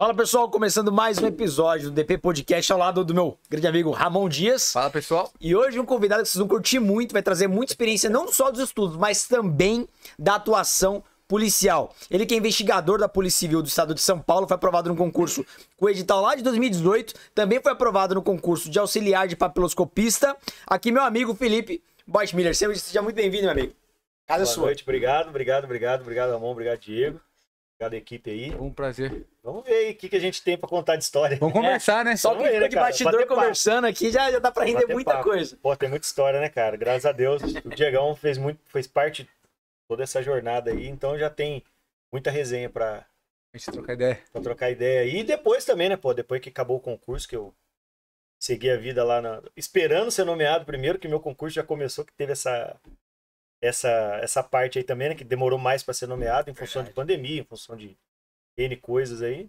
Fala pessoal, começando mais um episódio do DP Podcast ao lado do meu grande amigo Ramon Dias. Fala pessoal. E hoje um convidado que vocês vão curtir muito, vai trazer muita experiência não só dos estudos, mas também da atuação policial. Ele que é investigador da Polícia Civil do Estado de São Paulo, foi aprovado no concurso com o edital lá de 2018, também foi aprovado no concurso de auxiliar de papiloscopista. Aqui meu amigo Felipe Boitmiller, seja muito bem-vindo, meu amigo. Casa Boa sua. noite, obrigado, obrigado, obrigado, obrigado Ramon, obrigado Diego. Obrigado, equipe aí. Um prazer. Vamos ver aí o que, que a gente tem para contar de história. Vamos conversar, né? Só que de bastidor conversando papo. aqui já, já dá para render muita papo. coisa. Pô, tem muita história, né, cara? Graças a Deus. o Diegão fez, muito, fez parte de toda essa jornada aí, então já tem muita resenha para a gente trocar ideia. Pra trocar ideia. E depois também, né, pô? Depois que acabou o concurso, que eu segui a vida lá na... Esperando ser nomeado primeiro, que meu concurso já começou, que teve essa essa, essa parte aí também, né, que demorou mais para ser nomeado em função Verdade. de pandemia, em função de N coisas aí.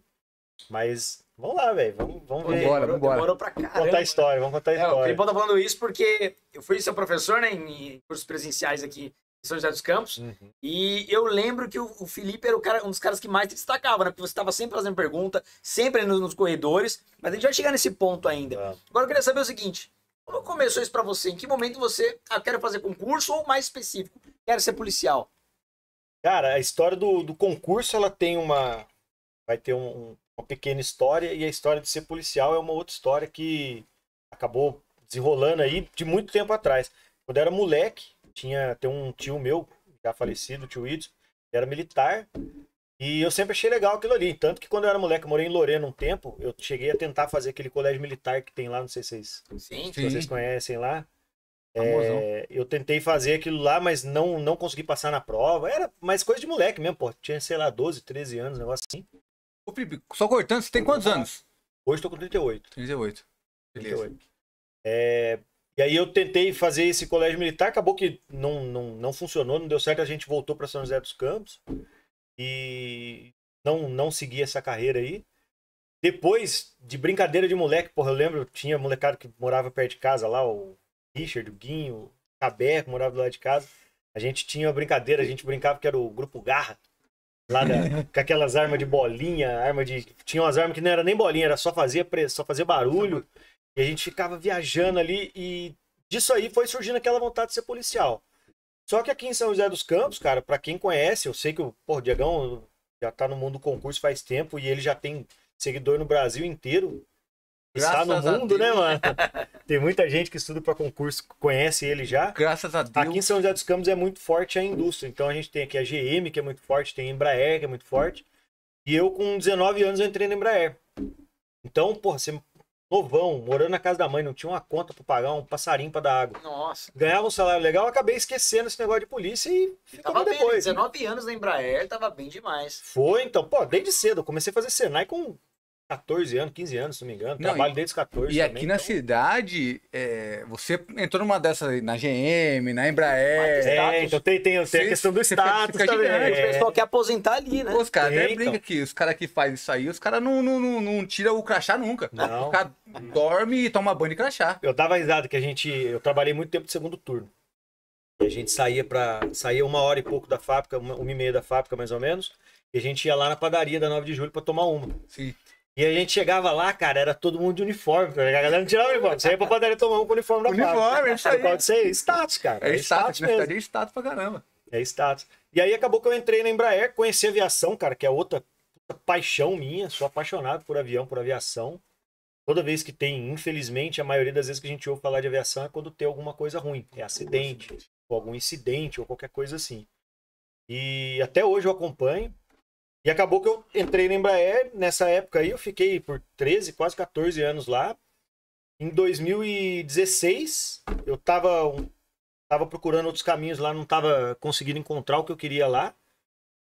Mas vamos lá, velho. Vamos, vamos ver. Vambora, demorou, vambora. Demorou pra caramba. Contar a história, vamos contar a história. É, o tá falando isso porque eu fui seu professor, né, em cursos presenciais aqui em São José dos Campos. Uhum. E eu lembro que o, Felipe era o cara, um dos caras que mais destacava, né? Porque você estava sempre fazendo pergunta, sempre nos, nos, corredores. Mas a gente vai chegar nesse ponto ainda. Uhum. Agora eu queria saber o seguinte: como começou isso para você? Em que momento você ah, quer fazer concurso ou mais específico, quer ser policial? Cara, a história do, do concurso ela tem uma vai ter um, uma pequena história e a história de ser policial é uma outra história que acabou desenrolando aí de muito tempo atrás. Quando eu era moleque, tinha tem um tio meu já falecido, o tio Idson, era militar e eu sempre achei legal aquilo ali. Tanto que quando eu era moleque, eu morei em Lorena um tempo, eu cheguei a tentar fazer aquele colégio militar que tem lá, não sei se vocês, sim, se vocês conhecem lá. É, eu tentei fazer aquilo lá, mas não, não consegui passar na prova. Era mais coisa de moleque mesmo, pô. Tinha, sei lá, 12, 13 anos, um negócio assim. Ô, Felipe, só cortando, você tem quantos anos? Hoje tô com 38. 38. Beleza. 38. É, e aí eu tentei fazer esse colégio militar, acabou que não, não, não funcionou, não deu certo, a gente voltou para São José dos Campos e não, não segui essa carreira aí. Depois, de brincadeira de moleque, porra, eu lembro, tinha molecado que morava perto de casa lá, o Richard, o Guinho, o Caber, que morava do lado de casa. A gente tinha uma brincadeira, a gente brincava que era o Grupo Garra, lá da, com aquelas armas de bolinha, arma de... Tinha umas armas que não era nem bolinha, era só fazer, só fazer barulho. E a gente ficava viajando ali e disso aí foi surgindo aquela vontade de ser policial. Só que aqui em São José dos Campos, cara, para quem conhece, eu sei que o, pô, Diegão já tá no mundo do concurso faz tempo e ele já tem seguidor no Brasil inteiro. Tá Graças está no mundo, né, mano? Tem muita gente que estuda para concurso, conhece ele já. Graças a Deus. Aqui em São José dos Campos é muito forte a indústria. Então a gente tem aqui a GM, que é muito forte, tem a Embraer, que é muito forte. E eu, com 19 anos, eu entrei na Embraer. Então, porra, você novão, morando na casa da mãe, não tinha uma conta para pagar, um passarinho para dar água. Nossa. Ganhava um salário legal, acabei esquecendo esse negócio de polícia e ficava depois. Bem, 19 anos na Embraer, tava bem demais. Foi, então, pô, desde cedo. comecei a fazer Senai com 14 anos, 15 anos, se não me engano. Não, Trabalho e, desde os 14. E também, aqui então... na cidade, é, você entrou numa dessas na GM, na Embraer. É, status, então tem, tem, tem você, a questão do status fica, também. Gigante, é. O pessoal quer aposentar ali, né? os caras até então. brinca que os caras que fazem isso aí, os caras não, não, não, não tiram o crachá nunca. Não. O cara dorme e toma banho de crachá. Eu dava risada que a gente. Eu trabalhei muito tempo de segundo turno. A gente saía para saía uma hora e pouco da fábrica, uma, uma e meia da fábrica mais ou menos, e a gente ia lá na padaria da 9 de julho para tomar uma. Sim. E a gente chegava lá, cara, era todo mundo de uniforme. A galera não tirava o uniforme. Você ia pra padaria tomar um com o uniforme da Uniforme, cara. é isso aí. Pode ser é status, cara. É, é status, status né? mesmo. É status pra caramba. É status. E aí acabou que eu entrei na Embraer, conheci aviação, cara, que é outra paixão minha. Sou apaixonado por avião, por aviação. Toda vez que tem, infelizmente, a maioria das vezes que a gente ouve falar de aviação é quando tem alguma coisa ruim. É acidente, ou algum incidente, ou qualquer coisa assim. E até hoje eu acompanho. E acabou que eu entrei na Embraer, nessa época aí eu fiquei por 13, quase 14 anos lá. Em 2016, eu tava, tava procurando outros caminhos lá, não tava conseguindo encontrar o que eu queria lá.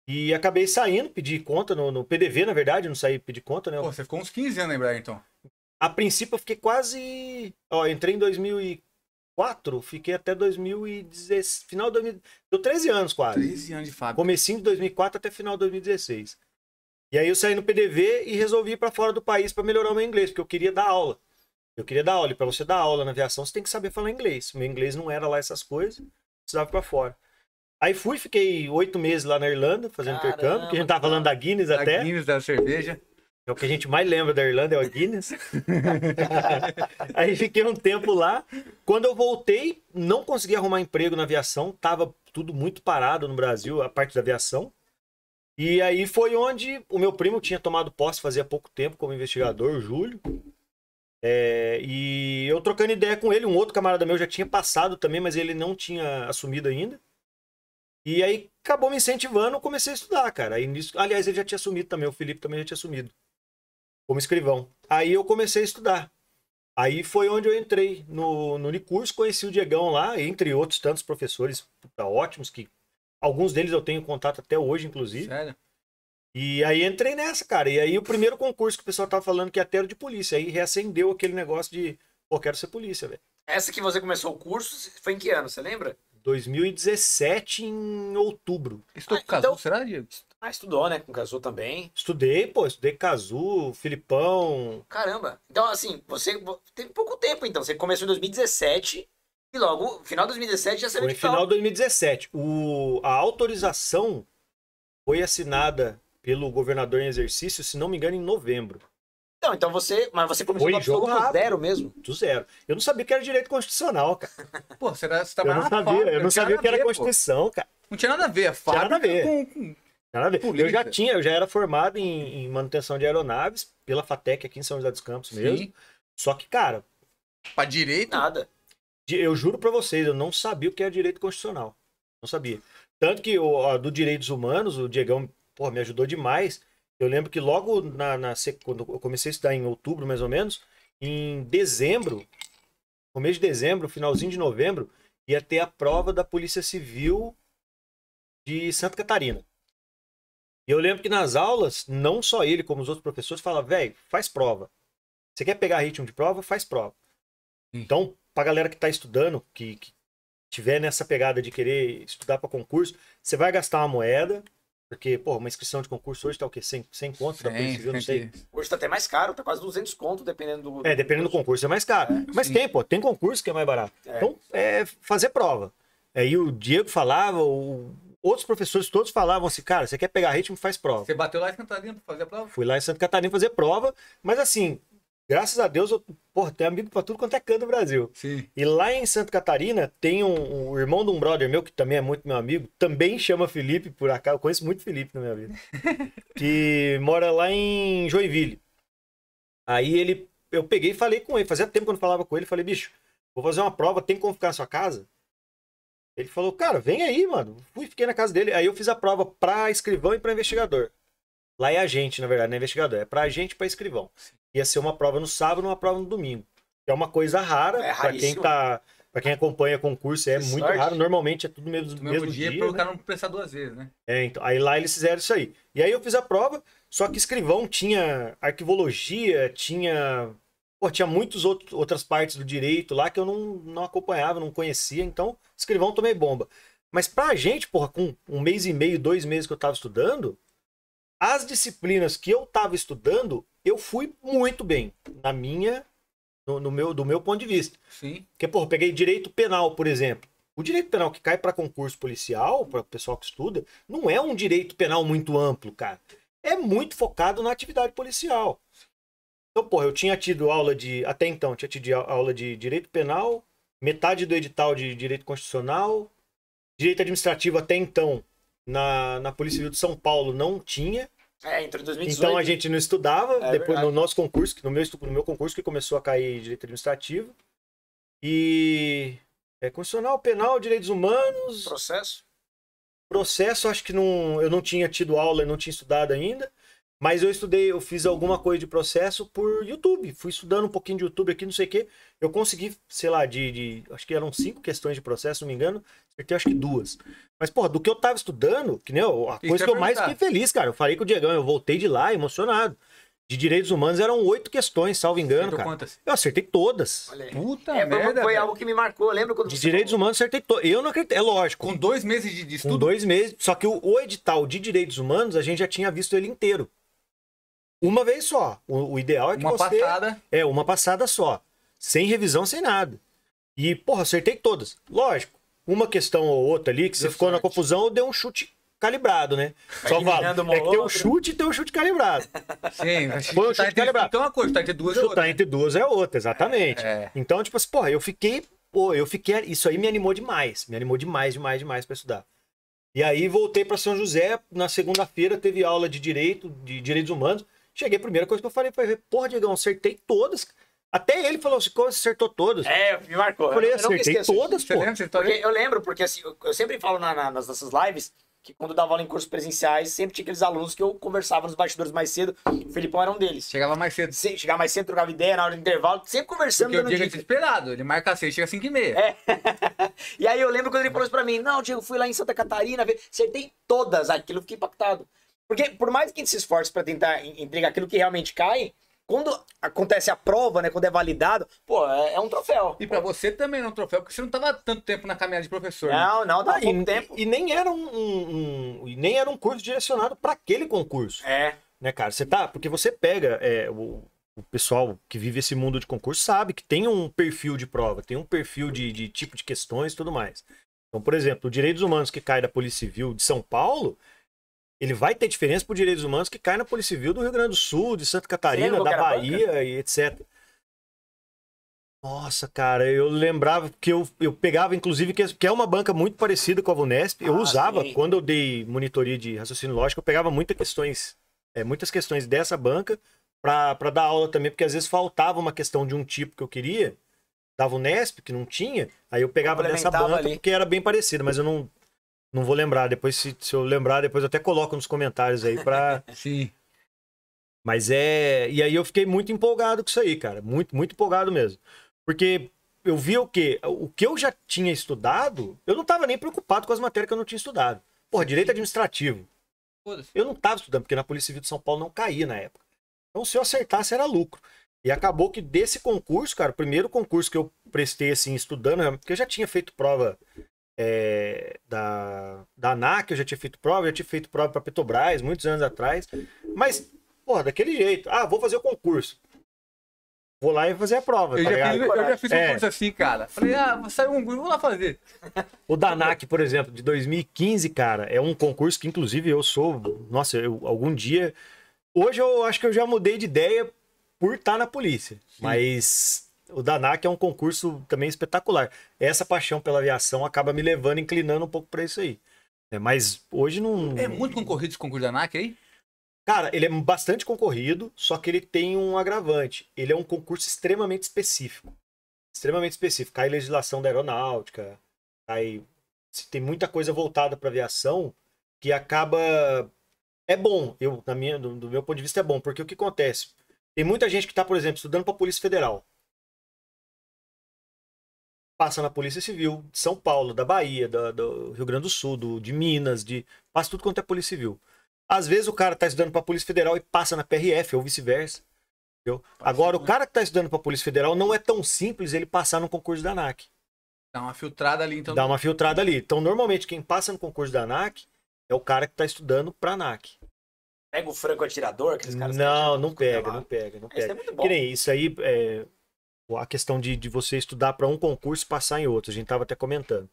E acabei saindo, pedi conta no, no PDV, na verdade, não saí pedir conta, né? Pô, você ficou uns 15 anos na Embraer, então. A princípio eu fiquei quase. Ó, entrei em 2000 2004, fiquei até 2016. Final de 2000, deu 13 anos quase. 13 anos de fábrica. Comecinho de 2004 até final de 2016. E aí eu saí no PDV e resolvi ir para fora do país para melhorar o meu inglês, porque eu queria dar aula. Eu queria dar aula. E para você dar aula na aviação, você tem que saber falar inglês. Meu inglês não era lá essas coisas, precisava para fora. Aí fui, fiquei oito meses lá na Irlanda, fazendo Caramba, intercâmbio, que a gente tava falando da Guinness da até. Da Guinness, da cerveja. É o que a gente mais lembra da Irlanda é o Guinness. aí fiquei um tempo lá. Quando eu voltei, não consegui arrumar emprego na aviação. Tava tudo muito parado no Brasil, a parte da aviação. E aí foi onde o meu primo tinha tomado posse fazia pouco tempo como investigador, o Júlio. É, e eu trocando ideia com ele, um outro camarada meu já tinha passado também, mas ele não tinha assumido ainda. E aí acabou me incentivando, comecei a estudar, cara. Aí, nisso, aliás, ele já tinha assumido também, o Felipe também já tinha assumido como escrivão. Aí eu comecei a estudar. Aí foi onde eu entrei no, no Unicurso, conheci o Diegão lá, entre outros tantos professores puta, ótimos, que alguns deles eu tenho contato até hoje, inclusive. Sério? E aí entrei nessa, cara. E aí o primeiro concurso que o pessoal tava falando que até era de polícia. Aí reacendeu aquele negócio de, pô, quero ser polícia, velho. Essa que você começou o curso foi em que ano, você lembra? 2017, em outubro. Ah, Estou ah, casado, então... será, Diego? Ah, estudou, né? Com Cazu também. Estudei, pô, estudei Cazu, Filipão. Caramba. Então, assim, você teve pouco tempo, então. Você começou em 2017 e logo, final de 2017, já saiu de final de 2017. O, a autorização foi assinada pelo governador em exercício, se não me engano, em novembro. Não, então você. Mas você começou Foi jogo do zero mesmo? Do zero. Eu não sabia que era direito constitucional, cara. Pô, você, era, você eu não sabia, na fábrica, Eu não, sabia que era ver, Constituição, pô. cara. Não tinha nada a ver, a fábrica não tinha nada a ver. Com, com Nada a ver. Política. Eu já tinha, eu já era formado em, em, manutenção de aeronaves pela FATEC aqui em São José dos Campos Sim. mesmo. Só que, cara. Pra direito? Nada. Eu juro para vocês, eu não sabia o que era é direito constitucional. Não sabia. Tanto que a, do Direitos Humanos, o Diegão porra, me ajudou demais. Eu lembro que logo na, na, quando eu comecei a estudar em outubro, mais ou menos, em dezembro, no mês de dezembro, finalzinho de novembro, ia ter a prova da Polícia Civil de Santa Catarina. E eu lembro que nas aulas, não só ele, como os outros professores, falava, velho, faz prova. Você quer pegar ritmo de prova? Faz prova. Então, pra galera que tá estudando, que, que tiver nessa pegada de querer estudar para concurso, você vai gastar uma moeda, porque, pô, uma inscrição de concurso hoje tá o quê? 100, sem conto? da tá bem, eu não sei. Hoje tá até mais caro, tá quase 200 conto, dependendo do... É, dependendo do concurso é mais caro. É, Mas sim. tem, pô, tem concurso que é mais barato. É. Então, é fazer prova. Aí o Diego falava, o outros professores todos falavam assim, cara, você quer pegar ritmo, faz prova. Você bateu lá em Santa Catarina pra fazer a prova? Fui lá em Santa Catarina fazer prova, mas assim, graças a Deus, eu porra, tenho amigo pra tudo quanto é canto do Brasil. Sim. E lá em Santa Catarina tem um, um, irmão de um brother meu, que também é muito meu amigo, também chama Felipe, por acaso, eu conheço muito Felipe na minha vida, que mora lá em Joinville. Aí ele, eu peguei e falei com ele, fazia tempo que eu não falava com ele, falei, bicho, vou fazer uma prova, tem como ficar na sua casa? Ele falou, cara, vem aí, mano. Fui, fiquei na casa dele. Aí eu fiz a prova pra escrivão e pra investigador. Lá é agente, na verdade, não é investigador. É pra agente e pra escrivão. Ia ser uma prova no sábado uma prova no domingo. É uma coisa rara é para quem tá. Pra quem acompanha concurso, é que muito sorte. raro. Normalmente é tudo no mesmo, no mesmo, mesmo dia. dia né? cara não pensar duas vezes, né? É, então. Aí lá eles fizeram isso aí. E aí eu fiz a prova, só que escrivão tinha arquivologia, tinha Pô, tinha muitas outras partes do direito lá que eu não, não acompanhava, não conhecia, então escrivão tomei bomba. Mas pra gente, porra, com um mês e meio, dois meses que eu tava estudando, as disciplinas que eu tava estudando, eu fui muito bem. Na minha, no, no meu, do meu ponto de vista. Sim. Porque, porra, peguei direito penal, por exemplo. O direito penal que cai para concurso policial, para o pessoal que estuda, não é um direito penal muito amplo, cara. É muito focado na atividade policial. Então, porra, eu tinha tido aula de. Até então, tinha tido aula de direito penal, metade do edital de direito constitucional, direito administrativo até então, na, na Polícia Civil de São Paulo, não tinha. É, entre 2018. Então a gente não estudava, é depois verdade. no nosso concurso, no meu, no meu concurso que começou a cair direito administrativo. E. É, constitucional, penal, direitos humanos. Processo? Processo, acho que não, eu não tinha tido aula, não tinha estudado ainda. Mas eu estudei, eu fiz alguma coisa de processo por YouTube. Fui estudando um pouquinho de YouTube aqui, não sei o quê. Eu consegui, sei lá, de, de Acho que eram cinco questões de processo, se não me engano. Acertei acho que duas. Mas, porra, do que eu tava estudando, que nem eu, a coisa é que eu mais fiquei feliz, cara. Eu falei com o Diegão, eu voltei de lá emocionado. De direitos humanos eram oito questões, salvo engano, cara. Quantas? Eu acertei todas. Olha Puta é, merda. Foi velho. algo que me marcou, lembra quando De você direitos falou? humanos acertei todas. Eu não acredito, é lógico. Com dois meses de estudo? Com dois meses. Só que o, o edital de direitos humanos, a gente já tinha visto ele inteiro. Uma vez só. O, o ideal é que uma você. Uma passada. É, uma passada só. Sem revisão, sem nada. E, porra, acertei todas. Lógico, uma questão ou outra ali, que você ficou na confusão, eu dei um chute calibrado, né? Só falo, é que tem um chute e tem um chute calibrado. Sim, foi um chute calibrado. Então é uma coisa, tá entre duas é Chutar outra. entre duas é outra, exatamente. É, é. Então, tipo assim, porra, eu fiquei, pô, eu fiquei, isso aí me animou demais, me animou demais, demais, demais para estudar. E aí voltei para São José, na segunda-feira teve aula de direito, de direitos humanos. Cheguei, a primeira coisa que eu falei foi: Porra, Diegão, acertei todas. Até ele falou assim: acertou todas. É, me marcou. Eu falei: acertei eu todas, pô. eu lembro, porque assim, eu sempre falo na, na, nas nossas lives que quando eu dava aula em cursos presenciais, sempre tinha aqueles alunos que eu conversava nos bastidores mais cedo. O Felipão era um deles. Chegava mais cedo. Se, chegava mais cedo, trocava ideia na hora do intervalo, sempre conversando. Porque o Diego é esperado, ele marca seis, chega cinco e meia. É. e aí eu lembro quando ele falou isso pra mim, não, Diego, fui lá em Santa Catarina, acertei todas aquilo, eu fiquei impactado. Porque por mais que a gente se esforce para tentar entregar aquilo que realmente cai, quando acontece a prova, né? Quando é validado, pô, é, é um troféu. E para você também é um troféu, porque você não tava tanto tempo na caminhada de professor. Não, né? não, tá pouco e, tempo. E nem era um, um, um nem era um curso direcionado para aquele concurso. É. Né, cara? Você tá, porque você pega é, o, o, pessoal que vive esse mundo de concurso sabe que tem um perfil de prova, tem um perfil de, de tipo de questões, tudo mais. Então, por exemplo, o Direitos Humanos que cai da Polícia Civil de São Paulo, ele vai ter diferença por direitos humanos que cai na Polícia Civil do Rio Grande do Sul, de Santa Catarina, da Bahia e etc. Nossa, cara, eu lembrava que eu, eu pegava, inclusive, que, é, que é uma banca muito parecida com a Vunesp. Eu ah, usava, sim. quando eu dei monitoria de raciocínio lógico, eu pegava muitas questões, é, muitas questões dessa banca para dar aula também, porque às vezes faltava uma questão de um tipo que eu queria, da Vunesp que não tinha, aí eu pegava dessa banca ali. porque era bem parecida, mas eu não não vou lembrar. Depois, se, se eu lembrar, depois eu até coloco nos comentários aí pra. Sim. Mas é. E aí eu fiquei muito empolgado com isso aí, cara. Muito, muito empolgado mesmo. Porque eu via o quê? O que eu já tinha estudado, eu não tava nem preocupado com as matérias que eu não tinha estudado. Porra, direito administrativo. Eu não tava estudando, porque na Polícia Civil de São Paulo não caía na época. Então, se eu acertasse, era lucro. E acabou que desse concurso, cara, o primeiro concurso que eu prestei, assim, estudando, né, porque eu já tinha feito prova é, da, da ANAC, eu já tinha feito prova, já tinha feito prova para Petrobras muitos anos atrás, mas, porra, daquele jeito. Ah, vou fazer o concurso. Vou lá e fazer a prova. Eu, tá já, fiz, eu já, fiz, um é. assim, cara. Falei, ah, saiu um vou lá fazer. O Danac, por exemplo, de 2015, cara, é um concurso que, inclusive, eu sou. Nossa, eu, algum dia. Hoje eu acho que eu já mudei de ideia por estar tá na polícia. Sim. Mas o Danac é um concurso também espetacular. Essa paixão pela aviação acaba me levando, inclinando um pouco para isso aí. É, mas hoje não. É muito concorrido esse concurso da ANAC aí? Cara, ele é bastante concorrido, só que ele tem um agravante. Ele é um concurso extremamente específico. Extremamente específico. Cai legislação da aeronáutica, cai. Tem muita coisa voltada para aviação que acaba. É bom, eu, na minha, do, do meu ponto de vista, é bom, porque o que acontece? Tem muita gente que está, por exemplo, estudando para a Polícia Federal passa na Polícia Civil de São Paulo, da Bahia, do Rio Grande do Sul, do, de Minas, de passa tudo quanto é Polícia Civil. Às vezes o cara tá estudando para a Polícia Federal e passa na PRF ou vice-versa. Agora, o cara que tá estudando para a Polícia Federal não é tão simples ele passar no concurso da ANAC. Dá uma filtrada ali, então. Dá uma filtrada ali. Então, normalmente, quem passa no concurso da ANAC é o cara que tá estudando para ANAC. Pega o franco atirador, que caras Não, não pega, não pega, não pega, não pega. Isso é muito bom. Que nem isso aí, é, a questão de, de você estudar para um concurso e passar em outro. A gente estava até comentando.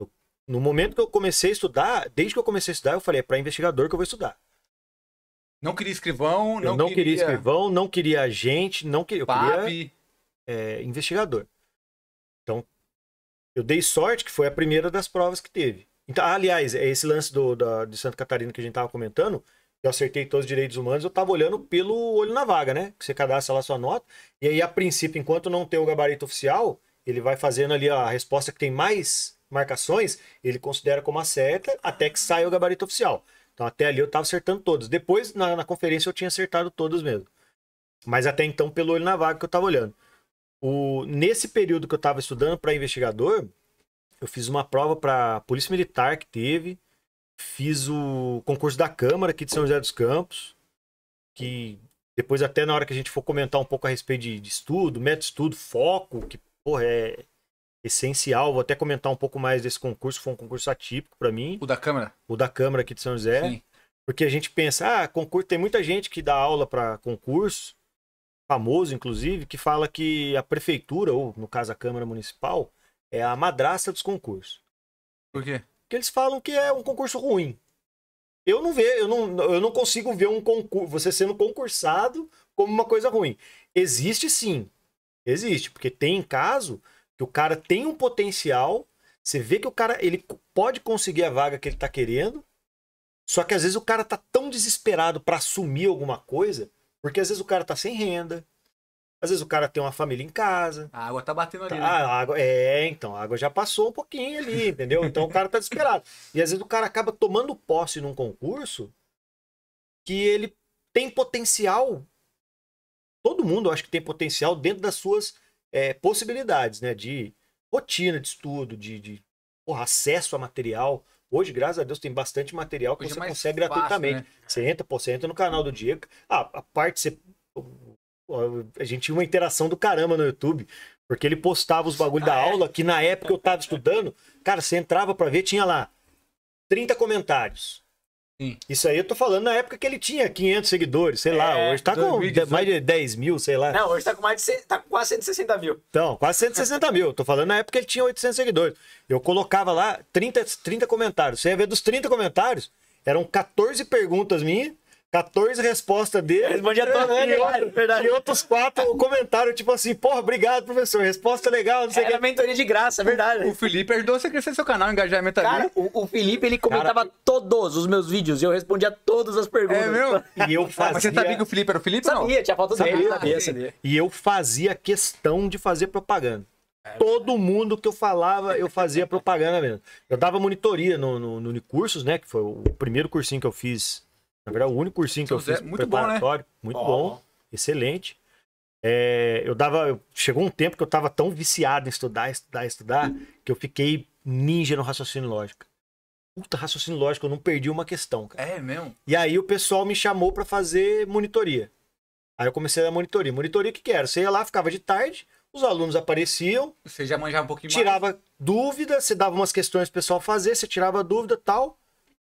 Eu, no momento que eu comecei a estudar, desde que eu comecei a estudar, eu falei, é para investigador que eu vou estudar. Não queria escrivão, não, eu não queria... queria escrivão, não queria agente, não queria, eu queria é, investigador. Então, eu dei sorte que foi a primeira das provas que teve. Então, aliás, é esse lance do, da, de Santa Catarina que a gente estava comentando, eu acertei todos os direitos humanos, eu tava olhando pelo olho na vaga, né? Que você cadastra lá sua nota. E aí, a princípio, enquanto não tem o gabarito oficial, ele vai fazendo ali a resposta que tem mais marcações, ele considera como a certa até que saia o gabarito oficial. Então, até ali eu tava acertando todos. Depois, na, na conferência, eu tinha acertado todos mesmo. Mas até então, pelo olho na vaga que eu tava olhando. O, nesse período que eu tava estudando para investigador, eu fiz uma prova para Polícia Militar que teve, Fiz o concurso da Câmara aqui de São José dos Campos, que depois até na hora que a gente for comentar um pouco a respeito de, de estudo, método de estudo, foco, que porra, é essencial. Vou até comentar um pouco mais desse concurso, foi um concurso atípico para mim. O da Câmara? O da Câmara aqui de São José. Sim. Porque a gente pensa, ah, concurso, tem muita gente que dá aula para concurso, famoso inclusive, que fala que a prefeitura, ou no caso a Câmara Municipal, é a madraça dos concursos. Por quê? que eles falam que é um concurso ruim. Eu não vejo, eu não, eu não consigo ver um concurso, você sendo concursado como uma coisa ruim. Existe sim. Existe, porque tem caso que o cara tem um potencial, você vê que o cara ele pode conseguir a vaga que ele tá querendo, só que às vezes o cara tá tão desesperado para assumir alguma coisa, porque às vezes o cara tá sem renda, às vezes o cara tem uma família em casa. A água tá batendo ali. Tá, né? a água, é, então, a água já passou um pouquinho ali, entendeu? Então o cara tá desesperado. E às vezes o cara acaba tomando posse num concurso que ele tem potencial. Todo mundo, eu acho que tem potencial dentro das suas é, possibilidades, né? De rotina de estudo, de, de porra, acesso a material. Hoje, graças a Deus, tem bastante material que Hoje é você é consegue fácil, gratuitamente. Né? Você entra, pô, você entra no canal do Diego. Ah, a parte, você a gente tinha uma interação do caramba no YouTube. Porque ele postava os bagulho ah, da é? aula, que na época eu tava estudando, cara, você entrava pra ver, tinha lá 30 comentários. Sim. Isso aí eu tô falando na época que ele tinha 500 seguidores, sei é, lá, hoje tá com mais de 10 mil, sei lá. Não, hoje tá com mais de, tá com quase 160 mil. Então, quase 160 mil, tô falando na época que ele tinha 800 seguidores. Eu colocava lá 30, 30 comentários, você ia ver dos 30 comentários, eram 14 perguntas minhas, 14 respostas dele. Respondia todo mundo, e, verdade. e outros quatro comentaram, tipo assim, porra, obrigado, professor, resposta legal, não sei o que. mentoria de graça, é verdade. O, Felipe ajudou você a crescer seu canal, engajamento Cara, ali. O, o Felipe, ele comentava Cara, todos os meus vídeos e eu respondia todas as perguntas. É meu? E eu fazia... Ah, mas você sabia que o Felipe era o Felipe sabia, não? tinha foto dele. Sabia, sabia, sabia. E eu fazia questão de fazer propaganda. É todo mundo que eu falava, eu fazia propaganda mesmo. Eu dava monitoria no, no, no Unicursos, né? Que foi o primeiro cursinho que eu fiz na verdade, o único cursinho Seu que Zé, eu fiz muito preparatório, bom, né? muito oh. bom, excelente. É, eu dava. chegou um tempo que eu estava tão viciado em estudar, estudar, estudar, que eu fiquei ninja no raciocínio lógico. Puta, raciocínio lógico, eu não perdi uma questão, cara. É mesmo? E aí o pessoal me chamou para fazer monitoria. Aí eu comecei a monitoria. Monitoria o que, que era? Você ia lá, ficava de tarde, os alunos apareciam. Você já manjava um pouquinho tirava mais. Tirava dúvida, você dava umas questões pro pessoal fazer, você tirava dúvida tal.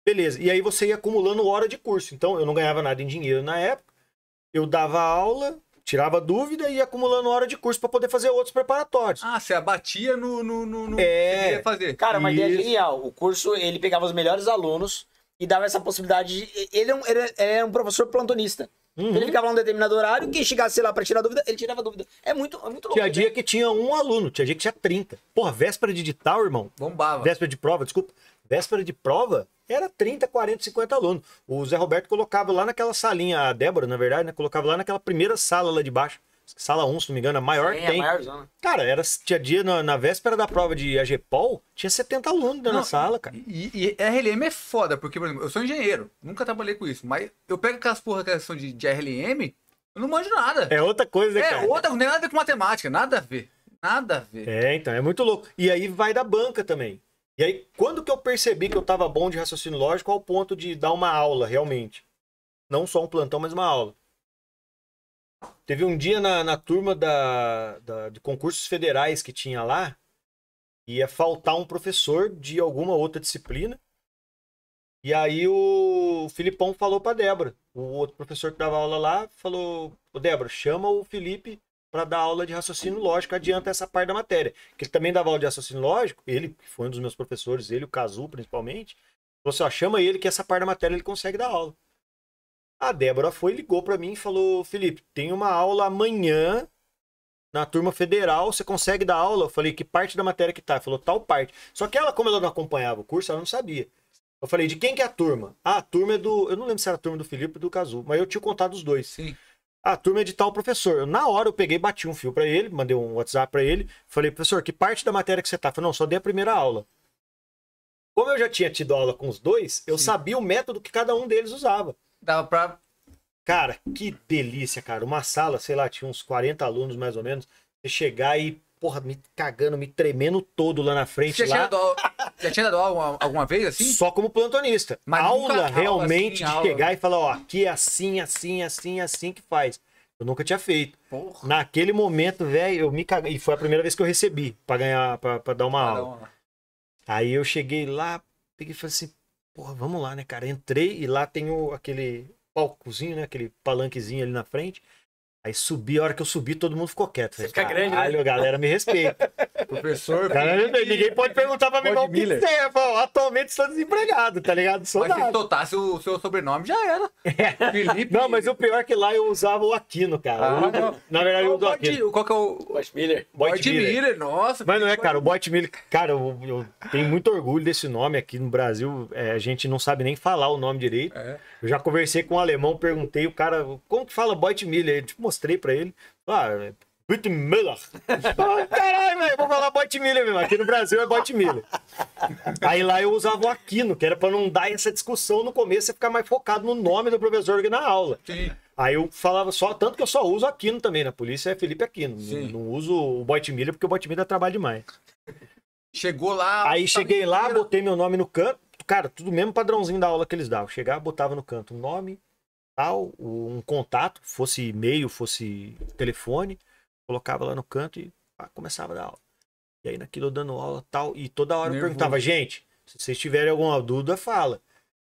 Beleza. E aí você ia acumulando hora de curso. Então eu não ganhava nada em dinheiro na época. Eu dava aula, tirava dúvida e ia acumulando hora de curso para poder fazer outros preparatórios. Ah, você abatia no, no, no, no é. que você queria fazer. Cara, uma ideia genial. O curso, ele pegava os melhores alunos e dava essa possibilidade. De... Ele, é um, é, é um professor plantonista. Então, uhum. Ele ficava lá um determinado horário, quem chegasse lá para tirar dúvida, ele tirava dúvida. É muito, é muito louco. Tinha dia né? que tinha um aluno, tinha dia que tinha 30. Porra, véspera de edital, irmão. Bombava. Véspera de prova, desculpa véspera de prova, era 30, 40, 50 alunos. O Zé Roberto colocava lá naquela salinha, a Débora, na verdade, né? Colocava lá naquela primeira sala lá de baixo. Sala 1, se não me engano, a maior Sim, que tem. Maior cara, era, tinha dia na, na, véspera da prova de AGPOL, tinha 70 alunos não, na sala, cara. E, e, RLM é foda, porque, por exemplo, eu sou engenheiro, nunca trabalhei com isso, mas eu pego aquelas porra que são de, de RLM, eu não manjo nada. É outra coisa, né, cara? É outra, não tem nada a ver com matemática, nada a ver. Nada a ver. É, então, é muito louco. E aí vai da banca também. E aí, quando que eu percebi que eu estava bom de raciocínio lógico ao ponto de dar uma aula, realmente? Não só um plantão, mas uma aula. Teve um dia na, na turma da, da, de concursos federais que tinha lá, ia faltar um professor de alguma outra disciplina. E aí o Filipão falou para Débora, o outro professor que dava aula lá, falou: Débora, chama o Felipe para dar aula de raciocínio lógico, adianta essa parte da matéria. Que ele também dava aula de raciocínio lógico, ele, que foi um dos meus professores, ele, o Cazu principalmente, você assim, ó, chama ele que essa parte da matéria ele consegue dar aula. A Débora foi, ligou para mim e falou: Felipe, tem uma aula amanhã na turma federal, você consegue dar aula? Eu falei: que parte da matéria que tá? Ele falou: tal parte. Só que ela, como ela não acompanhava o curso, ela não sabia. Eu falei: de quem que é a turma? Ah, a turma é do. Eu não lembro se era a turma do Felipe ou do Cazu, mas eu tinha contado os dois. Sim a ah, turma é o professor. Eu, na hora eu peguei, bati um fio para ele, mandei um WhatsApp para ele, falei, professor, que parte da matéria que você tá? falei, não, só dei a primeira aula. Como eu já tinha tido aula com os dois, eu Sim. sabia o método que cada um deles usava. Dava pra. Cara, que delícia, cara. Uma sala, sei lá, tinha uns 40 alunos mais ou menos. Você chegar e porra, me cagando, me tremendo todo lá na frente. Você já, lá... Tinha, dado, já tinha dado alguma, alguma vez assim? Só como plantonista. Mas aula realmente aula, assim, de chegar e falar, ó, aqui é assim, assim, assim, assim que faz. Eu nunca tinha feito. Porra. Naquele momento, velho, eu me caguei. E foi a primeira vez que eu recebi para ganhar, para dar uma aula. Aí eu cheguei lá, peguei e falei assim, porra, vamos lá, né, cara? Entrei e lá tem o, aquele palcozinho, né? Aquele palanquezinho ali na frente. Aí subi, a hora que eu subi, todo mundo ficou quieto. Falei, Você fica grande, né? a galera me respeita. Professor, cara, ninguém pode perguntar pra mim qual que você é. atualmente estou desempregado, tá ligado? Sou mas nada. se soltasse o seu sobrenome, já era. É. Felipe. Não, mas o pior é que lá eu usava o Aquino, cara. Ah, eu, na verdade, eu uso o Aquino. Qual que é o... Boit Miller. Miller. Miller. nossa. Mas não é, cara, o Boit Miller... Cara, eu, eu, tenho muito orgulho desse nome aqui no Brasil. É, a gente não sabe nem falar o nome direito. É. Eu já conversei com um alemão, perguntei, o cara, como que fala Boit Miller? tipo, mostrei pra ele. Ah, Bot Miller. Ah, caralho, velho, vou falar Bot Miller mesmo. Aqui no Brasil é Bot Miller. Aí lá eu usava o Aquino, que era pra não dar essa discussão no começo e ficar mais focado no nome do professor que na aula. Sim. Aí eu falava só, tanto que eu só uso Aquino também, na né? polícia é Felipe Aquino. Sim. Não, não uso o Bot Miller porque o Bot Miller trabalha demais. Chegou lá. Aí cheguei lá, botei meu nome no canto. Cara, tudo mesmo padrãozinho da aula que eles davam. Chegava, botava no canto o nome, tal, um contato, fosse e-mail, fosse telefone, colocava lá no canto e pá, começava a dar aula. E aí naquilo dando aula tal, e toda hora Nervoso. eu perguntava, gente, se vocês tiverem alguma dúvida, fala.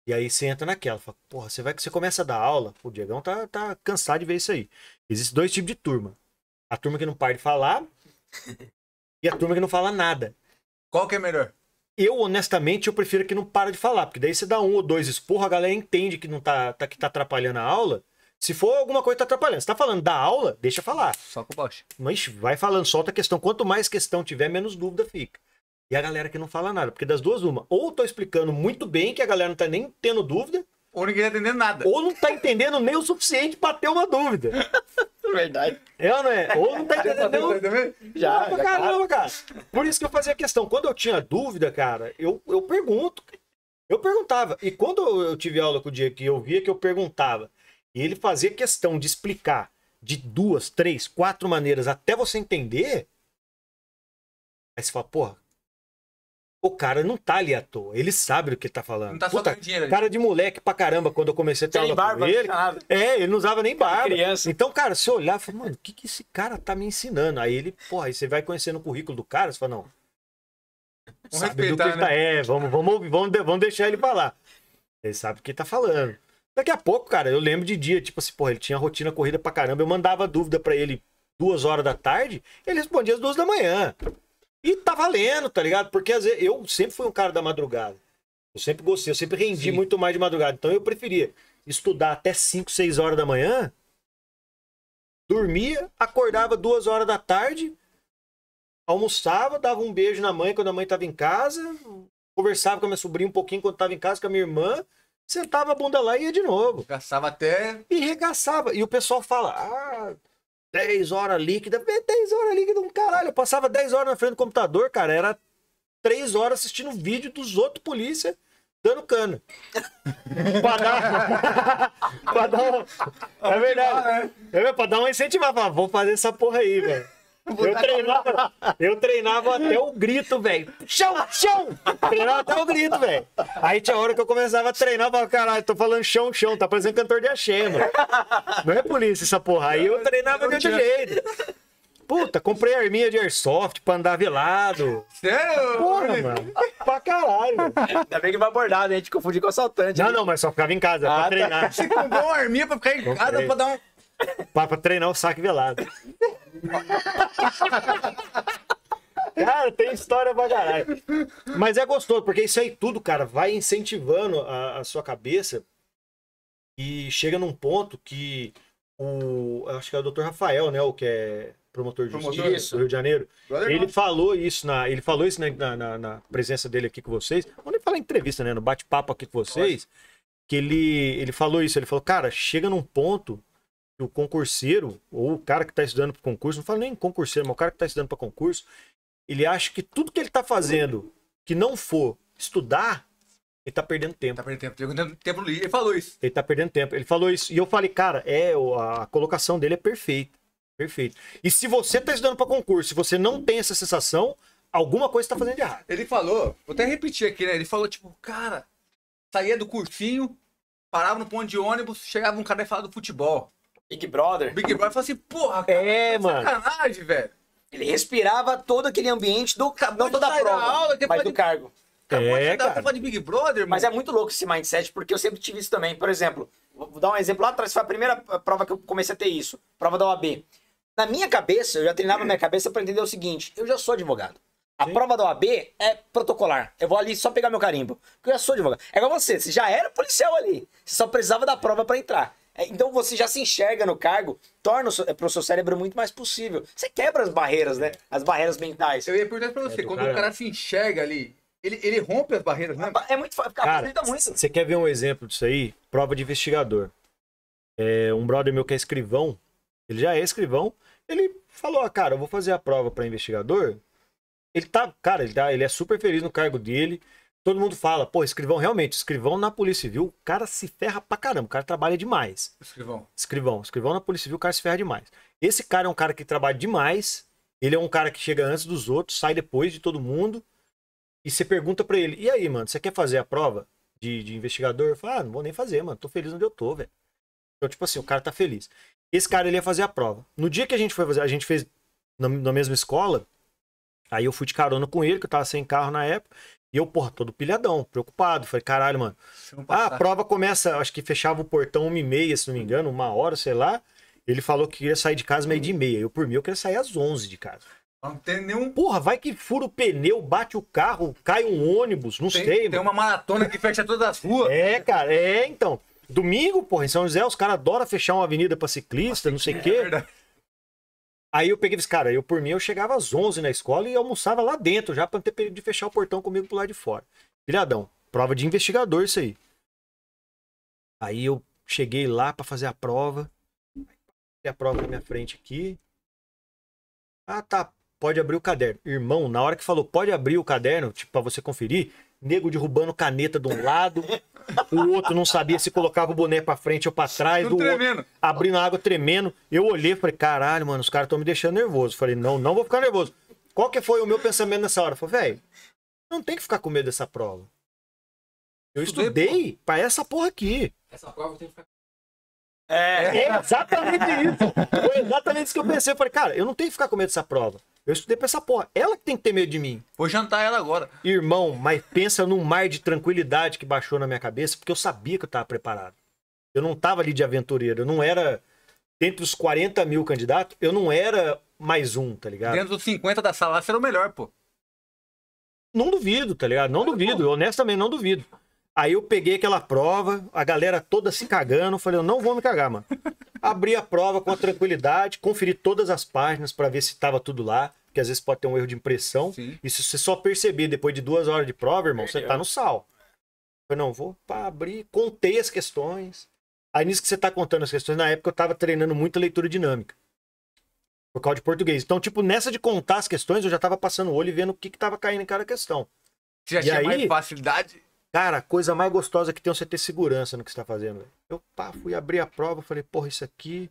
E aí você entra naquela, fala, porra, você vai que você começa a dar aula. O Diegão tá, tá cansado de ver isso aí. Existem dois tipos de turma. A turma que não para de falar e a turma que não fala nada. Qual que é melhor? Eu, honestamente, eu prefiro que não para de falar, porque daí você dá um ou dois esporros, a galera entende que não tá, tá que tá atrapalhando a aula. Se for alguma coisa que tá atrapalhando, você tá falando da aula, deixa falar. Só com baixo. Mas vai falando, solta a questão. Quanto mais questão tiver, menos dúvida fica. E a galera que não fala nada, porque das duas, uma. Ou tô explicando muito bem, que a galera não tá nem tendo dúvida, ou ninguém tá entendendo nada. Ou não tá entendendo nem o suficiente pra ter uma dúvida. Verdade. É ou não é? Ou não tá entendendo. já, já, caramba, cara. Por isso que eu fazia questão. Quando eu tinha dúvida, cara, eu, eu pergunto. Eu perguntava. E quando eu tive aula com o Diego, que eu via que eu perguntava. E ele fazia questão de explicar de duas, três, quatro maneiras até você entender. Aí você fala, porra, o cara não tá ali à toa. Ele sabe do que tá falando. Não tá Puta, dinheiro. Cara de moleque pra caramba, quando eu comecei a ter aula barba, ele. É, ele não usava nem barba. Criança. Então, cara, se olhar, fala, mano, o que, que esse cara tá me ensinando? Aí ele, porra, aí você vai conhecendo o currículo do cara, você fala, não. Vamos sabe do que tá, né? tá. É, vamos, vamos, vamos, vamos deixar ele falar. Ele sabe o que tá falando. Daqui a pouco, cara, eu lembro de dia, tipo assim, porra, ele tinha rotina corrida pra caramba. Eu mandava dúvida para ele duas horas da tarde, ele respondia às duas da manhã. E tá valendo, tá ligado? Porque às vezes, eu sempre fui um cara da madrugada. Eu sempre gostei, eu sempre rendi Sim. muito mais de madrugada. Então eu preferia estudar até 5, 6 horas da manhã, dormia, acordava 2 horas da tarde, almoçava, dava um beijo na mãe quando a mãe tava em casa, conversava com a minha sobrinha um pouquinho quando tava em casa com a minha irmã, sentava a bunda lá e ia de novo. Regaçava até. E regaçava. E o pessoal fala: ah 10 horas líquida. 10 horas líquida, um caralho. Eu passava 10 horas na frente do computador, cara. Era 3 horas assistindo vídeo dos outros polícia dando cano. pra dar. pra dar. É verdade. Né? É, pra dar uma incentivar. Ah, vou fazer essa porra aí, velho. Eu treinava, eu treinava até o grito, velho. Chão, chão! Treinava até o grito, velho. Aí tinha hora que eu começava a treinar, eu falava, caralho, tô falando chão, chão, tá parecendo cantor de axé, mano. Não é polícia essa porra. Aí eu treinava de outro jeito. Puta, comprei arminha de airsoft pra andar velado. Sério? Porra, mano. Pra caralho. Ainda bem que vai abordar, né? A gente confundiu com assaltante. Não, não, mas só ficava em casa, ah, pra tá. treinar. Você comprou uma arminha pra ficar em comprei. casa pra dar um. Para treinar o saque velado. Cara, tem história pra caralho. Mas é gostoso, porque isso aí tudo, cara, vai incentivando a, a sua cabeça e chega num ponto que o. Acho que é o Dr. Rafael, né? O que é promotor de promotor, justiça isso. do Rio de Janeiro. Valeu, é ele falou isso na, ele falou isso né, na, na, na presença dele aqui com vocês. Quando ele fala em entrevista, né, no bate-papo aqui com vocês, Nossa. que ele, ele falou isso. Ele falou, cara, chega num ponto o concurseiro, ou o cara que está estudando para concurso, não falo nem concurseiro, mas o cara que está estudando para concurso, ele acha que tudo que ele está fazendo que não for estudar, ele está perdendo tempo. está perdendo tempo. Tá ele tempo Ele falou isso. Ele está perdendo tempo. Ele falou isso. E eu falei, cara, é, a colocação dele é perfeita. Perfeito. E se você está estudando para concurso, se você não tem essa sensação, alguma coisa está fazendo de errado. Ele falou, vou até repetir aqui, né? Ele falou, tipo, cara, saía do cursinho, parava no ponto de ônibus, chegava um cara e falava do futebol. Big Brother. Big Brother falou assim, porra, cara, é, tá mano. sacanagem, velho. Ele respirava todo aquele ambiente do Acabou não toda a prova, aula, mas do de... cargo. Acabou é, de dar tá cara. de Big Brother, mano. Mas é muito louco esse mindset, porque eu sempre tive isso também. Por exemplo, vou dar um exemplo lá atrás, foi a primeira prova que eu comecei a ter isso, prova da OAB. Na minha cabeça, eu já treinava na minha cabeça para entender o seguinte, eu já sou advogado. A Sim. prova da OAB é protocolar. Eu vou ali só pegar meu carimbo. Porque eu já sou advogado. É igual você, você já era policial ali. Você só precisava da prova para entrar. É, então você já se enxerga no cargo, torna para o é, seu cérebro muito mais possível. Você quebra as barreiras, né? É. As barreiras mentais. Eu ia perguntar para você, é quando o cara se enxerga ali, ele, ele rompe as barreiras, né? É muito fácil, Você quer ver um exemplo disso aí? Prova de investigador. É, um brother meu que é escrivão, ele já é escrivão, ele falou, ah, cara, eu vou fazer a prova para investigador. Ele tá, cara, ele, tá, ele é super feliz no cargo dele. Todo mundo fala, pô, escrivão, realmente, escrivão na Polícia Civil, o cara se ferra pra caramba, o cara trabalha demais. Escrivão. Escrivão. Escrivão na Polícia Civil, o cara se ferra demais. Esse cara é um cara que trabalha demais, ele é um cara que chega antes dos outros, sai depois de todo mundo, e você pergunta para ele, e aí, mano, você quer fazer a prova de, de investigador? Eu falo, ah, não vou nem fazer, mano, tô feliz onde eu tô, velho. Então, tipo assim, o cara tá feliz. Esse cara, ele ia fazer a prova. No dia que a gente foi fazer, a gente fez na, na mesma escola, Aí eu fui de carona com ele, que eu tava sem carro na época. E eu, porra, todo pilhadão, preocupado. Falei, caralho, mano. Ah, a prova começa, acho que fechava o portão uma e meia, se não me engano, uma hora, sei lá. Ele falou que queria sair de casa meio de meia. Eu, por mim, eu queria sair às 11 de casa. Não tem nenhum. Porra, vai que fura o pneu, bate o carro, cai um ônibus, não tem, sei. Tem mano. uma maratona que fecha todas as ruas. É, cara, é, então. Domingo, porra, em São José, os caras adoram fechar uma avenida pra ciclista, Nossa, não sei o é quê. É verdade. Aí eu peguei e cara, eu por mim eu chegava às 11 na escola e almoçava lá dentro, já pra não ter perigo de fechar o portão comigo pro lado de fora. Viradão, prova de investigador isso aí. Aí eu cheguei lá para fazer a prova. A prova na minha frente aqui. Ah, tá. Pode abrir o caderno. Irmão, na hora que falou pode abrir o caderno, tipo, pra você conferir, nego derrubando caneta de um lado, o outro não sabia se colocava o boné para frente ou para trás, Tudo outro, abrindo a água tremendo. Eu olhei e falei, caralho, mano, os caras estão me deixando nervoso. Falei, não, não vou ficar nervoso. Qual que foi o meu pensamento nessa hora? falei, velho, não tem que ficar com medo dessa prova. Eu estudei para essa porra aqui. Essa prova tem que ficar é, é exatamente isso. Foi exatamente isso que eu pensei. Eu falei, cara, eu não tenho que ficar com medo dessa prova. Eu estudei pra essa porra. Ela que tem que ter medo de mim. Vou jantar ela agora. Irmão, mas pensa num mar de tranquilidade que baixou na minha cabeça, porque eu sabia que eu tava preparado. Eu não tava ali de aventureiro. Eu não era. Entre os 40 mil candidatos, eu não era mais um, tá ligado? Dentro dos 50 da sala, você era o melhor, pô. Não duvido, tá ligado? Não duvido. Eu, honestamente, não duvido. Aí eu peguei aquela prova, a galera toda se cagando. Eu falei, eu não vou me cagar, mano abrir a prova com a tranquilidade, conferir todas as páginas para ver se estava tudo lá, porque às vezes pode ter um erro de impressão. Sim. E se você só perceber depois de duas horas de prova, irmão, você tá no sal. Eu não vou para abrir, contei as questões. Aí nisso que você tá contando as questões, na época eu tava treinando muito leitura dinâmica. Por causa de português. Então, tipo, nessa de contar as questões, eu já tava passando o olho e vendo o que que tava caindo em cada questão. Você já e tinha aí, mais facilidade? Cara, a coisa mais gostosa que tem é você ter segurança no que você tá fazendo. Eu pá, fui abrir a prova, falei, porra, isso aqui.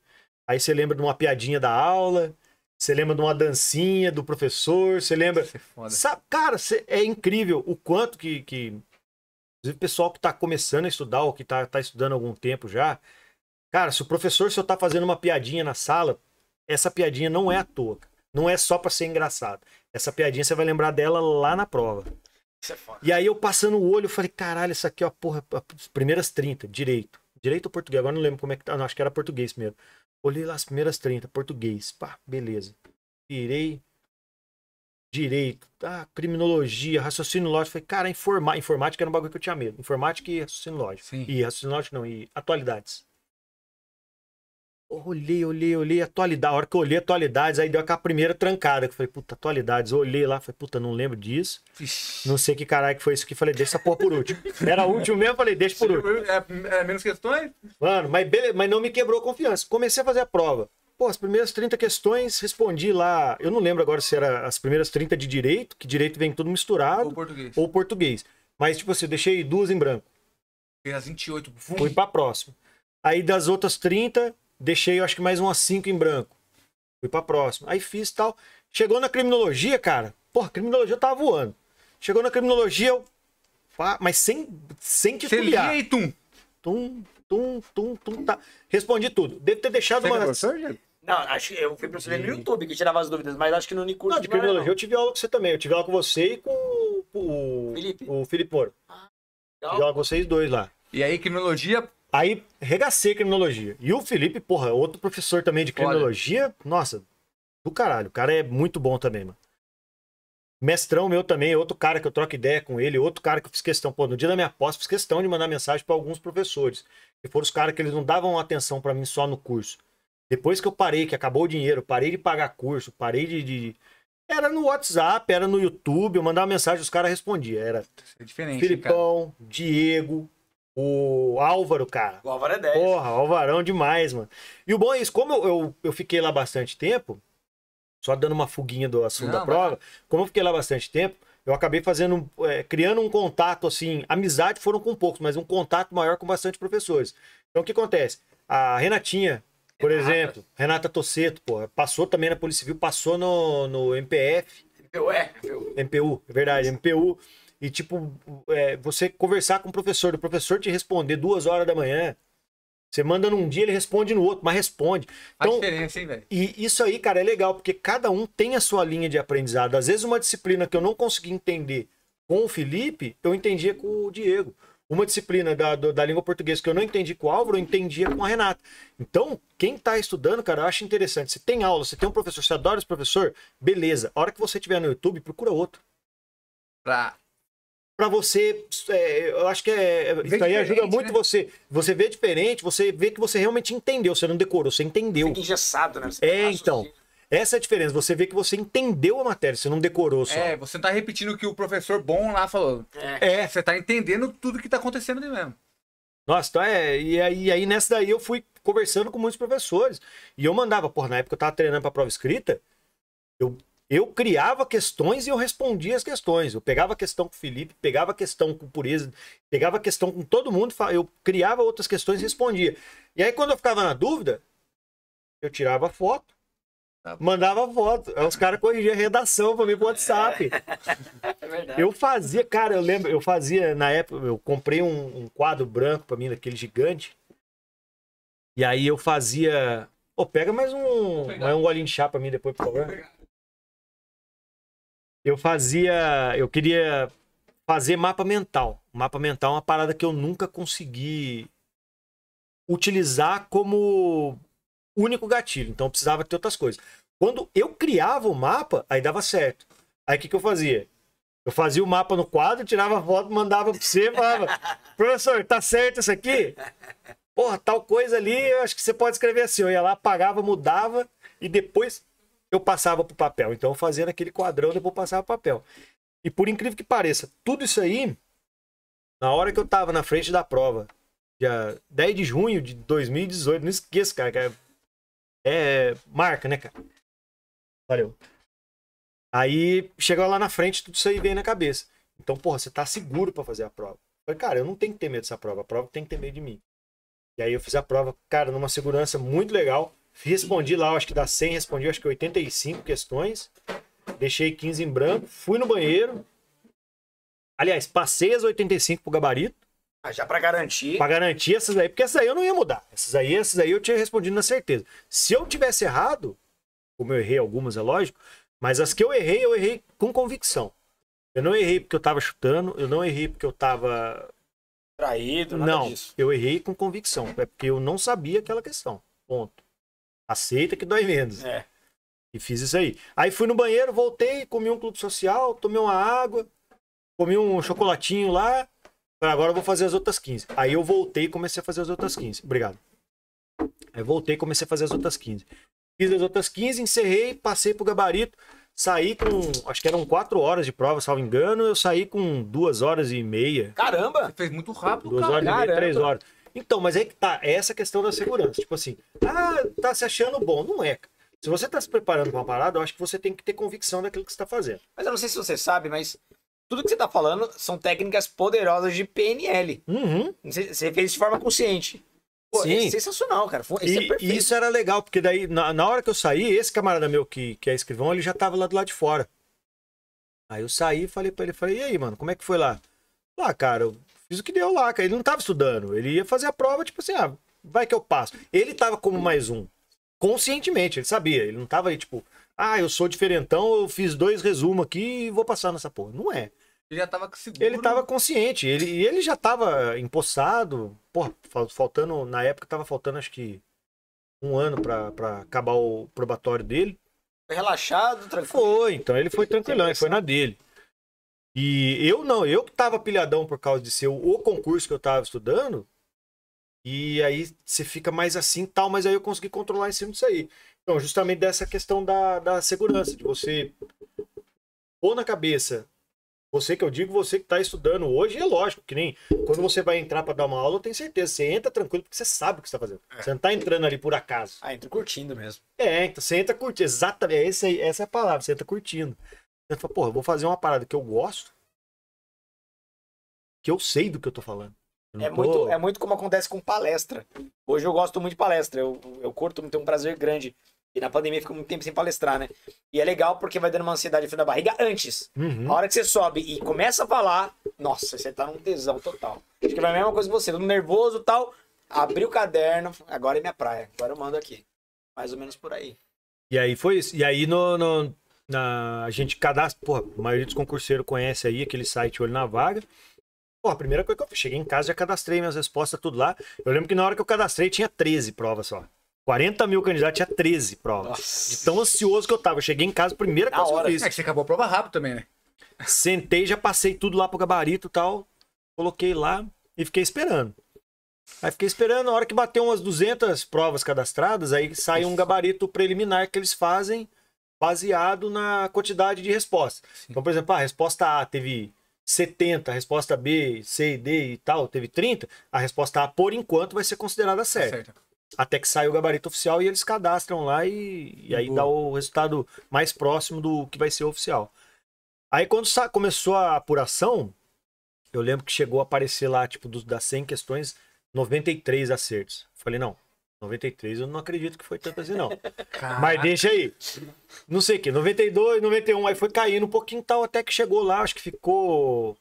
Aí você lembra de uma piadinha da aula, você lembra de uma dancinha do professor, você lembra. É Sabe, cara, cê... é incrível o quanto que, que. Inclusive, o pessoal que está começando a estudar ou que está tá estudando há algum tempo já. Cara, se o professor só tá fazendo uma piadinha na sala, essa piadinha não é à toa. Não é só para ser engraçado. Essa piadinha você vai lembrar dela lá na prova. Isso é foda. E aí eu passando o olho, eu falei, caralho, isso aqui, ó, porra, as primeiras 30, direito. Direito ou português? Agora não lembro como é que tá. Não, acho que era português mesmo. Olhei lá as primeiras 30, português. Pá, beleza. Virei. Direito, ah, criminologia, raciocínio lógico. Falei, cara, informa... informática era um bagulho que eu tinha medo. Informática e raciocínio lógico. Sim. E raciocínio lógico não, e atualidades. Olhei, olhei, olhei, atualidade. A hora que eu olhei atualidades, aí deu aquela primeira trancada. Que eu falei, puta, atualidades. Eu olhei lá, falei, puta, não lembro disso. Ixi. Não sei que caralho que foi isso que falei, deixa essa porra por último. Era o último mesmo, falei, deixa por último. É, é, menos questões? Mano, mas, beleza, mas não me quebrou a confiança. Comecei a fazer a prova. Pô, as primeiras 30 questões, respondi lá. Eu não lembro agora se era as primeiras 30 de direito, que direito vem tudo misturado. Ou português. Ou português. Mas, tipo assim, eu deixei duas em branco. Fez as 28. Fui pra próxima. Aí das outras 30, Deixei, eu acho que mais umas cinco em branco. Fui pra próxima. Aí fiz tal. Chegou na criminologia, cara. Porra, criminologia eu tava voando. Chegou na criminologia, eu. Mas sem, sem titular. Você e tum. Tum, tum, tum, tum. Tá. Respondi tudo. Devo ter deixado Você é uma. Professor, não, acho que eu fui professor o no YouTube que tirava as dúvidas, mas acho que no Unicurso. Não, de criminologia não. eu tive aula com você também. Eu tive aula com você e com o. Felipe. O Felipe Moro. Ah, tive aula com vocês dois lá. E aí, criminologia. Aí, regacei criminologia. E o Felipe, porra, outro professor também de criminologia. Olha. Nossa, do caralho. O cara é muito bom também, mano. Mestrão meu também, outro cara que eu troco ideia com ele, outro cara que eu fiz questão. Pô, no dia da minha posse, fiz questão de mandar mensagem para alguns professores. Que foram os caras que eles não davam atenção para mim só no curso. Depois que eu parei, que acabou o dinheiro, parei de pagar curso, parei de, de... Era no WhatsApp, era no YouTube, eu mandava mensagem, os caras respondiam. Era é diferente, Filipão, Diego, o Álvaro, cara. O Álvaro é 10. Porra, Alvarão demais, mano. E o bom é isso, como eu, eu fiquei lá bastante tempo, só dando uma fuguinha do assunto Não, da prova, mas... como eu fiquei lá bastante tempo, eu acabei fazendo, é, criando um contato, assim, amizade foram com poucos, mas um contato maior com bastante professores. Então, o que acontece? A Renatinha, por Renata. exemplo, Renata Tosseto, porra, passou também na Polícia Civil, passou no, no MPF. MPU, é, MPU. MPU, é verdade, MPU. E, tipo, é, você conversar com o professor, o professor te responder duas horas da manhã. Você manda num dia, ele responde no outro, mas responde. Então, a diferença, hein, velho? E isso aí, cara, é legal, porque cada um tem a sua linha de aprendizado. Às vezes, uma disciplina que eu não consegui entender com o Felipe, eu entendia com o Diego. Uma disciplina da, da língua portuguesa que eu não entendi com o Álvaro, eu entendia com a Renata. Então, quem está estudando, cara, eu acho interessante. Você tem aula, você tem um professor, você adora esse professor, beleza. A hora que você estiver no YouTube, procura outro. Pra para você. É, eu acho que é, é isso aí ajuda muito né? você. Você vê diferente, você vê que você realmente entendeu. Você não decorou, você entendeu. Fica engessado, né? Você é, então. Assim. Essa é a diferença. Você vê que você entendeu a matéria, você não decorou só. É, você tá repetindo o que o professor bom lá falou. É. é. Você tá entendendo tudo que tá acontecendo ali mesmo. Nossa, então é. E aí, e aí nessa daí eu fui conversando com muitos professores. E eu mandava, por na época eu tava treinando pra prova escrita, eu eu criava questões e eu respondia as questões. Eu pegava a questão com o Felipe, pegava a questão com o Pureza, pegava a questão com todo mundo, eu criava outras questões e respondia. E aí, quando eu ficava na dúvida, eu tirava foto, tá Mandava foto. Aí os caras corrigiam a redação pra mim pro WhatsApp. É Eu fazia, cara, eu lembro, eu fazia na época, eu comprei um, um quadro branco pra mim, daquele gigante. E aí eu fazia. Pô, pega mais um, mais um olhinho de chá pra mim depois, por favor eu fazia. Eu queria fazer mapa mental. Mapa mental é uma parada que eu nunca consegui utilizar como único gatilho. Então eu precisava ter outras coisas. Quando eu criava o mapa, aí dava certo. Aí o que, que eu fazia? Eu fazia o mapa no quadro, tirava foto, mandava para você, falava, professor, tá certo isso aqui? Porra, tal coisa ali, eu acho que você pode escrever assim. Eu ia lá, apagava, mudava e depois eu passava para o papel. Então, fazendo aquele quadrão, depois passava para papel. E por incrível que pareça, tudo isso aí, na hora que eu estava na frente da prova, dia 10 de junho de 2018, não esqueço, cara, é, é marca, né, cara? Valeu. Aí chegou lá na frente, tudo isso aí veio na cabeça. Então, porra, você tá seguro para fazer a prova. Eu falei, cara, eu não tenho que ter medo dessa prova, a prova tem que ter medo de mim. E aí eu fiz a prova, cara, numa segurança muito legal. Respondi lá, acho que das 100, respondi acho que 85 questões. Deixei 15 em branco, fui no banheiro. Aliás, passei as 85 pro gabarito. Ah, já para garantir. Para garantir essas aí, porque essas aí eu não ia mudar. Essas aí, essas aí eu tinha respondido na certeza. Se eu tivesse errado, como eu errei algumas, é lógico, mas as que eu errei, eu errei com convicção. Eu não errei porque eu tava chutando, eu não errei porque eu tava traído, não. Disso. Eu errei com convicção, é porque eu não sabia aquela questão. Ponto. Aceita que dói menos. É. E fiz isso aí. Aí fui no banheiro, voltei, comi um clube social, tomei uma água, comi um chocolatinho lá. Agora eu vou fazer as outras 15. Aí eu voltei e comecei a fazer as outras 15. Obrigado. Aí voltei e comecei a fazer as outras 15. Fiz as outras 15, encerrei, passei pro gabarito. Saí com, acho que eram 4 horas de prova, salvo engano. Eu saí com 2 horas e meia. Caramba! Você fez muito rápido, 2 horas e meia, 3 horas. Então, mas aí é que tá, é essa questão da segurança. Tipo assim, ah, tá se achando bom. Não é. Se você tá se preparando pra uma parada, eu acho que você tem que ter convicção daquilo que você tá fazendo. Mas eu não sei se você sabe, mas tudo que você tá falando são técnicas poderosas de PNL. Uhum. Você, você fez de forma consciente. Pô, é Sim. É sensacional, cara. e, é e, isso era legal, porque daí, na, na hora que eu saí, esse camarada meu que, que é escrivão, ele já tava lá do lado de fora. Aí eu saí e falei pra ele, falei, e aí, mano, como é que foi lá? Ah, cara, Fiz o que deu lá, cara. Ele não tava estudando. Ele ia fazer a prova, tipo assim, ah, vai que eu passo. Ele tava como mais um. Conscientemente, ele sabia. Ele não tava aí, tipo, ah, eu sou diferentão, eu fiz dois resumos aqui e vou passar nessa porra. Não é. Ele já tava seguro. Ele né? tava consciente. Ele, ele já tava empossado. Porra, faltando. Na época tava faltando acho que um ano pra, pra acabar o probatório dele. Foi relaxado, tranquilo. Foi, então ele foi tranquilão, ele foi na dele. E eu não, eu que tava pilhadão por causa de ser o, concurso que eu tava estudando. E aí você fica mais assim tal, mas aí eu consegui controlar em cima disso aí. Então, justamente dessa questão da, da segurança, de você pôr na cabeça. Você que eu digo, você que está estudando hoje, é lógico que nem quando você vai entrar para dar uma aula, eu tenho certeza. Você entra tranquilo porque você sabe o que está fazendo. É. Você não está entrando ali por acaso. Ah, entra curtindo mesmo. É, então você entra curtindo. Exatamente, é essa, essa é a palavra, você entra curtindo. Você fala, porra, eu vou fazer uma parada que eu gosto, que eu sei do que eu tô falando. Eu é, tô... Muito, é muito como acontece com palestra. Hoje eu gosto muito de palestra, eu, eu curto, tenho um prazer grande. E na pandemia fica muito tempo sem palestrar, né? E é legal porque vai dando uma ansiedade no da barriga antes. Uhum. A hora que você sobe e começa a falar, nossa, você tá num tesão total. Acho que vai a mesma coisa que você, todo nervoso e tal. Abri o caderno, agora é minha praia, agora eu mando aqui. Mais ou menos por aí. E aí foi isso. E aí no, no na, a gente cadastra, porra, a maioria dos concurseiros conhece aí aquele site Olho na Vaga. Pô, a primeira coisa que eu fiz, cheguei em casa, já cadastrei minhas respostas, tudo lá. Eu lembro que na hora que eu cadastrei tinha 13 provas só. 40 mil candidatos, tinha 13 provas. Nossa. De tão ansioso que eu tava. Eu cheguei em casa, primeira coisa hora. que eu fiz. É que você acabou a prova rápido também, né? Sentei, já passei tudo lá pro gabarito e tal. Coloquei lá e fiquei esperando. Aí fiquei esperando, na hora que bateu umas 200 provas cadastradas, aí sai um gabarito preliminar que eles fazem baseado na quantidade de respostas. Então, por exemplo, ah, a resposta A teve 70, a resposta B, C e D e tal teve 30, a resposta A, por enquanto, vai ser considerada tá certa. Até que sai o gabarito oficial e eles cadastram lá e, e aí Boa. dá o resultado mais próximo do que vai ser oficial. Aí quando começou a apuração, eu lembro que chegou a aparecer lá, tipo, dos, das 100 questões, 93 acertos. Falei, não, 93 eu não acredito que foi tanto assim, não. Caraca. Mas deixa aí. Não sei o que, 92, 91, aí foi caindo um pouquinho tal, até que chegou lá, acho que ficou.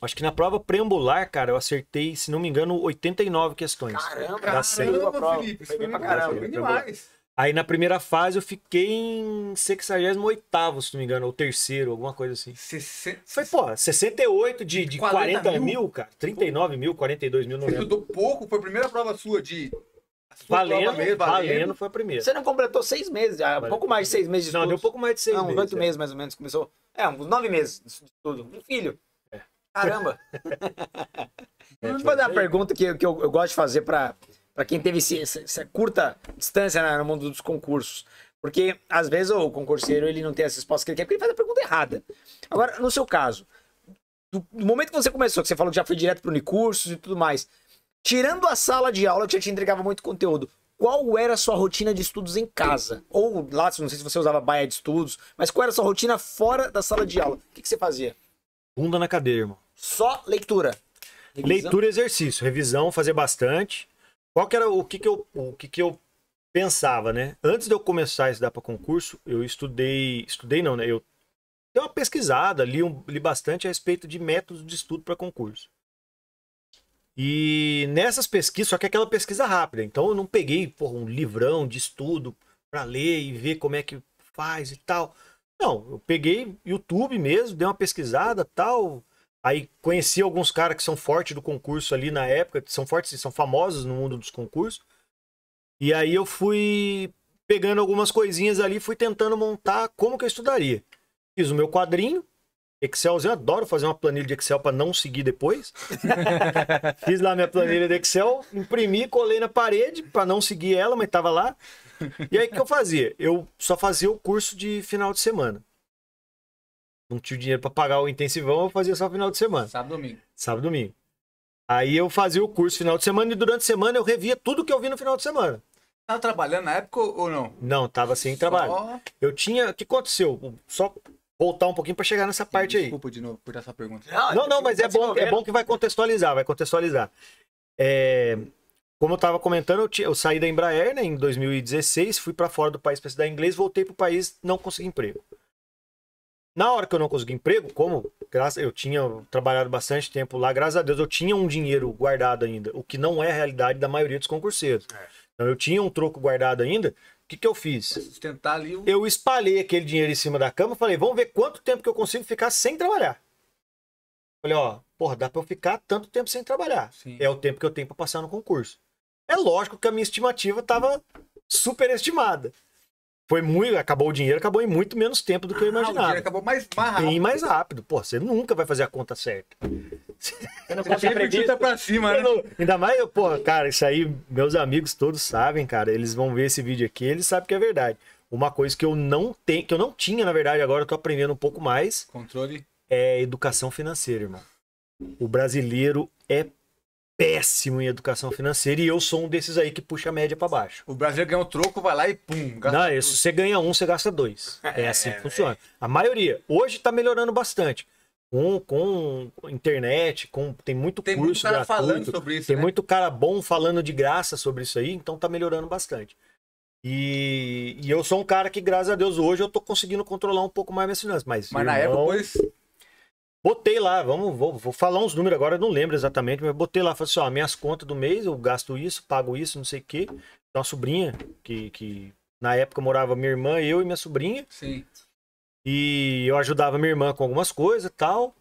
Acho que na prova preambular, cara, eu acertei, se não me engano, 89 questões. Caramba, da caramba, 100. Felipe, isso foi pra caramba. Foi demais. Aí na primeira fase eu fiquei em 68, se não me engano, ou terceiro, alguma coisa assim. 60... foi pô, 68 de, de 40, 40 mil? mil, cara. 39 pô. mil, 42 mil, não Você lembro. Você estudou pouco, foi a primeira prova sua de... Sua valendo, mesmo, valendo, valendo, foi a primeira. Você não completou seis meses, ah, pouco mais de seis meses de estudo. Não, deu pouco mais de seis não, meses. Não, oito é. meses mais ou menos, começou. É, uns nove meses de tudo Um filho. É. Caramba. é, fazer uma tipo, pergunta que, que eu, eu gosto de fazer para para quem teve essa, essa, curta distância no mundo dos concursos. Porque, às vezes, o concurseiro ele não tem essa resposta que ele quer, porque ele faz a pergunta errada. Agora, no seu caso, do, do momento que você começou, que você falou que já foi direto para o Unicursos e tudo mais, tirando a sala de aula, que já te entregava muito conteúdo, qual era a sua rotina de estudos em casa? Ou lá, não sei se você usava baia de estudos, mas qual era a sua rotina fora da sala de aula? O que, que você fazia? Bunda na cadeira, irmão. Só leitura. Revisão? Leitura e exercício. Revisão, fazer bastante. Qual que era o que que eu, o que que eu pensava, né? Antes de eu começar a estudar para concurso, eu estudei, estudei não, né? Eu dei uma pesquisada, li, um, li bastante a respeito de métodos de estudo para concurso. E nessas pesquisas, só que é aquela pesquisa rápida, então eu não peguei porra, um livrão de estudo para ler e ver como é que faz e tal. Não, eu peguei YouTube mesmo, dei uma pesquisada, tal, Aí conheci alguns caras que são fortes do concurso ali na época, que são fortes, e são famosos no mundo dos concursos. E aí eu fui pegando algumas coisinhas ali, fui tentando montar como que eu estudaria. Fiz o meu quadrinho, Excelzinho, eu adoro fazer uma planilha de Excel para não seguir depois. Fiz lá minha planilha de Excel, imprimi, colei na parede para não seguir ela, mas estava lá. E aí o que eu fazia? Eu só fazia o curso de final de semana. Não tinha dinheiro para pagar o intensivão, eu fazia só final de semana. Sábado domingo. Sábado domingo. Aí eu fazia o curso final de semana e durante a semana eu revia tudo que eu vi no final de semana. Tava trabalhando na época ou não? Não, tava sem trabalho. Eu tinha. O que aconteceu? Só voltar um pouquinho para chegar nessa parte Desculpa aí. Desculpa de novo por essa pergunta. não, não, mas é bom, é bom que vai contextualizar, vai contextualizar. É... Como eu tava comentando, eu, tinha... eu saí da Embraer né, em 2016, fui para fora do país para estudar inglês, voltei pro país, não consegui emprego. Na hora que eu não consegui emprego, como graças, eu tinha trabalhado bastante tempo lá, graças a Deus eu tinha um dinheiro guardado ainda, o que não é a realidade da maioria dos concurseiros. É. Então eu tinha um troco guardado ainda. O que, que eu fiz? ali Eu espalhei aquele dinheiro em cima da cama, falei, vamos ver quanto tempo que eu consigo ficar sem trabalhar. Falei, ó, porra, dá para eu ficar tanto tempo sem trabalhar. Sim. É o tempo que eu tenho para passar no concurso. É lógico que a minha estimativa estava superestimada foi muito. Acabou o dinheiro, acabou em muito menos tempo do que eu imaginava. Ah, o dinheiro acabou mais, mais rápido. Bem mais rápido. Pô, você nunca vai fazer a conta certa. Você não consegue acredita pra cima, né? Não, ainda mais, pô, cara, isso aí, meus amigos todos sabem, cara. Eles vão ver esse vídeo aqui, eles sabem que é verdade. Uma coisa que eu não tenho, que eu não tinha, na verdade, agora eu tô aprendendo um pouco mais. Controle. É educação financeira, irmão. O brasileiro é péssimo em educação financeira e eu sou um desses aí que puxa a média para baixo. O brasileiro ganha um troco, vai lá e pum. Gasta não, se você ganha um, você gasta dois. É, é assim que é, funciona. É. A maioria. Hoje está melhorando bastante. Com, com internet, com tem muito tem curso muito cara gratuito, falando sobre isso. Tem né? muito cara bom falando de graça sobre isso aí, então está melhorando bastante. E, e, eu sou um cara que, graças a Deus, hoje eu estou conseguindo controlar um pouco mais minhas finanças. Mas, mas irmão, na época, Botei lá, vamos, vou, vou falar uns números agora, não lembro exatamente, mas botei lá, falei assim, ó, minhas contas do mês, eu gasto isso, pago isso, não sei o quê. Tem uma sobrinha que, que na época morava minha irmã, eu e minha sobrinha. Sim. E eu ajudava minha irmã com algumas coisas e tal.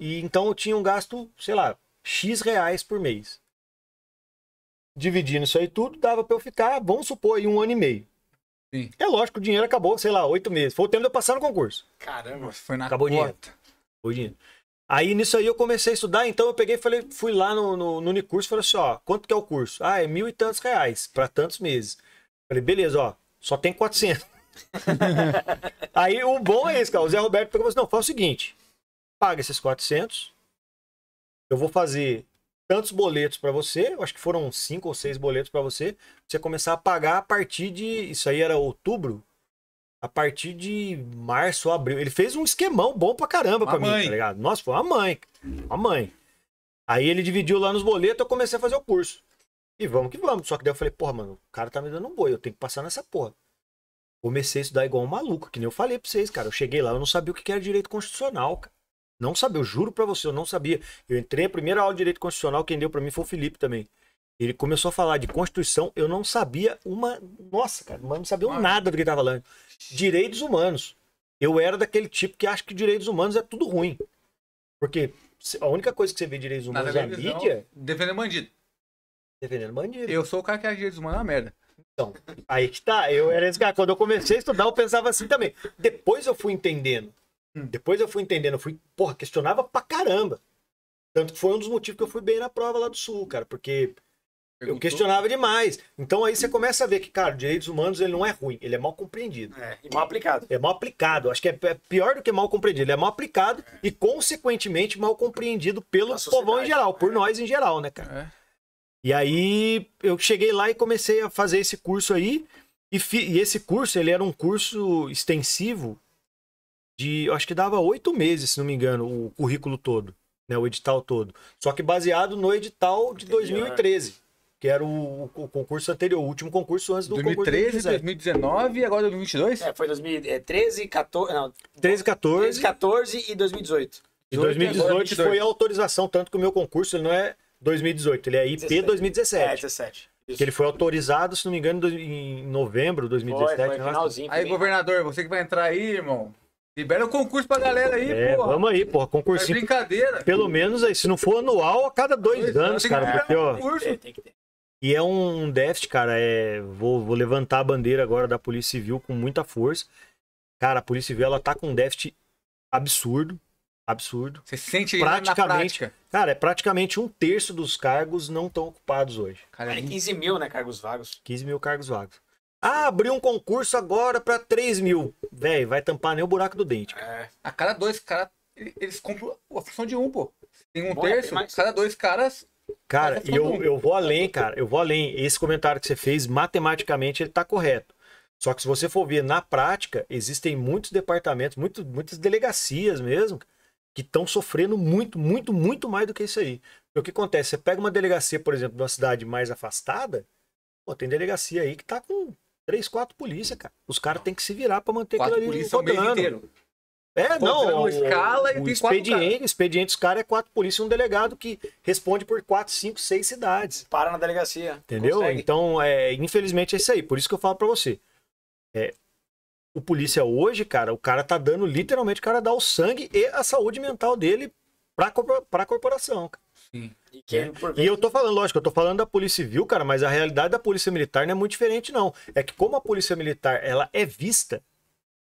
E então eu tinha um gasto, sei lá, X reais por mês. Dividindo isso aí tudo, dava para eu ficar, vamos supor, aí um ano e meio. Sim. É lógico, o dinheiro acabou, sei lá, oito meses. Foi o tempo de eu passar no concurso. Caramba, foi na acabou conta. O dinheiro. Aí nisso aí eu comecei a estudar, então eu peguei falei, fui lá no, no, no Unicurso e falei assim, ó, quanto que é o curso? Ah, é mil e tantos reais para tantos meses. Falei, beleza, ó, só tem 400. aí o bom é esse, cara, o Zé Roberto pegou e assim, não, faz o seguinte, paga esses 400, eu vou fazer tantos boletos para você, eu acho que foram cinco ou seis boletos para você, você começar a pagar a partir de, isso aí era outubro, a partir de março, abril. Ele fez um esquemão bom pra caramba uma pra mãe. mim, tá ligado? Nossa, foi uma mãe. Uma mãe. Aí ele dividiu lá nos boletos, eu comecei a fazer o curso. E vamos que vamos. Só que daí eu falei, porra, mano, o cara tá me dando um boi, eu tenho que passar nessa porra. Comecei a estudar igual um maluco, que nem eu falei pra vocês, cara. Eu cheguei lá, eu não sabia o que era direito constitucional, cara. Não sabia, eu juro pra você, eu não sabia. Eu entrei a primeira aula de direito constitucional, quem deu pra mim foi o Felipe também. Ele começou a falar de Constituição, eu não sabia uma. Nossa, cara, mas não sabia nada do que ele estava falando. Direitos humanos. Eu era daquele tipo que acha que direitos humanos é tudo ruim. Porque a única coisa que você vê direitos humanos na é a mídia. Defendendo bandido. Defendendo bandido. Eu sou o cara que acha direitos humanos na merda. Então, aí que tá. Eu era esse cara. Quando eu comecei a estudar, eu pensava assim também. Depois eu fui entendendo. Hum. Depois eu fui entendendo. Eu fui, porra, questionava pra caramba. Tanto que foi um dos motivos que eu fui bem na prova lá do Sul, cara. Porque Perguntou? Eu questionava demais. Então aí você começa a ver que, cara, direitos humanos ele não é ruim, ele é mal compreendido. É, e mal aplicado. É mal aplicado. Acho que é, é pior do que mal compreendido. Ele é mal aplicado é. e, consequentemente, mal compreendido pelo povão em geral, por é. nós em geral, né, cara? É. E aí eu cheguei lá e comecei a fazer esse curso aí. E, e esse curso, ele era um curso extensivo de. acho que dava oito meses, se não me engano, o currículo todo, né? O edital todo. Só que baseado no edital de 2013 que era o, o, concurso anterior, o último concurso antes do 2013, concurso 2019 e agora 2022? É, foi 2013, 14, é, não, 13, 14, 13, 14 e 2018. E 2018, 2018 foi a autorização, tanto que o meu concurso não é 2018, ele é IP 17. 2017. É, 17. Isso. Que ele foi autorizado, se não me engano, em novembro de 2017. Foi, foi né? finalzinho. Aí, governador, você que vai entrar aí, irmão. Libera o um concurso pra galera aí, é, Vamos aí, pô, Concursinho. É brincadeira. Pelo menos aí, se não for anual, a cada dois, dois anos, cara. Porque, ó, concurso. É, tem que ter. E é um déficit, cara. É... Vou, vou levantar a bandeira agora da Polícia Civil com muita força. Cara, a Polícia Civil ela tá com um déficit absurdo. Absurdo. Você sente praticamente, prática. Cara, é praticamente um terço dos cargos não estão ocupados hoje. Cara, é 15 é mil, né? Cargos vagos. 15 mil cargos vagos. Ah, abriu um concurso agora para 3 mil. Véi, vai tampar nem o buraco do dente. É. A cada dois caras, eles compram a função de um, pô. Tem um é, terço, tem cada dois caras Cara, e eu, eu vou além, cara, eu vou além. Esse comentário que você fez, matematicamente, ele tá correto. Só que se você for ver na prática, existem muitos departamentos, muito, muitas delegacias mesmo, que estão sofrendo muito, muito, muito mais do que isso aí. Porque o que acontece? Você pega uma delegacia, por exemplo, de uma cidade mais afastada, pô, tem delegacia aí que tá com três, quatro polícia, cara. Os caras têm que se virar para manter quatro aquilo ali. Polícia é o mês inteiro. É, não. O, é escala o, e expediente, expediente dos caras é quatro polícias e um delegado que responde por quatro, cinco, seis cidades. Para na delegacia. Entendeu? Consegue. Então, é, infelizmente é isso aí. Por isso que eu falo para você. É, o polícia hoje, cara, o cara tá dando, literalmente, o cara dá o sangue e a saúde mental dele pra, pra corporação. Sim. E, é. e eu tô falando, lógico, eu tô falando da polícia civil, cara, mas a realidade da polícia militar não é muito diferente, não. É que como a polícia militar, ela é vista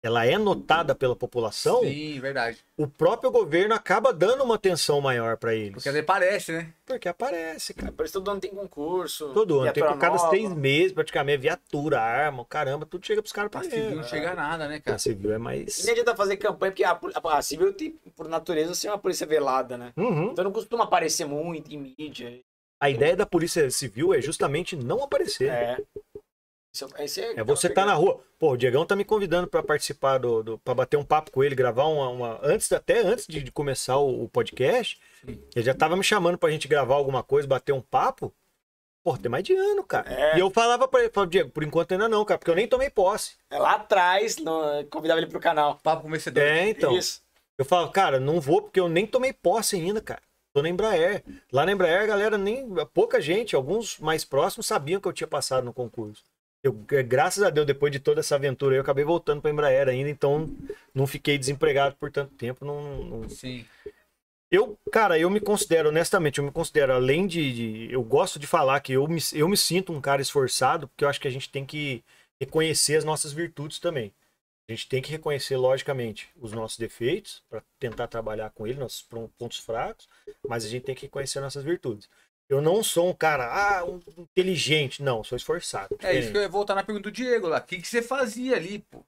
ela é notada pela população, Sim, verdade. o próprio governo acaba dando uma atenção maior para eles. Porque aparece, né? Porque aparece, cara. Por isso todo ano tem concurso. Todo ano. Tem cada seis meses, praticamente, viatura, arma, caramba, tudo chega pros caras pra civil não chega nada, né, cara? A civil é mais. E nem adianta fazer campanha, porque a, a, a, civil tem, por natureza, ser assim, uma polícia velada, né? Uhum. Então não costuma aparecer muito em mídia. A ideia da polícia civil é justamente não aparecer. É. É, você é, tá, tá na rua. Pô, o Diegão tá me convidando para participar do, do para bater um papo com ele, gravar uma, uma antes até antes de, de começar o, o podcast. Sim. Ele já tava me chamando pra gente gravar alguma coisa, bater um papo. Pô, tem mais de ano, cara. É. E eu falava pra ele, falava, Diego, por enquanto ainda não, cara, porque eu nem tomei posse. É lá atrás, no, convidava ele pro canal. Papo com vencedor. É, então. Isso. Eu falo, cara, não vou porque eu nem tomei posse ainda, cara. Tô na Embraer. Lá na Embraer, a galera nem. Pouca gente, alguns mais próximos, sabiam que eu tinha passado no concurso eu, é, graças a Deus, depois de toda essa aventura, eu acabei voltando para Embraer ainda, então não fiquei desempregado por tanto tempo. Não, não... Sim. Eu, cara, eu me considero, honestamente, eu me considero, além de. de eu gosto de falar que eu me, eu me sinto um cara esforçado, porque eu acho que a gente tem que reconhecer as nossas virtudes também. A gente tem que reconhecer, logicamente, os nossos defeitos, para tentar trabalhar com ele, nossos pontos fracos, mas a gente tem que reconhecer nossas virtudes. Eu não sou um cara, ah, inteligente. Não, sou esforçado. É isso que eu ia voltar na pergunta do Diego lá. O que, que você fazia ali, pô?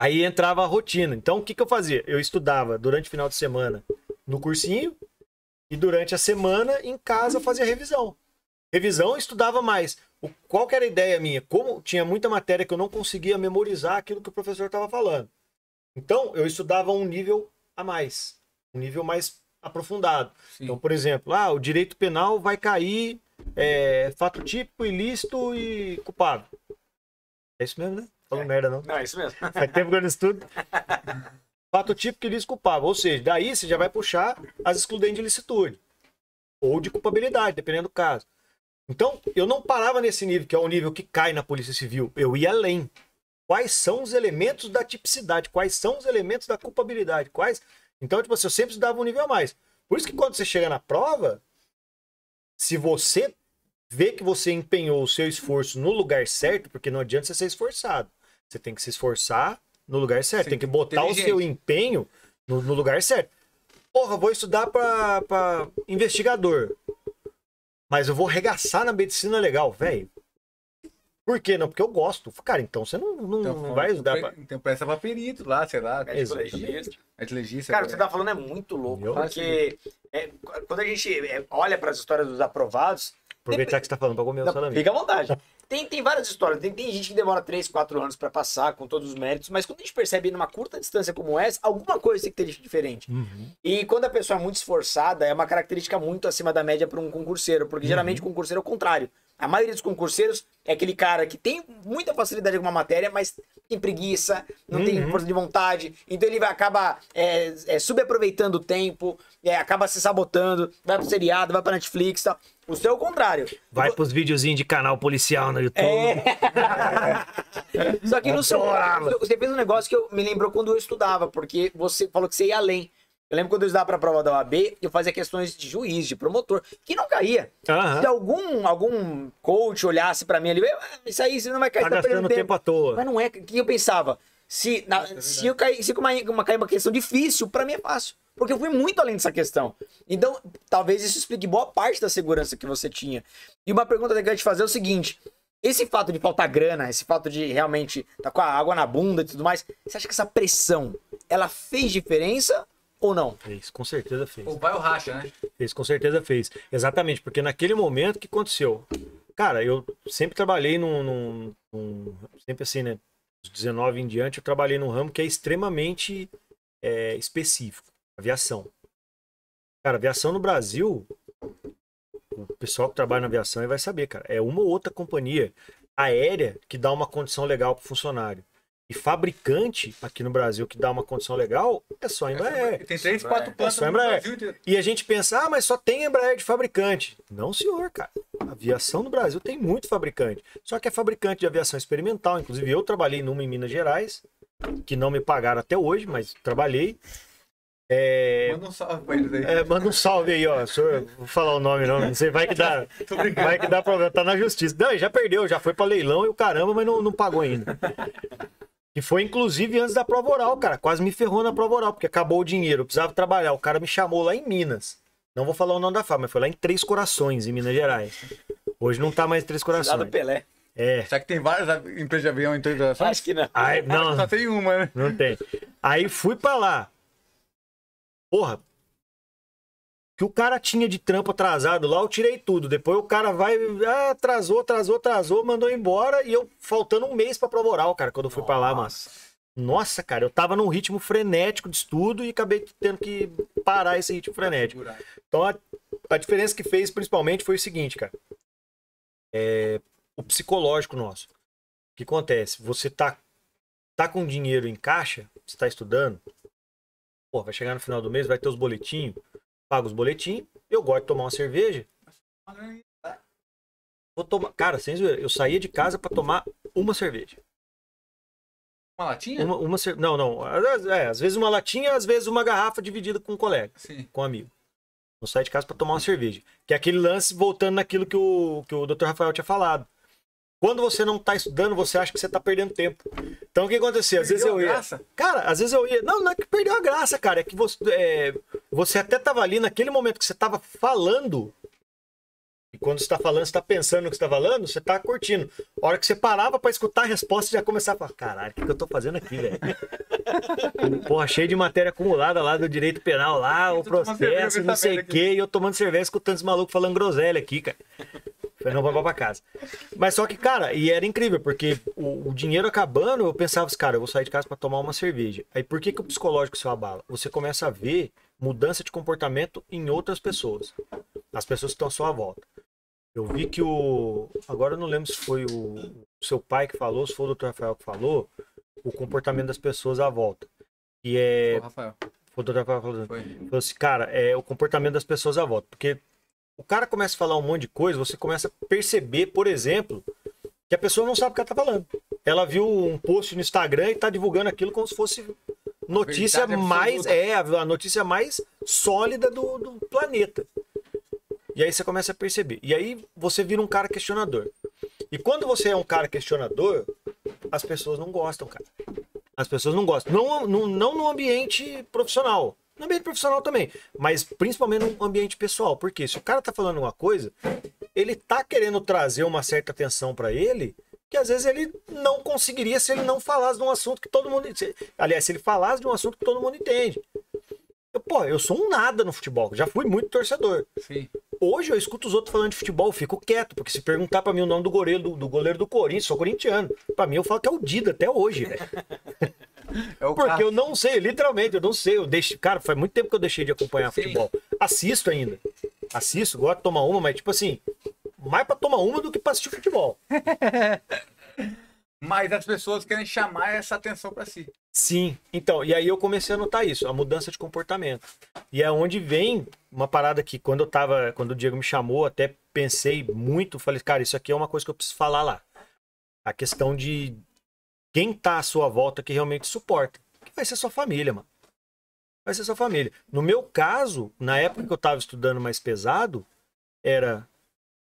Aí entrava a rotina. Então, o que, que eu fazia? Eu estudava durante o final de semana no cursinho e durante a semana em casa eu fazia revisão. Revisão, eu estudava mais. O, qual era a ideia minha? Como tinha muita matéria que eu não conseguia memorizar aquilo que o professor estava falando. Então, eu estudava um nível a mais. Um nível mais aprofundado. Sim. Então, por exemplo, ah, o direito penal vai cair é, fato típico, ilícito e culpado. É isso mesmo, né? Falou é. merda, não. Não, é isso mesmo. Faz tempo que eu não estudo. fato típico, ilícito e culpável. Ou seja, daí você já vai puxar as excludentes de licitude. Ou de culpabilidade, dependendo do caso. Então, eu não parava nesse nível, que é o nível que cai na Polícia Civil. Eu ia além. Quais são os elementos da tipicidade? Quais são os elementos da culpabilidade? Quais então, tipo assim, eu sempre estudava um nível a mais. Por isso que quando você chega na prova, se você vê que você empenhou o seu esforço no lugar certo, porque não adianta você ser esforçado. Você tem que se esforçar no lugar certo, Sim, tem que botar o seu empenho no, no, lugar certo. Porra, vou estudar para investigador. Mas eu vou regaçar na medicina legal, velho. Por quê? Não, porque eu gosto. Cara, então você não, não então, vai ajudar. Pra... Então peça pra perito lá, sei lá. É legista. É legista. Cara, o é. que você tá falando é muito louco. Eu porque é, quando a gente é, olha para as histórias dos aprovados, Aproveitar que você tá falando pra comer o salame. Fica à vontade. Tem, tem várias histórias. Tem, tem gente que demora 3, 4 anos para passar com todos os méritos, mas quando a gente percebe numa curta distância como essa, alguma coisa tem que ter diferente. Uhum. E quando a pessoa é muito esforçada, é uma característica muito acima da média para um concurseiro, porque uhum. geralmente o concurseiro é o contrário. A maioria dos concurseiros é aquele cara que tem muita facilidade em alguma matéria, mas tem preguiça, não uhum. tem força de vontade, então ele vai, acaba é, é, subaproveitando o tempo, é, acaba se sabotando, vai pro seriado, vai pra Netflix e tal. O seu é o contrário. Vai pros videozinhos de canal policial no YouTube. É. Só que no seu. Você fez um negócio que eu, me lembrou quando eu estudava, porque você falou que você ia além. Eu lembro quando eu estudava para a prova da OAB, eu fazia questões de juiz, de promotor, que não caía. Uhum. Se algum, algum coach olhasse para mim ali, isso aí você não vai cair, tá, tá gastando tempo. tempo à toa. Mas não é que eu pensava, se, é na, é se, eu caí, se uma, uma, cair uma questão difícil, para mim é fácil. Porque eu fui muito além dessa questão. Então, talvez isso explique boa parte da segurança que você tinha. E uma pergunta que eu quero te fazer é o seguinte: esse fato de faltar grana, esse fato de realmente estar tá com a água na bunda e tudo mais, você acha que essa pressão, ela fez diferença ou não? Fez, com certeza fez. o pai ou racha, né? Fez, com certeza fez. Exatamente, porque naquele momento que aconteceu? Cara, eu sempre trabalhei num. num, num sempre assim, né? 19 em diante, eu trabalhei num ramo que é extremamente é, específico, aviação. Cara, aviação no Brasil, o pessoal que trabalha na aviação vai saber, cara, é uma ou outra companhia aérea que dá uma condição legal pro funcionário e fabricante aqui no Brasil que dá uma condição legal é só a é Embraer. Tem três, quatro pontos É só a Embraer. E a gente pensa, ah, mas só tem Embraer de fabricante. Não, senhor, cara. A aviação no Brasil tem muito fabricante. Só que é fabricante de aviação experimental. Inclusive, eu trabalhei numa em Minas Gerais, que não me pagaram até hoje, mas trabalhei. É... Manda um salve pra eles aí. É, manda um salve aí, ó. Senhor, vou falar o nome, não. Não sei, vai que dá. vai que dá problema. Tá na justiça. Não, já perdeu, já foi pra leilão e o caramba, mas não, não pagou ainda. Que foi inclusive antes da prova oral, cara. Quase me ferrou na prova oral, porque acabou o dinheiro. Eu precisava trabalhar. O cara me chamou lá em Minas. Não vou falar o nome da fábrica, mas foi lá em Três Corações, em Minas Gerais. Hoje não tá mais em Três Corações. Lá do Pelé. É. Será que tem várias empresas de avião em Três Corações? Acho que não. Aí, não. Só tem uma, né? Não tem. Aí fui pra lá. Porra, que o cara tinha de trampo atrasado lá, eu tirei tudo. Depois o cara vai, ah, atrasou, atrasou, atrasou, mandou embora e eu faltando um mês para prova oral, cara, quando eu fui para lá, mas nossa, cara, eu tava num ritmo frenético de estudo e acabei tendo que parar esse ritmo frenético. Tá então a, a diferença que fez principalmente foi o seguinte, cara. É, o psicológico nosso. O que acontece? Você tá tá com dinheiro em caixa, você tá estudando, pô, vai chegar no final do mês, vai ter os boletinhos pago os boletins, eu gosto de tomar uma cerveja. Vou tomar. Cara, sem zoeira, eu saía de casa para tomar uma cerveja. Uma latinha? Uma, uma cer... Não, não. É, às vezes uma latinha, às vezes uma garrafa dividida com um colega, Sim. com um amigo. Eu saía de casa para tomar uma cerveja. Que é aquele lance voltando naquilo que o, que o Dr. Rafael tinha falado. Quando você não está estudando, você acha que você está perdendo tempo. Então o que acontecia? Às perdeu vezes eu ia. Graça. Cara, às vezes eu ia. Não, não é que perdeu a graça, cara. É que você, é... você até estava ali naquele momento que você estava falando. E quando você está falando, você está pensando no que está falando, você está curtindo. A hora que você parava para escutar a resposta, você já começava a falar: caralho, o que, que eu estou fazendo aqui, velho? Porra, cheio de matéria acumulada lá do direito penal, lá, o processo, não tá sei o quê, e eu tomando cerveja escutando esse maluco falando groselha aqui, cara. Falei, não, vou pra casa. Mas só que, cara, e era incrível, porque o, o dinheiro acabando, eu pensava assim, cara, eu vou sair de casa para tomar uma cerveja. Aí por que, que o psicológico se abala? Você começa a ver mudança de comportamento em outras pessoas. As pessoas que estão à sua volta. Eu vi que o. Agora eu não lembro se foi o seu pai que falou, se foi o doutor Rafael que falou, o comportamento das pessoas à volta. E é. Foi o Rafael. Foi o doutor Rafael falando. Foi. Falou assim, cara, é o comportamento das pessoas à volta. Porque o cara começa a falar um monte de coisa, você começa a perceber, por exemplo, que a pessoa não sabe o que ela tá falando. Ela viu um post no Instagram e tá divulgando aquilo como se fosse notícia mais. É, a notícia mais sólida do, do planeta. E aí você começa a perceber. E aí você vira um cara questionador. E quando você é um cara questionador, as pessoas não gostam, cara. As pessoas não gostam. Não, não, não no ambiente profissional. No ambiente profissional também, mas principalmente no ambiente pessoal, porque se o cara tá falando uma coisa, ele tá querendo trazer uma certa atenção para ele, que às vezes ele não conseguiria se ele não falasse de um assunto que todo mundo. aliás, se ele falasse de um assunto que todo mundo entende. Eu, pô, eu sou um nada no futebol, já fui muito torcedor. Sim. Hoje eu escuto os outros falando de futebol, fico quieto, porque se perguntar para mim o nome do goleiro do, do goleiro do Corinthians, sou corintiano. Para mim eu falo que é o Dida até hoje, velho. É Porque eu não sei, literalmente, eu não sei. Eu deixo, cara, faz muito tempo que eu deixei de acompanhar Sim. futebol. Assisto ainda. Assisto, gosto de tomar uma, mas tipo assim, mais pra tomar uma do que pra assistir futebol. mas as pessoas querem chamar essa atenção para si. Sim, então, e aí eu comecei a notar isso, a mudança de comportamento. E é onde vem uma parada que quando eu tava, quando o Diego me chamou, até pensei muito, falei, cara, isso aqui é uma coisa que eu preciso falar lá. A questão de quem tá à sua volta que realmente suporta. Que vai ser sua família, mano. Vai ser sua família. No meu caso, na época que eu tava estudando mais pesado, era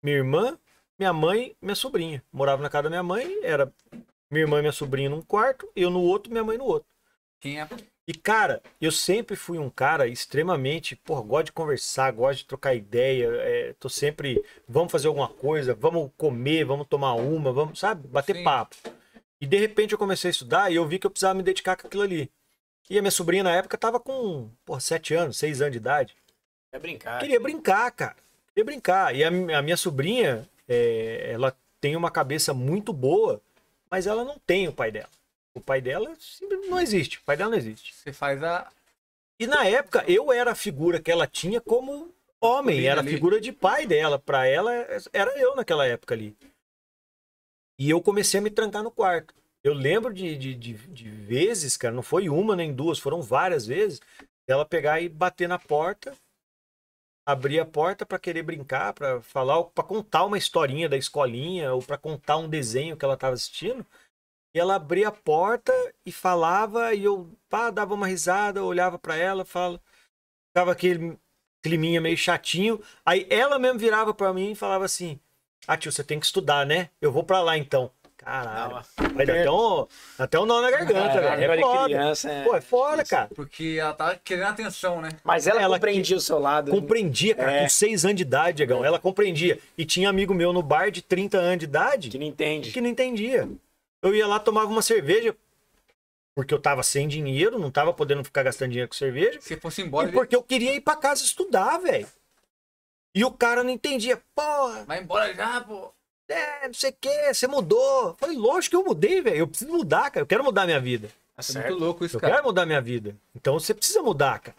minha irmã, minha mãe, minha sobrinha. Morava na casa da minha mãe, era minha irmã e minha sobrinha num quarto, eu no outro, minha mãe no outro. Quem é? E cara, eu sempre fui um cara extremamente, porra, gosto de conversar, gosto de trocar ideia, é, tô sempre, vamos fazer alguma coisa, vamos comer, vamos tomar uma, vamos, sabe, bater Sim. papo. E de repente eu comecei a estudar e eu vi que eu precisava me dedicar com aquilo ali. E a minha sobrinha na época tava com, pô, sete anos, seis anos de idade. Queria brincar. Queria brincar, cara. Queria brincar. E a, a minha sobrinha, é, ela tem uma cabeça muito boa, mas ela não tem o pai dela. O pai dela não existe. O pai dela não existe. Você faz a. E na época eu era a figura que ela tinha como homem, era a figura de pai dela. Pra ela, era eu naquela época ali. E eu comecei a me trancar no quarto. Eu lembro de, de, de, de vezes, cara, não foi uma nem duas, foram várias vezes, ela pegar e bater na porta, abrir a porta para querer brincar, para falar, para contar uma historinha da escolinha ou para contar um desenho que ela estava assistindo. E ela abria a porta e falava e eu pá, dava uma risada, olhava para ela, fala, ficava aquele climinha meio chatinho. Aí ela mesmo virava para mim e falava assim: ah, tio, você tem que estudar, né? Eu vou para lá então. Caralho. vai dar até um, até um nó na garganta, é, velho. É foda. Criança, é... Pô, é foda, cara. Porque ela tava tá querendo atenção, né? Mas ela, ela compreendia que... o seu lado. Né? Compreendia, cara. É. Com seis anos de idade, Diegão. Ela compreendia. E tinha amigo meu no bar de 30 anos de idade. Que não entende. Que não entendia. Eu ia lá, tomava uma cerveja. Porque eu tava sem dinheiro, não tava podendo ficar gastando dinheiro com cerveja. Se fosse embora. E porque eu queria ir pra casa estudar, velho. E o cara não entendia. Porra! Vai embora já, pô! É, não sei o que, você mudou. Eu falei, lógico que eu mudei, velho. Eu preciso mudar, cara. Eu quero mudar minha vida. É muito louco isso, eu cara. Eu quero mudar minha vida. Então você precisa mudar, cara.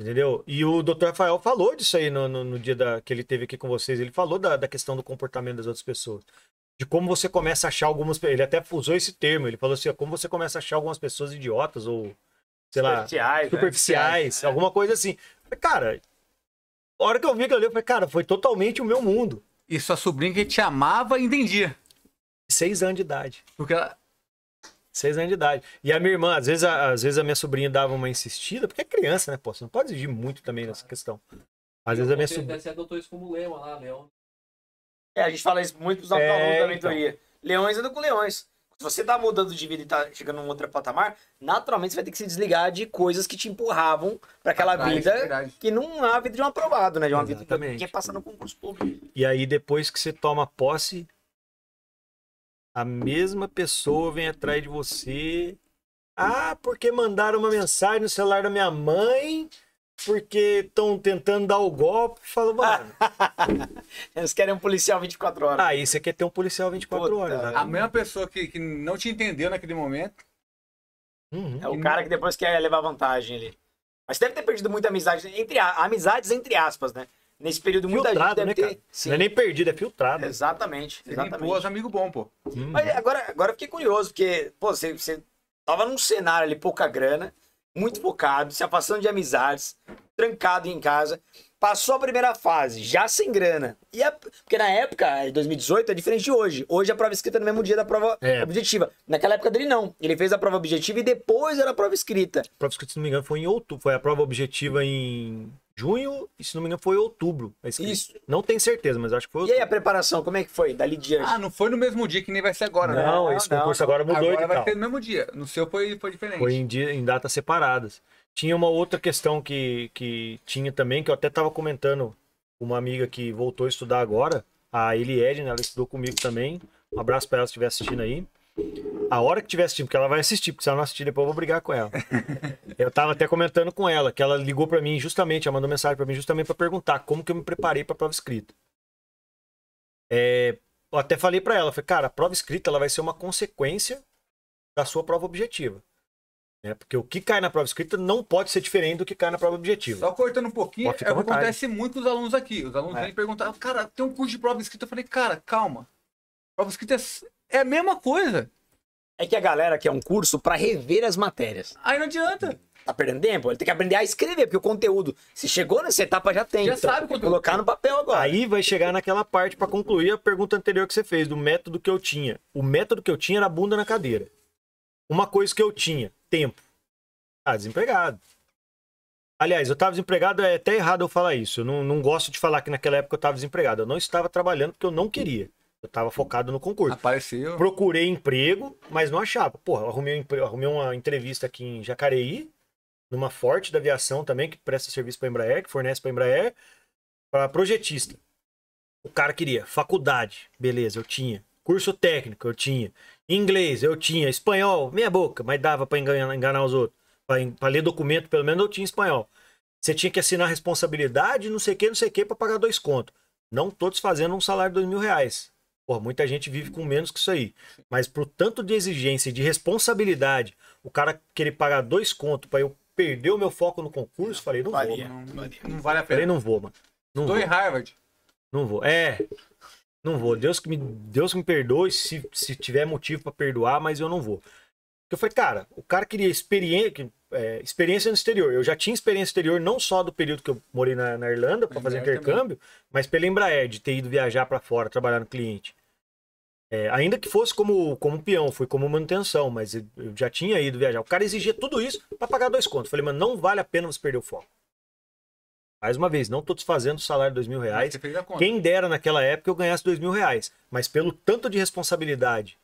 Entendeu? E o Dr. Rafael falou disso aí no, no, no dia da, que ele teve aqui com vocês. Ele falou da, da questão do comportamento das outras pessoas. De como você começa a achar algumas. Ele até usou esse termo. Ele falou assim: como você começa a achar algumas pessoas idiotas ou, sei lá, superficiais, né? superficiais né? alguma coisa assim. Cara, a hora que eu vi que eu falei, cara, foi totalmente o meu mundo. E sua sobrinha que te amava e entendia. Seis anos de idade. Porque ela. Seis anos de idade. E a minha irmã, às vezes, a, às vezes a minha sobrinha dava uma insistida, porque é criança, né? Pô, você não pode exigir muito também nessa questão. Às vezes a minha sobrinha. Você adotou isso como leão lá, leão. É, a gente fala isso muito pros nossos é, alunos da mentoria. Então... Leões andam com leões. Se você tá mudando de vida e tá chegando em um outro patamar, naturalmente você vai ter que se desligar de coisas que te empurravam para aquela vida verdade. que não é a vida de um aprovado, né? De uma Exatamente. vida que é passando no concurso público. E aí, depois que você toma posse, a mesma pessoa vem atrás de você. Ah, porque mandaram uma mensagem no celular da minha mãe porque estão tentando dar o golpe. Fala, mano. Eles querem um policial 24 horas. Ah, isso aqui é ter um policial 24 Puta, horas. Né? A mesma pessoa que, que não te entendeu naquele momento. Uhum. É o cara que depois quer levar vantagem ali. Mas deve ter perdido muita amizade, entre amizades entre aspas, né? Nesse período, muito gente deve né, ter. Sim. Não é nem perdido, é filtrado. Exatamente. exatamente. Boas, amigo bom, pô. Uhum. Mas agora, agora fiquei curioso, porque, pô, você, você tava num cenário ali, pouca grana muito focado, se afastando de amizades, trancado em casa. Passou a primeira fase, já sem grana. E a... É, porque na época, 2018, é diferente de hoje. Hoje a prova escrita é no mesmo dia da prova é. objetiva. Naquela época dele, não. Ele fez a prova objetiva e depois era a prova escrita. A prova escrita, se não me engano, foi em outubro. Foi a prova objetiva em junho e, se não me engano, foi outubro. É isso. Não tenho certeza, mas acho que foi outubro. E aí a preparação, como é que foi dali diante? Ah, não foi no mesmo dia que nem vai ser agora, né? Não, ah, esse não, concurso não. agora mudou agora e vai ser no mesmo dia. No seu foi, foi diferente. Foi em, dia, em datas separadas. Tinha uma outra questão que, que tinha também, que eu até estava comentando com uma amiga que voltou a estudar agora, a Eliedna, né? ela estudou comigo também. Um abraço para ela se estiver assistindo aí. A hora que tiver assistindo, porque ela vai assistir, porque se ela não assistir, depois eu vou brigar com ela. eu tava até comentando com ela, que ela ligou para mim justamente, ela mandou mensagem para mim justamente para perguntar como que eu me preparei para prova escrita. É, eu até falei para ela, falei, cara, a prova escrita ela vai ser uma consequência da sua prova objetiva. Né, porque o que cai na prova escrita não pode ser diferente do que cai na prova objetiva. Só cortando um pouquinho, é o que acontece muito com os alunos aqui. Os alunos é. vêm perguntar, cara, tem um curso de prova escrita. Eu falei, cara, calma. Prova escrita é é a mesma coisa. É que a galera quer um curso para rever as matérias. Aí não adianta. Tá perdendo tempo? Ele tem que aprender a escrever, porque o conteúdo, se chegou nessa etapa, já tem. Já então, sabe o conteúdo. Colocar no papel agora. Aí vai chegar naquela parte para concluir a pergunta anterior que você fez, do método que eu tinha. O método que eu tinha era bunda na cadeira. Uma coisa que eu tinha, tempo. Ah, desempregado. Aliás, eu estava desempregado, é até errado eu falar isso. Eu não, não gosto de falar que naquela época eu estava desempregado. Eu não estava trabalhando porque eu não queria. Eu tava focado no concurso. Apareceu. Procurei emprego, mas não achava. Porra, arrumei, um arrumei uma entrevista aqui em Jacareí, numa Forte da Aviação também, que presta serviço pra Embraer, que fornece pra Embraer, para projetista. O cara queria faculdade, beleza, eu tinha. Curso técnico, eu tinha. Inglês, eu tinha. Espanhol, meia boca, mas dava para enganar, enganar os outros. Para ler documento, pelo menos eu tinha espanhol. Você tinha que assinar responsabilidade, não sei o que, não sei o que, para pagar dois contos. Não todos fazendo um salário de dois mil reais. Pô, muita gente vive com menos que isso aí. Mas pro tanto de exigência e de responsabilidade, o cara querer pagar dois contos para eu perder o meu foco no concurso, não, falei, não valia, vou. Não, não, vale a pena. Falei, não vou, mano. Não Estou vou. em Harvard. Não vou. É. Não vou. Deus que me, Deus que me perdoe se, se tiver motivo para perdoar, mas eu não vou. Eu falei, cara, o cara queria experiência é, experiência no exterior. Eu já tinha experiência exterior não só do período que eu morei na, na Irlanda para fazer intercâmbio, também. mas pela Embraer, de ter ido viajar para fora, trabalhar no cliente. É, ainda que fosse como, como peão, fui como manutenção, mas eu já tinha ido viajar. O cara exigia tudo isso para pagar dois contos. Falei, mano, não vale a pena você perder o foco. Mais uma vez, não estou desfazendo o salário de dois mil reais. Quem dera naquela época eu ganhasse dois mil reais. Mas pelo tanto de responsabilidade.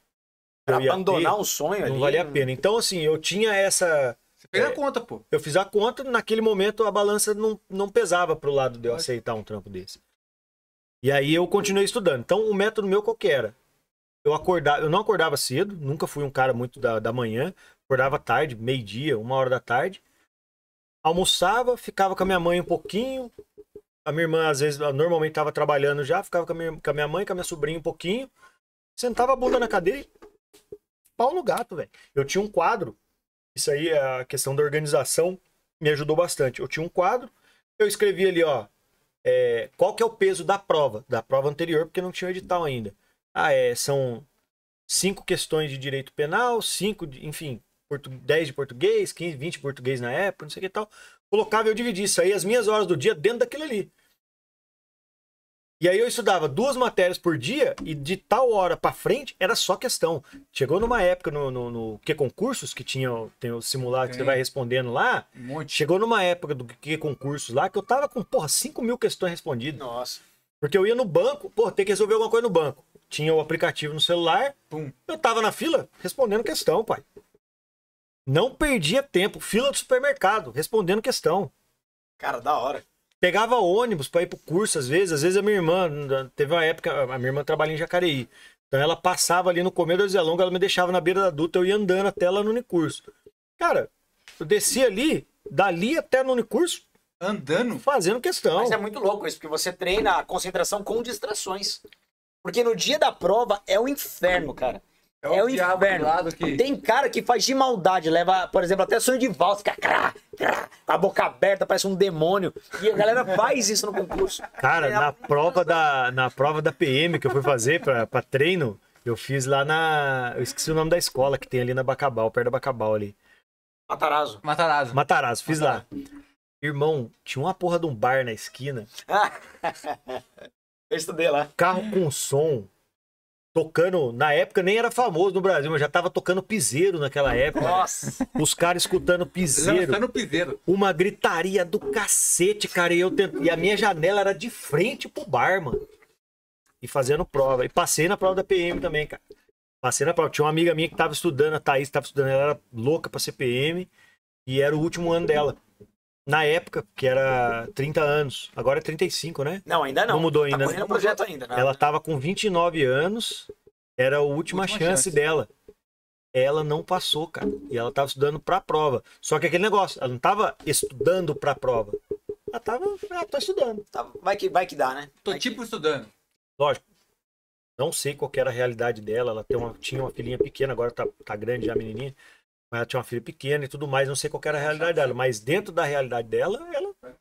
Pra abandonar ter, um sonho não ali. Não valia a né? pena. Então, assim, eu tinha essa você fez é, a conta, pô. Eu fiz a conta, naquele momento a balança não, não pesava pro lado de eu aceitar um trampo desse. E aí eu continuei estudando. Então o método meu qual que era? Eu, acordava, eu não acordava cedo, nunca fui um cara muito da, da manhã, acordava tarde, meio-dia, uma hora da tarde. Almoçava, ficava com a minha mãe um pouquinho. A minha irmã, às vezes, normalmente estava trabalhando já, ficava com a, minha, com a minha mãe, com a minha sobrinha um pouquinho. Sentava a bunda na cadeira e pau no gato, velho. Eu tinha um quadro isso aí, a questão da organização me ajudou bastante. Eu tinha um quadro, eu escrevi ali, ó, é, qual que é o peso da prova, da prova anterior, porque não tinha edital ainda. Ah, é, são cinco questões de direito penal, cinco, de, enfim, dez de português, 15, 20 de português na época, não sei o que tal. Colocava, eu dividia isso aí, as minhas horas do dia dentro daquilo ali. E aí eu estudava duas matérias por dia e de tal hora para frente era só questão. Chegou numa época no, no, no que concursos que tinha tem o simulado que você vai respondendo lá. Um monte. Chegou numa época do que concursos lá que eu tava com porra 5 mil questões respondidas. Nossa. Porque eu ia no banco, pô, tem que resolver alguma coisa no banco. Tinha o aplicativo no celular, Pum. eu tava na fila respondendo questão, pai. Não perdia tempo, fila do supermercado respondendo questão. Cara, da hora. Pegava ônibus para ir pro curso, às vezes. Às vezes a minha irmã, teve uma época, a minha irmã trabalha em Jacareí. Então ela passava ali no começo da Zelonga, ela me deixava na beira da duta, eu ia andando até lá no Unicurso. Cara, eu desci ali, dali até no Unicurso, Andando? Fazendo questão. Mas é muito louco isso, porque você treina a concentração com distrações. Porque no dia da prova é um inferno, cara. É, é o, diabo inferno. lado que... Tem cara que faz de maldade, leva, por exemplo, até sonho de valsa, fica crá, crá, a boca aberta, parece um demônio. E a galera faz isso no concurso. Cara, é, na, prova da, na prova da PM que eu fui fazer pra, pra treino, eu fiz lá na. Eu esqueci o nome da escola que tem ali na Bacabal, perto da Bacabal ali. Matarazzo. Matarazzo. Matarazzo, fiz Matarazzo. lá. Irmão, tinha uma porra de um bar na esquina. eu estudei lá. Carro com som tocando. Na época nem era famoso no Brasil, mas já tava tocando piseiro naquela época. Nossa! Os caras escutando piseiro. Lançando piseiro. Uma gritaria do cacete, cara. E, eu tent... e a minha janela era de frente pro bar, mano. E fazendo prova. E passei na prova da PM também, cara. Passei na prova. Tinha uma amiga minha que tava estudando, a Thaís tava estudando, ela era louca pra ser PM. E era o último ano dela. Na época, que era 30 anos. Agora é 35, né? Não, ainda não. Não mudou tá ainda. Né? correndo o projeto ainda. Não. Né? Ela estava com 29 anos. Era a última, última chance, chance, dela. Ela não passou, cara. E ela estava estudando para a prova. Só que aquele negócio, ela não estava estudando para a prova. Ela estava ah, tô estudando. Tá, vai que, vai que dá, né? Tô vai tipo que... estudando. Lógico. Não sei qual era a realidade dela. Ela uma, tinha uma filhinha pequena, agora tá, tá grande já, menininha. Ela tinha uma filha pequena e tudo mais, não sei qual era a realidade dela, mas dentro da realidade dela, ela,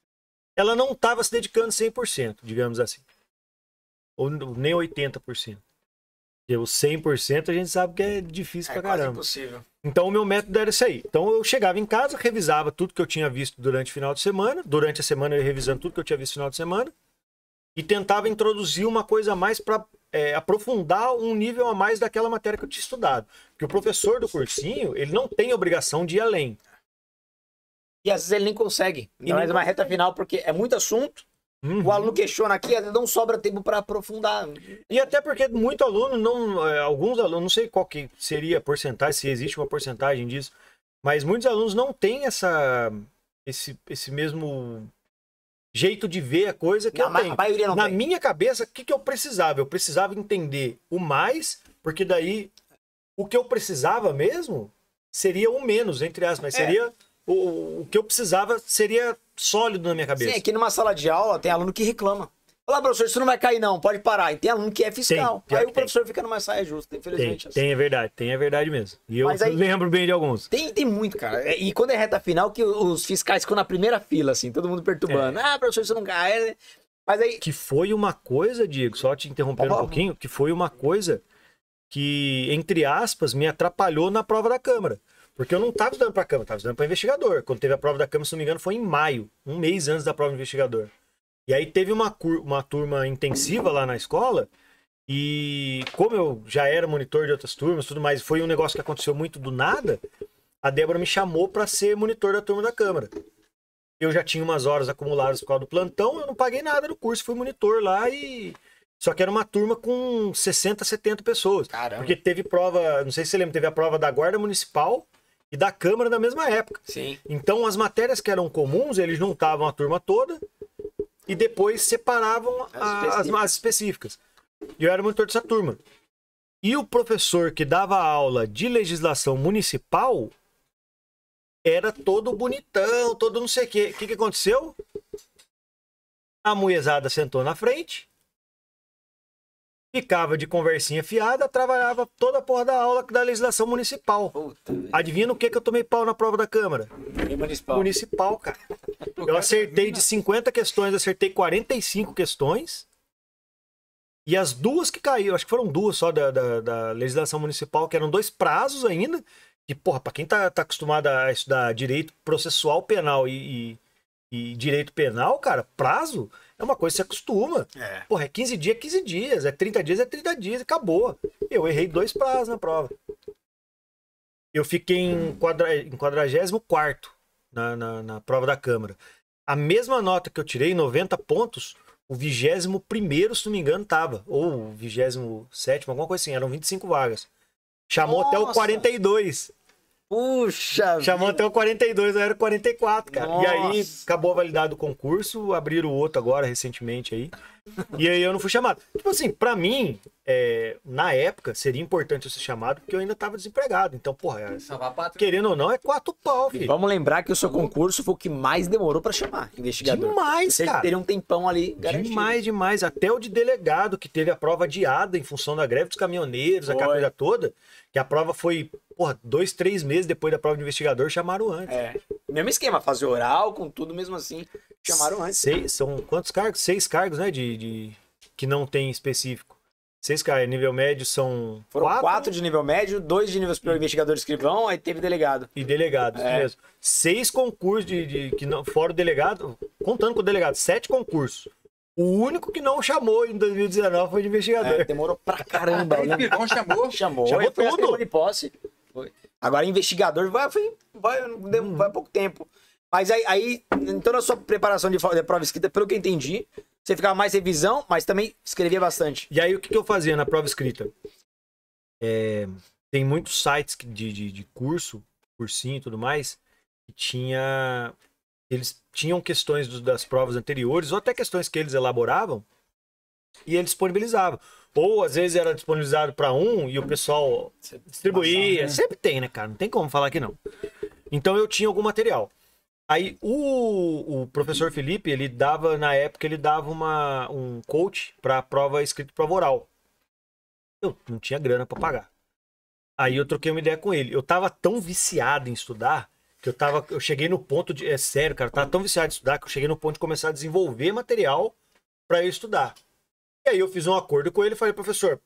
ela não estava se dedicando 100%, digamos assim. Ou nem 80%. os 100% a gente sabe que é difícil é, pra caramba. impossível. Então o meu método era isso aí. Então eu chegava em casa, revisava tudo que eu tinha visto durante o final de semana. Durante a semana eu ia revisando tudo que eu tinha visto no final de semana. E tentava introduzir uma coisa a mais para é, aprofundar um nível a mais daquela matéria que eu tinha estudado. Porque o professor do cursinho, ele não tem obrigação de ir além. E às vezes ele nem consegue. E mais uma reta final, porque é muito assunto. Uhum. O aluno questiona aqui, não sobra tempo para aprofundar. E até porque muito aluno, não, é, alguns alunos, não sei qual que seria a porcentagem, se existe uma porcentagem disso, mas muitos alunos não têm essa, esse, esse mesmo jeito de ver a coisa que não, eu tenho. maioria não Na tem. minha cabeça, o que, que eu precisava? Eu precisava entender o mais, porque daí o que eu precisava mesmo seria o menos, entre aspas, mas é. seria o, o que eu precisava seria sólido na minha cabeça. Sim, aqui numa sala de aula tem aluno que reclama. Olá professor, isso não vai cair, não, pode parar. E tem aluno que é fiscal. Tem, aí o professor tem. fica numa saia justa, infelizmente. Tem, assim. tem, é verdade, tem, é verdade mesmo. E eu aí, lembro bem de alguns. Tem, tem muito, cara. É, e quando é reta final, que os fiscais ficam na primeira fila, assim, todo mundo perturbando. É. Ah, professor, isso não cai. É, mas aí. Que foi uma coisa, Diego, só te interrompendo um pouquinho, que foi uma coisa que, entre aspas, me atrapalhou na prova da Câmara. Porque eu não estava estudando para a Câmara, estava estudando para investigador. Quando teve a prova da Câmara, se não me engano, foi em maio, um mês antes da prova do investigador. E aí teve uma, uma turma intensiva lá na escola. E como eu já era monitor de outras turmas, tudo mais, foi um negócio que aconteceu muito do nada. A Débora me chamou para ser monitor da turma da Câmara. Eu já tinha umas horas acumuladas por causa do plantão, eu não paguei nada no curso, fui monitor lá e só que era uma turma com 60, 70 pessoas. Caramba. Porque teve prova, não sei se você lembra, teve a prova da Guarda Municipal e da Câmara da mesma época. Sim. Então as matérias que eram comuns, eles juntavam a turma toda e depois separavam as, as, as específicas. E eu era monitor dessa turma. E o professor que dava aula de legislação municipal era todo bonitão, todo não sei o quê. O que, que aconteceu? A muezada sentou na frente Ficava de conversinha fiada, trabalhava toda a porra da aula da legislação municipal. Puta, Adivinha o que que eu tomei pau na prova da Câmara? Municipal. Municipal, cara. Eu acertei de 50 questões, acertei 45 questões. E as duas que caíram, acho que foram duas só da, da, da, legislação municipal, que eram dois prazos ainda. E, porra, pra quem tá, tá acostumado a estudar direito processual penal e, e, e direito penal, cara, prazo é uma coisa que você acostuma. É. Porra, é 15 dias, 15 dias. É 30 dias, é 30 é dias. Acabou. Eu errei dois prazos na prova. Eu fiquei em, quadra... em 44 na, na, na prova da Câmara. A mesma nota que eu tirei, 90 pontos, o 21, se não me engano, tava. Ou o 27, alguma coisa assim. Eram 25 vagas. Chamou Nossa. até o 42. Puxa! Chamou até o 42, eu era 44, cara. Nossa. E aí acabou a validade do concurso, abriram outro agora recentemente aí. E aí eu não fui chamado. Tipo assim, pra mim, é, na época, seria importante eu ser chamado, porque eu ainda tava desempregado. Então, porra, é, querendo ou não, é quatro pau, filho. E vamos lembrar que o seu concurso foi o que mais demorou pra chamar investigador. Demais, Você cara. teria um tempão ali garantido. Demais, demais. Até o de delegado, que teve a prova adiada em função da greve dos caminhoneiros, a coisa toda, que a prova foi, porra, dois, três meses depois da prova de investigador, chamaram antes. É. Mesmo esquema, fazer oral, com tudo mesmo assim, chamaram antes. Seis, são quantos cargos? Seis cargos, né, de de, que não tem específico. Seis caras, ah, é nível médio são. Foram quatro, quatro de nível médio, dois de nível superior e... investigador escrivão, aí teve delegado. E delegado, é. mesmo. Seis concursos de, de, que não, fora o delegado, contando com o delegado, sete concursos. O único que não chamou em 2019 foi de investigador. É, demorou pra caramba. né? Pirão chamou. Chamou, chamou foi tudo. De posse. Foi. Agora, investigador vai, foi, vai, vai, hum. vai pouco tempo. Mas aí, aí, então, na sua preparação de prova escrita, pelo que eu entendi, você ficava mais revisão, mas também escrevia bastante. E aí o que, que eu fazia na prova escrita? É, tem muitos sites de, de, de curso, cursinho e tudo mais, que tinha. Eles tinham questões do, das provas anteriores, ou até questões que eles elaboravam, e eles disponibilizavam Ou às vezes era disponibilizado para um e o pessoal distribuía. Né? Sempre tem, né, cara? Não tem como falar que não. Então eu tinha algum material. Aí o, o, professor Felipe, ele dava, na época, ele dava uma, um coach para prova escrita e oral. Eu não tinha grana para pagar. Aí eu troquei uma ideia com ele. Eu tava tão viciado em estudar que eu tava. Eu cheguei no ponto de. É sério, cara, eu tava tão viciado em estudar que eu cheguei no ponto de começar a desenvolver material para eu estudar. E aí eu fiz um acordo com ele e falei, professor,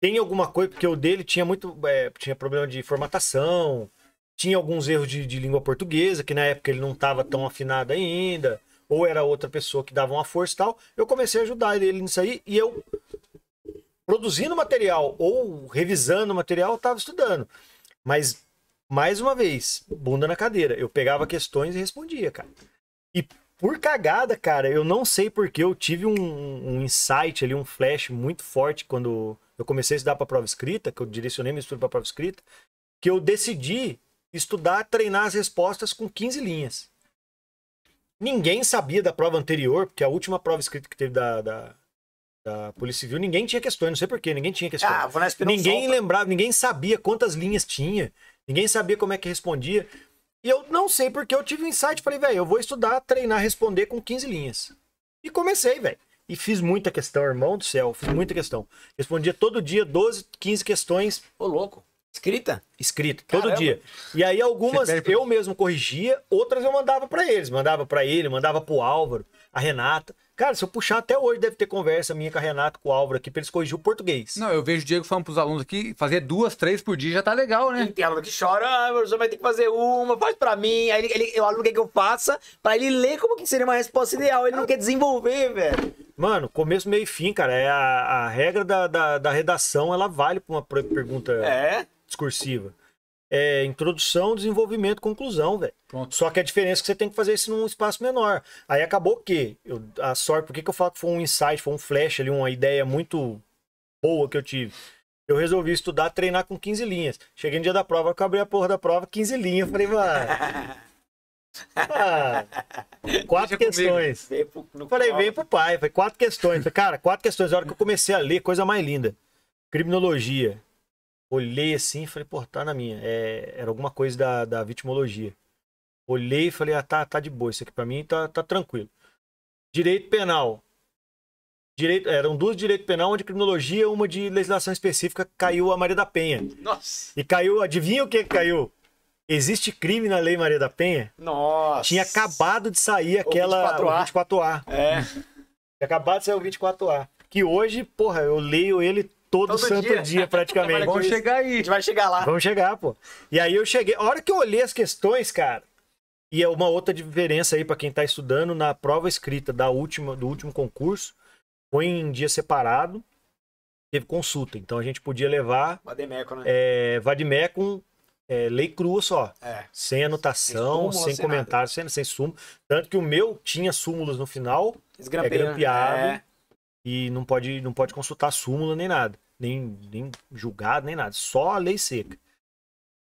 tem alguma coisa, porque o dele tinha muito. É, tinha problema de formatação tinha alguns erros de, de língua portuguesa, que na época ele não estava tão afinado ainda, ou era outra pessoa que dava uma força e tal. Eu comecei a ajudar ele nisso aí e eu, produzindo material ou revisando material, estava estudando. Mas, mais uma vez, bunda na cadeira. Eu pegava questões e respondia, cara. E por cagada, cara, eu não sei porque eu tive um, um insight ali, um flash muito forte quando eu comecei a estudar para prova escrita, que eu direcionei meu estudo para prova escrita, que eu decidi estudar, treinar as respostas com 15 linhas. Ninguém sabia da prova anterior, porque a última prova escrita que teve da, da, da Polícia Civil, ninguém tinha questões, não sei porquê, ninguém tinha questões. Ah, ninguém solta. lembrava, ninguém sabia quantas linhas tinha, ninguém sabia como é que respondia. E eu não sei porque eu tive um insight, falei, velho, eu vou estudar, treinar, responder com 15 linhas. E comecei, velho. E fiz muita questão, irmão do céu, fiz muita questão. Respondia todo dia 12, 15 questões. Ô, louco. Escrita? Escrita, todo Caramba. dia. E aí algumas eu mesmo corrigia, outras eu mandava para eles. Mandava para ele, mandava pro Álvaro, a Renata. Cara, se eu puxar até hoje, deve ter conversa minha com a Renata, com o Álvaro aqui, pra eles corrigir o português. Não, eu vejo o Diego falando pros alunos aqui, fazer duas, três por dia já tá legal, né? tem aluno que chora, ah, professor vai ter que fazer uma, faz pra mim. Aí ele, ele, eu aluno quer que eu faça, pra ele ler como que seria uma resposta ideal. Ele não quer desenvolver, velho. Mano, começo, meio e fim, cara. É a, a regra da, da, da, redação, ela vale pra uma pergunta. É? discursiva. É introdução, desenvolvimento, conclusão, velho. Só que a diferença é que você tem que fazer isso num espaço menor. Aí acabou que eu, a sorte, por que, que eu falo que foi um insight, foi um flash ali, uma ideia muito boa que eu tive. Eu resolvi estudar, treinar com 15 linhas. Cheguei no dia da prova, eu abri a porra da prova, 15 linhas. Falei, mano. Ah, quatro Deixa questões. pro, falei, vem pro pai. Falei, quatro questões. Falei, cara, quatro questões. A hora que eu comecei a ler, coisa mais linda. Criminologia, Olhei assim e falei, pô, tá na minha. É, era alguma coisa da, da vitimologia. Olhei e falei, ah, tá, tá de boa. Isso aqui pra mim tá, tá tranquilo. Direito penal. Direito, eram duas de direito penal, uma de criminologia, uma de legislação específica, caiu a Maria da Penha. Nossa. E caiu, adivinha o que caiu? Existe crime na Lei Maria da Penha? Nossa. Tinha acabado de sair aquela o 24A. O 24A. É. Tinha acabado de sair o 24A. Que hoje, porra, eu leio ele todo, todo santo dia, dia praticamente. Vamos chegar aí. A gente vai chegar lá. Vamos chegar, pô. E aí eu cheguei. A hora que eu olhei as questões, cara, e é uma outra diferença aí para quem tá estudando na prova escrita da última do último concurso, foi em dia separado, teve consulta, então a gente podia levar Vadimeco, né? É, é, lei crua só. É. Sem anotação, sem, sem, comentário, sem, sem sumo. Tanto que o meu tinha súmulas no final, é grampeado. É. E não pode, não pode consultar súmula nem nada nem, nem julgado, nem nada. Só a lei seca.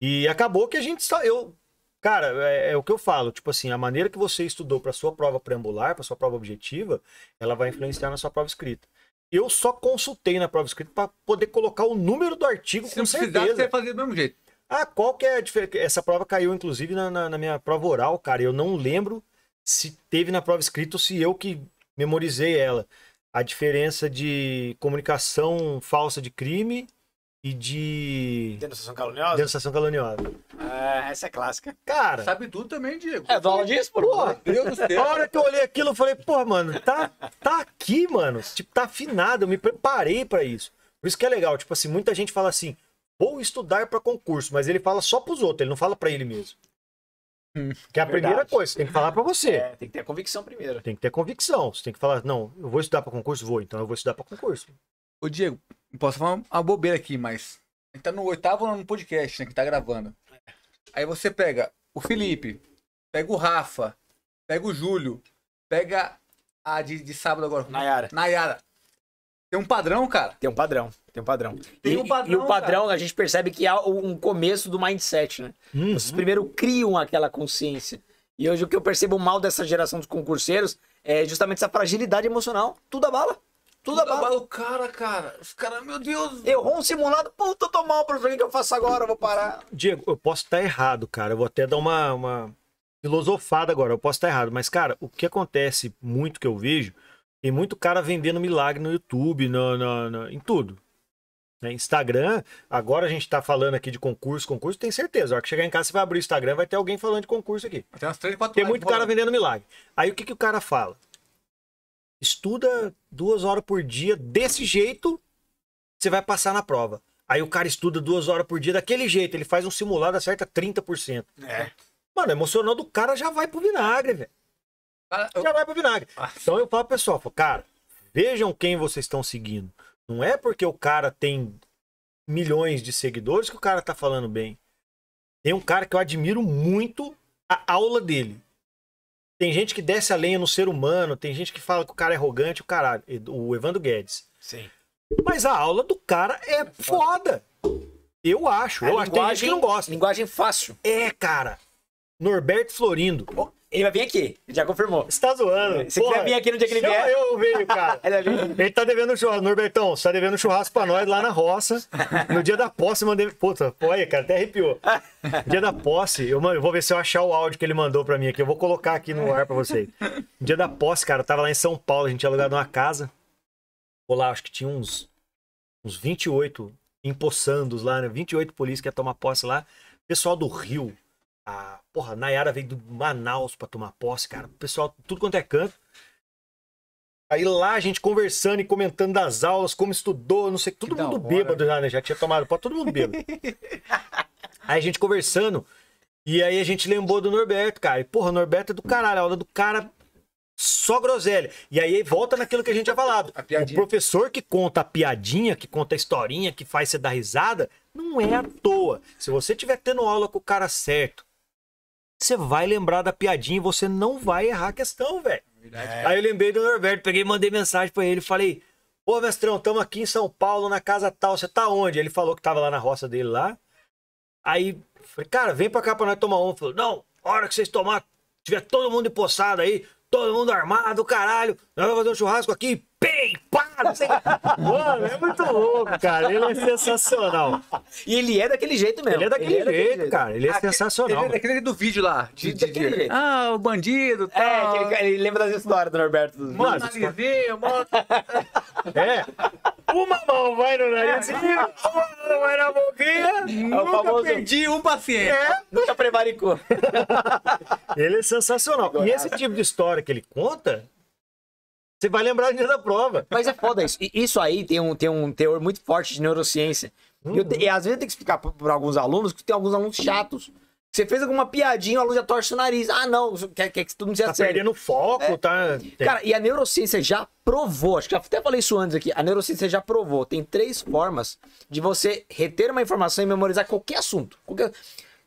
E acabou que a gente só. Eu, cara, é, é o que eu falo. Tipo assim, a maneira que você estudou para sua prova preambular, para sua prova objetiva, ela vai influenciar na sua prova escrita. Eu só consultei na prova escrita para poder colocar o número do artigo Se com certeza. Você fazer do mesmo jeito. Ah, qual que é a diferença? Essa prova caiu, inclusive, na, na, na minha prova oral, cara. Eu não lembro se teve na prova escrita ou se eu que memorizei ela a diferença de comunicação falsa de crime e de. Denunciação caluniosa? Denunciação caluniosa. É, essa é clássica. Cara. Sabe tudo também, Diego. É, dólar disso, porra. Deus do céu. A hora que eu olhei aquilo, eu falei, porra, mano, tá, tá aqui, mano. Tipo, tá afinado, eu me preparei para isso. Por isso que é legal. Tipo assim, muita gente fala assim, vou estudar para concurso, mas ele fala só pros outros, ele não fala para ele mesmo. que é a Verdade. primeira coisa, você tem que falar para você. É, tem que ter a convicção primeiro. Tem que ter convicção. Você tem que falar, não, eu vou estudar para concurso, vou, então eu vou estudar para concurso. Ô, Diego, posso falar uma bobeira aqui, mas. A gente tá no oitavo no podcast, né? Que tá gravando. É. Aí você pega o Felipe, pega o Rafa, pega o Júlio, pega a de, de sábado agora. Nayara. Nayara. Tem um padrão, cara. Tem um padrão. Tem um padrão. Tem um padrão. E, e o padrão, cara. a gente percebe que há um começo do mindset, né? Uhum. Vocês primeiro criam aquela consciência. E hoje o que eu percebo mal dessa geração dos concurseiros é justamente essa fragilidade emocional. Tudo abala. Tudo, tudo abala. bala. O cara, cara. Os caras, meu Deus. Errou um simulado. Puta, eu tô mal, professor. O que eu faço agora? Eu vou parar. Diego, eu posso estar errado, cara. Eu vou até dar uma, uma filosofada agora. Eu posso estar errado. Mas, cara, o que acontece muito que eu vejo tem muito cara vendendo milagre no YouTube, no, no, no, em tudo. Né? Instagram, agora a gente tá falando aqui de concurso, concurso, tem certeza. A hora que chegar em casa, você vai abrir o Instagram, vai ter alguém falando de concurso aqui. Tem umas 3, 4 Tem muito cara vendendo milagre. Aí o que, que o cara fala? Estuda duas horas por dia desse jeito, você vai passar na prova. Aí o cara estuda duas horas por dia daquele jeito, ele faz um simulado, acerta 30%. É. Mano, emocionando, o cara já vai pro vinagre, velho. Ah, já vai pro vinagre. Então eu falo pro pessoal, falo, cara, vejam quem vocês estão seguindo não é porque o cara tem milhões de seguidores que o cara tá falando bem. Tem um cara que eu admiro muito a aula dele. Tem gente que desce a lenha no ser humano, tem gente que fala que o cara é arrogante, o caralho, o Evandro Guedes. Sim. Mas a aula do cara é, é foda. Eu acho. A é eu acho. Tem gente que não gosta. Linguagem fácil. É, cara. Norberto Florindo. Ele vai vir aqui, já confirmou. Você tá zoando. Se quer quiser vir aqui no dia que ele vier. Eu venho, cara. ele, tá ele tá devendo churrasco. Norbertão, você tá devendo churrasco pra nós lá na roça. No dia da posse, mandei. Puta, olha, cara, até arrepiou. No dia da posse, eu, eu vou ver se eu achar o áudio que ele mandou pra mim aqui. Eu vou colocar aqui no ar pra vocês. No dia da posse, cara, eu tava lá em São Paulo, a gente tinha alugado uma casa. Vou lá, acho que tinha uns, uns 28 empossandos lá, né? 28 polícia que ia tomar posse lá. Pessoal do Rio, a porra, Nayara veio do Manaus para tomar posse, cara. O pessoal, tudo quanto é canto. Aí lá a gente conversando e comentando das aulas, como estudou, não sei, todo que mundo bêbado já, né? Já tinha tomado posse, todo mundo bêbado. aí a gente conversando, e aí a gente lembrou do Norberto, cara. E porra, Norberto é do caralho, a aula é do cara só groselha. E aí volta naquilo que a gente tinha falado. o professor que conta a piadinha, que conta a historinha, que faz você dar risada, não é à toa. Se você tiver tendo aula com o cara certo, você vai lembrar da piadinha e você não vai errar a questão, velho. É. Aí eu lembrei do Norberto, peguei e mandei mensagem para ele, falei, Ô, mestrão, estamos aqui em São Paulo, na casa tal, você tá onde? Ele falou que tava lá na roça dele lá. Aí, falei, cara, vem pra cá pra nós tomar um. Falou, não, hora que vocês tomar, tiver todo mundo empossado aí, todo mundo armado, caralho, nós vamos fazer um churrasco aqui, pei, pá, não sei. Mano, é muito louco, cara, ele é sensacional. E ele é daquele jeito mesmo. Ele é daquele, ele é daquele jeito, cara, ele é sensacional. Ele é daquele do vídeo lá, de, de, de, Ah, o bandido, é, tal. É, ele, ele lembra das histórias do Norberto. Mano, analisei, mano. É uma mão vai no narizinho, uma mão vai na boquinha. é o famoso... perdi um paciente. É. Nunca prevaricou. Ele é sensacional. E esse tipo de história que ele conta, você vai lembrar do dia da prova. Mas é foda isso. Isso aí tem um, tem um teor muito forte de neurociência. Uhum. E, eu, uhum. e às vezes eu tenho que explicar para alguns alunos que tem alguns alunos chatos você fez alguma piadinha, o aluno já torce o nariz. Ah, não, quer, quer que tudo não seja tá sério. Tá perdendo foco, é. tá... Cara, e a neurociência já provou, acho que até falei isso antes aqui, a neurociência já provou, tem três formas de você reter uma informação e memorizar qualquer assunto. Qualquer...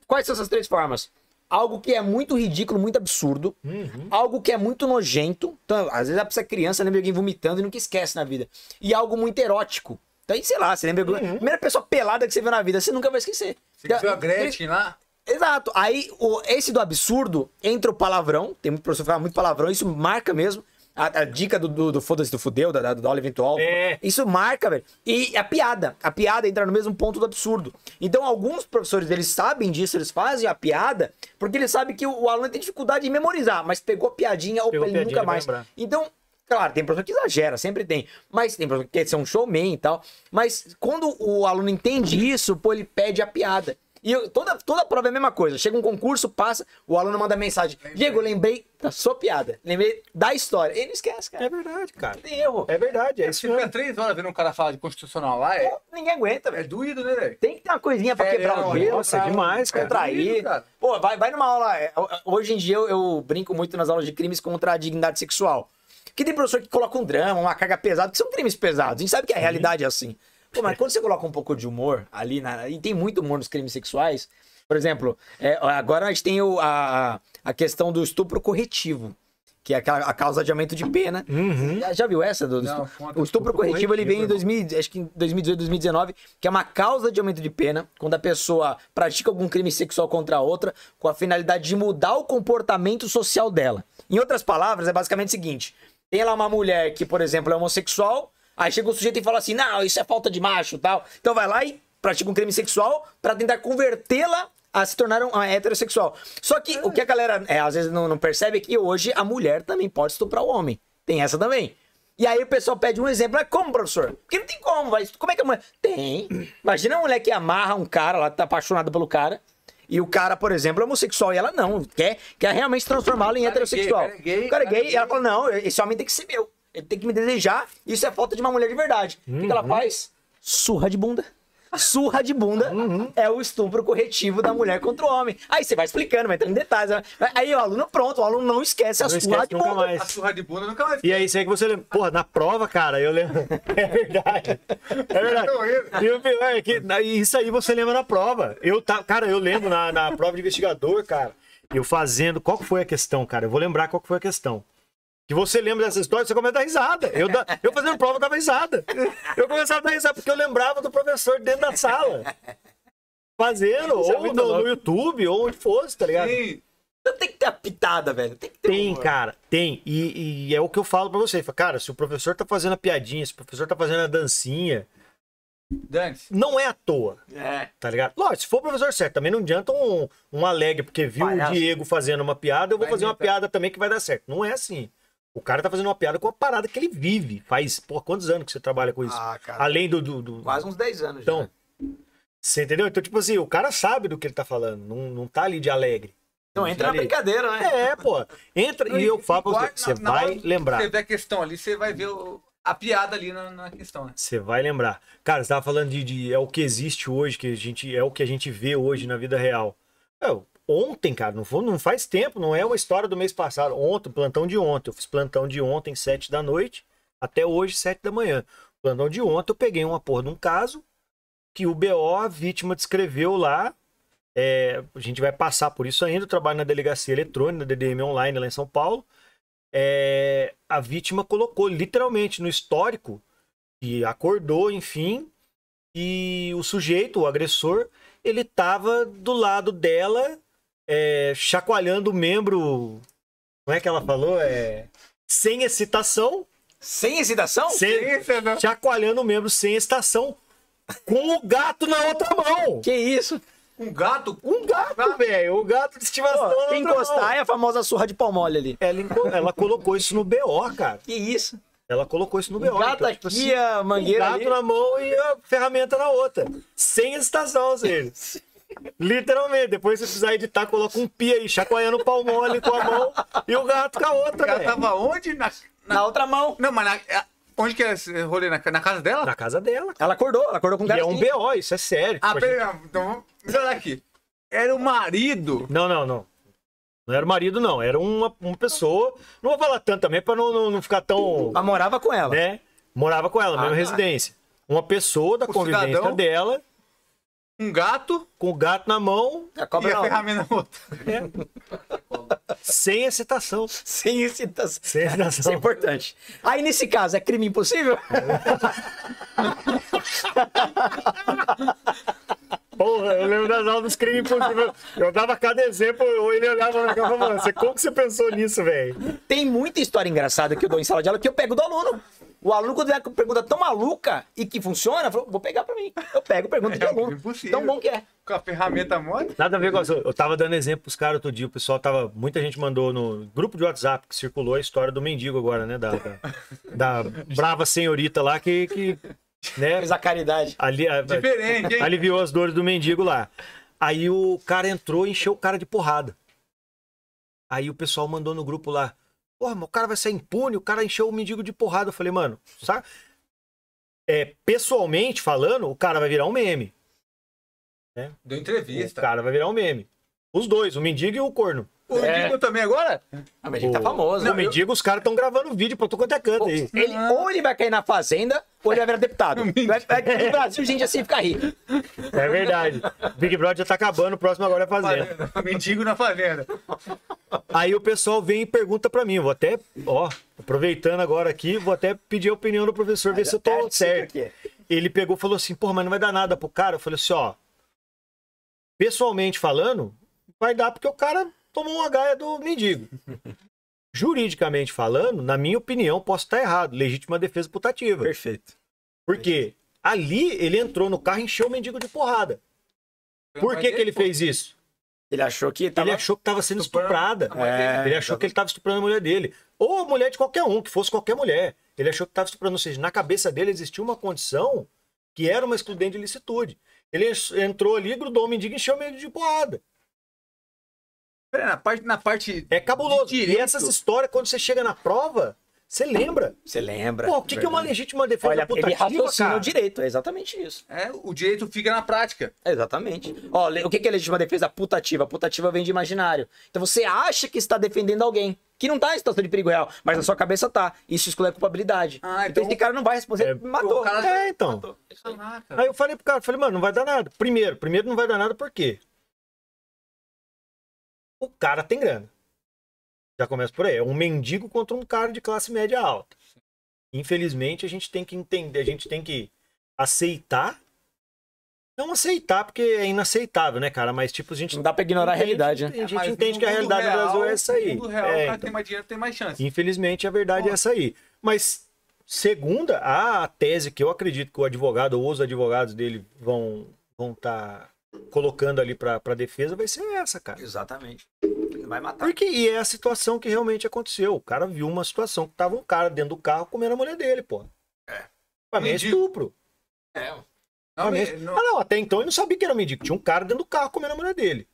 Quais são essas três formas? Algo que é muito ridículo, muito absurdo. Uhum. Algo que é muito nojento. Então, às vezes, essa é criança lembra alguém vomitando e nunca esquece na vida. E algo muito erótico. Então, sei lá, você lembra... Uhum. A primeira pessoa pelada que você viu na vida, você nunca vai esquecer. Você viu a Gretchen lá? Exato. Aí, o, esse do absurdo, entra o palavrão. Tem muito professor que fala muito palavrão, isso marca mesmo. A, a dica do, do, do foda-se do fudeu, da, da aula eventual. É. Isso marca, velho. E a piada. A piada entra no mesmo ponto do absurdo. Então, alguns professores, eles sabem disso, eles fazem a piada, porque eles sabem que o, o aluno tem dificuldade em memorizar, mas pegou piadinha, ou ele nunca mais. Lembrar. Então, Claro, tem professor que exagera, sempre tem. Mas tem professor que quer ser um showman e tal. Mas quando o aluno entende isso, pô, ele pede a piada. E eu, toda, toda prova é a mesma coisa. Chega um concurso, passa, o aluno manda mensagem. Diego, lembrei da sua piada. Lembrei da história. Ele esquece, cara. É verdade, cara. tem erro. É verdade. É fica três horas vendo um cara falar de constitucional lá. É... Ninguém aguenta, velho. É doído, né, velho? Tem que ter uma coisinha pra é, quebrar não, é, o é, gelo. Nossa, é demais, cara. Contrair. É cara. Pô, vai, vai numa aula. É, hoje em dia eu, eu brinco muito nas aulas de crimes contra a dignidade sexual. Que tem professor que coloca um drama, uma carga pesada, que são crimes pesados. A gente sabe que a realidade é assim. Pô, mas quando você coloca um pouco de humor ali, na... e tem muito humor nos crimes sexuais, por exemplo, é, agora a gente tem o, a, a questão do estupro corretivo. Que é a, a causa de aumento de pena. Uhum. Já, já, viu essa? Do, do não, o estupro, estupro corretivo, corretivo ele vem em 2000, acho que em 2018, 2019, que é uma causa de aumento de pena, quando a pessoa pratica algum crime sexual contra a outra, com a finalidade de mudar o comportamento social dela. Em outras palavras, é basicamente o seguinte: tem lá uma mulher que, por exemplo, é homossexual, Aí chega o sujeito e fala assim: não, isso é falta de macho tal. Então vai lá e pratica um crime sexual para tentar convertê-la a se tornar um, heterossexual. Só que o que a galera é, às vezes não, não percebe é que hoje a mulher também pode estuprar o homem. Tem essa também. E aí o pessoal pede um exemplo. Mas como, professor? Porque não tem como, vai. Como é que a mulher. Tem. Imagina uma mulher que amarra um cara ela tá apaixonada pelo cara. E o cara, por exemplo, é homossexual e ela não. Quer, quer realmente transformá-lo em é heterossexual. o cara é gay, o cara é gay, cara é gay e ela fala: não, esse homem tem que ser meu. Ele tem que me desejar. Isso é falta de uma mulher de verdade. O uhum. que ela uhum. faz? Surra de bunda. Surra de bunda uhum. é o estupro corretivo da mulher contra o homem. Aí você vai explicando, vai entrando em detalhes. Né? Aí o aluno, pronto, o aluno não esquece não a surra esquece de bunda. Mais. A surra de bunda nunca mais. E aí, isso aí é que você lembra. Porra, na prova, cara, eu lembro. É verdade. É verdade. E o pior é que isso aí você lembra na prova. Eu tá... Cara, eu lembro na, na prova de investigador, cara, eu fazendo. Qual que foi a questão, cara? Eu vou lembrar qual que foi a questão. Que você lembra dessa história, você começa a dar risada. Eu, da, eu fazendo prova, eu dava risada. Eu começava a dar risada porque eu lembrava do professor dentro da sala. Fazendo, Isso é ou é no, no, YouTube, ou onde fosse, tá ligado? Sim. Então tem que ter a pitada, velho. Tem, tem cara, tem. E, e, é o que eu falo pra você. Cara, se o professor tá fazendo a piadinha, se o professor tá fazendo a dancinha, Dance. Não é à toa. É. Tá ligado? Lógico, se for o professor certo, também não adianta um, um alegre, porque viu Palhaço. o Diego fazendo uma piada, eu vou vai fazer uma piada também que vai dar certo. Não é assim. O cara tá fazendo uma piada com a parada que ele vive. Faz, por quantos anos que você trabalha com isso? Ah, cara, Além do, do, do... Quase uns 10 anos então, já. Você entendeu? Então, tipo assim, o cara sabe do que ele tá falando. Não, não tá ali de alegre. Então entra tá na brincadeira, né? É, pô. Entra e, eu falo pra é você, você vai lembrar. Você vê a questão ali, você vai ver o, a piada ali na, na questão, né? Você vai lembrar. Cara, você tava falando de, de, é o que existe hoje, que a gente é o que a gente vê hoje na vida real. É, ontem, cara, não, foi, não faz tempo, não é uma história do mês passado. Ontem, plantão de ontem. Eu fiz plantão de ontem, sete da noite, até hoje, sete da manhã. Plantão de ontem, eu peguei uma porra de um caso que o BO, a vítima, descreveu lá. É, a gente vai passar por isso ainda. Eu trabalho na delegacia eletrônica, da DDM Online, lá em São Paulo. É, a vítima colocou literalmente no histórico e acordou, enfim, e o sujeito, o agressor, ele tava do lado dela é, chacoalhando o membro. Como é que ela falou? É, sem excitação. Sem excitação? Sem, né? chacoalhando o membro sem excitação. Com o gato na outra mão. Que isso? Um gato? Um gato, ah, velho. O gato de estimação. Pô, encostar é a famosa surra de mole ali. Ela, ela colocou isso no BO, cara. Que isso? Ela colocou isso no BO. O gato então, tipo aqui, assim, a mangueira. O um gato ali. na mão e a ferramenta na outra. Sem excitação, ou seja. Literalmente, depois se precisar editar, coloca um pia aí, chacoalhando o pau mole com a mão e o gato com a outra. O gato tava onde? Na, na... na, outra mão. Não, mas na, é, onde que é esse rolê? Na, na casa dela? Na casa dela. Ela acordou, ela acordou com o gato. E é um BO, isso é sério. Ah, tipo, peraí, gente... então vamos. aqui. Era o marido. Não, não, não. Não era o marido, não. Era uma, uma pessoa. Não vou falar tanto também pra não, não, não ficar tão. Ela morava com ela. Né? Morava com ela, ah, mesma ah. Tá. residência. Uma pessoa da convivência cidadão... dela um gato. Com o gato na mão. A cobra e a ferramenta na outra. É. Sem excitação. Sem excitação. Sem excitação. Isso é importante. Aí, nesse caso, é crime impossível? Porra, eu lembro das aulas dos crimes impossíveis. Eu dava cada exemplo, ou ele olhava na cara e falava, como que você pensou nisso, velho? Tem muita história engraçada que eu dou em sala de aula que eu pego do aluno. O aluno, quando é uma pergunta tão maluca e que funciona, falou, vou pegar pra mim. Eu pego pergunta é, de aluno. Impossível. Tão bom que é. Com a ferramenta moda. Nada a ver com as... Eu tava dando exemplo pros caras outro dia, o pessoal tava... Muita gente mandou no grupo de WhatsApp que circulou a história do mendigo agora, né? Da, da, da brava senhorita lá que... que né? Fez a caridade. Ali, a, Diferente, hein? Aliviou as dores do mendigo lá. Aí o cara entrou e encheu o cara de porrada. Aí o pessoal mandou no grupo lá. Porra, mas o cara vai ser impune, o cara encheu o mendigo de porrada. Eu falei, mano, sabe? É, pessoalmente falando, o cara vai virar um meme. Né? Deu entrevista. O cara vai virar um meme. Os dois, o mendigo e o corno. O é. mendigo também agora? Tá o mendigo tá famoso. né? o mendigo, eu... os caras estão gravando vídeo pra tu quanto é canto aí. Ele, ou ele vai cair na fazenda, Hoje vai virar deputado. Vai, vai, no Brasil, gente assim fica rico. É verdade. Big Brother já tá acabando, o próximo agora é fazer. Fazenda. Mendigo na Fazenda. Aí o pessoal vem e pergunta pra mim, vou até, ó, aproveitando agora aqui, vou até pedir a opinião do professor, ver se eu tô certo. Ele pegou e falou assim, pô, mas não vai dar nada pro cara. Eu falei assim, ó, pessoalmente falando, vai dar porque o cara tomou uma gaia do mendigo. Juridicamente falando, na minha opinião, posso estar errado. Legítima defesa putativa. Perfeito. Porque ali ele entrou no carro e encheu o mendigo de porrada. Por que, é que ele tipo- fez isso? Ele achou que tava... ele achou que estava sendo estuprada. É, ele achou que ele estava estuprando a mulher dele. Ou a mulher de qualquer um, que fosse qualquer mulher. Ele achou que estava estuprando. Ou seja, na cabeça dele existia uma condição que era uma excludente de licitude. Ele entrou ali, grudou o mendigo e encheu o mendigo de porrada. Pera, na parte, na parte. É cabuloso. E essas histórias, quando você chega na prova, você lembra? Você lembra. Pô, o que, que é uma legítima defesa Olha, putativa, ele raciocina o direito, é exatamente isso. É, o direito fica na prática. É exatamente. Ó, o que é legítima defesa? Putativa. Putativa vem de imaginário. Então você acha que está defendendo alguém que não tá em situação de perigo real, mas na sua cabeça tá. Isso exclui a é culpabilidade. Ah, então, então esse cara não vai responder, é, matou. O cara é, então. Matou. Aí eu falei pro cara, falei, mano, não vai dar nada. Primeiro, primeiro não vai dar nada por quê? o cara tem grana. Já começa por aí. É um mendigo contra um cara de classe média alta. Infelizmente, a gente tem que entender, a gente tem que aceitar. Não aceitar, porque é inaceitável, né, cara? Mas, tipo, a gente. Não dá pra ignorar entende, a realidade, né? A gente é, entende que a realidade real, do Brasil é essa aí. No real, é, o cara então tem mais dinheiro, tem mais chance. Infelizmente, a verdade Pô. é essa aí. Mas, segunda, a tese que eu acredito que o advogado ou os advogados dele vão estar vão tá colocando ali para defesa vai ser essa, cara. Exatamente. Vai matar. Porque e é a situação que realmente aconteceu. O cara viu uma situação que tava um cara dentro do carro comendo a mulher dele, pô. É. Pra mim é estupro. É. Não, é me... não... Ah, não, até então ele não sabia que era mendigo. Tinha um cara dentro do carro comendo a mulher dele.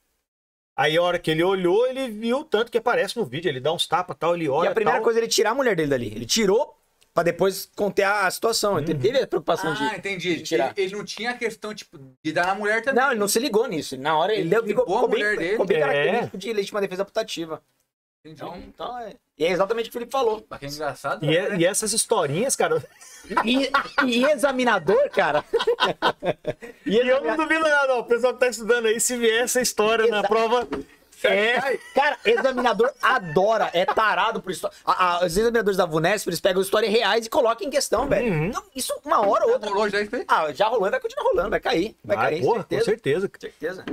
Aí a hora que ele olhou, ele viu tanto que aparece no vídeo, ele dá uns tapas tal, ele olha. E a primeira tal. coisa é ele tirar a mulher dele dali. Ele tirou para depois conter a, situação. Ele uhum. teve a preocupação ah, de. Ah, entendi. De tirar. Ele, ele, não tinha a questão, tipo, de dar na mulher também. Não, ele não se ligou nisso. Na hora ele, ele deu, ligou, ligou a mulher bem, dele. Ficou bem é. característico de legítima defesa putativa. Então, então é. E é exatamente o que o Felipe falou. Que é engraçado. E, é, né? e, essas historinhas, cara. E, e examinador, cara. e, é examinador... e, eu não duvido nada, não. O pessoal que tá estudando aí, se vier essa história na prova, é, cara, examinador adora, é tarado por história. A, a, os examinadores da VUNESP, eles pegam histórias reais e colocam em questão, velho. Uhum. Então, isso uma hora ou outra. Já rolou já isso aí? Ah, já rolou e vai continuar rolando, vai cair. Vai, vai ah, cair, porra, certeza. com certeza. Com certeza.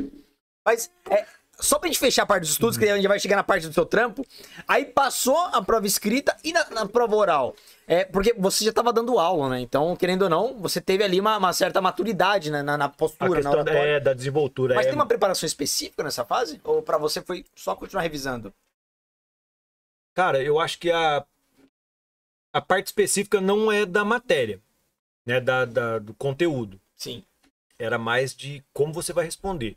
Mas é, só pra gente fechar a parte dos estudos, uhum. que a gente vai chegar na parte do seu trampo. Aí passou a prova escrita e na, na prova oral. É, porque você já estava dando aula, né? Então, querendo ou não, você teve ali uma, uma certa maturidade né? na, na postura, a questão na oratória. É, da desenvoltura. Mas é... tem uma preparação específica nessa fase? Ou para você foi só continuar revisando? Cara, eu acho que a, a parte específica não é da matéria, né? Da, da do conteúdo. Sim. Era mais de como você vai responder.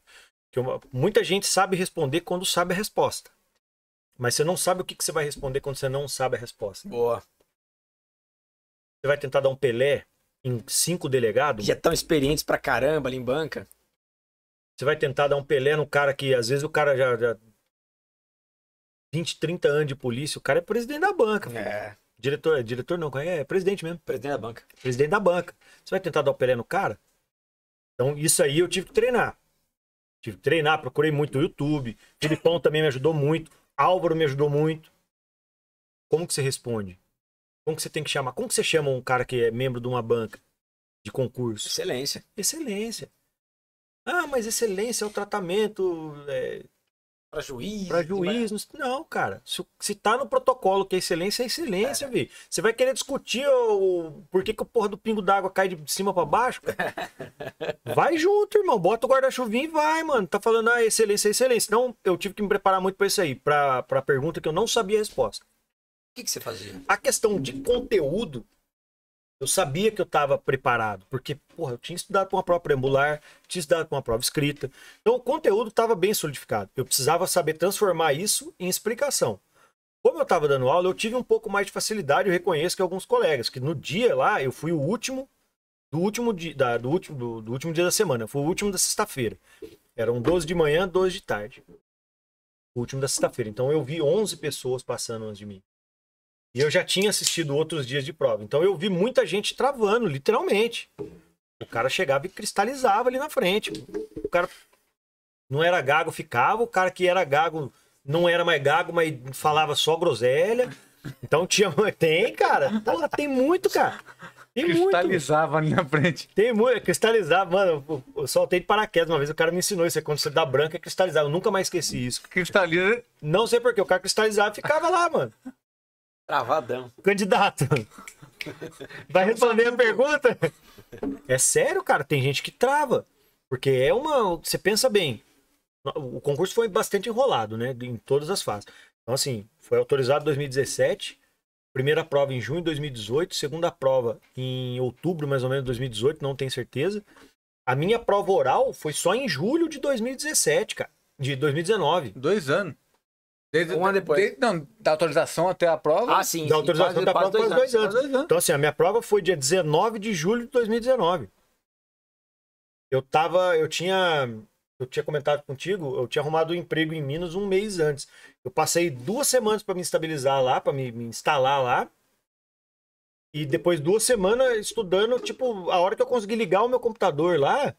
Que uma, muita gente sabe responder quando sabe a resposta. Mas você não sabe o que, que você vai responder quando você não sabe a resposta. Boa. Você vai tentar dar um Pelé em cinco delegados. Já tão experientes pra caramba ali em banca. Você vai tentar dar um Pelé no cara que, às vezes, o cara já. já 20, 30 anos de polícia, o cara é presidente da banca. Filho. É. Diretor, é diretor não, é, é, é presidente mesmo. Presidente da banca. Presidente da banca. Você vai tentar dar o Pelé no cara? Então, isso aí eu tive que treinar. Tive que treinar, procurei muito no YouTube. Filipão também me ajudou muito. Álvaro me ajudou muito. Como que você responde? Como que você tem que chamar? Como que você chama um cara que é membro de uma banca de concurso? Excelência. Excelência. Ah, mas excelência é o tratamento. É... Para juiz. Para juiz. Vai... Não, cara. Se, se tá no protocolo que é excelência, é excelência, é. vi. Você vai querer discutir o, por que, que o porra do pingo d'água cai de cima para baixo? vai junto, irmão. Bota o guarda-chuvinho e vai, mano. Tá falando, ah, excelência, excelência. Então, eu tive que me preparar muito para isso aí. Pra, pra pergunta que eu não sabia a resposta. O que, que você fazia? A questão de conteúdo eu sabia que eu estava preparado, porque, porra, eu tinha estudado com a prova preambular, tinha estudado com a prova escrita. Então, o conteúdo estava bem solidificado. Eu precisava saber transformar isso em explicação. Como eu estava dando aula, eu tive um pouco mais de facilidade, eu reconheço que alguns colegas, que no dia lá, eu fui o último do último dia, da, do, último, do, do último dia da semana, foi o último da sexta-feira. Eram 12 de manhã, 12 de tarde. O último da sexta-feira. Então eu vi 11 pessoas passando antes de mim. E eu já tinha assistido outros dias de prova. Então eu vi muita gente travando, literalmente. O cara chegava e cristalizava ali na frente. O cara não era gago, ficava. O cara que era gago não era mais gago, mas falava só groselha. Então tinha. Tem, cara. Porra, tá tem muito, cara. Tem cristalizava muito. ali na frente. Tem muito, cristalizava, mano. Eu soltei de paraquedas uma vez, o cara me ensinou isso. É quando você dá branca, é cristalizava. Eu nunca mais esqueci isso. Cristaliza? Não sei porquê, o cara cristalizava e ficava lá, mano. Travadão. Candidato, vai responder a pergunta? É sério, cara, tem gente que trava. Porque é uma. Você pensa bem. O concurso foi bastante enrolado, né? Em todas as fases. Então, assim, foi autorizado em 2017. Primeira prova em junho de 2018. Segunda prova em outubro, mais ou menos, de 2018. Não tenho certeza. A minha prova oral foi só em julho de 2017, cara. De 2019. Dois anos. Desde, um ano depois. Desde, não, da autorização até a prova? Ah, sim. Da autorização até a prova quase dois, dois, anos. dois anos. Então, assim, a minha prova foi dia 19 de julho de 2019. Eu tava. Eu tinha. Eu tinha comentado contigo, eu tinha arrumado um emprego em Minas um mês antes. Eu passei duas semanas para me estabilizar lá, para me, me instalar lá. E depois duas semanas estudando, tipo, a hora que eu consegui ligar o meu computador lá,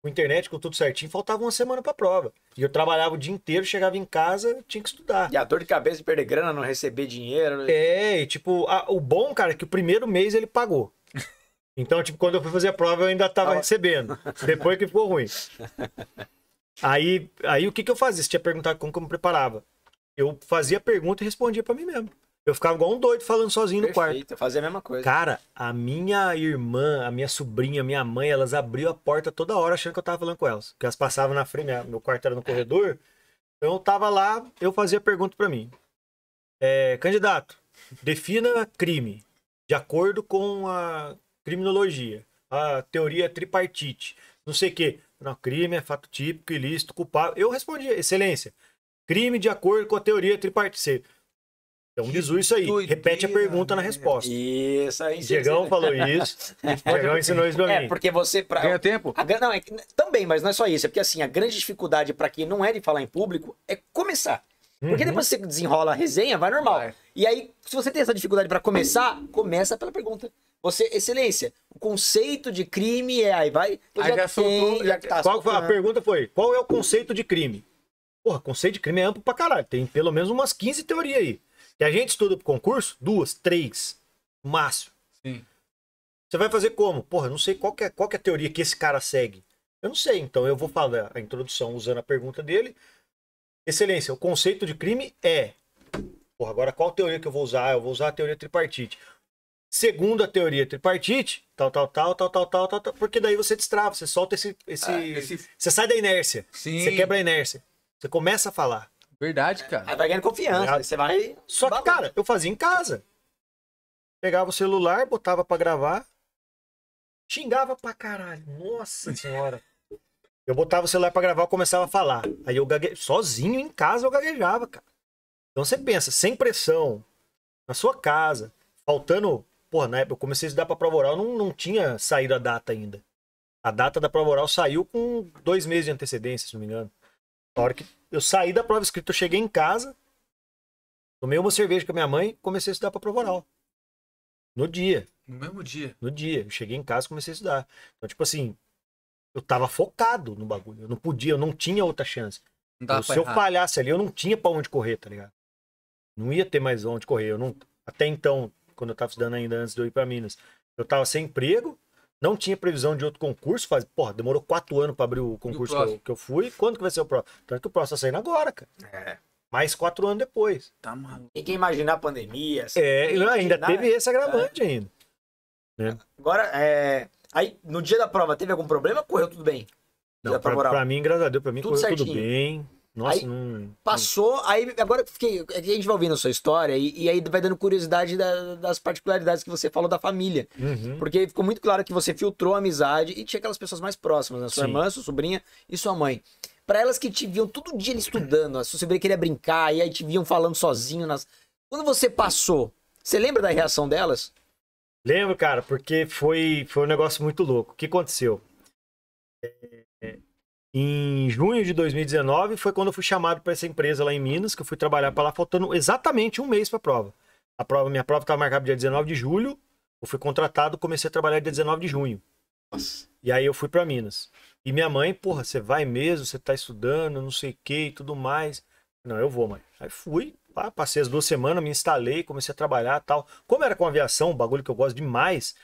com internet, com tudo certinho, faltava uma semana pra prova. E eu trabalhava o dia inteiro, chegava em casa, tinha que estudar. E a dor de cabeça de perder grana, não receber dinheiro. Né? É, e tipo, a, o bom, cara, é que o primeiro mês ele pagou. Então, tipo, quando eu fui fazer a prova, eu ainda tava recebendo. Depois que ficou ruim. Aí, aí o que que eu fazia? Você tinha perguntado como que eu me preparava. Eu fazia a pergunta e respondia para mim mesmo. Eu ficava igual um doido falando sozinho Perfeito, no quarto. Eu fazia a mesma coisa. Cara, a minha irmã, a minha sobrinha, minha mãe, elas abriam a porta toda hora achando que eu tava falando com elas. Porque elas passavam na frente, meu quarto era no corredor. Então eu tava lá, eu fazia pergunta para mim. É, candidato, defina crime de acordo com a criminologia, a teoria tripartite, não sei o quê. Não, crime é fato típico, ilícito, culpável. Eu respondia, excelência, crime de acordo com a teoria tripartite então diz isso aí, doideira, repete a pergunta na né? resposta. Isso aí. Diegão falou isso, é, Diegão ensinou isso pra é, mim. É, porque você... Pra, Ganha tempo? A, não, é, também, mas não é só isso. É porque assim, a grande dificuldade para quem não é de falar em público é começar. Porque uhum. depois você desenrola a resenha, vai normal. Vai. E aí, se você tem essa dificuldade para começar, começa pela pergunta. Você, excelência, o conceito de crime é aí vai. Então aí já, já soltou. já tá qual, soltando. a pergunta foi: qual é o conceito de crime? Porra, conceito de crime é amplo pra caralho. Tem pelo menos umas 15 teorias aí. Que a gente estuda pro concurso, duas, três, máximo. Sim. Você vai fazer como? Porra, eu não sei qual é, qual é a teoria que esse cara segue. Eu não sei, então eu vou falar a introdução usando a pergunta dele. Excelência, o conceito de crime é. Porra, agora qual teoria que eu vou usar? Eu vou usar a teoria tripartite. Segundo a teoria tripartite, tal, tal, tal, tal, tal, tal, tal, tal porque daí você destrava, você solta esse. esse, ah, esse... Você sai da inércia. Sim. Você quebra a inércia. Você começa a falar. Verdade, cara. Aí vai ganhando confiança. Você vai. Só que, cara, eu fazia em casa. Pegava o celular, botava pra gravar. Xingava pra caralho. Nossa senhora. Eu botava o celular pra gravar, e começava a falar. Aí eu gague... sozinho em casa eu gaguejava, cara. Então você pensa, sem pressão, na sua casa, faltando. Porra, na época eu comecei a estudar pra prova oral, não, não tinha saído a data ainda. A data da prova oral saiu com dois meses de antecedência, se não me engano. Na hora que eu saí da prova escrita, eu cheguei em casa, tomei uma cerveja com a minha mãe comecei a estudar para prova oral. No dia. No mesmo dia? No dia. Eu cheguei em casa e comecei a estudar. Então, tipo assim, eu tava focado no bagulho. Eu não podia, eu não tinha outra chance. Então, se eu errar. falhasse ali, eu não tinha para onde correr, tá ligado? Não ia ter mais onde correr. Eu não... Até então, quando eu tava estudando ainda antes de eu ir para Minas, eu tava sem emprego, não tinha previsão de outro concurso, faz, porra, demorou quatro anos para abrir o concurso o que, eu, que eu, fui. Quando que vai ser o próximo? Tanto que o próximo tá saindo agora, cara. É. Mais quatro anos depois. Tá maluco. quem imaginar a pandemia. Assim, é, não, ainda imaginar, teve esse agravante é. ainda. Né? Agora, é... aí, no dia da prova, teve algum problema? Correu tudo bem? Não, pra, pra, mim, graças a Deus, pra mim tudo correu certinho. tudo bem. Nossa, aí, não. Passou, aí agora fiquei. É a gente vai ouvindo a sua história e, e aí vai dando curiosidade da, das particularidades que você falou da família. Uhum. Porque ficou muito claro que você filtrou a amizade e tinha aquelas pessoas mais próximas, né? Sua Sim. irmã, sua sobrinha e sua mãe para elas que te viam todo dia estudando, a sua sobrinha queria brincar, e aí te viam falando sozinho. Nas... Quando você passou, você lembra da reação delas? Lembro, cara, porque foi, foi um negócio muito louco. O que aconteceu? É, é, em junho de 2019 foi quando eu fui chamado para essa empresa lá em Minas, que eu fui trabalhar para lá, faltando exatamente um mês para a prova. A prova, minha prova estava marcada dia 19 de julho, eu fui contratado, comecei a trabalhar dia 19 de junho. Nossa. E aí eu fui para Minas. E minha mãe, porra, você vai mesmo, você tá estudando, não sei o que e tudo mais. Não, eu vou, mãe. Aí fui, lá, passei as duas semanas, me instalei, comecei a trabalhar tal. Como era com aviação, um bagulho que eu gosto demais,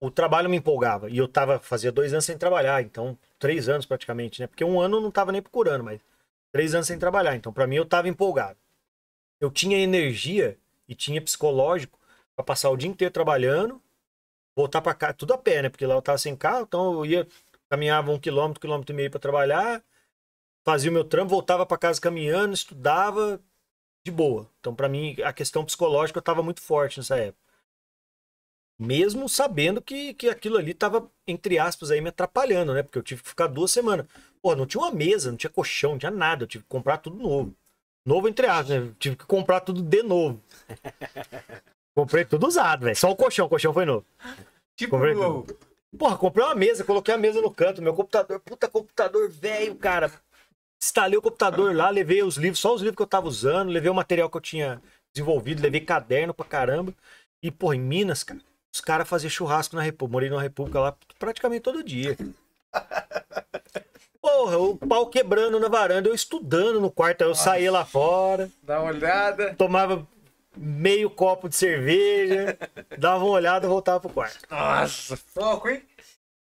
o trabalho me empolgava. E eu tava, fazia dois anos sem trabalhar, então, três anos praticamente, né? Porque um ano eu não tava nem procurando, mas três anos sem trabalhar. Então, para mim, eu tava empolgado. Eu tinha energia e tinha psicológico para passar o dia inteiro trabalhando, voltar para casa, tudo a pé, né? Porque lá eu tava sem carro, então eu ia, caminhava um quilômetro, quilômetro e meio para trabalhar, fazia o meu trampo, voltava para casa caminhando, estudava de boa. Então, para mim, a questão psicológica eu tava muito forte nessa época. Mesmo sabendo que, que aquilo ali tava, entre aspas, aí me atrapalhando, né? Porque eu tive que ficar duas semanas. Pô, não tinha uma mesa, não tinha colchão, não tinha nada. Eu tive que comprar tudo novo. Novo, entre aspas, né? tive que comprar tudo de novo. comprei tudo usado, velho. Só o colchão, o colchão foi novo. Tipo, comprei tudo. Porra, comprei uma mesa, coloquei a mesa no canto, meu computador, puta computador velho, cara. Instalei o computador lá, levei os livros, só os livros que eu tava usando, levei o material que eu tinha desenvolvido, levei caderno pra caramba. E, pô, em Minas, cara, os caras faziam churrasco na República. Morei numa República lá praticamente todo dia. Porra, o pau quebrando na varanda, eu estudando no quarto, eu Nossa. saía lá fora. Dá uma olhada. Tomava meio copo de cerveja, dava uma olhada e voltava pro quarto. Nossa, foco, hein?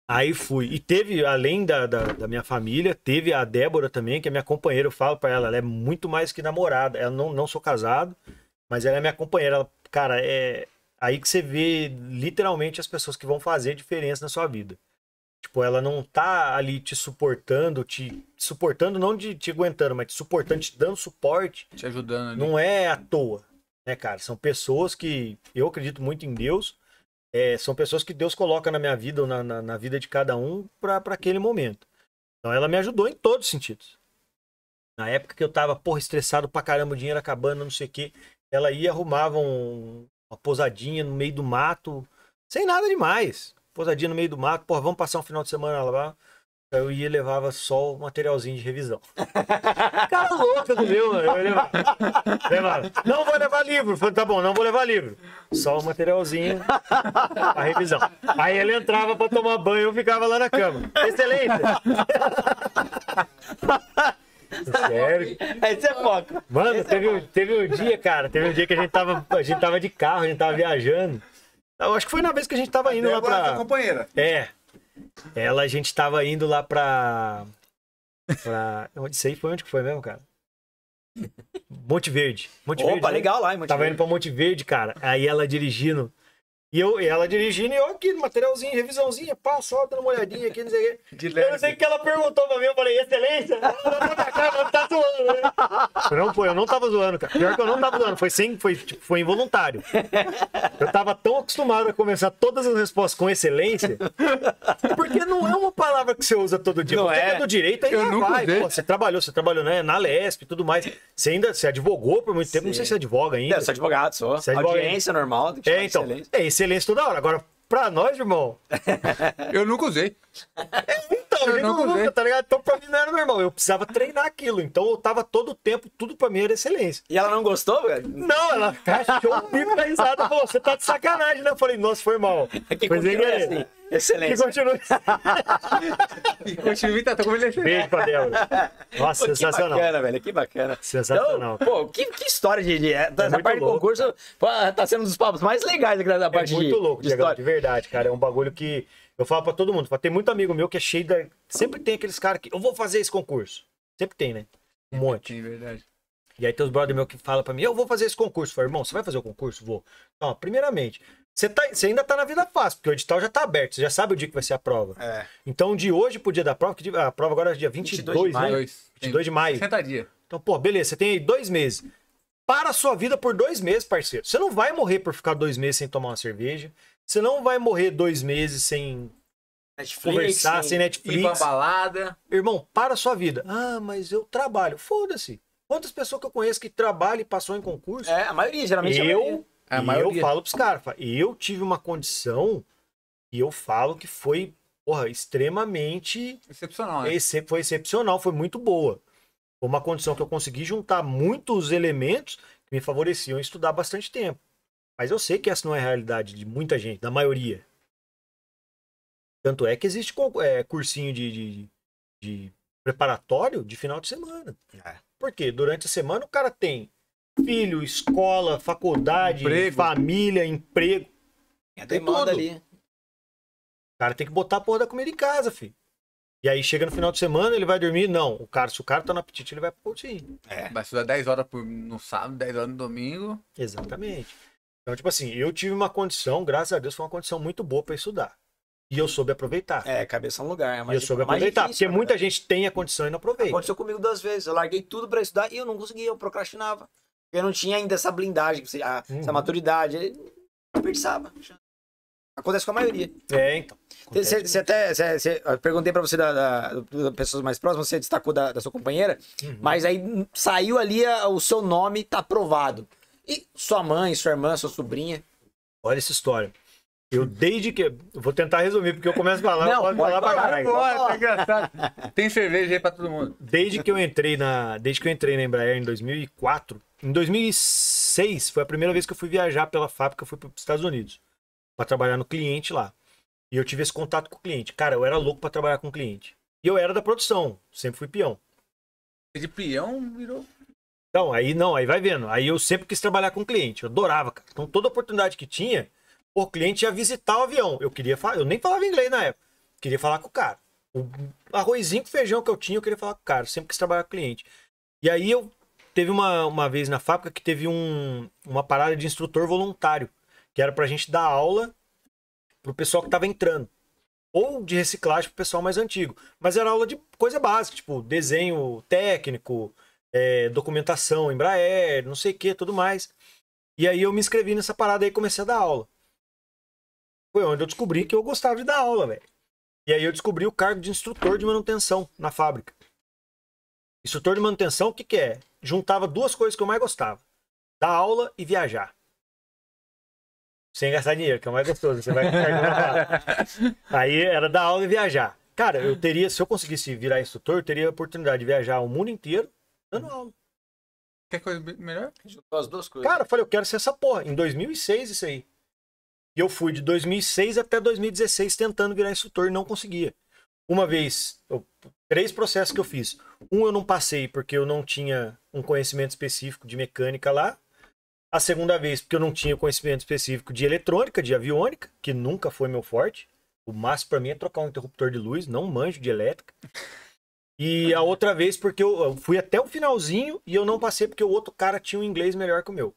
Aí fui. E teve, além da, da, da, minha família, teve a Débora também, que é minha companheira. Eu falo pra ela, ela é muito mais que namorada. Ela não, não sou casado, mas ela é minha companheira. Ela, cara, é, aí que você vê literalmente as pessoas que vão fazer diferença na sua vida. Tipo, ela não tá ali te suportando, te suportando, não de te aguentando, mas te suportando, te dando suporte. Te ajudando. Ali. Não é à toa, né, cara? São pessoas que eu acredito muito em Deus. É, são pessoas que Deus coloca na minha vida ou na, na, na vida de cada um para aquele momento. Então ela me ajudou em todos os sentidos. Na época que eu tava, porra, estressado pra caramba, o dinheiro acabando, não sei o quê, ela ia arrumava um, uma pousadinha no meio do mato, sem nada demais. Pousadinha no meio do mato, porra, vamos passar um final de semana lá. Eu ia e levava só o materialzinho de revisão. Cara louca do meu, mano. Eu levava. levava. Não vou levar livro. Falei, tá bom, não vou levar livro. Só o materialzinho, a revisão. Aí ele entrava pra tomar banho, eu ficava lá na cama. Excelente! Sério? Aí você foca. Mano, teve, um, teve um dia, cara, teve um dia que a gente tava, a gente tava de carro, a gente tava viajando. Eu acho que foi na vez que a gente tava indo lá pra. É companheira. É. Ela, a gente tava indo lá pra. pra... Onde sei foi onde que foi mesmo, cara? Monte Verde. Monte Opa, Verde, né? legal né? lá em Monte Tava Verde. indo pra Monte Verde, cara. Aí ela dirigindo. E, eu, e ela dirigindo e eu aqui, materialzinho, revisãozinha, pá, só dando uma olhadinha aqui, não sei o quê. Eu não sei o que ela perguntou pra mim, eu falei, excelência, não tá zoando, né? Não, pô, eu não tava zoando, cara. Pior que eu não tava zoando, foi sim, foi, tipo, foi involuntário. Eu tava tão acostumado a começar todas as respostas com excelência, porque não é uma palavra que você usa todo dia. Não você é. é do direito, aí eu vai. Pô, você trabalhou, você trabalhou né, na Lesp e tudo mais. Você ainda, se advogou por muito tempo, Sim. não sei se advoga ainda. Não, eu sou advogado, sou. Você advoga Audiência ainda. normal, tem que é, então, excelência. É, excelência toda hora. Agora, pra nós, irmão. eu nunca usei. É, então, eu, nunca, nunca, usei. tá ligado? Então, pra mim não era normal. Eu precisava treinar aquilo. Então, eu tava todo o tempo, tudo pra mim era excelência. E ela não gostou, velho? Não, ela achou o bico da risada. você tá de sacanagem, né? Eu falei, nossa, foi mal. É que é, é, assim. Excelente. E continue. e continue tratando como ele é Beijo pra Deus. Nossa, pô, sensacional. Que bacana, velho. Que bacana. Sensacional. Então, pô, que, que história, de, é, tá, é Essa é parte louco, do concurso tá sendo um dos papos mais legais da é parte de. É muito louco, de, Diego, de verdade, cara. É um bagulho que eu falo pra todo mundo. Tem muito amigo meu que é cheio da. Sempre tem aqueles caras que. Eu vou fazer esse concurso. Sempre tem, né? Um monte. É verdade. E aí tem os brother meu que fala pra mim, eu vou fazer esse concurso. Eu falo, irmão, você vai fazer o concurso? Vou. Então, primeiramente, você, tá, você, ainda tá na vida fácil, porque o edital já tá aberto, você já sabe o dia que vai ser a prova. É. Então, de hoje pro dia da prova, que a prova agora é dia 22, 22 né? de maio. 22 de maio. Então, pô, beleza, você tem aí dois meses. Para a sua vida por dois meses, parceiro. Você não vai morrer por ficar dois meses sem tomar uma cerveja. Você não vai morrer dois meses sem Netflix, conversar, sem, sem Netflix. Ir pra balada. Irmão, para a sua vida. Ah, mas eu trabalho. Foda-se. Quantas pessoas que eu conheço que trabalham e passou em concurso? É, a maioria, geralmente é eu, a maioria. A e maioria... eu falo pros caras, eu tive uma condição e eu falo que foi, porra, extremamente... Excepcional, né? Excep... Foi excepcional, foi muito boa. Foi uma condição que eu consegui juntar muitos elementos que me favoreciam estudar bastante tempo. Mas eu sei que essa não é a realidade de muita gente, da maioria. Tanto é que existe é, cursinho de, de, de, preparatório de final de semana. É. Por quê? Durante a semana o cara tem Filho, escola, faculdade, emprego. família, emprego. É tem tudo. ali. O cara tem que botar a porra da comida em casa, filho. E aí chega no final de semana, ele vai dormir? Não. O cara, se o cara tá no apetite, ele vai pro curtinho. É. Vai estudar 10 horas por, no sábado, 10 horas no domingo. Exatamente. Então, tipo assim, eu tive uma condição, graças a Deus, foi uma condição muito boa para estudar. E eu soube aproveitar. É, cabeça no lugar. É Mas eu soube aproveitar, difícil, porque muita né? gente tem a condição e não aproveita. Aconteceu comigo duas vezes. Eu larguei tudo para estudar e eu não conseguia, eu procrastinava. Porque não tinha ainda essa blindagem, a, uhum. essa maturidade. Ele desperdiçava. Acontece com a maioria. É, então. Você até. Cê, cê, eu perguntei pra você das da, da, pessoas mais próximas, você destacou da, da sua companheira, uhum. mas aí saiu ali a, o seu nome, tá aprovado. E sua mãe, sua irmã, sua sobrinha? Olha essa história. Eu desde que. Vou tentar resumir, porque eu começo a falar, não, eu posso falar pra caralho. Tá engraçado. Tem cerveja aí pra todo mundo. Desde que eu entrei na. Desde que eu entrei na Embraer em 2004. Em 2006 foi a primeira vez que eu fui viajar pela fábrica, eu fui para os Estados Unidos. para trabalhar no cliente lá. E eu tive esse contato com o cliente. Cara, eu era louco para trabalhar com o cliente. E eu era da produção, sempre fui peão. De peão virou. Então, aí não, aí vai vendo. Aí eu sempre quis trabalhar com o cliente, eu adorava, cara. Então toda oportunidade que tinha, o cliente ia visitar o avião. Eu queria falar, eu nem falava inglês na época. Queria falar com o cara. O arrozinho com feijão que eu tinha, eu queria falar com o cara. Sempre quis trabalhar com cliente. E aí eu teve uma, uma vez na fábrica que teve um, uma parada de instrutor voluntário, que era pra gente dar aula pro pessoal que tava entrando. Ou de reciclagem pro pessoal mais antigo. Mas era aula de coisa básica, tipo desenho técnico, é, documentação, Embraer, não sei o que, tudo mais. E aí eu me inscrevi nessa parada e comecei a dar aula foi onde eu descobri que eu gostava de dar aula, velho. E aí eu descobri o cargo de instrutor de manutenção na fábrica. Instrutor de manutenção, o que, que é? Juntava duas coisas que eu mais gostava: dar aula e viajar. Sem gastar dinheiro, que é o mais gostoso. Você vai Aí era dar aula e viajar. Cara, eu teria, se eu conseguisse virar instrutor, eu teria a oportunidade de viajar o mundo inteiro dando uhum. aula. Quer coisa melhor? as duas coisas. Cara, eu falei, eu quero ser essa porra. Em 2006, isso aí. E eu fui de 2006 até 2016 tentando virar instrutor e não conseguia. Uma vez, eu, três processos que eu fiz. Um eu não passei porque eu não tinha um conhecimento específico de mecânica lá. A segunda vez, porque eu não tinha conhecimento específico de eletrônica, de aviônica, que nunca foi meu forte. O máximo para mim é trocar um interruptor de luz, não manjo de elétrica. E a outra vez, porque eu fui até o finalzinho e eu não passei porque o outro cara tinha um inglês melhor que o meu.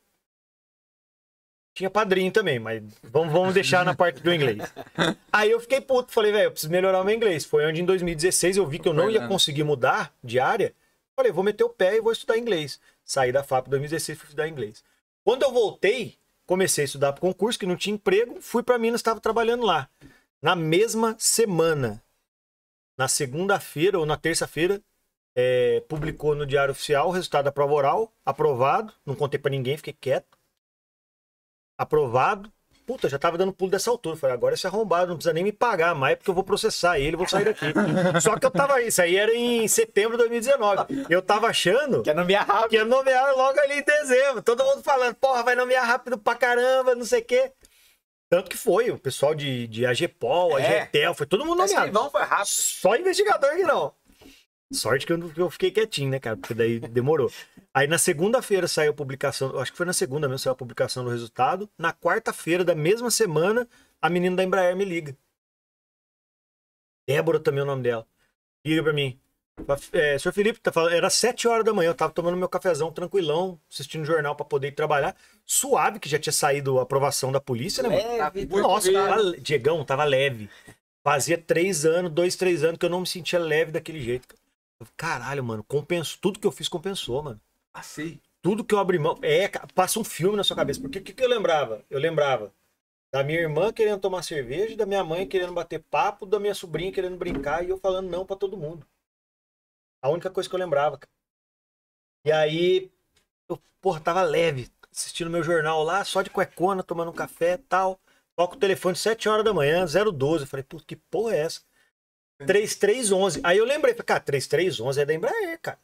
Tinha padrinho também, mas vamos, vamos deixar na parte do inglês. Aí eu fiquei puto, falei, velho, eu preciso melhorar o meu inglês. Foi onde em 2016 eu vi que eu não ia conseguir mudar de área. Falei, vou meter o pé e vou estudar inglês. Saí da FAP em 2016 fui estudar inglês. Quando eu voltei, comecei a estudar para concurso, que não tinha emprego, fui para Minas, estava trabalhando lá. Na mesma semana, na segunda-feira ou na terça-feira, é, publicou no Diário Oficial o resultado da prova oral, aprovado. Não contei para ninguém, fiquei quieto aprovado. Puta, já tava dando pulo dessa altura. Falei, agora esse arrombado não precisa nem me pagar mais, porque eu vou processar ele, vou sair daqui. Só que eu tava. Isso aí era em setembro de 2019. Eu tava achando. Que ia nomear rápido. Que ia nomear logo ali em dezembro. Todo mundo falando, porra, vai nomear rápido pra caramba, não sei o quê. Tanto que foi, o pessoal de, de AGPOL, é. AGTEL, foi todo mundo nomeado. Esse foi rápido. Só investigador que não. Sorte que eu, eu fiquei quietinho, né, cara? Porque daí demorou. Aí na segunda-feira saiu a publicação, acho que foi na segunda mesmo, saiu a publicação do resultado. Na quarta-feira da mesma semana, a menina da Embraer me liga. Débora também é o nome dela. Liga pra mim. É, senhor Felipe, tá falando, era sete horas da manhã, eu tava tomando meu cafezão tranquilão, assistindo jornal para poder ir trabalhar. Suave, que já tinha saído a aprovação da polícia, né, leve, mano? Nossa, tava, Diegão, tava leve. Fazia três anos, dois, três anos que eu não me sentia leve daquele jeito. Cara. Caralho, mano, compensou. Tudo que eu fiz compensou, mano. Passei. Tudo que eu abri mão. É, passa um filme na sua cabeça. Porque o que, que eu lembrava? Eu lembrava da minha irmã querendo tomar cerveja, da minha mãe querendo bater papo, da minha sobrinha querendo brincar e eu falando não para todo mundo. A única coisa que eu lembrava, E aí, eu, porra, tava leve, assistindo meu jornal lá, só de cuecona, tomando um café tal. Toco o telefone 7 horas da manhã, 012. Eu falei, puta, que porra é essa? 3311. Aí eu lembrei, cara, 3311 é da Embraer, cara.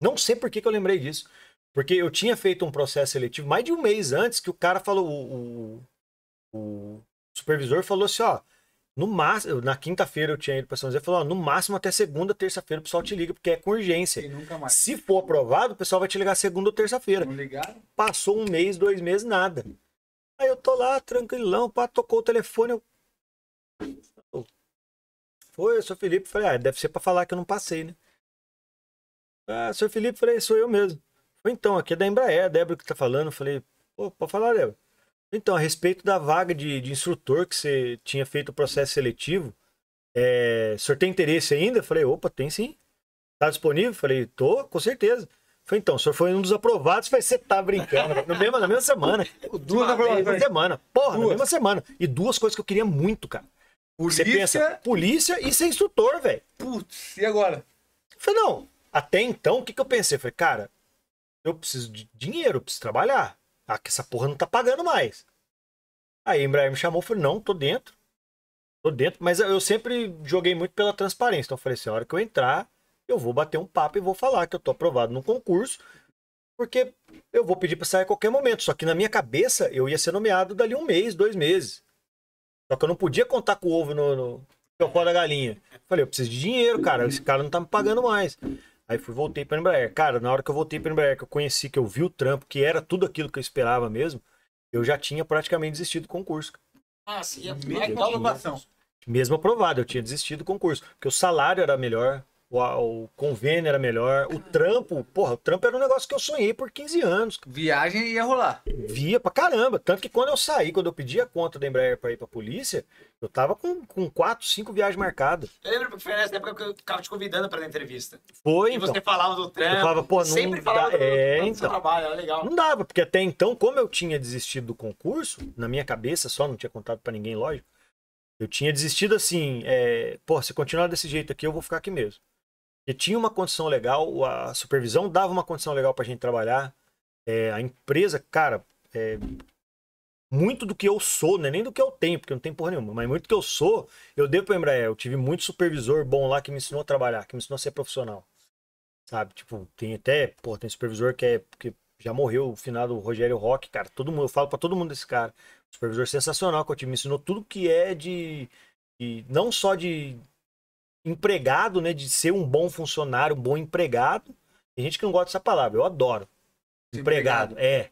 Não sei por que, que eu lembrei disso. Porque eu tinha feito um processo seletivo mais de um mês antes que o cara falou, o, o, o supervisor falou assim, ó, no máximo, na quinta-feira eu tinha ido para São José e falou, ó, no máximo até segunda, terça-feira o pessoal te liga, porque é com urgência. Se for aprovado, o pessoal vai te ligar segunda ou terça-feira. Passou um mês, dois meses, nada. Aí eu tô lá, tranquilão, pá, tocou o telefone, eu... Foi, eu sou Felipe. Falei, ah, deve ser pra falar que eu não passei, né? Ah, sou Felipe, falei, sou eu mesmo. Foi então, aqui é da Embraer, a Débora que tá falando. Falei, pô, pode falar, Débora. Então, a respeito da vaga de, de instrutor que você tinha feito o processo seletivo, é, o senhor tem interesse ainda? Falei, opa, tem sim. Tá disponível? Falei, tô, com certeza. Falei, então, o senhor foi um dos aprovados, Falei, você tá brincando. No mesmo, na mesma semana. Duas Na mesma né? semana. Porra, duas. na mesma semana. E duas coisas que eu queria muito, cara. Polícia... Você pensa, polícia e ser instrutor, velho. Putz, e agora? Eu falei, não. Até então, o que, que eu pensei? Eu falei, cara, eu preciso de dinheiro, eu preciso trabalhar. Ah, que essa porra não tá pagando mais. Aí a Embraer me chamou, falou, não, tô dentro. Tô dentro, mas eu sempre joguei muito pela transparência. Então eu falei assim, a hora que eu entrar, eu vou bater um papo e vou falar que eu tô aprovado no concurso, porque eu vou pedir pra sair a qualquer momento. Só que na minha cabeça, eu ia ser nomeado dali um mês, dois meses. Só que eu não podia contar com o ovo no, no cocó da galinha. Falei, eu preciso de dinheiro, cara. Esse cara não tá me pagando mais. Aí fui, voltei pra Embraer. Cara, na hora que eu voltei pra Embraer, que eu conheci, que eu vi o trampo, que era tudo aquilo que eu esperava mesmo, eu já tinha praticamente desistido do concurso. Ah, sim. Mesma aprovação. Mesmo aprovado, eu tinha desistido do concurso. Porque o salário era melhor, o, o convênio era melhor, o trampo, porra, o trampo era um negócio que eu sonhei por 15 anos. Viagem ia rolar. Via pra caramba. Tanto que quando eu saí, quando eu pedi a conta da Embraer pra ir pra polícia, eu tava com, com quatro, cinco viagens marcadas. Eu lembro que foi nessa época que eu ficava te convidando pra dar entrevista. Foi, E então. você falava do trampo. Eu falava, pô, não sempre dá, falava do, é, do, então. trabalho, era legal. Não dava, porque até então, como eu tinha desistido do concurso, na minha cabeça só, não tinha contado para ninguém, lógico, eu tinha desistido assim, é, pô, se continuar desse jeito aqui, eu vou ficar aqui mesmo que tinha uma condição legal, a supervisão dava uma condição legal para a gente trabalhar. É, a empresa, cara, é, muito do que eu sou, é nem do que eu tenho, porque eu não tenho porra nenhuma, mas muito do que eu sou, eu devo para Embraer. Eu tive muito supervisor bom lá que me ensinou a trabalhar, que me ensinou a ser profissional. Sabe? Tipo, tem até, pô, tem supervisor que é. Que já morreu o finado Rogério Roque, cara. Todo mundo, eu falo para todo mundo desse cara. Supervisor sensacional que eu tive, me ensinou tudo que é de, de não só de empregado, né? De ser um bom funcionário, um bom empregado. Tem gente que não gosta dessa palavra, eu adoro. Empregado, empregado. é.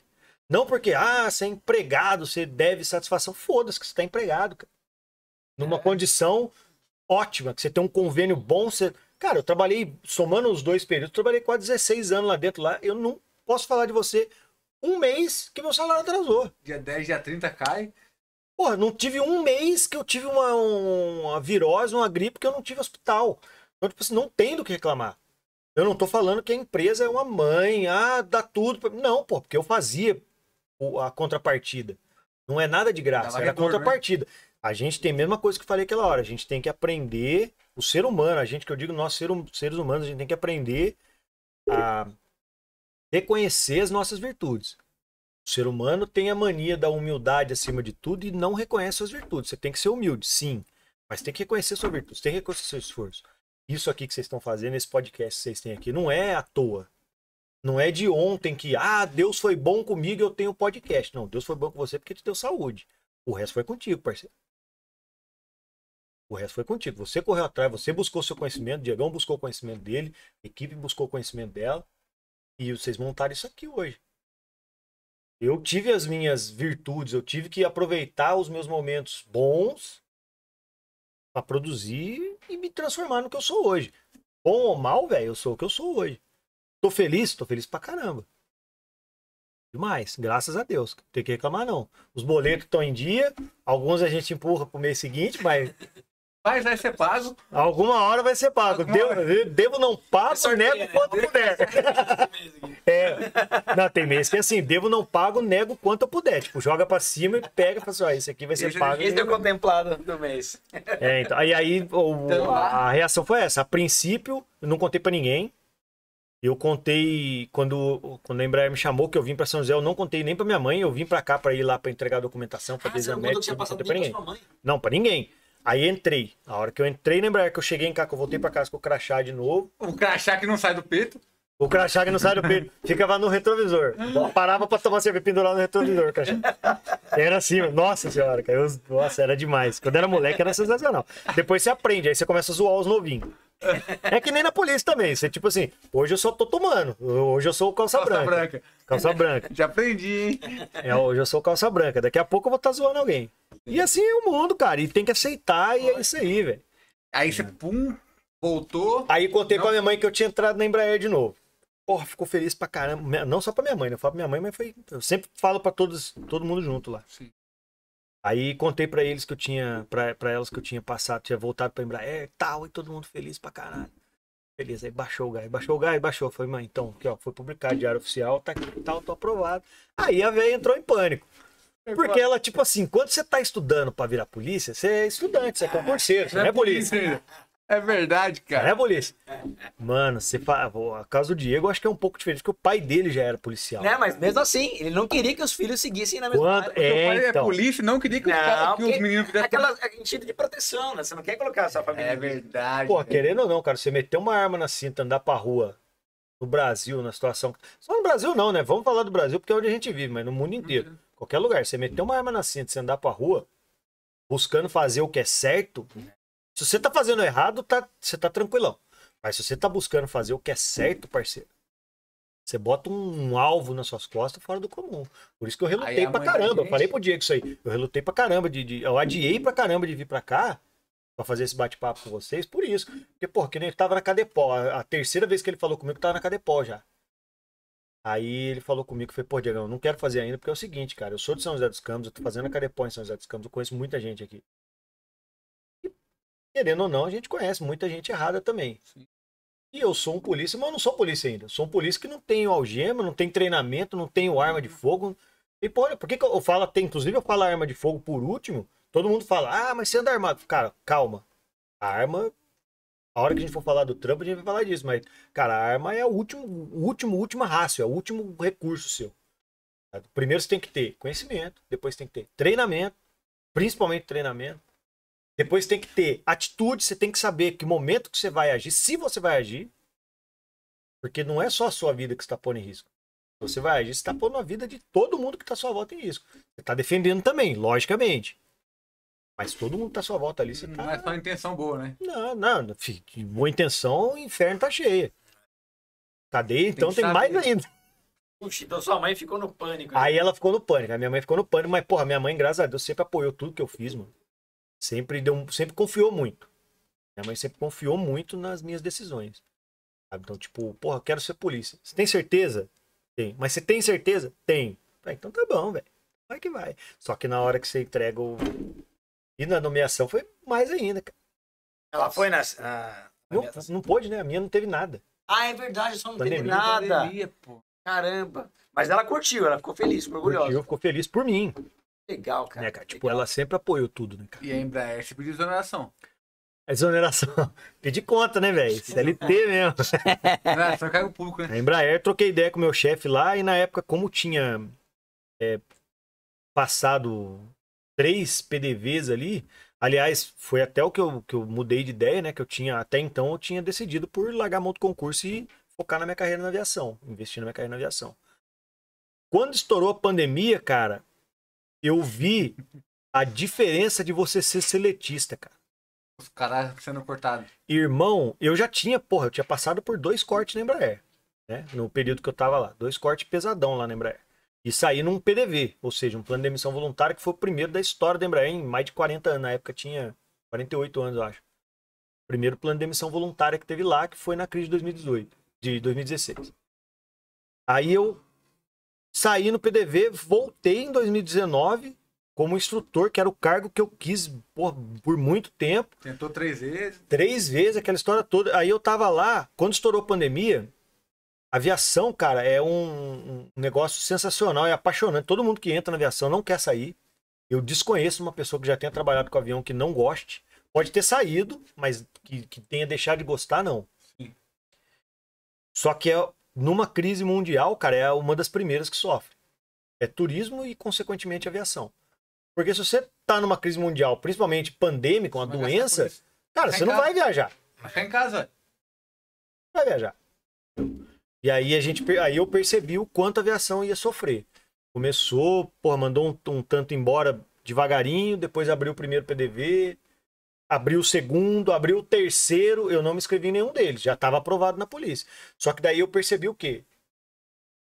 Não porque, ah, você é empregado, você deve satisfação. Foda-se que você está empregado, cara. Numa é. condição ótima, que você tem um convênio bom. Você... Cara, eu trabalhei, somando os dois períodos, trabalhei quase 16 anos lá dentro. lá Eu não posso falar de você um mês que meu salário atrasou. Dia 10, dia 30 cai. Porra, não tive um mês que eu tive uma, uma virose, uma gripe que eu não tive hospital. Então, tipo assim, não tem do que reclamar. Eu não tô falando que a empresa é uma mãe, ah, dá tudo. Pra... Não, pô, porque eu fazia a contrapartida. Não é nada de graça, é né? a contrapartida. Né? A gente tem a mesma coisa que eu falei aquela hora, a gente tem que aprender, o ser humano, a gente que eu digo, nós hum, seres humanos, a gente tem que aprender a reconhecer as nossas virtudes. O ser humano tem a mania da humildade acima de tudo e não reconhece suas virtudes. Você tem que ser humilde, sim, mas tem que reconhecer sua virtude, você tem que reconhecer seu esforço. Isso aqui que vocês estão fazendo, esse podcast que vocês têm aqui, não é à toa. Não é de ontem que, ah, Deus foi bom comigo, e eu tenho podcast. Não, Deus foi bom com você porque te deu saúde. O resto foi contigo, parceiro. O resto foi contigo. Você correu atrás, você buscou seu conhecimento, Diegão buscou o conhecimento dele, a equipe buscou o conhecimento dela. E vocês montaram isso aqui hoje. Eu tive as minhas virtudes, eu tive que aproveitar os meus momentos bons para produzir e me transformar no que eu sou hoje. Bom ou mal, velho, eu sou o que eu sou hoje. Tô feliz, tô feliz pra caramba. Demais, graças a Deus. Não tem que reclamar, não. Os boletos estão em dia, alguns a gente empurra pro mês seguinte, mas mas vai ser pago. Alguma hora vai ser pago. Devo, devo, não pago, nego é, quanto puder. É. Não, tem mês que é assim, devo não pago, nego quanto eu puder. Tipo, joga pra cima e pega e fala assim, ah, isso aqui vai ser eu pago. Isso deu contemplado do mês. É, então. Aí, aí o, então, a, reação foi essa. A princípio, eu não contei pra ninguém. Eu contei quando, quando a Embraer me chamou que eu vim para São José, eu não contei nem para minha mãe, eu vim para cá para ir lá para entregar a documentação, para ah, fazer médico, não contei para ninguém. Não, para ninguém. Aí entrei. A hora que eu entrei, lembra que eu cheguei em casa, que eu voltei pra casa com o crachá de novo. O crachá que não sai do peito. O crachá que não sai do peito. Ficava no retrovisor. Parava pra tomar cerveja pendurado no retrovisor, crachá. Era assim, nossa senhora, cara. Eu, nossa, era demais. Quando era moleque era sensacional. Depois você aprende, aí você começa a zoar os novinhos. É que nem na polícia também. Você, tipo assim, hoje eu só tô tomando. Hoje eu sou o calça, calça branca. branca. Calça branca. Já aprendi, hein? É, hoje eu sou calça branca. Daqui a pouco eu vou estar tá zoando alguém. E assim é o mundo, cara. E tem que aceitar e é isso aí, velho. Aí você, pum, voltou. Aí contei não... pra minha mãe que eu tinha entrado na Embraer de novo. Porra, ficou feliz pra caramba. Não só pra minha mãe, não né? falo pra minha mãe, mas foi. Eu sempre falo pra todos, todo mundo junto lá. Sim. Aí contei pra eles que eu tinha. Pra, elas que eu tinha passado, tinha voltado pra Embraer e tal, e todo mundo feliz pra caralho. Beleza, aí baixou o gás, baixou o gás, baixou. Foi, mãe, então, aqui, ó, foi publicado diário oficial, tá aqui, tal, tá, tô aprovado. Aí a velha entrou em pânico. Porque ela, tipo assim, quando você tá estudando para virar polícia, você é estudante, você é concurseiro, você não é, é polícia. É verdade, cara. É polícia. Mano, você fala, a casa do Diego acho que é um pouco diferente, porque o pai dele já era policial. Né, mas mesmo assim, ele não queria que os filhos seguissem na mesma Quando... área. É, o pai é é, então... é polícia, não queria que, não, os, cara, que os meninos fizessem... Aquela enchida de proteção, né? Você não quer colocar a sua família... É verdade. Pô, né? querendo ou não, cara, você meter uma arma na cinta, andar pra rua, no Brasil, na situação... Só no Brasil não, né? Vamos falar do Brasil, porque é onde a gente vive, mas no mundo inteiro. Uhum. Qualquer lugar, você meter uma arma na cinta, você andar pra rua, buscando fazer o que é certo, se você tá fazendo errado, tá, você tá tranquilão. Mas se você tá buscando fazer o que é certo, parceiro, você bota um, um alvo nas suas costas fora do comum. Por isso que eu relutei aí, é pra caramba. Eu falei pro Diego isso aí. Eu relutei pra caramba. De, de, eu adiei pra caramba de vir pra cá pra fazer esse bate-papo com vocês. Por isso. Porque, pô, que nem ele tava na cadepó A, a, terceira vez que ele falou comigo, tava na cadepó já. Aí ele falou comigo, foi, pô, Diego, eu não quero fazer ainda, porque é o seguinte, cara, eu sou de São José dos Campos, eu tô fazendo a Cadepó em São José dos Campos, eu conheço muita gente aqui querendo ou não, a gente conhece muita gente errada também. Sim. E eu sou um polícia, mas eu não sou polícia ainda. Sou um polícia que não tenho algema, não tenho treinamento, não tenho arma de uhum. fogo. E porra, por que, que eu falo, até inclusive eu falo arma de fogo por último, todo mundo fala, ah, mas você anda armado. Cara, calma. A arma, a hora que a gente for falar do Trump, a gente vai falar disso, mas, cara, a arma é o último, o último, última raça, é o último recurso seu. Primeiro você tem que ter conhecimento, depois tem que ter treinamento, principalmente treinamento. Depois tem que ter atitude, você tem que saber que momento que você vai agir, se você vai agir. Porque não é só a sua vida que está pondo em risco. Você vai agir, você está pondo a vida de todo mundo que está à sua volta em risco. Você está defendendo também, logicamente. Mas todo mundo está à sua volta ali. Você não tá... é só intenção boa, né? Não, não. Filho, boa intenção, o inferno tá cheio. Cadê então tem, tem mais ainda. Puxa, então sua mãe ficou no pânico. Né? Aí ela ficou no pânico. A minha mãe ficou no pânico, mas, porra, minha mãe, graças a Deus, sempre apoiou tudo que eu fiz, mano sempre deu, sempre confiou muito. Minha mãe sempre confiou muito nas minhas decisões. Sabe? Então, tipo, porra, quero ser polícia. Você tem certeza? Tem. Mas você tem certeza? Tem. Ah, então tá bom, velho. Vai que vai. Só que na hora que você entrega o. E na nomeação foi mais ainda, cara. Ela foi nas na... Não, não pôde, né? A minha não teve nada. Ah, é verdade, só não pandemia, teve nada. Pandemia, Caramba. Mas ela curtiu, ela ficou feliz, ficou orgulhosa. Curtiu, ficou feliz por mim. Legal, cara. Né, cara? Tá tipo, Legal. ela sempre apoiou tudo, né, cara? E a Embraer se é tipo pediu exoneração. É exoneração. Pedi conta, né, velho? CLT mesmo. é, só caiu público, né? A Embraer, troquei ideia com o meu chefe lá e na época, como tinha é, passado três PDVs ali, aliás, foi até o que eu, que eu mudei de ideia, né? Que eu tinha, até então, eu tinha decidido por largar a mão do concurso e focar na minha carreira na aviação, investir na minha carreira na aviação. Quando estourou a pandemia, cara, eu vi a diferença de você ser seletista, cara. Os caras sendo cortados. Irmão, eu já tinha, porra, eu tinha passado por dois cortes na Embraer, né? No período que eu tava lá. Dois cortes pesadão lá na Embraer. E saí num PDV, ou seja, um plano de emissão voluntária que foi o primeiro da história da Embraer em mais de 40 anos. Na época tinha 48 anos, eu acho. Primeiro plano de emissão voluntária que teve lá, que foi na crise de 2018, de 2016. Aí eu Saí no PDV, voltei em 2019 como instrutor, que era o cargo que eu quis por, por muito tempo. Tentou três vezes. Três vezes, aquela história toda. Aí eu tava lá, quando estourou a pandemia, aviação, cara, é um, um negócio sensacional, é apaixonante. Todo mundo que entra na aviação não quer sair. Eu desconheço uma pessoa que já tenha trabalhado com avião que não goste. Pode ter saído, mas que, que tenha deixado de gostar, não. Sim. Só que é numa crise mundial, cara, é uma das primeiras que sofre. É turismo e, consequentemente, aviação. Porque se você tá numa crise mundial, principalmente pandêmica, uma doença, cara, você não vai viajar. Vai ficar em casa. Vai viajar. E aí a gente aí eu percebi o quanto a aviação ia sofrer. Começou, porra, mandou um, um tanto embora devagarinho, depois abriu o primeiro PDV, abri o segundo, abri o terceiro, eu não me inscrevi em nenhum deles, já estava aprovado na polícia. Só que daí eu percebi o quê?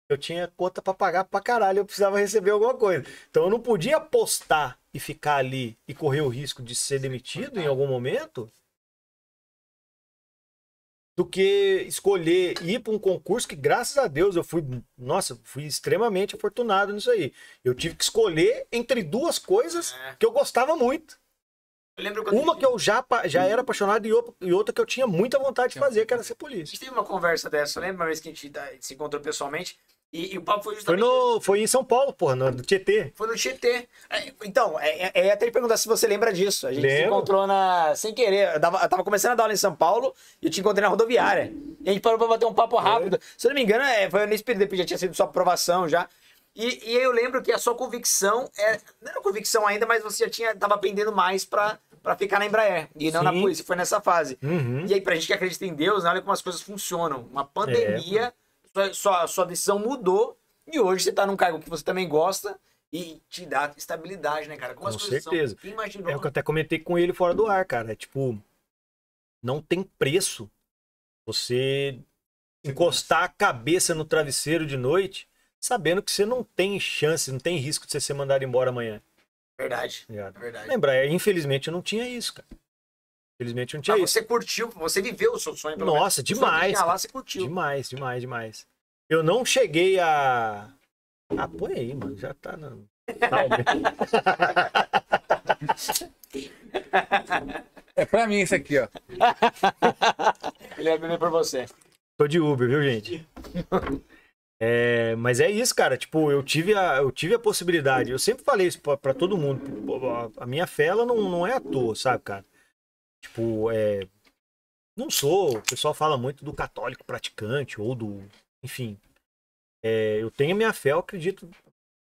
Eu tinha conta para pagar para caralho, eu precisava receber alguma coisa. Então eu não podia apostar e ficar ali e correr o risco de ser demitido em algum momento do que escolher ir para um concurso que graças a Deus eu fui, nossa, fui extremamente afortunado nisso aí. Eu tive que escolher entre duas coisas é. que eu gostava muito. Eu lembro quando... Uma que eu já, já era apaixonado e outra que eu tinha muita vontade de fazer, que era ser polícia. A gente teve uma conversa dessa, lembra uma vez que a gente se encontrou pessoalmente? E, e, o papo foi justamente. Foi, no, foi em São Paulo, porra, no, no Tietê. Foi no Tietê. É, então, é, é, é até perguntar se você lembra disso. A gente se encontrou na. Sem querer. Eu, eu tava começando a dar aula em São Paulo e eu te encontrei na rodoviária. E a gente parou pra bater um papo é. rápido. É. Se eu não me engano, é, foi nesse período que já tinha sido sua aprovação já. E, e eu lembro que a sua convicção. Era, não era convicção ainda, mas você já tinha, tava aprendendo mais pra para ficar na Embraer e não Sim. na polícia. Foi nessa fase. Uhum. E aí, pra gente que acredita em Deus, né, olha como as coisas funcionam. Uma pandemia, é. sua, sua, decisão mudou e hoje você tá num cargo que você também gosta e te dá estabilidade, né, cara? Como com certeza. São, é o que eu até comentei com ele fora do ar, cara. É tipo, não tem preço você encostar a cabeça no travesseiro de noite sabendo que você não tem chance, não tem risco de você ser mandado embora amanhã. Verdade. Ligado? É verdade. É, infelizmente eu não tinha isso, cara. Infelizmente eu não tinha ah, isso. Você curtiu, você viveu o seu sonho. Pelo Nossa, menos. demais. Você lá, você curtiu. Demais, demais, demais. Eu não cheguei a. Ah, põe aí, mano. Já tá na. Tá é pra mim isso aqui, ó. Ele é pra você. Tô de Uber, viu, gente? É, mas é isso, cara. Tipo, eu tive a, eu tive a possibilidade. Eu sempre falei isso para todo mundo. A minha fé, ela não, não é à toa, sabe, cara? Tipo, é, não sou. O pessoal fala muito do católico praticante ou do. Enfim. É, eu tenho a minha fé, eu acredito.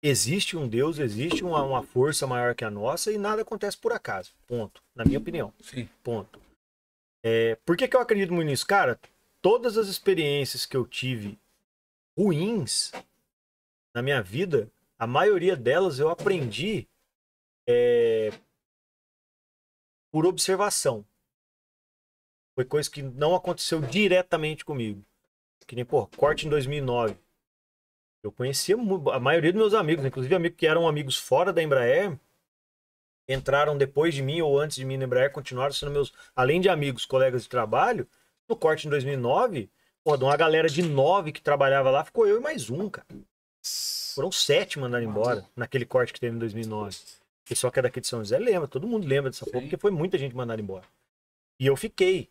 Existe um Deus, existe uma, uma força maior que a nossa e nada acontece por acaso. Ponto. Na minha opinião. Sim. Ponto. É, por que, que eu acredito muito nisso? Cara, todas as experiências que eu tive ruins na minha vida, a maioria delas eu aprendi é, por observação. Foi coisa que não aconteceu diretamente comigo. Que nem, pô, corte em 2009. Eu conhecia a maioria dos meus amigos, inclusive amigos que eram amigos fora da Embraer, entraram depois de mim ou antes de mim na Embraer, continuaram sendo meus, além de amigos, colegas de trabalho. No corte em 2009, Pô, de uma galera de nove que trabalhava lá, ficou eu e mais um, cara. Foram sete mandaram embora naquele corte que teve em 2009. O pessoal que é daqui de São José lembra, todo mundo lembra dessa porra, porque foi muita gente mandada embora. E eu fiquei.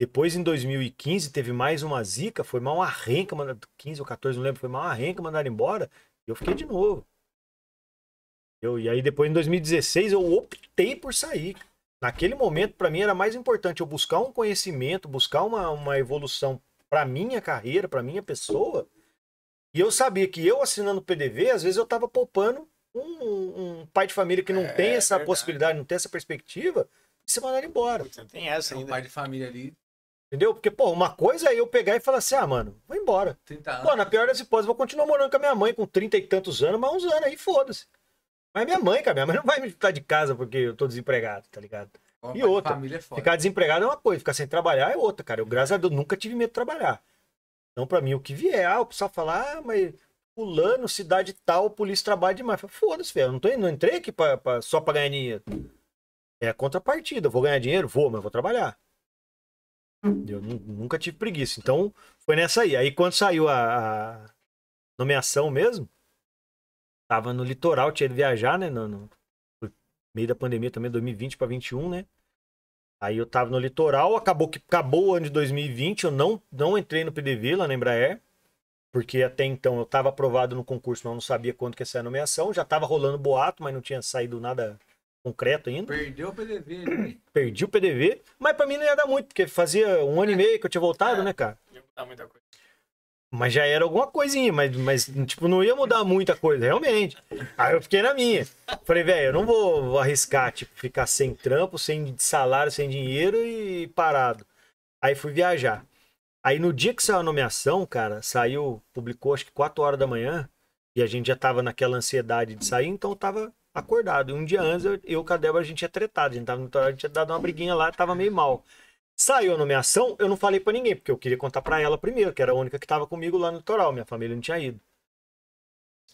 Depois, em 2015, teve mais uma zica, foi mal arranca, renca, mandado, 15 ou 14, não lembro, foi mal arranca, renca, mandaram embora, e eu fiquei de novo. Eu, e aí, depois, em 2016, eu optei por sair. Naquele momento, para mim, era mais importante eu buscar um conhecimento, buscar uma, uma evolução para minha carreira, para minha pessoa. E eu sabia que eu assinando PDV, às vezes eu estava poupando um, um, pai de família que não é, tem é essa é possibilidade, não tem essa perspectiva, e se mandar embora. Você tem essa é, ainda. Um pai de família ali. Entendeu? Porque, pô, uma coisa é eu pegar e falar assim, ah, mano, vou embora. 30 anos. Pô, na pior das hipóteses, vou continuar morando com a minha mãe com trinta e tantos anos, mas uns anos aí, foda-se. Mas é minha mãe, cara, minha mãe não vai me ficar de casa porque eu tô desempregado, tá ligado? E outra, é ficar desempregado é uma coisa, ficar sem trabalhar é outra, cara. Eu, graças a Deus, nunca tive medo de trabalhar. Então, para mim, o que vier, ah, o pessoal fala, ah, mas pulando cidade tal, a polícia trabalha demais. Foda-se, velho, não, tô, não entrei aqui pra, pra, só pra ganhar dinheiro. É a contrapartida, vou ganhar dinheiro? Vou, mas vou trabalhar. Eu nunca tive preguiça. Então, foi nessa aí. Aí, quando saiu a, a nomeação mesmo, tava no litoral, tinha ido viajar, né? No, no, meio da pandemia também, 2020 para 21, né? Aí eu tava no litoral, acabou que acabou o ano de 2020, eu não, não entrei no PDV lá na Embraer, porque até então eu tava aprovado no concurso, mas eu não sabia quanto que ia ser a nomeação, já tava rolando boato, mas não tinha saído nada concreto ainda. Perdeu o PDV, né? Perdi o PDV, mas para mim não ia dar muito, porque fazia um ano e meio que eu tinha voltado, é. né, cara? Ia mudar muita coisa. Mas já era alguma coisinha, mas, mas tipo, não ia mudar muita coisa, realmente. Aí eu fiquei na minha. Falei, velho, eu não vou arriscar, tipo, ficar sem trampo, sem salário, sem dinheiro e parado. Aí fui viajar. Aí no dia que saiu a nomeação, cara, saiu, publicou acho que 4 horas da manhã, e a gente já tava naquela ansiedade de sair, então eu tava acordado. E um dia antes, eu, e com a Débora, a gente tinha tretado, a gente tava no a gente tinha dado uma briguinha lá, tava meio mal. Saiu a nomeação, eu não falei para ninguém, porque eu queria contar para ela primeiro, que era a única que estava comigo lá no litoral, minha família não tinha ido.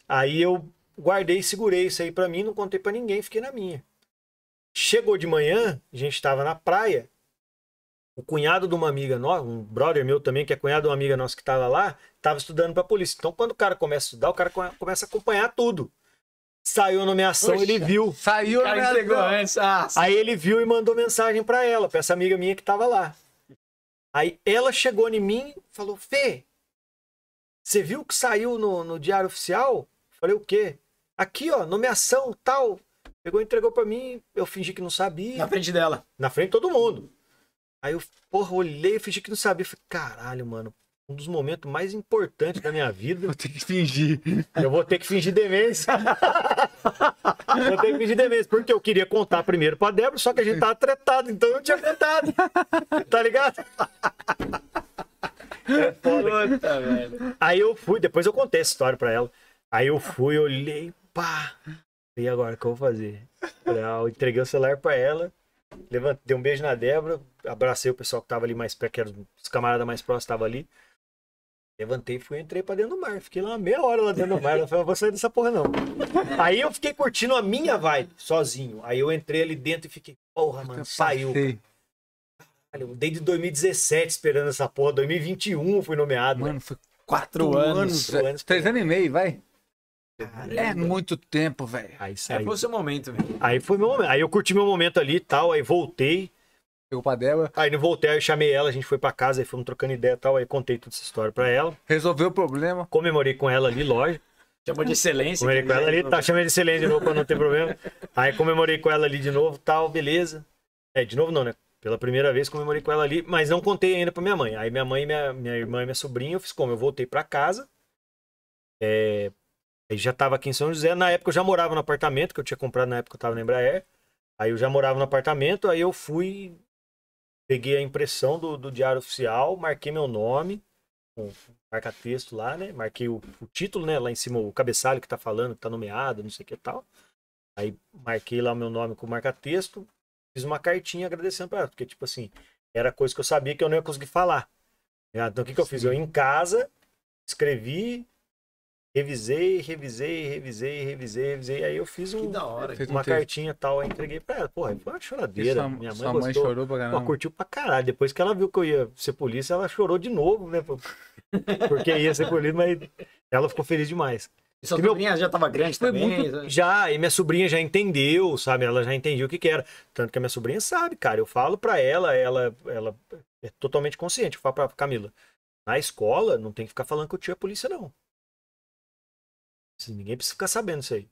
Aí eu guardei, segurei isso aí para mim, não contei para ninguém, fiquei na minha. Chegou de manhã, a gente estava na praia, o cunhado de uma amiga nossa, um brother meu também, que é cunhado de uma amiga nossa que estava lá, estava estudando para polícia. Então, quando o cara começa a estudar, o cara começa a acompanhar tudo. Saiu a nomeação, ele viu. Saiu a nomeação. Ah, aí ele viu e mandou mensagem para ela, pra essa amiga minha que tava lá. Aí ela chegou em mim e falou: Fê, você viu que saiu no, no Diário Oficial? Falei: o quê? Aqui, ó, nomeação tal. Pegou, entregou para mim, eu fingi que não sabia. Na frente dela. Na frente de todo mundo. Aí eu, porra, olhei, fingi que não sabia. Falei: caralho, mano, um dos momentos mais importantes da minha vida. Vou ter que fingir. Eu vou ter que fingir demência. eu tenho que fingir demência, porque eu queria contar primeiro pra Débora, só que a gente tava tretado, então eu não tinha contado. Tá ligado? É foda. Puta, velho. Aí eu fui, depois eu contei essa história pra ela. Aí eu fui, olhei, pá. E agora, o que eu vou fazer? Ah, eu entreguei o celular pra ela, levantei, dei um beijo na Débora, abracei o pessoal que tava ali mais perto, que eram os camaradas mais próximos que estavam ali. Levantei, fui, entrei pra dentro do mar. Fiquei lá meia hora lá dentro do mar. Ela falou, vou sair dessa porra não. Aí eu fiquei curtindo a minha vibe, sozinho. Aí eu entrei ali dentro e fiquei, porra, mano, saiu. Caralho, desde 2017 esperando essa porra. 2021 fui nomeado. Mano, né? foi quatro, anos. anos, anos três anos e meio, vai. Caramba. É muito tempo, velho. Aí é, saiu. É, foi o seu momento, velho. Aí foi meu momento. Aí eu curti meu momento ali e tal. Aí voltei. Chegou pra Débora. Aí eu voltei, eu chamei ela, a gente foi pra casa, aí fomos trocando ideia e tal. Aí contei toda essa história pra ela. Resolveu o problema. Comemorei com ela ali, lógico. Chamou de excelência. Comemorei com né? ela ali, tá, chamei de excelência de novo pra não ter problema. Aí comemorei com ela ali de novo tal, beleza. É, de novo não, né? Pela primeira vez comemorei com ela ali, mas não contei ainda pra minha mãe. Aí minha mãe, minha, minha irmã e minha sobrinha, eu fiz como? Eu voltei pra casa. É, aí já tava aqui em São José. Na época eu já morava no apartamento, que eu tinha comprado na época que eu tava na Embraer. Aí eu já morava no apartamento, aí eu fui peguei a impressão do, do diário oficial, marquei meu nome, um marca-texto lá, né? Marquei o, o, título, né? Lá em cima, o cabeçalho que tá falando, que tá nomeado, não sei o que tal. Aí marquei lá o meu nome com marca-texto, fiz uma cartinha agradecendo pra ela, porque, tipo assim, era coisa que eu sabia que eu não ia conseguir falar. Né? Então, o que, que eu fiz? Eu, em casa, escrevi, Revisei, revisei, revisei, revisei, revisei. Aí eu fiz um, hora, uma cartinha tal, aí entreguei pra ela. Porra, foi uma choradeira. Sua, Minha mãe sua gostou. mãe chorou pra caramba. curtiu pra caralho. Depois que ela viu que eu ia ser polícia, ela chorou de novo, né? Porque ia ser polícia, mas ela ficou feliz demais. E sua sobrinha meu... já tava grande também? Muito... Né? Já, e minha sobrinha já entendeu, sabe? Ela já entendeu o que que era. Tanto que a minha sobrinha sabe, cara. Eu falo pra ela, ela, ela é totalmente consciente. Eu falo pra Camila, na escola não tem que ficar falando que o tio é polícia, não. Ninguém precisa ficar sabendo isso aí.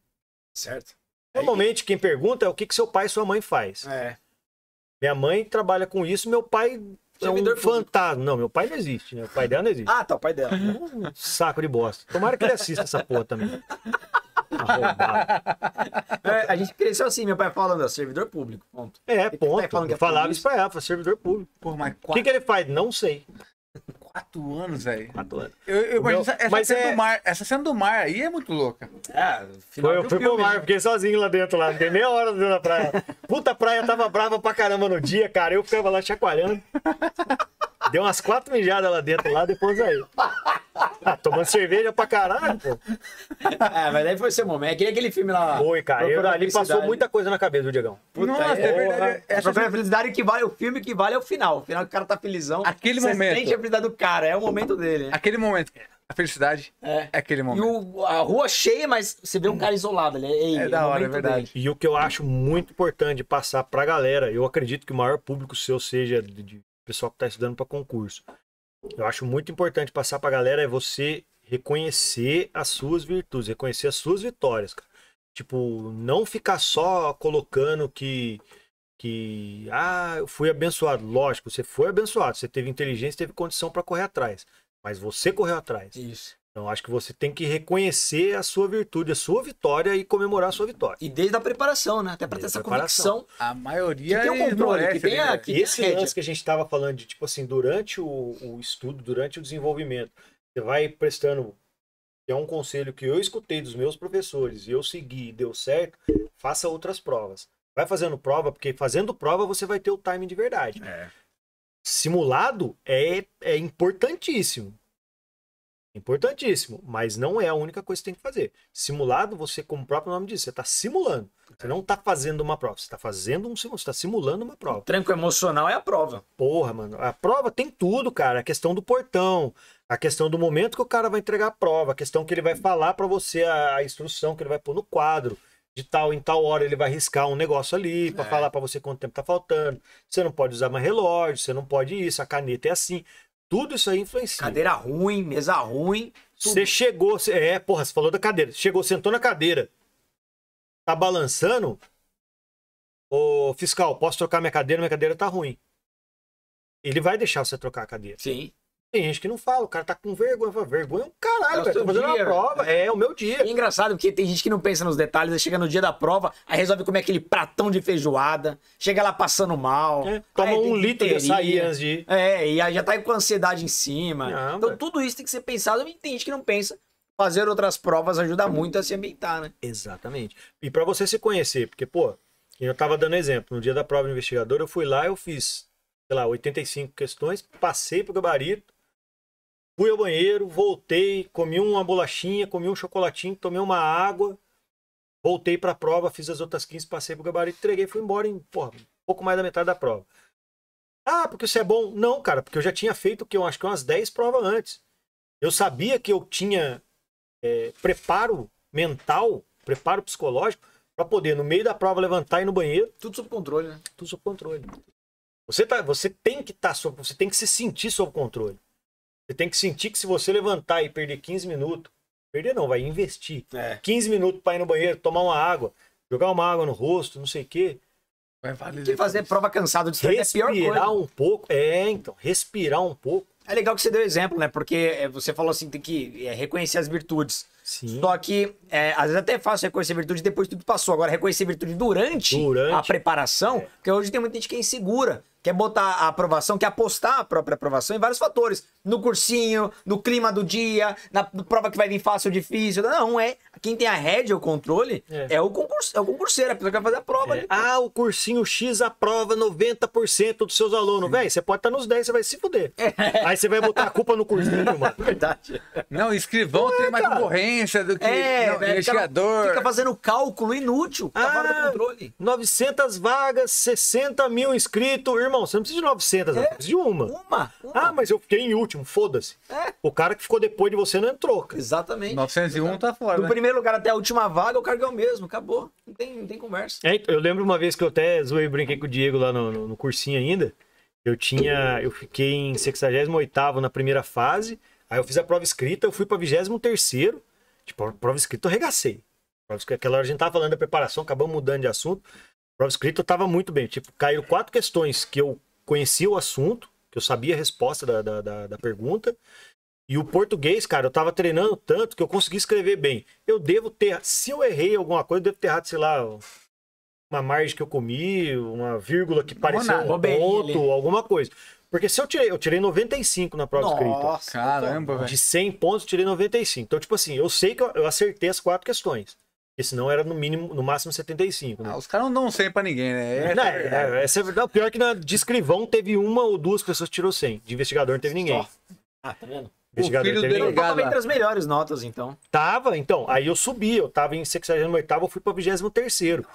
Certo. É, Normalmente, aí... quem pergunta é o que, que seu pai e sua mãe faz. É. Minha mãe trabalha com isso, meu pai é um fantasma. Não, meu pai não existe, né? O pai dela não existe. Ah, tá, o pai dela. Um saco de bosta. Tomara que ele assista essa porra também. É, a gente cresceu assim, meu pai falando, é servidor público, ponto. É, tá ponto. falando é falava isso pra ela, servidor público. Por quatro... O que, que ele faz? Não sei. Quatro anos, velho. Quatro anos. Eu, eu imagino meu... essa, Mas cena é... do mar. Essa cena do mar aí é muito louca. Ah, foi, eu fui pro mar, fiquei sozinho lá dentro, lá. Fiquei meia hora dentro da praia. Puta praia tava brava pra caramba no dia, cara. Eu ficava lá chacoalhando. Deu umas quatro mijadas lá dentro, lá depois aí. Ah, tomando cerveja pra caralho, pô. É, mas daí foi seu momento. É que aquele filme lá. Foi, cara. Eu ali passou muita coisa na cabeça do Diegão. Puta Nossa, é, é verdade. Essa a felicidade que vale o filme, que vale é o final. O final que o cara tá felizão. Aquele você momento. sente a felicidade do cara, é o momento dele. Aquele momento. A felicidade é, é aquele momento. E o, a rua cheia, mas você vê um cara isolado ali. é, é da hora, é verdade. Dele. E o que eu acho muito importante passar pra galera, eu acredito que o maior público seu seja de, de pessoal que está estudando para concurso. Eu acho muito importante passar para a galera é você reconhecer as suas virtudes, reconhecer as suas vitórias, cara. Tipo, não ficar só colocando que que ah, eu fui abençoado. Lógico, você foi abençoado, você teve inteligência, teve condição para correr atrás, mas você correu atrás. Isso. Então, acho que você tem que reconhecer a sua virtude, a sua vitória e comemorar a sua vitória. E desde a preparação, né? Até para ter essa conexão. A maioria que tem o é controle, né? que tem a, que e esse lance que a gente estava falando de, tipo assim, durante o, o, estudo, durante o desenvolvimento, você vai prestando. É um conselho que eu escutei dos meus professores e eu segui e deu certo, faça outras provas. Vai fazendo prova, porque fazendo prova você vai ter o time de verdade. É. Simulado é, é importantíssimo Importantíssimo, mas não é a única coisa que tem que fazer. Simulado, você, como o próprio nome diz, você está simulando. Você não está fazendo uma prova, você está fazendo um simulado, você está simulando uma prova. O tranco emocional é a prova. Porra, mano. A prova tem tudo, cara. A questão do portão, a questão do momento que o cara vai entregar a prova, a questão que ele vai falar para você, a, a, instrução que ele vai pôr no quadro. De tal em tal hora ele vai riscar um negócio ali para é. falar para você quanto tempo está faltando. Você não pode usar mais relógio, você não pode isso, a caneta é assim. Tudo isso aí influencia. Cadeira ruim, mesa ruim. Você chegou, cê, é, porra, você falou da cadeira. Chegou, sentou na cadeira. Tá balançando. Ô, fiscal, posso trocar minha cadeira? Minha cadeira tá ruim. Ele vai deixar você trocar a cadeira. Sim. Tem gente que não fala, o cara tá com vergonha. Fala, vergonha é um caralho, é velho. Tô fazendo dia. uma prova, é, é, o meu dia. É engraçado, porque tem gente que não pensa nos detalhes, aí chega no dia da prova, aí resolve comer aquele pratão de feijoada, chega lá passando mal. É, toma um litro de açaí antes de ir. É, e aí já tá com ansiedade em cima. Não, então velho. tudo isso tem que ser pensado, e tem gente que não pensa. Fazer outras provas ajuda muito a se ambientar, né? Exatamente. E para você se conhecer, porque, pô, eu tava dando exemplo, no dia da prova do investigador, eu fui lá, eu fiz, sei lá, 85 questões, passei pro gabarito, Fui ao banheiro, voltei, comi uma bolachinha, comi um chocolatinho, tomei uma água, voltei para a prova, fiz as outras 15, passei pro gabarito, entreguei, fui embora em porra, um pouco mais da metade da prova. Ah, porque isso é bom? Não, cara, porque eu já tinha feito que eu acho que umas 10 provas antes. Eu sabia que eu tinha é, preparo mental, preparo psicológico para poder no meio da prova levantar e ir no banheiro. Tudo sob controle, né? Tudo sob controle. Você, tá, você tem que estar tá sob, você tem que se sentir sob controle. Você tem que sentir que se você levantar e perder 15 minutos, perder não, vai investir. É. 15 minutos para ir no banheiro, tomar uma água, jogar uma água no rosto, não sei o quê. Vai valer que fazer prova cansado de é respirar é pior coisa. um pouco. É, então, respirar um pouco. É legal que você deu exemplo, né? Porque é, você falou assim, tem que é, reconhecer as virtudes. Sim. Só que, é, às vezes até é fácil reconhecer virtude depois tudo passou. Agora, reconhecer virtude durante, durante. a preparação, é. porque hoje tem muita gente que é insegura. Quer botar a aprovação, quer apostar a própria aprovação em vários fatores. No cursinho, no clima do dia, na prova que vai vir fácil ou difícil. Não, é. Quem tem a rédea, o controle, é, é o, concurso, é o concurseiro, a pessoa que vai fazer a prova. É. Ah, o cursinho X aprova 90% dos seus alunos. Velho, você pode estar tá nos 10, você vai se fuder. É. Aí você vai botar a culpa no cursinho, mano. Verdade. Não, escrivão tem mais é, cara. concorrência do que é, investigador. Fica fazendo cálculo inútil. Ah, fora do ah, controle. 900 vagas, 60 mil inscritos, irmão irmão, você não precisa de 900, é? você precisa de uma. uma. uma. Ah, mas eu fiquei em último, foda-se. É. O cara que ficou depois de você não entrou, cara. Exatamente. 901 tá fora. Do né? primeiro lugar até a última vaga, o cargo é o mesmo, acabou. Não tem, não tem conversa. É, eu lembro uma vez que eu até zoei brinquei com o Diego lá no, no, no cursinho ainda. Eu tinha. Eu fiquei em 68 na primeira fase. Aí eu fiz a prova escrita, eu fui pra 23. Tipo, a prova escrita eu arregacei. Aquela hora a gente tava falando da preparação, acabamos mudando de assunto prova escrita eu estava muito bem. Tipo, caíram quatro questões que eu conhecia o assunto, que eu sabia a resposta da, da, da, da pergunta. E o português, cara, eu estava treinando tanto que eu consegui escrever bem. Eu devo ter, se eu errei alguma coisa, eu devo ter errado, sei lá, uma margem que eu comi, uma vírgula que pareceu um ponto, alguma coisa. Porque se eu tirei, eu tirei 95 na prova Nossa, escrita. Então, Caramba, velho. De 100 pontos, eu tirei 95. Então, tipo assim, eu sei que eu, eu acertei as quatro questões. Porque não era no mínimo, no máximo 75. Né? Ah, os caras não dão 100 pra ninguém, né? É, não, é, é, é, o pior é que na de escrivão teve uma ou duas pessoas que tirou 100. De investigador não teve ninguém. Só. Ah, tá vendo? Investigador o filho teve ninguém. Tava entre as melhores notas, então. Tava, então. Aí eu subi, eu tava em 68, eu fui pra 23.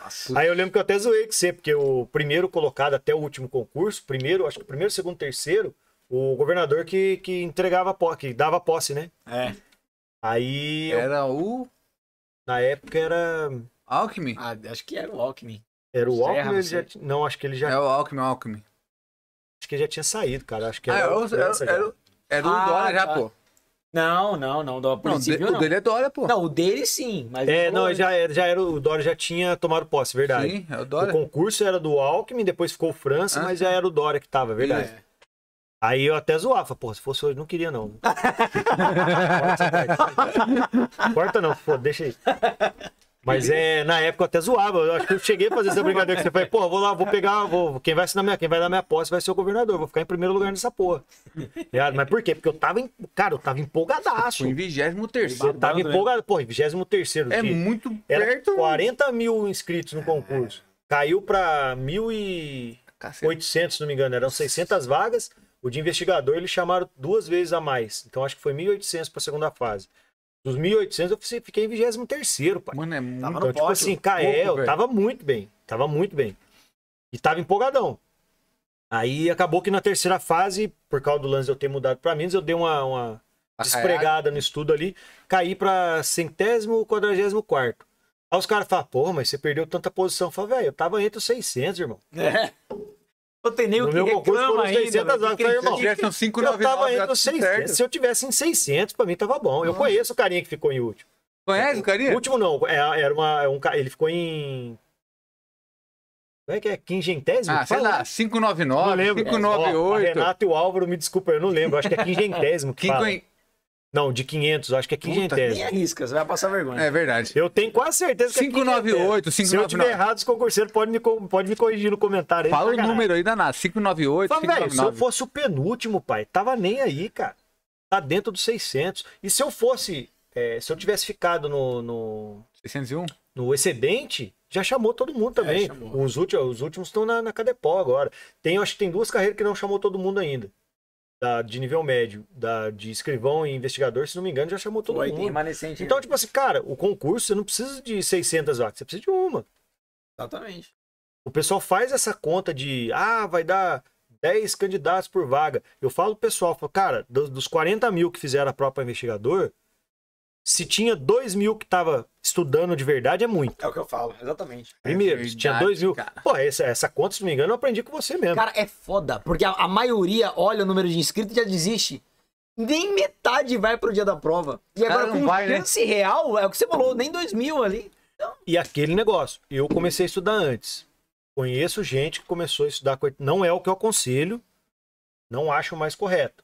Nossa. Aí eu lembro que eu até zoei com você, porque o primeiro colocado até o último concurso, primeiro, acho que o primeiro, segundo, terceiro, o governador que, que entregava, que dava posse, né? É. Aí. Era o. Na época era. Alckmin? Ah, acho que era o Alckmin. Era o Serra, é Alckmin? Já... Não, acho que ele já. É o Alckmin, Alckmin. Acho que ele já tinha saído, cara. Acho que ah, era. Ah, eu, eu, eu, era, era o ah, Dória já, tá. pô. Não, não, não. Da não, de, não. O dele é Dória, pô. Não, o dele sim. Mas é, não, já né? era, já era. O Dória já tinha tomado posse, verdade. Sim, é o Dória. O concurso era do Alckmin, depois ficou França, ah, mas já era o Dória que tava, é. verdade. É. Aí eu até zoava, pô, se fosse hoje, não queria não. Corta não, pô, deixa aí. Mas é, na época eu até zoava. Eu acho que eu cheguei a fazer essa brincadeira que você falou, pô, vou lá, vou pegar, vou, quem vai assinar minha, quem vai dar minha posse vai ser o governador, vou ficar em primeiro lugar nessa porra. Mas por quê? Porque eu tava, em, cara, eu tava empolgadaço. Em 23 Eu tava né? empolgado, pô, em 23 É muito perto. Era 40 mil inscritos no concurso. Caiu pra 1.800, se não me engano, eram 600 vagas. O de investigador eles chamaram duas vezes a mais. Então acho que foi 1.800 para a segunda fase. Dos 1.800 eu fiquei em 23 pai. Mano, é muito tava no então, tipo assim, Cael, pouco, tava muito bem. Tava muito bem. E tava empolgadão. Aí acabou que na terceira fase, por causa do lance eu ter mudado para Minas, eu dei uma, uma despregada no estudo ali, caí para centésimo, quadragésimo quarto. Aí os caras falam, porra, mas você perdeu tanta posição. Eu falo, velho, eu tava entre os 600, irmão. É. Não tem nem o que meu reclama ainda. 600 vagas, falei, irmão, Jefferson 599, eu tava indo 600. Se eu tivesse em 600, pra mim tava bom. Eu ah. conheço o carinha que ficou em último. Conhece o carinha? O último não, é, era uma, é um, ele ficou em... Como é que é? Quingentésimo? Ah, sei lá, 599, 598. É, Renato e o Álvaro, me desculpa, eu não lembro. Acho que é quingentésimo que Quinquen... Não, de 500, acho que é quinzentésimo. Nem arrisca, você vai passar vergonha. É verdade. Eu tenho quase certeza que 598, é 598, 598. Se eu tiver errado, os concurseiros podem me, pode me corrigir no comentário aí. Fala tá o número aí, danado. 598, Fala, 599. Véio, se eu fosse o penúltimo, pai, tava nem aí, cara. Tá dentro dos 600. E se eu fosse... É, se eu tivesse ficado no... no... 601? No excedente, já chamou todo mundo é, também. É, os últimos estão na, na Cadepó agora. Tem, acho que tem duas carreiras que não chamou todo mundo ainda da, de nível médio, da, de escrivão e investigador, se não me engano, já chamou todo Oi, mundo. Remanescente, então, tipo assim, cara, o concurso, você não precisa de 600 vagas, você precisa de uma. Exatamente. O pessoal faz essa conta de, ah, vai dar 10 candidatos por vaga. Eu falo pro pessoal, falo, cara, dos, 40 mil que fizeram a prova investigador, se tinha dois mil que tava estudando de verdade, é muito. É o que eu falo, exatamente. Primeiro, é verdade, se tinha dois mil. Cara. Pô, essa, essa conta, se não me engano, eu aprendi com você mesmo. Cara, é foda, porque a, a maioria olha o número de inscritos e já desiste. Nem metade vai pro dia da prova. E agora, cara, com vai, né? chance né? real, é o que você falou, nem dois mil ali. Então... E aquele negócio, eu comecei a estudar antes. Conheço gente que começou a estudar, não é o que eu aconselho, não acho mais correto.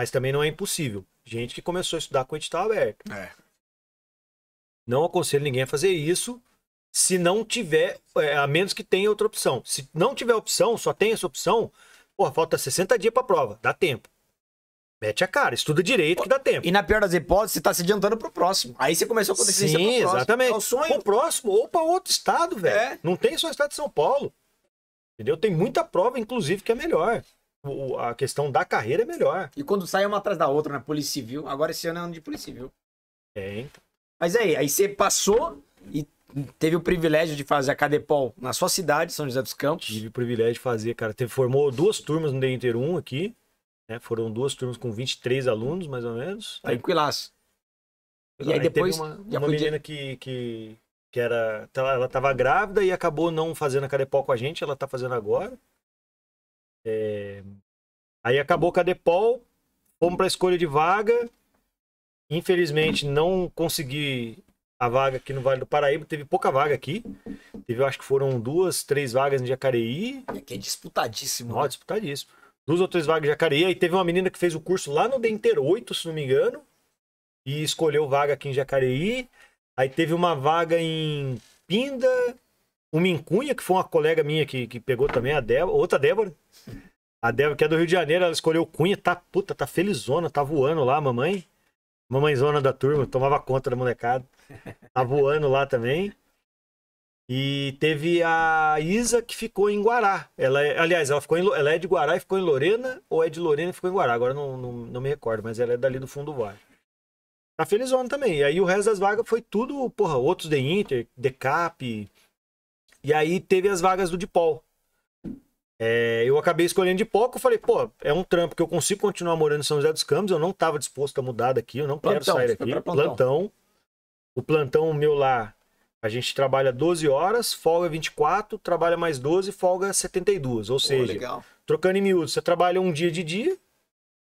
Mas também não é impossível. Gente que começou a estudar com o edital aberto. É. Não aconselho ninguém a fazer isso se não tiver, é, a menos que tenha outra opção. Se não tiver opção, só tem essa opção, porra, falta 60 dias pra prova, dá tempo. Mete a cara, estuda direito que dá tempo. E na pior das hipóteses, você tá se adiantando pro próximo. Aí você começou com deficiência Sim, pro próximo. exatamente. É o sonho. Pro próximo ou para outro estado, velho. É. Não tem só o estado de São Paulo. Entendeu? Tem muita prova, inclusive, que é melhor o, a questão da carreira é melhor. E quando sai uma atrás da outra, né? Polícia Civil. Agora esse ano é ano de Polícia Civil. É, então. Mas aí, aí você passou e teve o privilégio de fazer a Cadepol na sua cidade, São José dos Campos. Tive o privilégio de fazer, cara. Teve, formou duas turmas no Inter 1 aqui. Né? Foram duas turmas com 23 alunos, mais ou menos. Tranquilaço. Aí, e aí, aí depois. Teve uma, uma menina que, que, que era. Ela tava grávida e acabou não fazendo a Cadepol com a gente, ela tá fazendo agora. É... Aí acabou com a Depol, fomos para a escolha de vaga. Infelizmente não consegui a vaga aqui no Vale do Paraíba, teve pouca vaga aqui. Teve, acho que foram duas, três vagas em Jacareí. É e aqui é disputadíssimo. Ó, né? disputadíssimo. Duas ou três vagas em Jacareí. Aí teve uma menina que fez o curso lá no Denter 8, se não me engano, e escolheu vaga aqui em Jacareí. Aí teve uma vaga em Pinda, o Mincunha, que foi uma colega minha que, que pegou também, a Débora, outra Débora. A Débora, que é do Rio de Janeiro, ela escolheu Cunha, tá puta, tá felizona, tá voando lá, mamãe. Mamãezona da turma, tomava conta da molecada. Tá voando lá também. E teve a Isa que ficou em Guará. Ela, é, aliás, ela, ficou em, ela é de Guará e ficou em Lorena, ou é de Lorena e ficou em Guará. Agora não, não, não me recordo, mas ela é dali do fundo do vale. Tá felizona também. E aí o resto das vagas foi tudo, porra, outros de Inter, de Cap, e aí teve as vagas do Dipol. É, eu acabei escolhendo Dipol, que eu falei, pô, é um trampo que eu consigo continuar morando em São José dos Campos, eu não estava disposto a mudar daqui, eu não plantão, quero sair daqui. Plantão. plantão. O plantão meu lá, a gente trabalha 12 horas, folga 24, trabalha mais 12, folga 72. Ou seja, trocando em miúdos, você trabalha um dia de dia,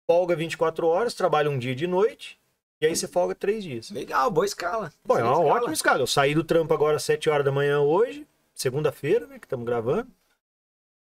folga 24 horas, trabalha um dia de noite, e aí você folga três dias. Legal, boa escala. Pô, é uma escala. ótima escala. Eu saí do trampo agora às 7 horas da manhã hoje, segunda-feira, né? Que estamos gravando.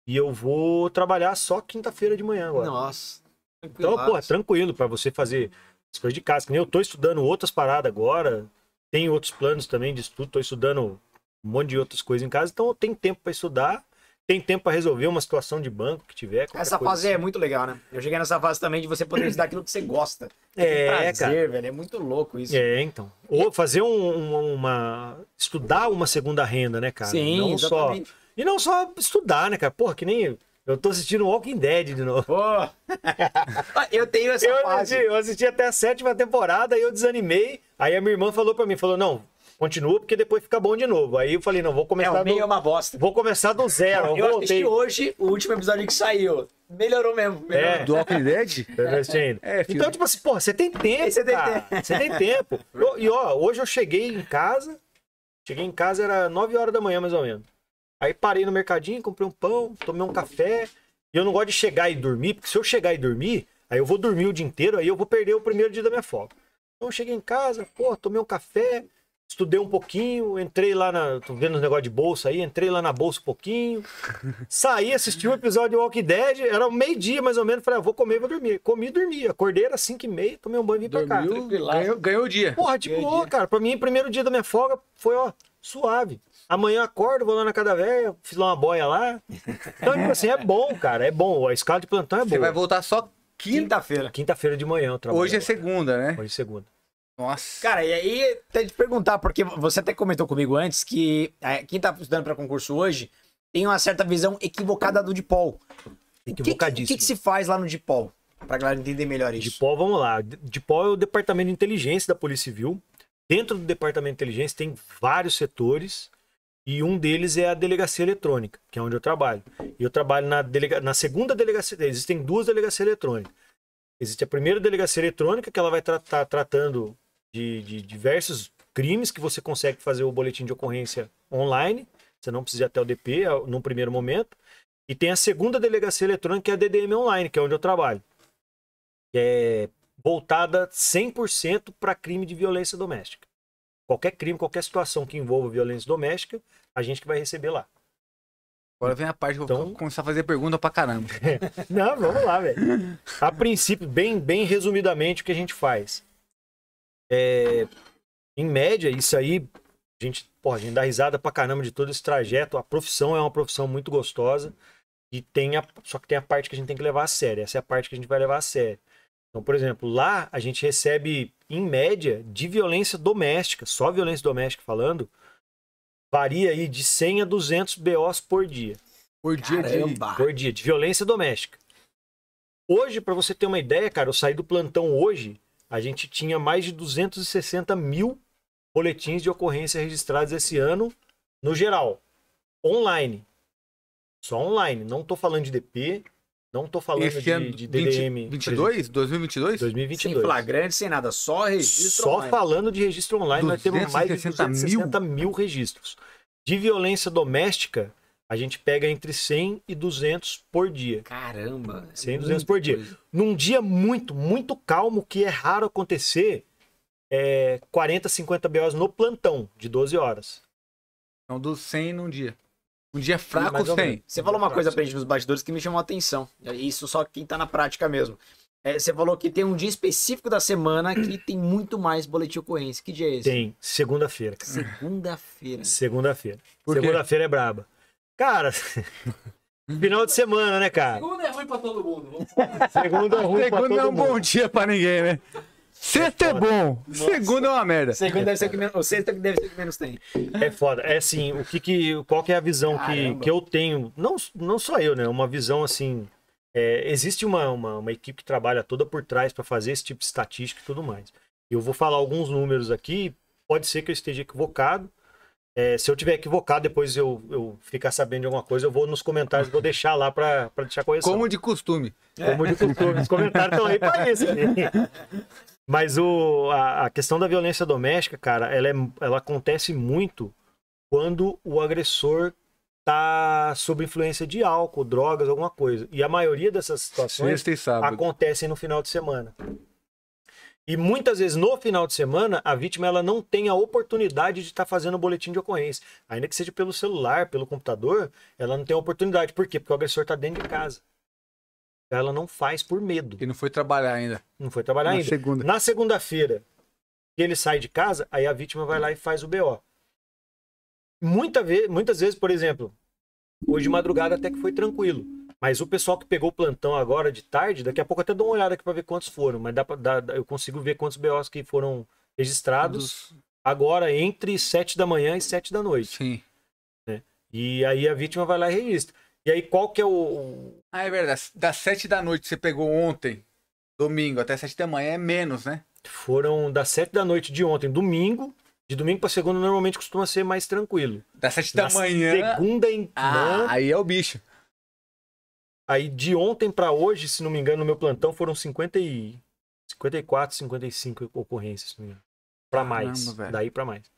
E eu vou trabalhar só quinta-feira de manhã agora. Nossa. Então, pô, tranquilo para você fazer as coisas de casa. Que nem eu tô estudando outras paradas agora. tenho outros planos também de estudo. Tô estudando um monte de outras coisas em casa. Então, eu tenho tempo para estudar tem tempo para resolver uma situação de banco que tiver. Essa fase é assim. é muito legal, né? Eu cheguei nessa fase também de você poder estudar aquilo que você gosta. É, prazer, cara. velho. É muito louco isso. É, então. Ou fazer um, uma. Estudar uma segunda renda, né, cara? Sim, não exatamente. só. E não só estudar, né, cara? Porra, que nem. Eu tô assistindo Walking Dead de novo. Pô. eu tenho essa eu fase. Assisti, eu assisti até a sétima temporada e eu desanimei. Aí a minha irmã falou para mim, falou, não, Continua, porque depois fica bom de novo. Aí eu falei, não, vou começar. É, o meio do... é uma bosta. Vou começar do zero. Eu, eu assisti hoje o último episódio que saiu. Melhorou mesmo. Melhorou. É. Do Walking Dead? Tá é, filho. então, tipo assim, porra, você tem tempo. Você tem tempo. tem tempo. Eu, e ó, hoje eu cheguei em casa. Cheguei em casa, era 9 horas da manhã, mais ou menos. Aí parei no mercadinho, comprei um pão, tomei um café. E eu não gosto de chegar e dormir, porque se eu chegar e dormir, aí eu vou dormir o dia inteiro, aí eu vou perder o primeiro dia da minha folga. Então eu cheguei em casa, pô, tomei um café estudei um pouquinho, entrei lá na. Tô vendo os negócios de bolsa aí, entrei lá na bolsa um pouquinho. saí, assisti um episódio de Walking Dead, era meio-dia mais ou menos. Falei, ah, vou comer, vou dormir. Comi e dormi. Acordei, era 5 e meia, tomei um banho e vim pra cá. Ganhou, ganhou o dia. Porra, tipo, boa, cara. Pra mim, primeiro dia da minha folga foi, ó, suave. Amanhã acordo, vou lá na casa fiz lá uma boia lá. Então, tipo assim, é bom, cara, é bom. A escala de plantão é boa. Você vai voltar só quinta-feira. Quinta-feira de manhã eu trabalho. Hoje é segunda, né? Hoje é segunda. Nossa. Cara, e aí, até te perguntar, porque você até comentou comigo antes que é, quem tá estudando para concurso hoje tem uma certa visão equivocada do DIPOL. Equivocadíssimo. O que, que, que, se faz lá no DIPOL? Pra galera entender melhor isso. DIPOL, vamos lá. DIPOL é o Departamento de Inteligência da Polícia Civil. Dentro do Departamento de Inteligência tem vários setores e um deles é a Delegacia Eletrônica, que é onde eu trabalho. E eu trabalho na, delega... na segunda delegacia, existem duas delegacias eletrônicas. Existe a primeira delegacia eletrônica, que ela vai estar tra tá tratando de, de diversos crimes que você consegue fazer o boletim de ocorrência online. Você não precisa ir até o DP é num primeiro momento. E tem a segunda delegacia eletrônica, que é a DDM Online, que é onde eu trabalho. Que é voltada 100% para crime de violência doméstica. Qualquer crime, qualquer situação que envolva violência doméstica, a gente que vai receber lá. Agora vem a parte que então... eu vou então- começar a fazer pergunta pra caramba. não, vamos lá, velho. A princípio, bem, bem resumidamente, o que a gente faz? É, em média, isso aí, a gente, porra, a gente dá risada pra caramba de todo esse trajeto. A profissão é uma profissão muito gostosa. E tem a, só que tem a parte que a gente tem que levar a sério. Essa é a parte que a gente vai levar a sério. Então, por exemplo, lá a gente recebe, em média, de violência doméstica, só violência doméstica falando, varia aí de 100 a 200 BOs por dia. Por dia, de, por dia de violência doméstica. Hoje, para você ter uma ideia, cara, eu saí do plantão hoje, a gente tinha mais de 260 mil boletins de ocorrência registrados esse ano, no geral, online. Só online. Não estou falando de DP, não estou falando esse de, ano, de DDM. 20, 22? 2022? 2022. Sem flagrante, sem nada, só registro Só online. falando de registro online, nós temos mais de 260 mil, mil registros. De violência doméstica, a gente pega entre 100 e 200 por dia. Caramba! 100 é e 200 por dia. Coisa. Num dia muito, muito calmo, que é raro acontecer, é 40, 50 BOs no plantão, de 12 horas. Então, dos 100 num dia. Um dia fraco, 100. Você falou uma coisa pra gente nos bastidores que me chamou a atenção. Isso só quem tá na prática mesmo. É, você falou que tem um dia específico da semana que tem muito mais boletim ocorrência. Que dia é esse? Tem, segunda-feira. Segunda-feira. Segunda-feira. Segunda-feira é braba. Cara, final de semana, né, cara? Segunda é ruim pra todo mundo. Segunda é ruim Segunda é um mundo. bom dia pra ninguém, né? Sexta é, é bom, segunda é uma merda. Segunda deve ser que menos, é deve ser que menos tem. É foda. É assim, o que que, qual que é a visão que, que eu tenho? Não, não só eu, né? Uma visão assim. É, existe uma, uma, uma, equipe que trabalha toda por trás para fazer esse tipo de estatística e tudo mais. Eu vou falar alguns números aqui, pode ser que eu esteja equivocado, é, se eu tiver equivocado, depois eu, eu ficar sabendo de alguma coisa, eu vou nos comentários, vou deixar lá para deixar correção. Como de costume. É. Como de costume. Os comentários estão aí para isso. Né? Mas o, a, a, questão da violência doméstica, cara, ela, é, ela acontece muito quando o agressor tá sob influência de álcool, drogas, alguma coisa. E a maioria dessas situações acontecem no final de semana. E muitas vezes no final de semana a vítima ela não tem a oportunidade de estar tá fazendo o boletim de ocorrência. Ainda que seja pelo celular, pelo computador, ela não tem a oportunidade. Por quê? Porque o agressor está dentro de casa. Ela não faz por medo. E não foi trabalhar ainda. Não foi trabalhar Na ainda. Segunda. Na segunda-feira, ele sai de casa, aí a vítima vai lá e faz o BO. Muita ve muitas vezes, por exemplo, hoje de madrugada até que foi tranquilo. Mas o pessoal que pegou o plantão agora de tarde, daqui a pouco até dou uma olhada aqui para ver quantos foram, mas dá pra, dá, eu consigo ver quantos BOs que foram registrados agora entre 7 da manhã e 7 da noite. Sim. Né? E aí a vítima vai lá e registra. E aí qual que é o. Ah, é verdade. Das 7 da noite que você pegou ontem, domingo, até 7 da manhã é menos, né? Foram das 7 da noite de ontem, domingo, de domingo para segunda normalmente costuma ser mais tranquilo. Da sete da, da manhã. Segunda em. Então, ah, aí é o bicho. Aí de ontem para hoje, se não me engano, no meu plantão foram 50 e... 54, 55 ocorrências, se não me engano. Pra mais. Daí para mais.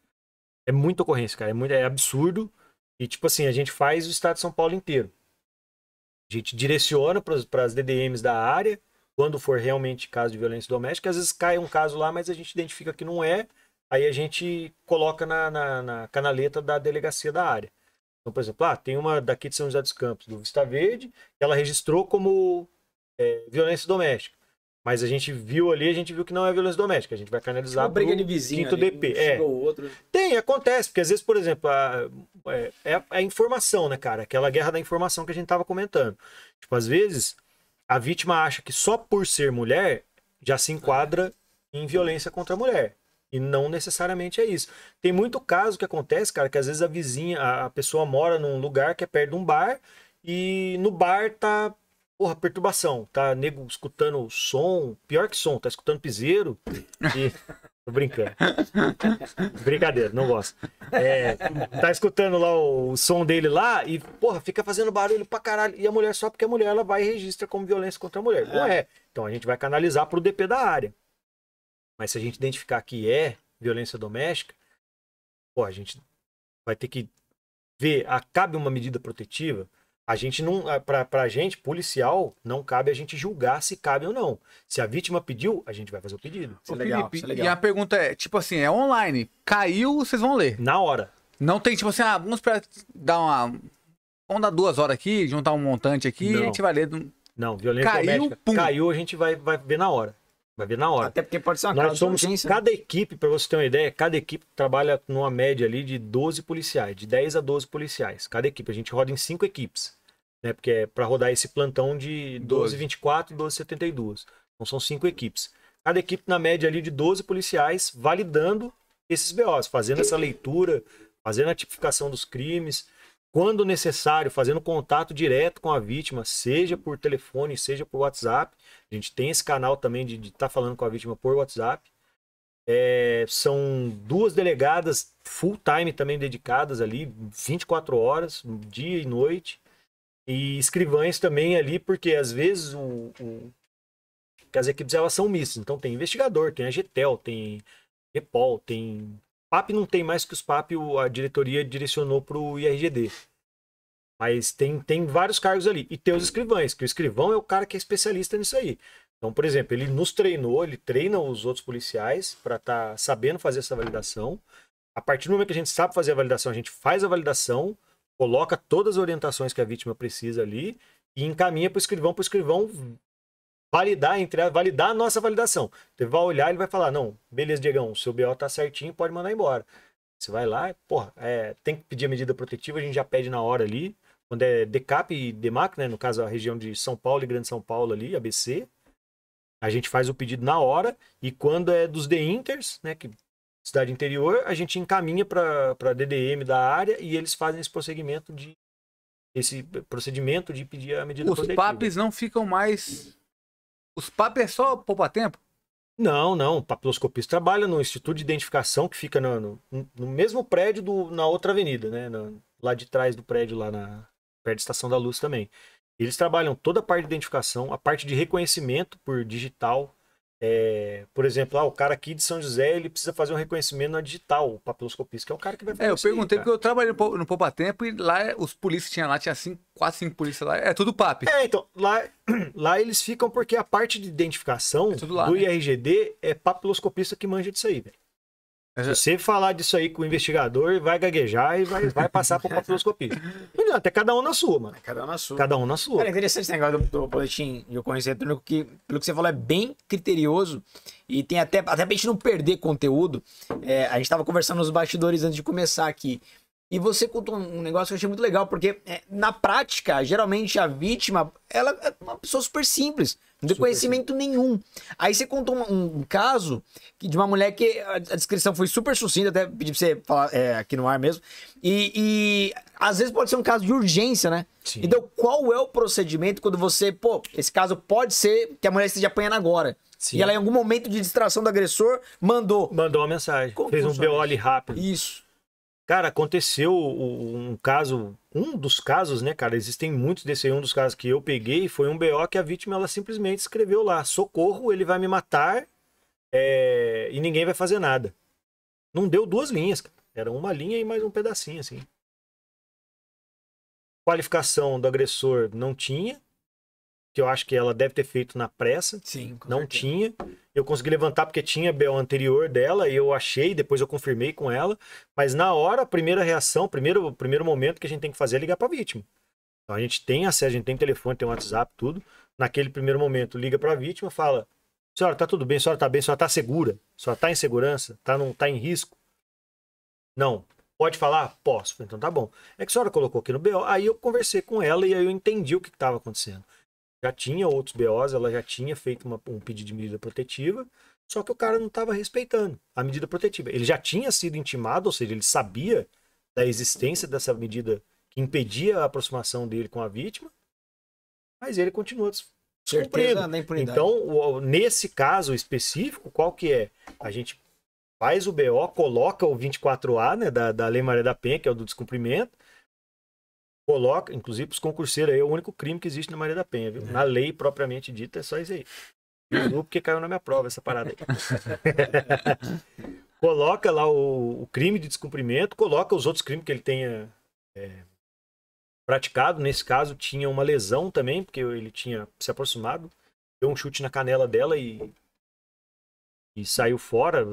É muita ocorrência, cara. É, muito, é absurdo. E tipo assim, a gente faz o estado de São Paulo inteiro. A gente direciona para as DDMs da área, quando for realmente caso de violência doméstica. Às vezes cai um caso lá, mas a gente identifica que não é. Aí a gente coloca na, na, na canaleta da delegacia da área. Então, por exemplo, ah, tem uma daqui de São José dos Campos, do Vista Verde, que ela registrou como é, violência doméstica. Mas a gente viu ali, a gente viu que não é violência doméstica. A gente vai canalizar para vizinho quinto ali, DP. É. Outro. Tem, acontece, porque às vezes, por exemplo, a, é, a, é, a é informação, né, cara? Aquela guerra da informação que a gente tava comentando. Tipo, às vezes, a vítima acha que só por ser mulher já se enquadra é. em violência contra a mulher. E não necessariamente é isso. Tem muito caso que acontece, cara, que às vezes a vizinha, a pessoa mora num lugar que é perto de um bar e no bar tá, porra, perturbação. Tá nego escutando som, pior que som, tá escutando piseiro e... Tô brincando. Brincadeira, não gosto. É, tá escutando lá o, o, som dele lá e, porra, fica fazendo barulho pra caralho. E a mulher, só porque a mulher, ela vai e registra como violência contra a mulher. Não é. é. Então a gente vai canalizar pro DP da área. Mas se a gente identificar que é violência doméstica, pô, a gente vai ter que ver, ah, cabe uma medida protetiva? A gente não, pra, pra gente, policial, não cabe a gente julgar se cabe ou não. Se a vítima pediu, a gente vai fazer o pedido. Felipe, é legal, é legal. E a pergunta é, tipo assim, é online. Caiu, vocês vão ler. Na hora. Não tem, tipo assim, ah, vamos esperar dar uma. Vamos dar duas horas aqui, juntar um montante aqui, não. a gente vai ler. Não, violência caiu, doméstica. Pum. Caiu, a gente vai, vai ver na hora. Vai ver na hora. Até porque pode ser uma Nós casa somos, de urgência. Cada equipe, para você ter uma ideia, cada equipe trabalha numa média ali de 12 policiais, de 10 a 12 policiais. Cada equipe. A gente roda em 5 equipes, né? Porque é para rodar esse plantão de 12, 24 e 12, 72. Então são 5 equipes. Cada equipe na média ali de 12 policiais validando esses BOs, fazendo essa leitura, fazendo a tipificação dos crimes, quando necessário, fazendo contato direto com a vítima, seja por telefone, seja por WhatsApp, a gente tem esse canal também de estar tá falando com a vítima por WhatsApp. É, são duas delegadas full time também dedicadas ali, 24 horas, dia e noite. E escrivães também ali, porque às vezes o, o as equipes elas são mistas. Então tem investigador, tem a Getel, tem EPOL, tem. PAP não tem mais que os PAP a diretoria direcionou para o IRGD. Mas tem, tem vários cargos ali. E tem os escrivães, que o escrivão é o cara que é especialista nisso aí. Então, por exemplo, ele nos treinou, ele treina os outros policiais para estar tá sabendo fazer essa validação. A partir do momento que a gente sabe fazer a validação, a gente faz a validação, coloca todas as orientações que a vítima precisa ali e encaminha para o escrivão, para o escrivão validar, entre a, validar a nossa validação. Você vai olhar, ele vai falar, não, beleza, Diegão, seu BO tá certinho, pode mandar embora. Você vai lá, porra, é, tem que pedir a medida protetiva, a gente já pede na hora ali, quando é DECAP e DEMAC, né? No caso, a região de São Paulo e Grande São Paulo ali, ABC. A gente faz o pedido na hora. E quando é dos inters né? Que cidade interior, a gente encaminha para a DDM da área e eles fazem esse prosseguimento de esse procedimento de pedir a medida Os protetiva. PAPs não ficam mais. Os PAPs é só poupa tempo? Não, não. O papiloscopista trabalha no Instituto de Identificação que fica no, no, no mesmo prédio do, na outra avenida, né? No, lá de trás do prédio, lá na, perto da Estação da Luz também. Eles trabalham toda a parte de identificação, a parte de reconhecimento por digital. É, por exemplo, ah, o cara aqui de São José, ele precisa fazer um reconhecimento na digital, o papiloscopista, que é o cara que vai fazer É, eu perguntei aí, porque eu trabalhei no Poupa Tempo e lá os polícias tinha lá, tinha cinco, quase cinco polícias lá, é tudo papo. É, então, lá, lá eles ficam porque a parte de identificação é lá, do né? IRGD é papiloscopista que manja disso aí, velho. Se você falar disso aí com o investigador, vai gaguejar e vai, vai passar por uma filosofia. Não até cada um na sua, mano. cada um na sua. Cada um na sua. Cara, é interessante esse negócio do, do boletim de ocorrência eletrônico, que, pelo que você falou, é bem criterioso e tem até, até pra gente não perder conteúdo. É, a gente tava conversando nos bastidores antes de começar aqui. E você contou um negócio que eu achei muito legal, porque é, na prática, geralmente a vítima, ela é uma pessoa super simples. Não tem conhecimento nenhum. Aí você contou um, um caso de uma mulher que a, a, descrição foi super sucinta, até pedi pra você falar é, aqui no ar mesmo. E, e, às vezes pode ser um caso de urgência, né? Sim. Então, qual é o procedimento quando você, pô, esse caso pode ser que a mulher esteja apanhando agora. Sim. E ela, em algum momento de distração do agressor, mandou. Mandou uma mensagem. Como Fez um BO rápido. Isso. Cara, aconteceu um caso um dos casos, né, cara, existem muitos desse aí, um dos casos que eu peguei foi um BO que a vítima, ela simplesmente escreveu lá, socorro, ele vai me matar é... e ninguém vai fazer nada. Não deu duas linhas, cara. Era uma linha e mais um pedacinho, assim. Qualificação do agressor não tinha, que eu acho que ela deve ter feito na pressa. Sim. Não certeza. tinha. Eu consegui levantar porque tinha BO anterior dela e eu achei, depois eu confirmei com ela. Mas na hora, a primeira reação, primeiro, o primeiro momento que a gente tem que fazer é ligar para a vítima. Então a gente tem acesso, a gente tem telefone, tem WhatsApp, tudo. Naquele primeiro momento, liga para a vítima, fala: "Senhora, tá tudo bem? senhora tá bem? senhora tá segura? senhora tá em segurança? Tá não tá em risco?" Não. Pode falar? Posso. Então tá bom. É que a senhora colocou aqui no BO. Aí eu conversei com ela e aí eu entendi o que estava acontecendo já tinha outros BOs, ela já tinha feito uma, um pedido de medida protetiva, só que o cara não estava respeitando a medida protetiva. Ele já tinha sido intimado, ou seja, ele sabia da existência dessa medida que impedia a aproximação dele com a vítima, mas ele continua descumprindo. Então, nesse caso específico, qual que é? A gente faz o BO, coloca o 24A né, da, da Lei Maria da Penha, que é o do descumprimento, coloca, inclusive os concurseiros aí, é o único crime que existe na Maria da Penha, viu? É. Na lei propriamente dita é só isso aí. Não porque caiu na minha prova essa parada aí. coloca lá o, o, crime de descumprimento, coloca os outros crimes que ele tenha é, praticado. Nesse caso, tinha uma lesão também, porque ele tinha se aproximado, deu um chute na canela dela e, e saiu fora,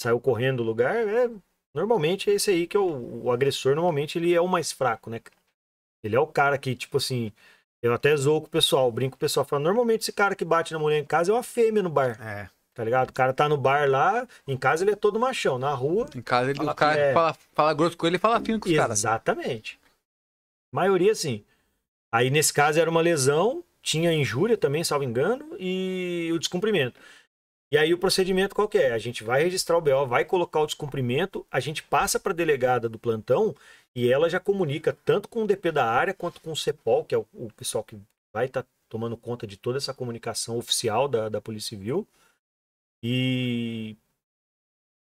saiu correndo do lugar. É, normalmente é esse aí que é o, o agressor, normalmente ele é o mais fraco, né, ele é o cara que, tipo assim, eu até zoo com o pessoal, brinco com o pessoal, Falando normalmente esse cara que bate na mulher em casa é uma fêmea no bar. É. Tá ligado? O cara tá no bar lá, em casa ele é todo machão, na rua. Em casa ele, fala, o cara é... fala, fala grosso com ele e fala fino com os caras. Exatamente. Cara. Maioria assim. Aí nesse caso era uma lesão, tinha injúria também, salvo engano, e o descumprimento. E aí o procedimento qual é? A gente vai registrar o BO, vai colocar o descumprimento, a gente passa para delegada do plantão e ela já comunica tanto com o DP da área quanto com o CEPOL, que é o, o pessoal que vai estar tá tomando conta de toda essa comunicação oficial da, da Polícia Civil. E,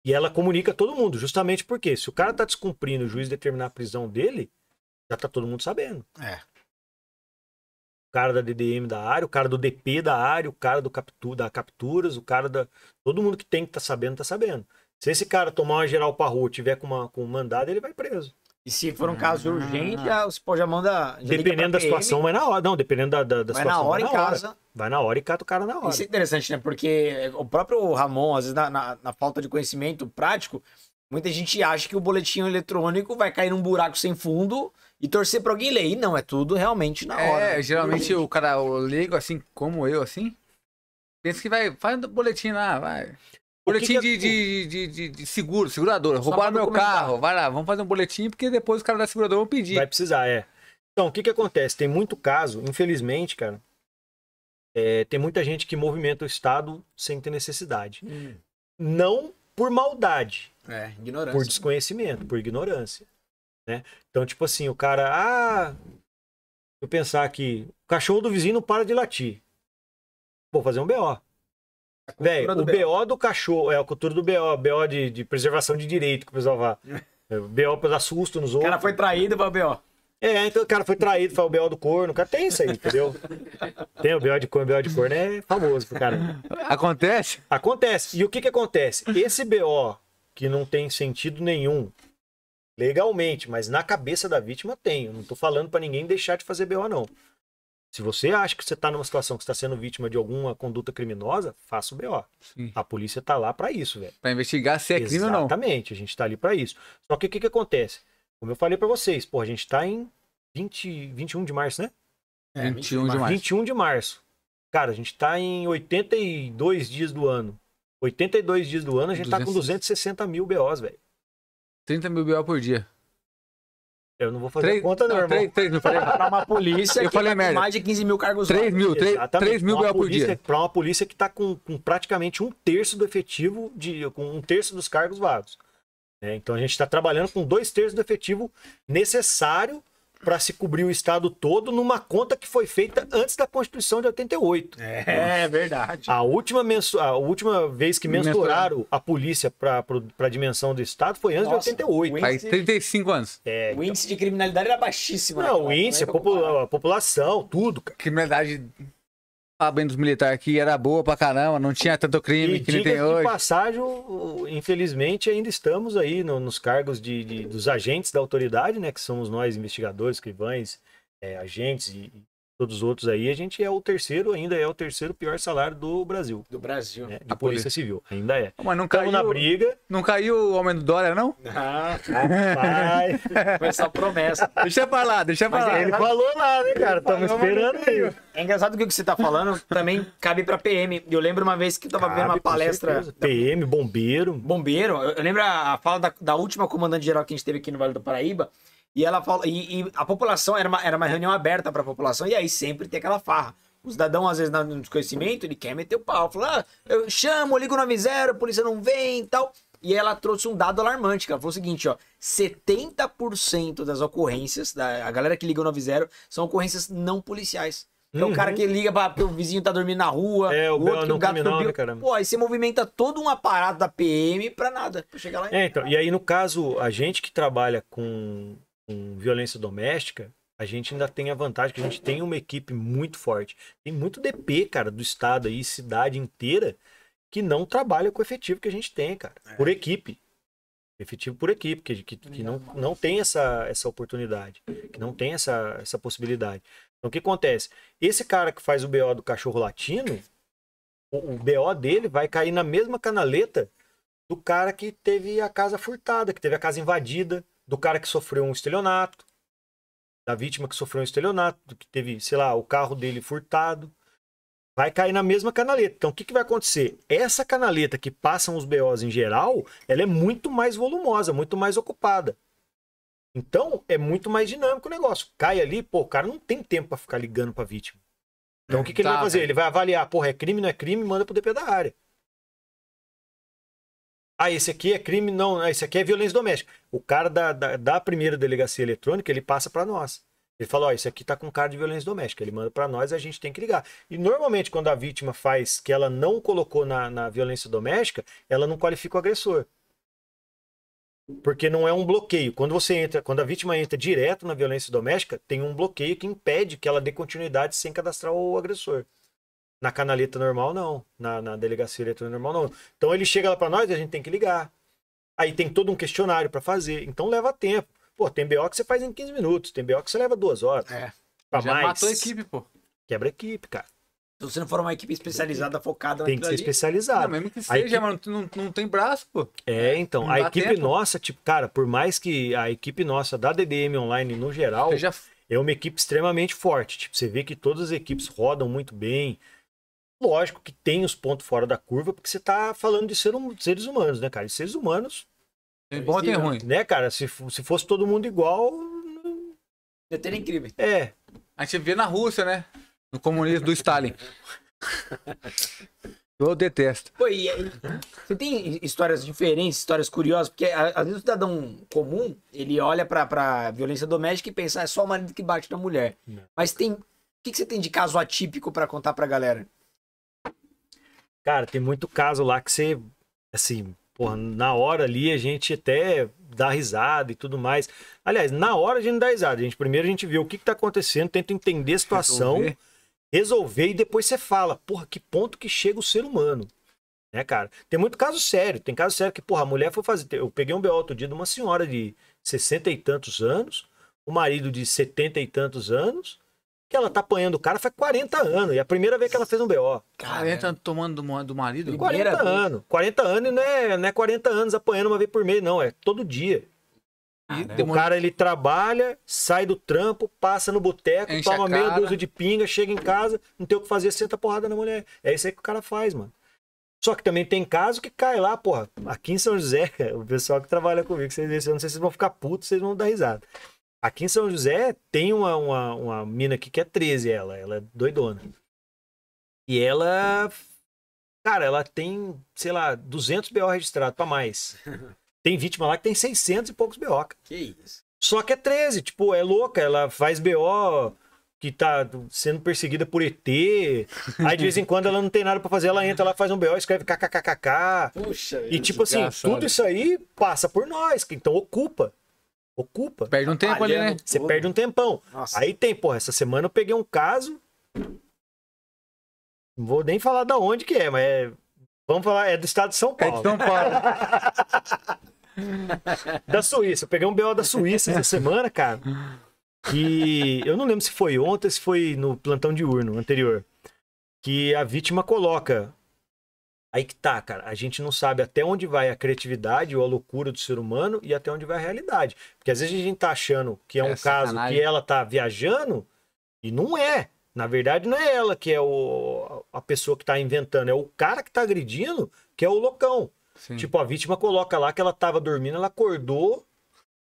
e ela comunica todo mundo, justamente porque se o cara está descumprindo o juiz determinar a prisão dele, já está todo mundo sabendo. É. O cara da DDM da área, o cara do DP da área, o cara do captura, da capturas, o cara da. Todo mundo que tem que tá sabendo, está sabendo. Se esse cara tomar uma geral para rua, tiver com, uma, com um mandado, ele vai preso. E se for um caso ah, urgente, você pode já manda. Já dependendo da situação, vai na hora. Não, dependendo da, da, da vai situação. Na hora, vai na hora em casa. Vai na hora e cata o cara na hora. Isso é interessante, né? Porque o próprio Ramon, às vezes, na, na, na falta de conhecimento prático, muita gente acha que o boletim eletrônico vai cair num buraco sem fundo e torcer pra alguém ler. E não, é tudo realmente na é, hora. É, geralmente o cara o leigo, assim como eu, assim, pensa que vai. Faz um boletim lá, vai. Boletim que que de, de, de, de, seguro, seguradora. Roubaram meu carro, vai lá, vamos fazer um boletim, porque depois o cara da seguradora vai pedir. Vai precisar, é. Então, o que, que acontece? Tem muito caso, infelizmente, cara, é, tem muita gente que movimenta o Estado sem ter necessidade. Hum. Não por maldade. É, ignorância. Por desconhecimento, por ignorância. Né? Então, tipo assim, o cara, ah, eu pensar que o cachorro do vizinho não para de latir. Vou fazer um BO. Velho, o BO. do cachorro, é a cultura do BO, BO de, de preservação de direito que o pessoal vai. É, BO pra dar susto nos outros. O cara foi traído pra BO. É, então o cara foi traído, foi o BO do corno. O cara tem isso aí, entendeu? tem o BO de corno, o BO de corno é famoso pro cara. Acontece? Acontece. E o que que acontece? Esse BO, que não tem sentido nenhum, legalmente, mas na cabeça da vítima tem. Eu não tô falando para ninguém deixar de fazer BO, não. Se você acha que você está numa situação que está sendo vítima de alguma conduta criminosa, faça o BO. Sim. A polícia está lá para isso, velho. Para investigar se é Exatamente, crime ou não. Exatamente, a gente está ali para isso. Só que o que, que, acontece? Como eu falei para vocês, pô, a gente está em 20, 21 de março, né? É, 21, 21 de março. 21 de março. Cara, a gente está em 82 dias do ano. 82 dias do ano, a gente 200... tá com 260 mil BOs, velho. 30 mil BO por dia. Eu não vou fazer três, conta, não, não irmão. 3, mil, falei. pra uma polícia eu que falei tá merda. mais de 15 mil cargos 3 mil, 3, 3 mil reais por dia. Para uma polícia que está com, com, praticamente um terço do efetivo, de, com um terço dos cargos vagos. É, então a gente está trabalhando com dois terços do efetivo necessário para se cobrir o Estado todo numa conta que foi feita antes da Constituição de 88. É, é verdade. A última, mensu... a última vez que mensuraram a polícia para a dimensão do Estado foi antes Nossa, de 88. Índice... Faz 35 anos. É, o então. índice de criminalidade era baixíssimo. Né? Não, o índice, a, popula... a população, tudo. Cara. Criminalidade bem dos militares que era boa pra caramba, não tinha tanto crime e que nem tem hoje. passagem, infelizmente, ainda estamos aí no, nos cargos de, de, dos agentes da autoridade, né? Que somos nós, investigadores, escrivães, é, agentes e, todos os outros aí, a gente é o terceiro, ainda é o terceiro pior salário do Brasil. Do Brasil. Né? De a ah, Polícia Civil, ainda é. Mas não caiu na briga. Não caiu o aumento do dólar, não? Ah, rapaz. Foi só promessa. Deixa pra lá, deixa pra lá. É, Ele falou lá, né, cara? Estamos esperando aí. É engraçado que o que você tá falando também cabe pra PM. Eu lembro uma vez que eu tava cabe, vendo uma palestra. Da... PM, bombeiro. Bombeiro. Eu lembro a fala da, da última comandante geral que a gente teve aqui no Vale do Paraíba e ela falou, e, e, a população era uma, era uma reunião aberta para a população, e aí sempre tem aquela farra. O cidadão, às vezes, no desconhecimento, ele quer meter o pau. Fala, ah, eu chamo, ligo 90, a polícia não vem e tal. E ela trouxe um dado alarmante, que ela falou o seguinte, ó, 70% das ocorrências, da, a galera que liga o 90, são ocorrências não policiais. Então uhum. o cara uhum. que liga para o vizinho tá dormindo na rua, é, o, o outro que o gato cara? Pô, aí você movimenta todo um aparato da PM pra nada, pra chegar lá. É, então, e aí no caso, a gente que trabalha com com violência doméstica, a gente ainda tem a vantagem que a gente tem uma equipe muito forte. Tem muito DP, cara, do estado aí, cidade inteira, que não trabalha com o efetivo que a gente tem, cara. É. Por equipe. Efetivo por equipe, que, que, que, não, não tem essa, essa oportunidade, que não tem essa, essa possibilidade. Então o que acontece? Esse cara que faz o BO do cachorro latino, o, o BO dele vai cair na mesma canaleta do cara que teve a casa furtada, que teve a casa invadida, do cara que sofreu um estelionato, da vítima que sofreu um estelionato, que teve, sei lá, o carro dele furtado. Vai cair na mesma canaleta. Então, o que, que vai acontecer? Essa canaleta que passam os BOs em geral, ela é muito mais volumosa, muito mais ocupada. Então, é muito mais dinâmico o negócio. Cai ali, pô, o cara não tem tempo para ficar ligando pra vítima. Então, o é, que, que ele vai tá, fazer? Ele vai avaliar, porra, é crime, não é crime, manda pro DP da área ah, esse aqui é crime, não, né, esse aqui é violência doméstica. O cara da, da, da primeira delegacia eletrônica, ele passa para nós. Ele fala, ó, oh, aqui tá com cara de violência doméstica. Ele manda para nós, e a gente tem que ligar. E normalmente quando a vítima faz que ela não colocou na, na violência doméstica, ela não qualifica o agressor. Porque não é um bloqueio. Quando você entra, quando a vítima entra direto na violência doméstica, tem um bloqueio que impede que ela dê continuidade sem cadastrar o agressor. Na canaleta normal, não. Na, na delegacia eletrônica normal, não. Então ele chega lá para nós e a gente tem que ligar. Aí tem todo um questionário para fazer. Então leva tempo. Pô, tem BO que você faz em 15 minutos, tem BO que você leva duas horas. É. Pra já mais. matou a equipe, pô. Quebra a equipe, cara. Se você não for uma equipe especializada, focada Tem que ser ali, especializada. Não, mesmo que seja, equipe... não, não tem braço, pô. É, é. então. Não a equipe tempo. nossa, tipo, cara, por mais que a equipe nossa da DDM Online no geral já... é uma equipe extremamente forte. Tipo, você vê que todas as equipes rodam muito bem. Lógico que tem os pontos fora da curva, porque você tá falando de ser um, seres humanos, né, cara? E seres humanos. bom ou ruim. Né, cara? Se, se fosse todo mundo igual. Ia ter incrível. É. A gente vê na Rússia, né? No comunismo do Stalin. Eu detesto. Pô, e, e, você tem histórias diferentes, histórias curiosas, porque às vezes o cidadão comum, ele olha pra, pra violência doméstica e pensa, ah, é só o marido que bate na mulher. Não. Mas tem. O que, que você tem de caso atípico para contar pra galera? Cara, tem muito caso lá que você, assim, porra, na hora ali a gente até dá risada e tudo mais. Aliás, na hora a gente não dá risada. A gente, primeiro a gente vê o que, que tá acontecendo, tenta entender a situação, resolver. resolver e depois você fala, porra, que ponto que chega o ser humano. Né, cara? Tem muito caso sério. Tem caso sério que, porra, a mulher foi fazer. Eu peguei um BO outro dia de uma senhora de 60 e tantos anos, o marido de 70 e tantos anos que ela tá apanhando o cara faz 40 anos. E a primeira vez que ela fez um BO. 40 anos tomando do, marido? 40 anos. 40 anos não é, não é 40 anos apanhando uma vez por mês, não. É todo dia. O cara, ele trabalha, sai do trampo, passa no boteco, Enche toma meia dúzia de pinga, chega em casa, não tem o que fazer, senta porrada na mulher. É isso aí que o cara faz, mano. Só que também tem caso que cai lá, porra. Aqui em São José, o pessoal que trabalha comigo, vocês, eu não sei se vocês vão ficar putos, vocês vão dar risada. Aqui em São José tem uma, uma, uma mina aqui que é 13, ela. Ela é doidona. E ela. Cara, ela tem, sei lá, 200 BO registrado pra mais. Tem vítima lá que tem 600 e poucos BO. Que isso. Só que é 13, tipo, é louca. Ela faz BO que tá sendo perseguida por ET. Aí de vez em quando ela não tem nada para fazer, ela entra lá, faz um BO, escreve kkkk. Puxa, e tipo assim, tudo isso aí passa por nós, que então ocupa. Ocupa. Perde um tempo ali, né? Você Todo. perde um tempão. Nossa. Aí tem, porra, essa semana eu peguei um caso. Não vou nem falar da onde que é, mas é... Vamos falar, é do estado de São Paulo. É de São Paulo. da Suíça. Eu peguei um BO da Suíça essa semana, cara. Que eu não lembro se foi ontem, se foi no plantão de urno anterior. Que a vítima coloca Aí que tá, cara. A gente não sabe até onde vai a criatividade ou a loucura do ser humano e até onde vai a realidade. Porque às vezes a gente tá achando que é um é caso que ela tá viajando e não é. Na verdade, não é ela que é o, a pessoa que tá inventando, é o cara que tá agredindo que é o loucão. Sim. Tipo, a vítima coloca lá que ela tava dormindo, ela acordou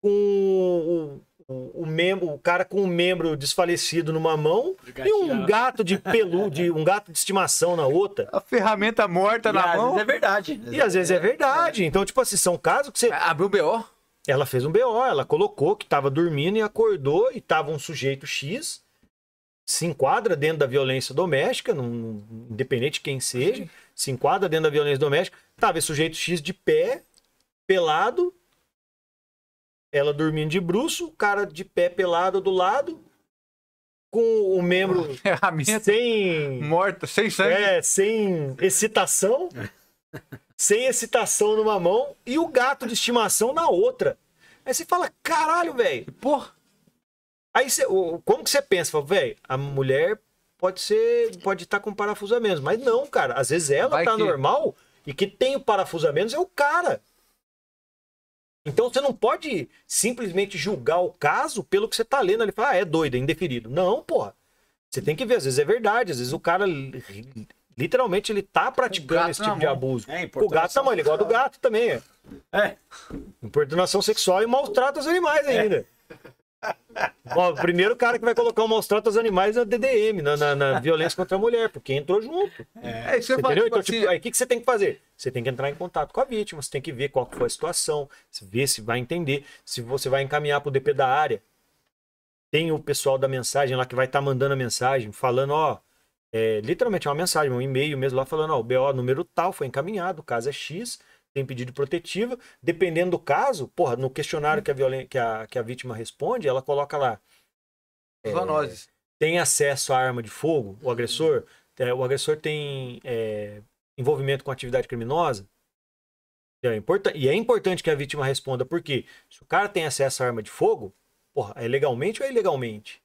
com um membro, o cara com um membro desfalecido numa mão e um gato de de um gato de estimação na outra. A ferramenta morta e na mão. é verdade. E às vezes é verdade. Então, tipo assim, são casos que você. Abriu o BO? Ela fez um BO, ela colocou que estava dormindo e acordou e estava um sujeito X. Se enquadra dentro da violência doméstica, num, independente de quem seja, Sim. se enquadra dentro da violência doméstica. Tava esse sujeito X de pé, pelado, ela dormindo de bruxo, o cara de pé pelado do lado, com o membro é, tá sem morta, sem sangue, é, sem excitação, sem excitação numa mão e o gato de estimação na outra. Aí você fala, caralho, velho. Porra. Aí você, como que você pensa? Fala, velho, a mulher pode ser, pode estar tá com parafusamento, mas não, cara, às vezes ela Vai tá que... normal e que tem o parafusamento é o cara. Então você não pode simplesmente julgar o caso pelo que você tá lendo ali e falar, ah, é doido, é indeferido. Não, porra. Você tem que ver, às vezes é verdade, às vezes o cara literalmente ele tá praticando esse tipo de abuso. É, o gato também. ele gosta do gato também. É. é. Importunação sexual e maltrata os animais é. ainda. É. Bom, o primeiro cara que vai colocar o maltrato aos animais é o DDM, na, na, na, violência contra a mulher, porque entrou junto. É, é isso você tipo, então, tipo assim... aí o que, que você tem que fazer? Você tem que entrar em contato com a vítima, você tem que ver qual que foi a situação, ver se vai entender, se você vai encaminhar para o DP da área. Tem o pessoal da mensagem lá que vai estar tá mandando a mensagem, falando, ó, é, literalmente é uma mensagem, um e-mail mesmo lá falando, ó, o BO número tal foi encaminhado, o caso é X, tem pedido protetiva. Dependendo do caso, porra, no questionário que a, violen... que a, que a vítima responde, ela coloca lá. É, Tem acesso à arma de fogo, o agressor? É, o agressor tem é, envolvimento com atividade criminosa? É importante, e é importante que a vítima responda, porque se o cara tem acesso à arma de fogo, porra, é legalmente ou é ilegalmente?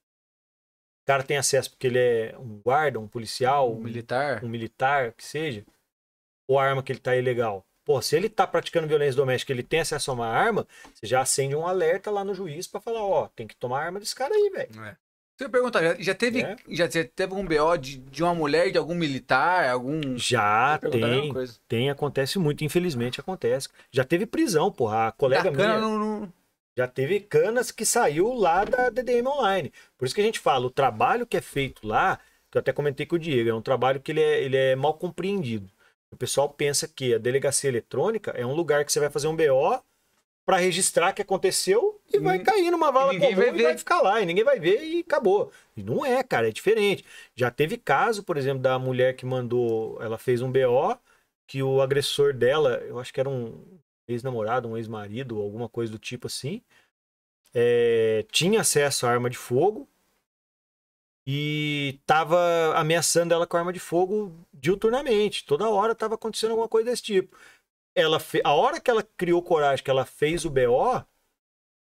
O cara tem acesso porque ele é um guarda, um policial, um militar, um militar que seja, ou a arma que ele tá é ilegal? Pô, se ele tá praticando violência doméstica, ele tem acesso a uma arma, você já acende um alerta lá no juiz para falar, ó, tem que tomar a arma desse cara aí, velho. É. Você perguntar, já, já teve, é. já teve um BO de, de uma mulher, de algum militar, algum Já é tem, tem, acontece muito, infelizmente acontece. Já teve prisão, porra, a colega da minha. No, não... Já teve canas que saiu lá da DDM online. Por isso que a gente fala, o trabalho que é feito lá, que eu até comentei com o Diego, é um trabalho que ele é, ele é mal compreendido. O pessoal pensa que a delegacia eletrônica é um lugar que você vai fazer um BO para registrar que aconteceu e vai cair numa vala comum vai ver. e vai ficar lá e ninguém vai ver e acabou. E não é, cara, é diferente. Já teve caso, por exemplo, da mulher que mandou, ela fez um BO que o agressor dela, eu acho que era um ex-namorado, um ex-marido, alguma coisa do tipo assim, é, tinha acesso à arma de fogo e tava ameaçando ela com arma de fogo diuturnamente. Toda hora tava acontecendo alguma coisa desse tipo. Ela fe... A hora que ela criou coragem, que ela fez o BO,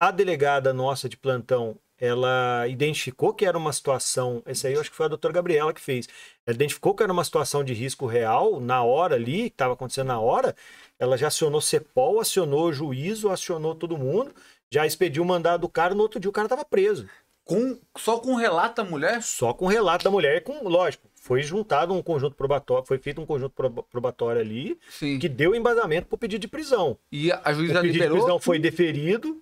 a delegada nossa de plantão, ela identificou que era uma situação. Esse aí eu acho que foi a doutora Gabriela que fez. Ela identificou que era uma situação de risco real, na hora ali, que estava acontecendo na hora. Ela já acionou CEPOL, acionou o juízo, acionou todo mundo, já expediu o mandado do cara. No outro dia o cara estava preso. Com, só com relato da mulher? Só com relato da mulher, com, lógico, foi juntado um conjunto probatório, foi feito um conjunto probatório ali Sim. que deu embasamento para o pedido de prisão. E a juíza o pedido de prisão foi deferido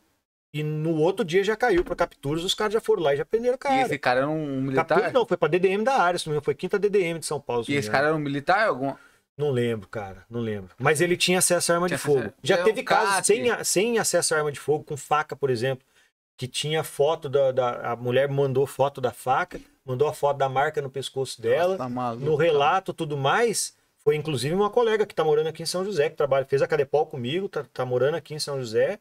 e no outro dia já caiu para capturas, os caras já foram lá e já prenderam o cara. E esse cara era um militar? Captura, não, foi para DDM da área, se não foi quinta DDM de São Paulo. E esse cara era um militar alguma? Não lembro, cara, não lembro. Mas ele tinha acesso à arma tinha de fogo. Acesso... Já é teve um casos sem, sem acesso à arma de fogo, com faca, por exemplo que tinha foto da, da, A mulher mandou foto da faca, mandou a foto da marca no pescoço dela. Nossa, tá maluco, no relato, tudo mais. Foi inclusive uma colega que está morando aqui em São José, que trabalha, fez a Cadepol comigo, está tá morando aqui em São José.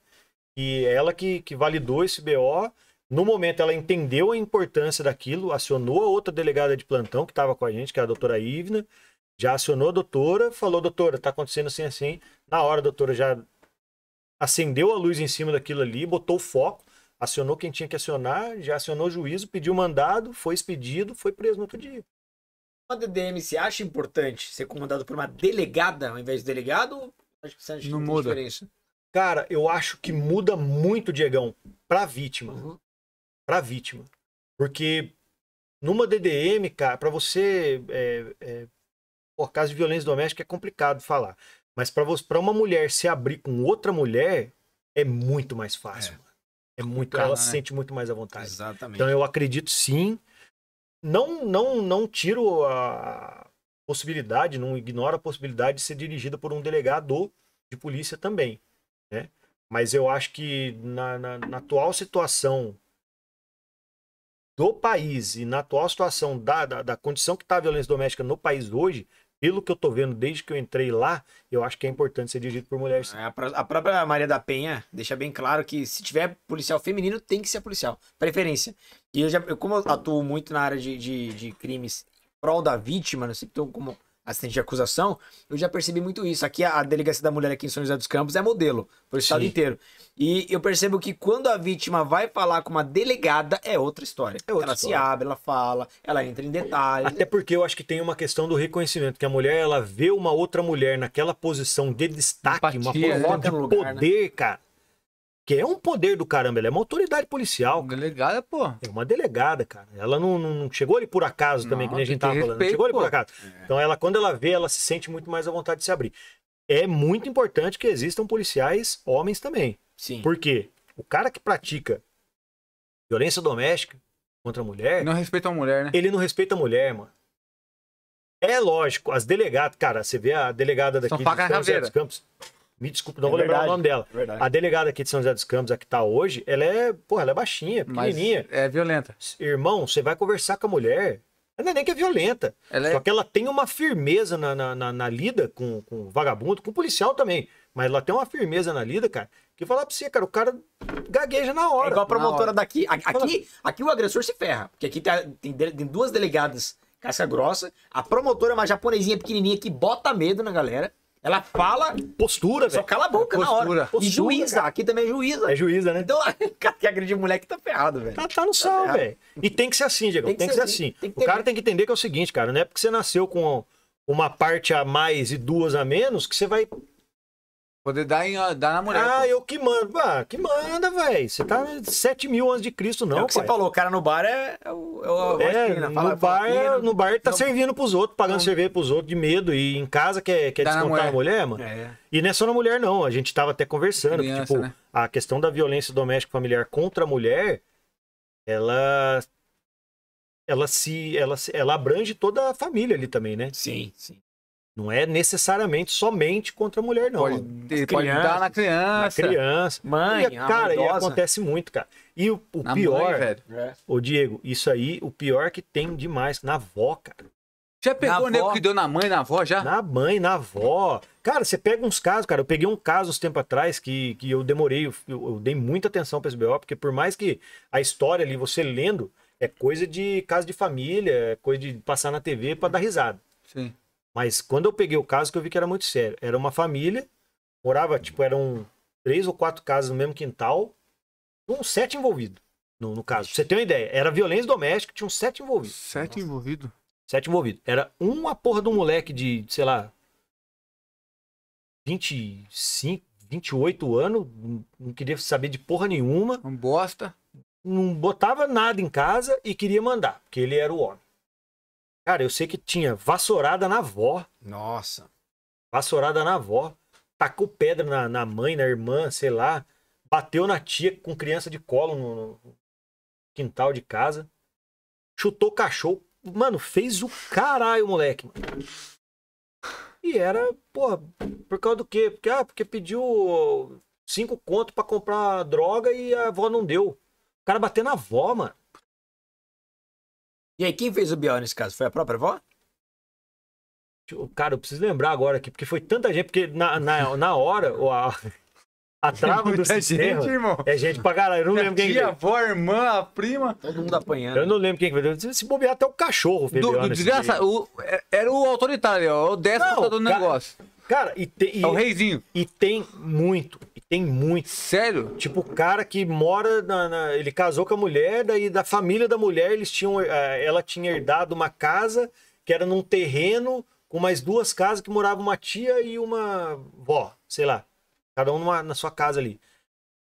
E ela que, que validou esse BO. No momento, ela entendeu a importância daquilo, acionou a outra delegada de plantão que estava com a gente, que é a doutora Ivna. Já acionou a doutora, falou, doutora, está acontecendo assim, assim. Na hora, a doutora já acendeu a luz em cima daquilo ali, botou o foco acionou quem tinha que acionar, já acionou o juízo, pediu mandado, foi expedido, foi preso no outro dia. Uma DDM se acha importante ser comandado por uma delegada ao invés de delegado? Acho que você acha não que muda. diferença. Cara, eu acho que muda muito, Diegão, pra vítima. Uhum. Pra vítima. Porque numa DDM, cara, pra você. É, é, por causa de violência doméstica é complicado falar. Mas para uma mulher se abrir com outra mulher, é muito mais fácil. É. É muito, cara, ela né? se sente muito mais à vontade. Exatamente. Então eu acredito sim. Não, não, não tiro a possibilidade, não ignoro a possibilidade de ser dirigida por um delegado de polícia também, né? Mas eu acho que na, na, na atual situação do país e na atual situação da, da, da condição que está a violência doméstica no país hoje, pelo que eu tô vendo desde que eu entrei lá, eu acho que é importante ser dirigido por mulheres. É, a própria Maria da Penha deixa bem claro que se tiver policial feminino, tem que ser policial. Preferência. E eu já, eu, como eu atuo muito na área de, de, de crimes prol da vítima, não sei então, como assistente de acusação, eu já percebi muito isso. Aqui a delegacia da mulher aqui em São José dos Campos é modelo para o estado inteiro. E eu percebo que quando a vítima vai falar com uma delegada é outra história. É outra ela história. se abre, ela fala, ela entra em detalhes. Até porque eu acho que tem uma questão do reconhecimento, que a mulher ela vê uma outra mulher naquela posição de destaque, Empatia, uma posição né? de lugar, poder, né? cara. Que é um poder do caramba, ela é uma autoridade policial. Delegada, pô. É uma delegada, cara. Ela não, não chegou ali por acaso também, não, que nem a gente tava respeito, falando. Não chegou ali pô. por acaso. É. Então ela, quando ela vê, ela se sente muito mais à vontade de se abrir. É muito importante que existam policiais homens também. Sim. Porque o cara que pratica violência doméstica contra a mulher. Não respeita a mulher, né? Ele não respeita a mulher, mano. É lógico, as delegadas, cara, você vê a delegada daqui Só de São José dos Campos, me desculpe, não é vou verdade, lembrar o nome dela. Verdade. A delegada aqui de São José dos Campos, a que tá hoje, ela é, porra, ela é baixinha, pequenininha. Mas é violenta. Irmão, você vai conversar com a mulher, ela nem que é violenta. Ela é só é... que ela tem uma firmeza na, na, na, na lida com, com vagabundo, com policial também. Mas ela tem uma firmeza na lida, cara, que falar pra você, cara, o cara gagueja na hora. É igual a promotora daqui. Aqui, aqui, aqui o agressor se ferra. Porque aqui tá, tem, tem duas delegadas casca grossa. A promotora é uma japonesinha pequenininha que bota medo na galera. Ela fala. Postura, velho. Só cala a boca postura. na hora. Postura, e juíza. Cara. Aqui também é juíza. É juíza, né? Então, cara que agride moleque tá ferrado, velho. Tá, tá no sal, tá velho. E tem que ser assim, Diego. Tem, tem que, ser, assim. assim. que o cara tem que entender que é o seguinte, cara. Não é porque você nasceu com uma parte a mais e duas a menos que você vai Poder dar, em, dar na mulher. Ah, pô. eu que mando. Ah, que manda, velho. Você tá 7 mil anos de Cristo, não. É o que pai. você falou, o cara no bar é, é o. É, o é né? fala, no, bar, no bar tá não, servindo pros outros, pagando não. cerveja pros outros de medo. E em casa quer, quer tá descontar na mulher, a mulher mano. É. E não é só na mulher, não. A gente tava até conversando. Criança, que, tipo, né? a questão da violência doméstica familiar contra a mulher, ela. Ela se. Ela, ela abrange toda a família ali também, né? Sim, sim. Não é necessariamente somente contra a mulher, não. Pode, dar na criança. Na criança. Mãe, e, Cara, e acontece muito, cara. E o, o pior, mãe, é. ô Diego, isso aí, o pior que tem demais, na avó, cara. Já pegou o nego que deu na mãe, na avó, já? Na mãe, na avó. Cara, você pega uns casos, cara. Eu peguei um caso uns tempo atrás que, que eu demorei, eu, eu dei muita atenção pra esse BO, porque por mais que a história ali, você lendo, é coisa de casa de família, é coisa de passar na TV para dar risada. Sim. Mas quando eu peguei o caso, que eu vi que era muito sério. Era uma família, morava, tipo, eram três ou quatro casas no mesmo quintal, com sete envolvidos, no, no caso. Pra você tem uma ideia, era violência doméstica, tinham sete envolvidos. Sete envolvidos? Sete envolvidos. Era uma porra de um moleque de, sei lá, 25, 28 anos, não queria saber de porra nenhuma. Um bosta. Não botava nada em casa e queria mandar, porque ele era o homem. Cara, eu sei que tinha vassourada na avó. Nossa. Vassourada na avó. Tacou pedra na, na mãe, na irmã, sei lá. Bateu na tia com criança de colo no, no quintal de casa. Chutou cachorro. Mano, fez o caralho, moleque. Mano. E era, porra, por causa do quê? Porque, ah, porque pediu cinco contos para comprar droga e a avó não deu. O cara bateu na avó, mano. E aí, quem fez o Biel nesse caso? Foi a própria avó? Cara, eu preciso lembrar agora aqui, porque foi tanta gente, porque na, na, na hora, a, a trava do sistema gente, irmão. é gente pra caralho. Eu não lembro quem. Tia, avó, irmã, a prima. Todo mundo apanhando. Eu não lembro quem fez. Se bobear até o cachorro fez. Do, do desgraça, o, é, era o autoritário, o décimo do negócio. Cara, e, te, e é o reizinho. E tem muito, tem muito. Sério? Tipo, o cara que mora na, na, Ele casou com a mulher, daí da família da mulher, eles tinham. Eh, ela tinha herdado uma casa que era num terreno com mais duas casas que morava uma tia e uma vó, sei lá. Cada um numa, na sua casa ali.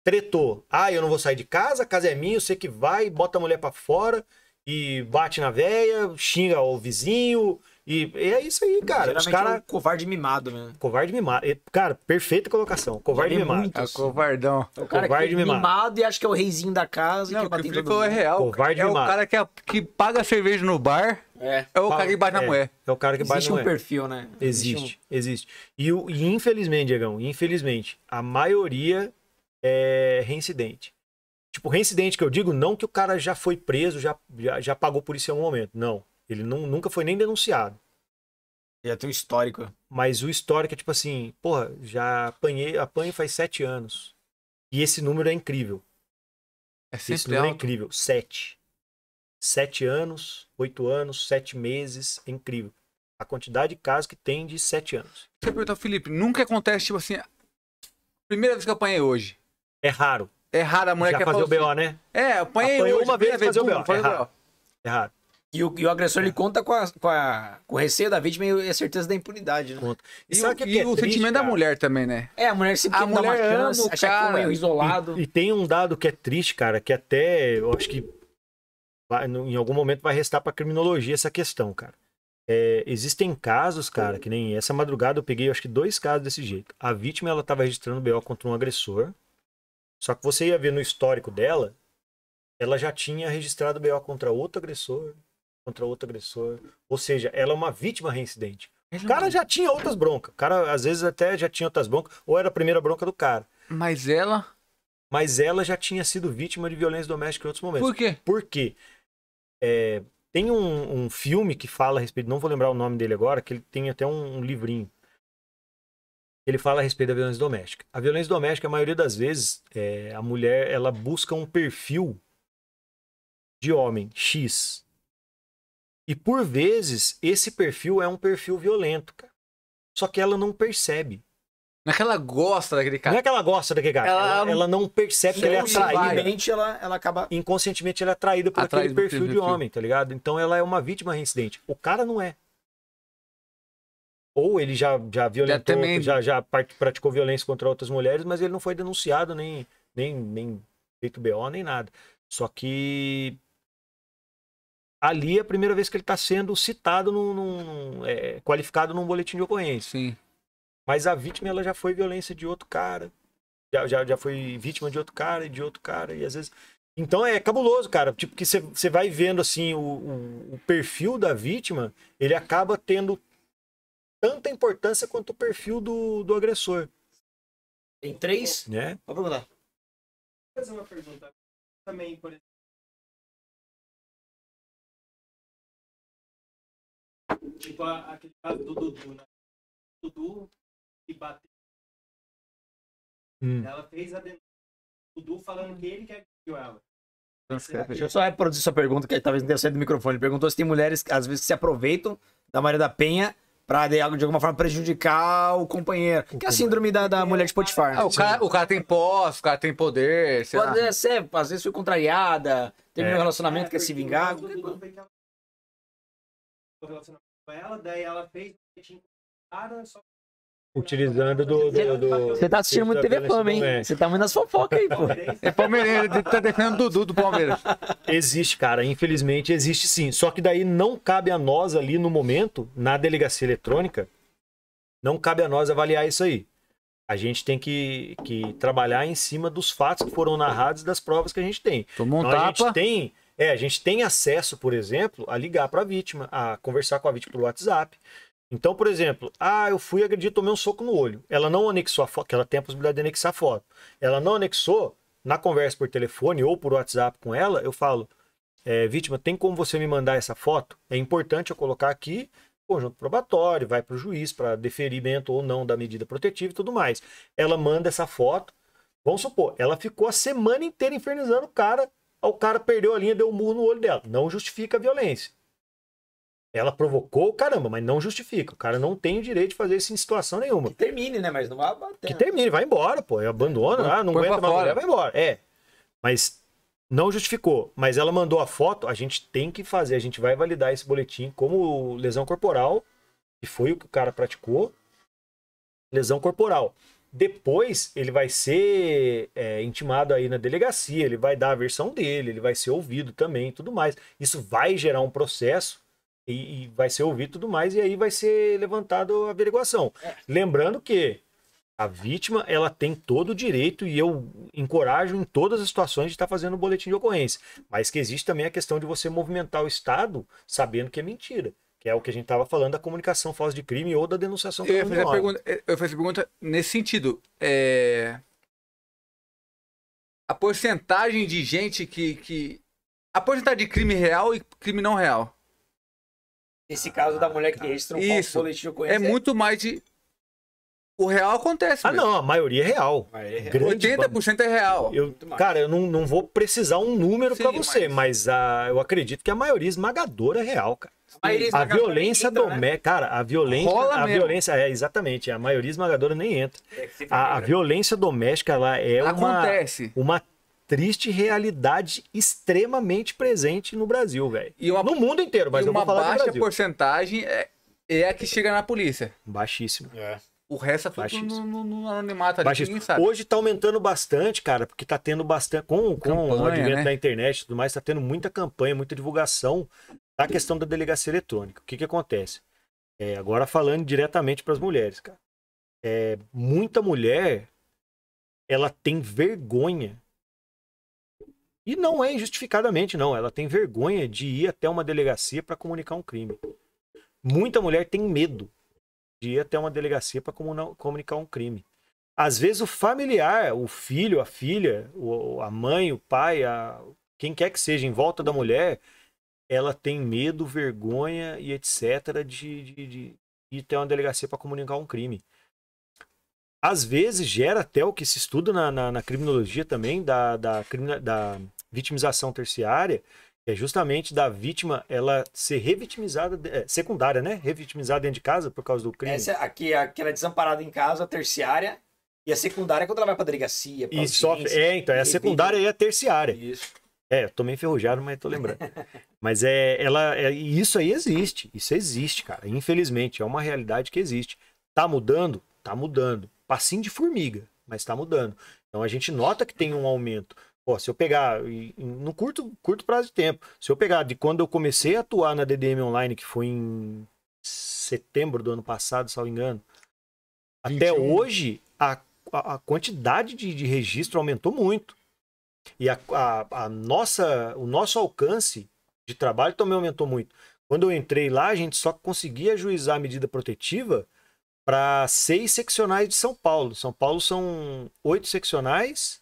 Tretou. Ah, eu não vou sair de casa, a casa é minha, eu sei que vai, bota a mulher para fora e bate na véia, xinga o vizinho, e, e é isso aí, cara. Os é cara... É um covarde mimado né Covarde mimado. Cara, perfeita colocação. Covarde é mimado. É o assim. covardão. É o cara covarde que é mimado. mimado e acha que é o reizinho da casa. Não, que o que é real. Covarde é mimado. o cara que, é, que paga cerveja no bar. É. é o cara que bate na é. mulher. É o cara que bate na mulher. Existe um perfil, né? Existe, existe. existe. E, e infelizmente, Diegão, infelizmente, a maioria é reincidente. Tipo, reincidente que eu digo, não que o cara já foi preso, já, já, já pagou por isso em algum momento. Não. Ele não, nunca foi nem denunciado. Já tem um histórico. Mas o histórico é tipo assim, porra, já apanhei, apanho faz sete anos. E esse número é incrível. É sempre Esse número é alto. é incrível. Sete. Sete anos, oito anos, sete meses. É incrível. A quantidade de casos que tem de sete anos. Deixa eu perguntar, Felipe, nunca acontece, tipo assim, primeira vez que eu apanhei hoje. É raro. É raro a mulher que fazer o BO, assim, né? É, apanhei, apanhei hoje, uma vez vez, fazer o BO. É, é raro. É raro. E o, e o agressor ele é. conta com, a, com, a, com o receio da vítima e a certeza da impunidade, né? Conta. E, e, o, que e é o triste, sentimento cara? da mulher também, né? É, a mulher sempre a mulher uma chance, ama, achar cara. que meio isolado. E, e, tem um dado que é triste, cara, que até eu acho que vai, em algum momento vai restar pra criminologia essa questão, cara. É, existem casos, cara, que nem essa madrugada eu peguei, eu acho que dois casos desse jeito. A vítima, ela tava registrando BO contra um agressor, só que você ia ver no histórico dela, ela já tinha registrado BO contra outro agressor, contra outro agressor. Ou seja, ela é uma vítima reincidente. O é cara já tinha outras broncas. O cara, às vezes, até já tinha outras broncas, ou era a primeira bronca do cara. Mas ela? Mas ela já tinha sido vítima de violência doméstica em outros momentos. Por quê? Porque é, tem um, um, filme que fala a respeito, não vou lembrar o nome dele agora, que ele tem até um, um livrinho. Ele fala a respeito da violência doméstica. A violência doméstica, a maioria das vezes, é, a mulher ela busca um perfil de homem X e por vezes esse perfil é um perfil violento, cara. Só que ela não percebe. Não é que ela gosta daquele cara. Não é que ela gosta daquele cara. Ela, ela, ela não percebe que ele é atraída. Inconscientemente ela, ela acaba. Inconscientemente ela é atraída por aquele perfil, perfil de homem, tá ligado? Então ela é uma vítima reincidente. O cara não é. Ou ele já, já violentou, já, já, já praticou violência contra outras mulheres, mas ele não foi denunciado, nem, nem, nem feito BO, nem nada. Só que ali é a primeira vez que ele está sendo citado, num, num é, qualificado num boletim de ocorrência. Sim. Mas a vítima ela já foi violência de outro cara, já, já, já foi vítima de outro cara e de outro cara, e às vezes... Então é cabuloso, cara, tipo, que você vai vendo, assim, o, o, o perfil da vítima, ele acaba tendo tanta importância quanto o perfil do, do agressor. Tem três? Né? Vou perguntar. Vou fazer uma pergunta. Também, por exemplo, Tipo a, aquele caso do Dudu, né? Dudu que bateu. Hum. Ela fez a denúncia. Dudu falando que ele que agrediu ela. Deixa eu só reproduzir sua pergunta, que talvez não tenha saído do microfone. Ele perguntou se tem mulheres que às vezes se aproveitam da Maria da Penha pra de, alguma forma prejudicar o companheiro. O que é a síndrome da, da mulher de Potifar. Ah, o, né? cara, o cara tem posse, o cara tem poder. Sei Pode lá. ser, às vezes foi contrariada, teve é. um relacionamento, é, quer se vingar. O relacionamento ela, daí ela fez só... Utilizando do. do, do você tá assistindo muito TV Fama, hein? Você tá muito nas fofocas aí, pô. É palmeirense, tá defendendo Dudu do Palmeiras. Existe, cara, infelizmente existe sim. Só que daí não cabe a nós ali no momento, na delegacia eletrônica, não cabe a nós avaliar isso aí. A gente tem que, que trabalhar em cima dos fatos que foram narrados e das provas que a gente tem. Tomou um então, tapa. A gente tem é, a gente tem acesso, por exemplo, a ligar para a vítima, a conversar com a vítima pelo WhatsApp. Então, por exemplo, ah, eu fui acredito, tomei um soco no olho. Ela não anexou a foto, que ela tem a possibilidade de anexar a foto. Ela não anexou, na conversa por telefone ou por WhatsApp com ela, eu falo, é, vítima, tem como você me mandar essa foto? É importante eu colocar aqui conjunto probatório, vai para o juiz para deferimento ou não da medida protetiva e tudo mais. Ela manda essa foto. Vamos supor, ela ficou a semana inteira infernizando o cara o cara perdeu a linha, deu um murro no olho dela. Não justifica a violência. Ela provocou, caramba, mas não justifica. O cara não tem o direito de fazer isso em situação nenhuma. Que termine, né? Mas não vai bater. Que termine, vai embora, pô. Abandona, é, ah, não aguenta mais mulher, vai embora. É. Mas não justificou. Mas ela mandou a foto, a gente tem que fazer. A gente vai validar esse boletim como lesão corporal, que foi o que o cara praticou. Lesão corporal. Depois ele vai ser é, intimado aí na delegacia, ele vai dar a versão dele, ele vai ser ouvido também tudo mais. Isso vai gerar um processo e, e vai ser ouvido tudo mais, e aí vai ser levantado a averiguação. É. Lembrando que a vítima ela tem todo o direito, e eu encorajo em todas as situações de estar tá fazendo um boletim de ocorrência. Mas que existe também a questão de você movimentar o Estado sabendo que é mentira. Que é o que a gente estava falando da comunicação falsa de crime ou da denunciação eu criminal. Pergunta, é, eu fiz a pergunta nesse sentido. É... A porcentagem de gente que, que. A porcentagem de crime real e crime não real. Esse caso da mulher que registrou um Isso. boletim é, é muito mais de. O real acontece. Ah, mesmo. não, a maioria é real. Maioria é real. 80% é real. Eu, cara, eu não, não vou precisar um número para você, mas, mas a, eu acredito que a maioria esmagadora é real, cara a violência né? doméstica, cara, a violência, Rola a mesmo. violência é exatamente, a maioria esmagadora nem entra. É a, a, violência doméstica lá é Acontece. uma uma triste realidade extremamente presente no Brasil, velho. No mundo inteiro, mas e eu uma baixa porcentagem é, é a que chega na polícia. Baixíssimo. É. O resto é tudo no, no, no, anonimato ali, Baixíssimo. ninguém sabe. Hoje tá aumentando bastante, cara, porque tá tendo bastante. Com, com campanha, o advento né? da internet e tudo mais, tá tendo muita campanha, muita divulgação a questão da delegacia eletrônica, o que, que acontece? É, agora falando diretamente para as mulheres, cara. É, muita mulher ela tem vergonha e não é injustificadamente não, ela tem vergonha de ir até uma delegacia para comunicar um crime. Muita mulher tem medo de ir até uma delegacia para comunicar um crime. Às vezes o familiar, o filho, a filha, a mãe, o pai, a... quem quer que seja em volta da mulher, ela tem medo, vergonha e etc. de, de, de ir até uma delegacia para comunicar um crime. Às vezes gera até o que se estuda na, na, na criminologia também, da, da, da vitimização terciária, que é justamente da vítima ela ser revitimizada, é, secundária, né? Revitimizada dentro de casa por causa do crime. Essa é aqui, aquela é desamparada em casa, a terciária, e a secundária é quando ela vai para a delegacia. E sofre, é, então, é a secundária e a terciária. Isso. É, tô meio enferrujado, mas tô lembrando. mas é, ela, é, isso aí existe, isso existe, cara. Infelizmente, é uma realidade que existe. Tá mudando? Tá mudando. Passinho de formiga, mas tá mudando. Então a gente nota que tem um aumento. Pô, se eu pegar, no curto, curto prazo de tempo, se eu pegar de quando eu comecei a atuar na DDM Online, que foi em setembro do ano passado, se não me engano, 21. até hoje, a, a, a quantidade de, de registro aumentou muito. E a, a, a nossa, o nosso alcance de trabalho também aumentou muito. Quando eu entrei lá, a gente só conseguia ajuizar a medida protetiva para seis seccionais de São Paulo. São Paulo são oito seccionais.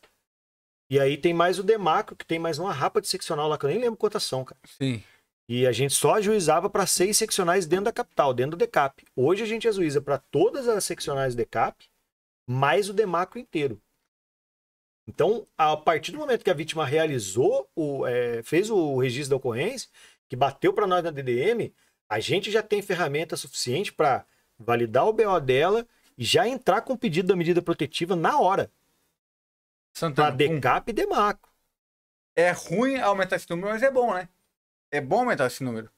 E aí tem mais o Demacro, que tem mais uma rapa de seccional lá, que eu nem lembro quantas são, cara. Sim. E a gente só ajuizava para seis seccionais dentro da capital, dentro do DECAP. Hoje a gente ajuiza para todas as seccionais do DECAP, mais o Demacro inteiro. Então, a partir do momento que a vítima realizou, o, é, fez o registro da ocorrência, que bateu para nós na DDM, a gente já tem ferramenta suficiente para validar o BO dela e já entrar com o pedido da medida protetiva na hora. Para DECAP e DEMACO. É ruim aumentar esse número, mas é bom, né? É bom aumentar esse número.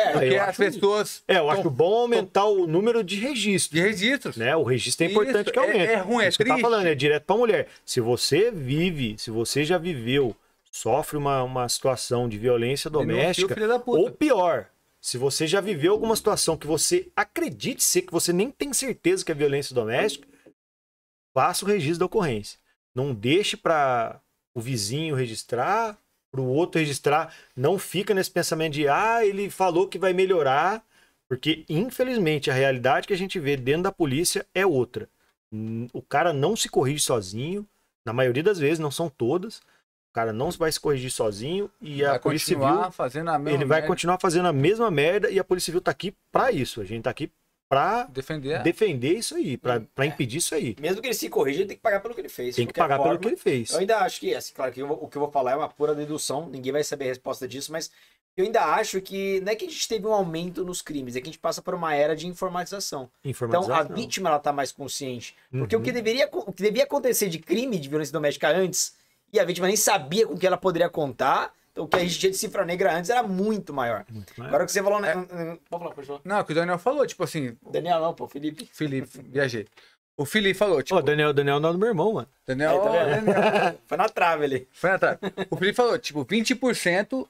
É, porque as acho, pessoas. É, eu acho bom aumentar o número de registros. De registros. Né? O registro é importante Isso, que é, aumente. É, é ruim, é Isso triste. Tá falando, é direto pra mulher. Se você vive, se você já viveu, sofre uma, uma situação de violência doméstica, filho, ou pior, se você já viveu alguma situação que você acredite ser, que você nem tem certeza que é violência doméstica, faça o registro da ocorrência. Não deixe para o vizinho registrar, para o outro registrar. Não fica nesse pensamento de, ah, ele falou que vai melhorar, porque infelizmente a realidade que a gente vê dentro da polícia é outra. O cara não se corrige sozinho, na maioria das vezes, não são todas. O cara não vai se corrigir sozinho e vai a Polícia Civil. Fazendo a mesma ele vai continuar fazendo a mesma merda e a Polícia Civil tá aqui para isso. A gente tá aqui para defender. defender isso aí, para é. Hum. impedir isso aí. Mesmo que ele se corrija, ele tem que pagar pelo que ele fez. Tem que pagar forma. pelo que ele fez. Eu ainda acho que, assim, claro que eu, o que eu vou falar é uma pura dedução, ninguém vai saber a resposta disso, mas eu ainda acho que não é que a gente teve um aumento nos crimes, é que a gente passa por uma era de informatização. informatização. Então a vítima ela tá mais consciente, porque uhum. o que deveria o que devia acontecer de crime de violência doméstica antes e a vítima nem sabia com que ela poderia contar o que a gente tinha de cifra negra antes era muito maior. Muito maior. Agora que você falou. Né? É. Hum, hum, hum. Pode falar, pode falar. o que o Daniel falou, tipo assim. Daniel não, pô, Felipe. Felipe, viajei. O Felipe falou, tipo. Ô, Daniel, Daniel é o nome do meu irmão, mano. Daniel, Aí, é, tá Daniel. Foi na trave ali. Foi na trave. O Felipe falou, tipo, 20%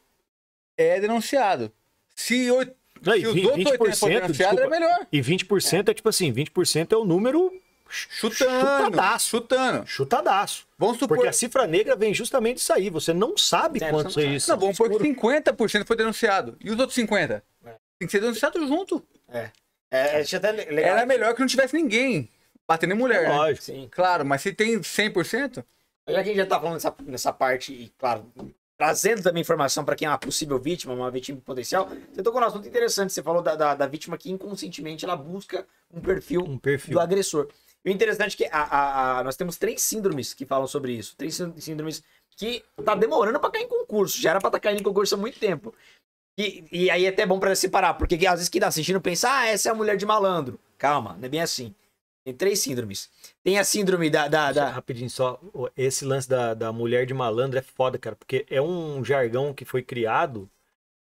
é denunciado. Se, o... Não, se os outros 80% denunciados, é melhor. E 20% é. é tipo assim, 20% é o número Chutando. Chutadaço. Chutando. Chutadaço. Vamos supor... Porque a cifra negra vem justamente sair. aí. Você não sabe é, é isso. Não, vamos supor que 50% foi denunciado. E os outros 50%? É. Tem que ser denunciado junto. É. é, é, é Era é melhor que não tivesse ninguém batendo em mulher. É, lógico. Né? Sim. Claro, mas se tem 100%. Já que a gente já tá falando nessa, nessa parte, e claro, trazendo também informação para quem é uma possível vítima, uma vítima potencial. Você tocou um assunto interessante, você falou da, da, da vítima que inconscientemente ela busca um perfil, um perfil. do agressor. E o interessante é que a, a, a, nós temos três síndromes que falam sobre isso. Três síndromes que tá demorando para cair em concurso. Já era pra estar tá caindo em concurso há muito tempo. E, e aí é até bom para separar, porque às vezes quem tá assistindo pensa, ah, essa é a mulher de malandro. Calma, não é bem assim. Tem três síndromes. Tem a síndrome da. da, da... Só, rapidinho, só. Esse lance da, da mulher de malandro é foda, cara, porque é um jargão que foi criado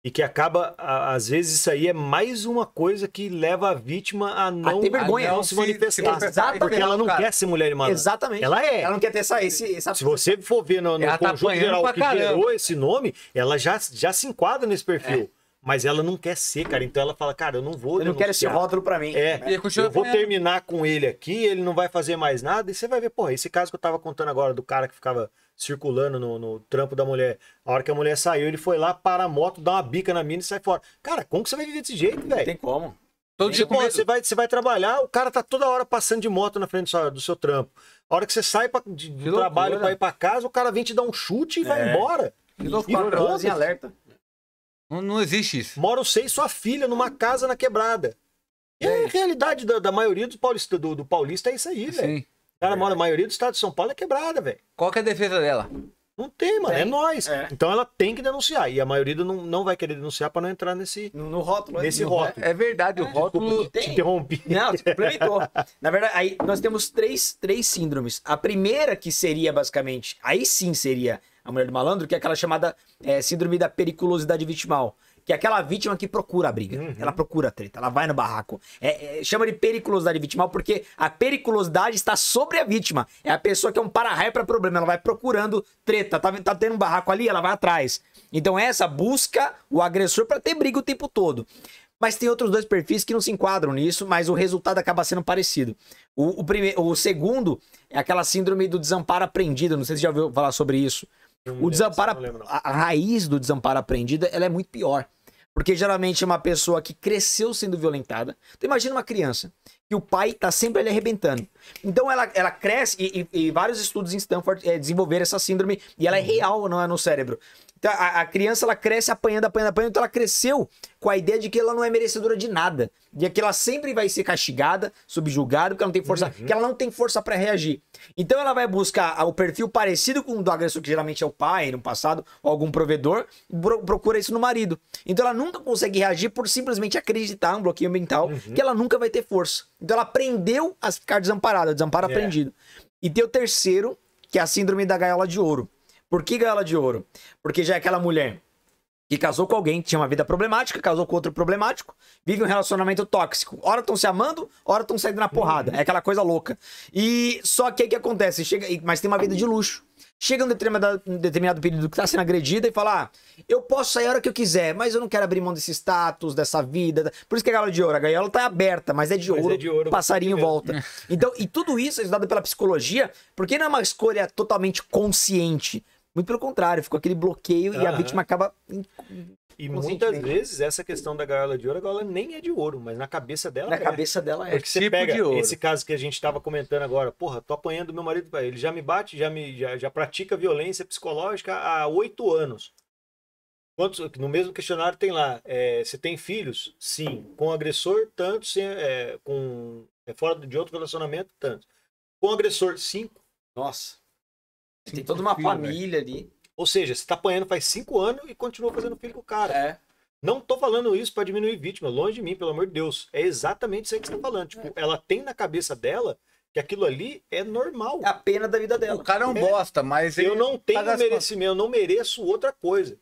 e que acaba, às vezes, isso aí é mais uma coisa que leva a vítima a ah, não, a vergonha, a não se, manifestar. Se Porque ela não cara. quer ser mulher de Exatamente. Ela é. Ela não quer ter essa. Esse, essa... Se você for ver no, no tá conjunto geral que caramba. gerou esse nome, ela já, já se enquadra nesse perfil. É. Mas ela não quer ser, cara. Então ela fala, cara, eu não vou. Eu não quero esse rótulo pra mim. É. Né? Eu vou terminar com ele aqui, ele não vai fazer mais nada. E você vai ver, porra, esse caso que eu tava contando agora do cara que ficava circulando no, no, trampo da mulher. A hora que a mulher saiu, ele foi lá, para a moto, dá uma bica na mina e sai fora. Cara, como que você vai viver desse jeito, velho? Tem como. Todo dia com você, vai, você vai trabalhar, o cara tá toda hora passando de moto na frente do seu, do seu trampo. A hora que você sai pra, de, do trabalho para ir para casa, o cara vem te dar um chute e é. vai embora. Que loucura, horas em alerta. Não, não existe isso. Moro e sua filha, numa casa na quebrada. E é. a realidade da, da maioria do paulista, do, do paulista é isso aí, velho cara mora, a maioria do estado de São Paulo é quebrada, velho. Qual que é a defesa dela? Não tem, mano. É tem. É nós. É. Então ela tem que denunciar. E a maioria não, não vai querer denunciar para não entrar nesse, no, no rótulo. Né? Nesse no, rótulo. É, verdade, é, o ah, rótulo. Te interrompi. Não, te complementou. Na verdade, aí nós temos três, três síndromes. A primeira, que seria basicamente, aí sim seria a mulher do malandro, que é aquela chamada é, síndrome da periculosidade vitimal. Que é aquela vítima que procura a briga. Uhum. Ela procura a treta, ela vai no barraco. É, é, chama de periculosidade vitimal porque a periculosidade está sobre a vítima. É a pessoa que é um para-raio para problema. Ela vai procurando treta. Tá, tá tendo um barraco ali, ela vai atrás. Então é essa busca o agressor para ter briga o tempo todo. Mas tem outros dois perfis que não se enquadram nisso, mas o resultado acaba sendo parecido. O, o, primeiro, o segundo é aquela síndrome do desamparo aprendido. Não sei se já ouviu falar sobre isso o desamparo, A, a raiz do desamparo aprendida, ela é muito pior. Porque geralmente é uma pessoa que cresceu sendo violentada. Então imagina uma criança que o pai tá sempre ali arrebentando. Então ela, ela cresce e, e, e vários estudos em Stanford é, desenvolveram essa síndrome e ela é uhum. real, não é no cérebro. Então, a, a, criança ela cresce apanhando, apanhando, apanhando, então ela cresceu com a ideia de que ela não é merecedora de nada. E que ela sempre vai ser castigada, subjugada, porque ela não tem força, uhum. que ela não tem força para reagir. Então ela vai buscar ah, o perfil parecido com o do agressor, que geralmente é o pai, no passado, ou algum provedor, pro, procura isso no marido. Então ela nunca consegue reagir por simplesmente acreditar um bloqueio mental, uhum. que ela nunca vai ter força. Então ela aprendeu a ficar desamparada, desamparo yeah. É. aprendido. E tem o terceiro, que é a síndrome da gaiola de ouro por que gaiola de ouro? Porque já é aquela mulher que casou com alguém, tinha uma vida problemática, casou com outro problemático, vive um relacionamento tóxico. Ora estão se amando, ora estão saindo na porrada. É aquela coisa louca. E só que o que acontece? Chega, mas tem uma vida de luxo. Chega um determinado, um determinado período que está sendo agredida e fala: ah, eu posso sair a hora que eu quiser, mas eu não quero abrir mão desse status, dessa vida. Por isso que é a gaiola de ouro. A gaiola está aberta, mas é de mas é ouro, é de ouro passarinho volta. Então, e tudo isso é estudado pela psicologia, porque não é uma escolha totalmente consciente muito pelo contrário, ficou aquele bloqueio uhum. e a vítima acaba. E muitas vezes essa questão da gaiola de ouro, a gaiola nem é de ouro, mas na cabeça dela na é. Na cabeça dela é. Porque você tipo pega de ouro. esse caso que a gente estava comentando agora, porra, tô apanhando meu marido, ele já me bate, já me já, já pratica violência psicológica há oito anos. Quantos, no mesmo questionário tem lá, é, você tem filhos? Sim. Com agressor, tanto. Sem, é, com, é, fora de outro relacionamento, tanto. Com agressor, cinco. Nossa tem toda uma filho, né? família véio. ali. Ou seja, você tá apanhando faz cinco anos e continua fazendo filho com o cara. É. Não tô falando isso para diminuir vítima, longe de mim, pelo amor de Deus. É exatamente isso aí que você tá falando. Tipo, é. ela tem na cabeça dela que aquilo ali é normal. É a pena da vida dela. O cara não é, é. bosta, mas Eu não tenho merecimento, eu não mereço outra coisa.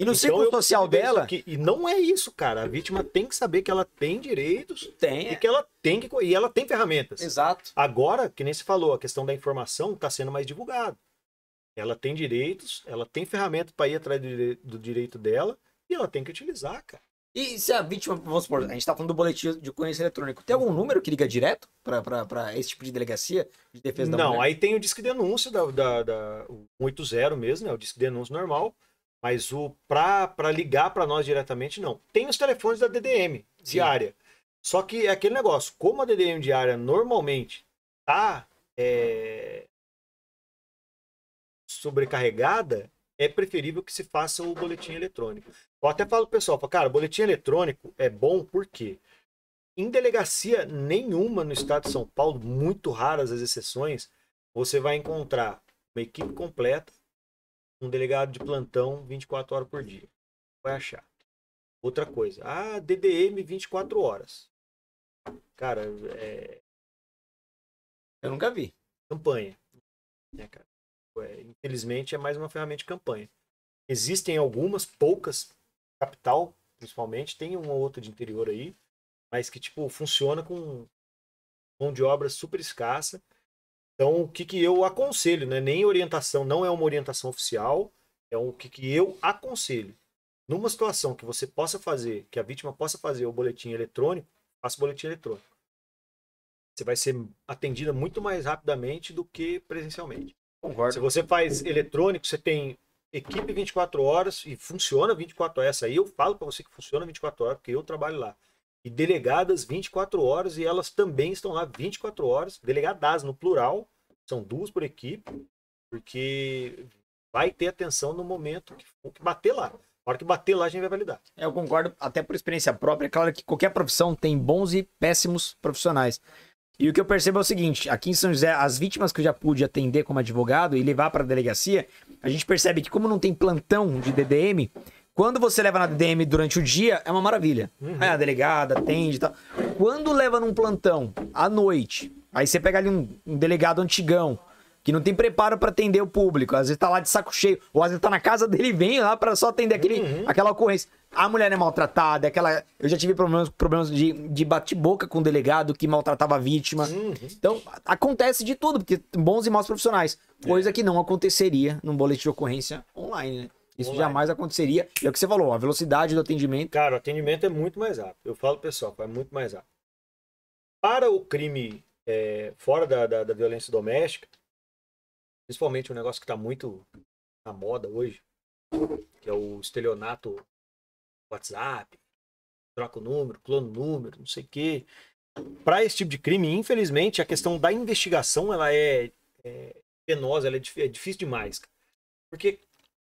E no então, círculo social dela. Que, e não é isso, cara. A vítima tem que saber que ela tem direitos tem. e é. que ela tem que. E ela tem ferramentas. Exato. Agora, que nem se falou, a questão da informação está sendo mais divulgada. Ela tem direitos, ela tem ferramenta para ir atrás do, do, direito dela e ela tem que utilizar, cara. E se a vítima, vamos supor, a gente está falando do boletim de ocorrência eletrônico, tem algum número que liga direto para esse tipo de delegacia de defesa não, mulher? aí tem o disque denúncia da, da, da 180 mesmo, né? O disque denúncia normal mas o para ligar para nós diretamente, não. Tem os telefones da DDM diária. Só que é aquele negócio, como a DDM diária normalmente tá é, sobrecarregada, é preferível que se faça o boletim eletrônico. Eu até falo pro pessoal, para cara, boletim eletrônico é bom porque em delegacia nenhuma no estado de São Paulo, muito raras as exceções, você vai encontrar uma equipe completa um delegado de plantão 24 horas por dia. Vai achar. Outra coisa, ah, DDM 24 horas. Cara, é... Eu nunca vi. Campanha. É, cara. É, infelizmente é mais uma ferramenta de campanha. Existem algumas, poucas, capital principalmente, tem uma ou outra de interior aí, mas que tipo funciona com mão de obra super escassa então, o que, que eu aconselho, né? Nem orientação, não é uma orientação oficial, é o que, que eu aconselho. Numa situação que você possa fazer, que a vítima possa fazer o boletim eletrônico, faça o boletim eletrônico. Você vai ser atendida muito mais rapidamente do que presencialmente. Concordo. Se você faz eletrônico, você tem equipe 24 horas e funciona 24 horas. Essa aí eu falo para você que funciona 24 horas, porque eu trabalho lá e delegadas 24 horas, e elas também estão lá 24 horas, delegadas no plural, são duas por equipe, porque vai ter atenção no momento que, que bater lá. A hora que bater lá, a gente vai validar. É, eu concordo, até por experiência própria, é claro que qualquer profissão tem bons e péssimos profissionais. E o que eu percebo é o seguinte: aqui em São José, as vítimas que eu já pude atender como advogado e levar para a delegacia, a gente percebe que, como não tem plantão de DDM, quando você leva na DM durante o dia, é uma maravilha. Uhum. Aí a delegada atende e tal. Quando leva num plantão à noite, aí você pega ali um, um delegado antigão, que não tem preparo para atender o público. Às vezes tá lá de saco cheio, ou às vezes tá na casa dele e vem lá para só atender aquele, uhum. aquela ocorrência. A mulher é maltratada, aquela. Eu já tive problemas, problemas de, de bate-boca com o delegado que maltratava a vítima. Uhum. Então, acontece de tudo, porque bons e maus profissionais. Coisa é. que não aconteceria num boletim de ocorrência online, né? Isso Online. jamais aconteceria. E é o que você falou, a velocidade do atendimento. Cara, o atendimento é muito mais rápido. Eu falo, pessoal, é muito mais rápido. Para o crime é, fora da, da, da, violência doméstica, principalmente um negócio que está muito na moda hoje, que é o estelionato WhatsApp, troca o número, clona o número, não sei o quê. Para esse tipo de crime, infelizmente, a questão da investigação ela é, é penosa, ela é, é difícil demais. Porque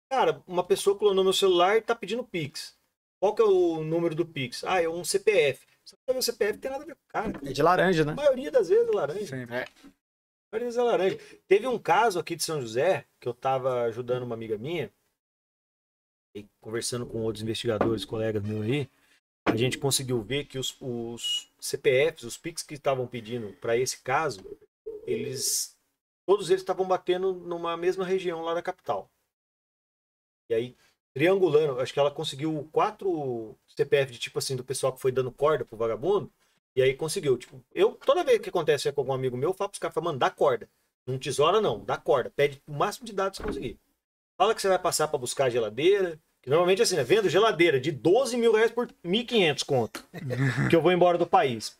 Cara, uma pessoa clonou meu celular e tá pedindo Pix. Qual que é o número do Pix? Ah, é um CPF. Só que o CPF tem nada a ver com o cara. É de laranja, né? A maioria das vezes é laranja. Sim, é. A maioria das vezes é laranja. Teve um caso aqui de São José, que eu tava ajudando uma amiga minha, conversando com outros investigadores, colegas meus aí, a gente conseguiu ver que os, os CPFs, os Pix que estavam pedindo para esse caso, eles todos eles estavam batendo numa mesma região lá da capital. E aí, triangulando, acho que ela conseguiu quatro CPF de tipo assim, do pessoal que foi dando corda pro vagabundo. E aí conseguiu. Tipo, eu, toda vez que acontece com algum amigo meu, eu falo pros caras, mano, dá corda. Não tesoura, não, dá corda. Pede o máximo de dados que conseguir. Fala que você vai passar para buscar a geladeira. Que normalmente assim, né? Vendo geladeira de 12 mil reais por 1.500 conto. que eu vou embora do país.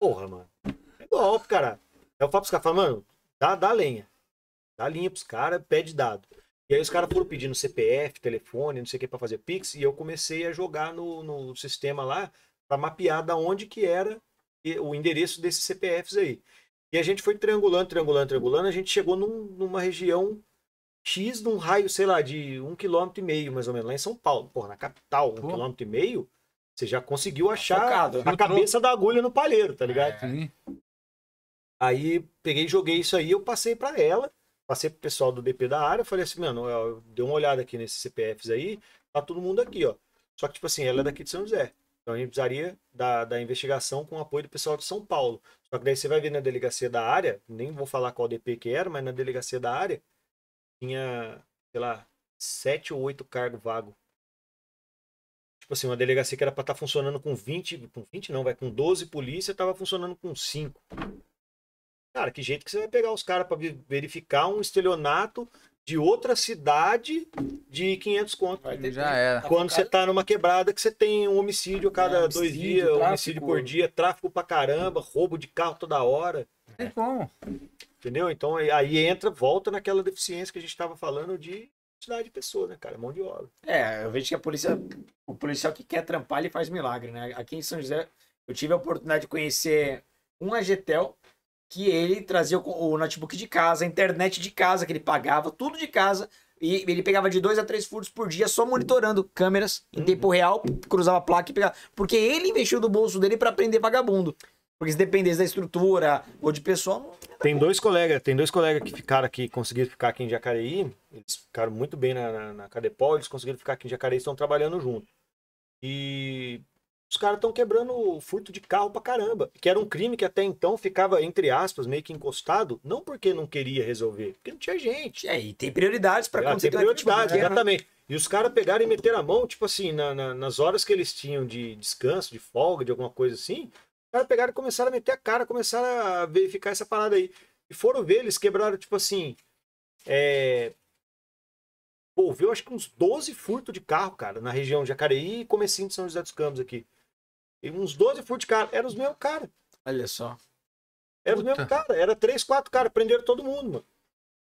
Porra, mano. É golpe, cara. eu falo pros caras, mano, dá, dá lenha. Dá linha pros caras, pede dado. E aí os caras foram pedindo CPF, telefone, não sei o que para fazer Pix, e eu comecei a jogar no, no sistema lá para mapear da onde que era o endereço desses CPFs aí. E a gente foi triangulando, triangulando, triangulando, a gente chegou num, numa região X, num raio, sei lá, de um quilômetro e meio, mais ou menos, lá em São Paulo. Porra, na capital, um Pô. quilômetro e meio, você já conseguiu tá achar Focado. a cabeça da agulha no palheiro, tá ligado? É. Aí peguei, joguei isso aí, eu passei para ela passei pro pessoal do DP da área, falei assim, mano, eu dei uma olhada aqui nesses CPFs aí, tá todo mundo aqui, ó. Só que, tipo assim, ela é daqui de São José. Então a gente precisaria da, da investigação com o apoio do pessoal de São Paulo. Só que daí você vai ver na delegacia da área, nem vou falar qual DP que era, mas na delegacia da área tinha, sei lá, sete ou oito cargos vagos. Tipo assim, uma delegacia que era para estar tá funcionando com 20, com 20 não, vai com 12 polícia, tava funcionando com 5. Cara, que jeito que você vai pegar os caras para verificar um estelionato de outra cidade de 500 conto. Já era. Quando você tá numa quebrada que você tem um homicídio a cada é, homicídio, dois dias, tráfico. homicídio por dia, tráfico pra caramba, roubo de carro toda hora. é como. Entendeu? Então aí entra, volta naquela deficiência que a gente estava falando de quantidade de pessoas, né, cara? Mão de obra. É, eu vejo que a polícia, o policial que quer trampar, ele faz milagre, né? Aqui em São José, eu tive a oportunidade de conhecer um AGTEL, que ele trazia o notebook de casa, a internet de casa que ele pagava, tudo de casa. E ele pegava de dois a três furtos por dia só monitorando câmeras em tempo uhum. real, cruzava a placa e pegava. Porque ele investiu do bolso dele para prender vagabundo. Porque se dependesse da estrutura ou de pessoa. Tem dois colegas, tem dois colegas que ficaram aqui, conseguiram ficar aqui em Jacareí. Eles ficaram muito bem na, na, na Cadepol, eles conseguiram ficar aqui em Jacareí, estão trabalhando junto. E os caras estão quebrando o furto de carro pra caramba. Que era um crime que até então ficava, entre aspas, meio que encostado, não porque não queria resolver, porque não tinha gente. É, e tem prioridades para conseguir. Ah, tem tá tipo, prioridades, né? exatamente. E os caras pegaram e meteram a mão, tipo assim, na, na, nas horas que eles tinham de descanso, de folga, de alguma coisa assim, os caras pegaram e começaram a meter a cara, começaram a verificar essa parada aí. E foram ver, eles quebraram, tipo assim. É, envolveu acho que uns 12 furtos de carro, cara, na região de Jacareí e comecinho de São José dos Campos aqui. E uns 12 furos de cara. Era os mesmos caras. Olha só. Era os mesmos caras. Era três, quatro caras. Prenderam todo mundo, mano.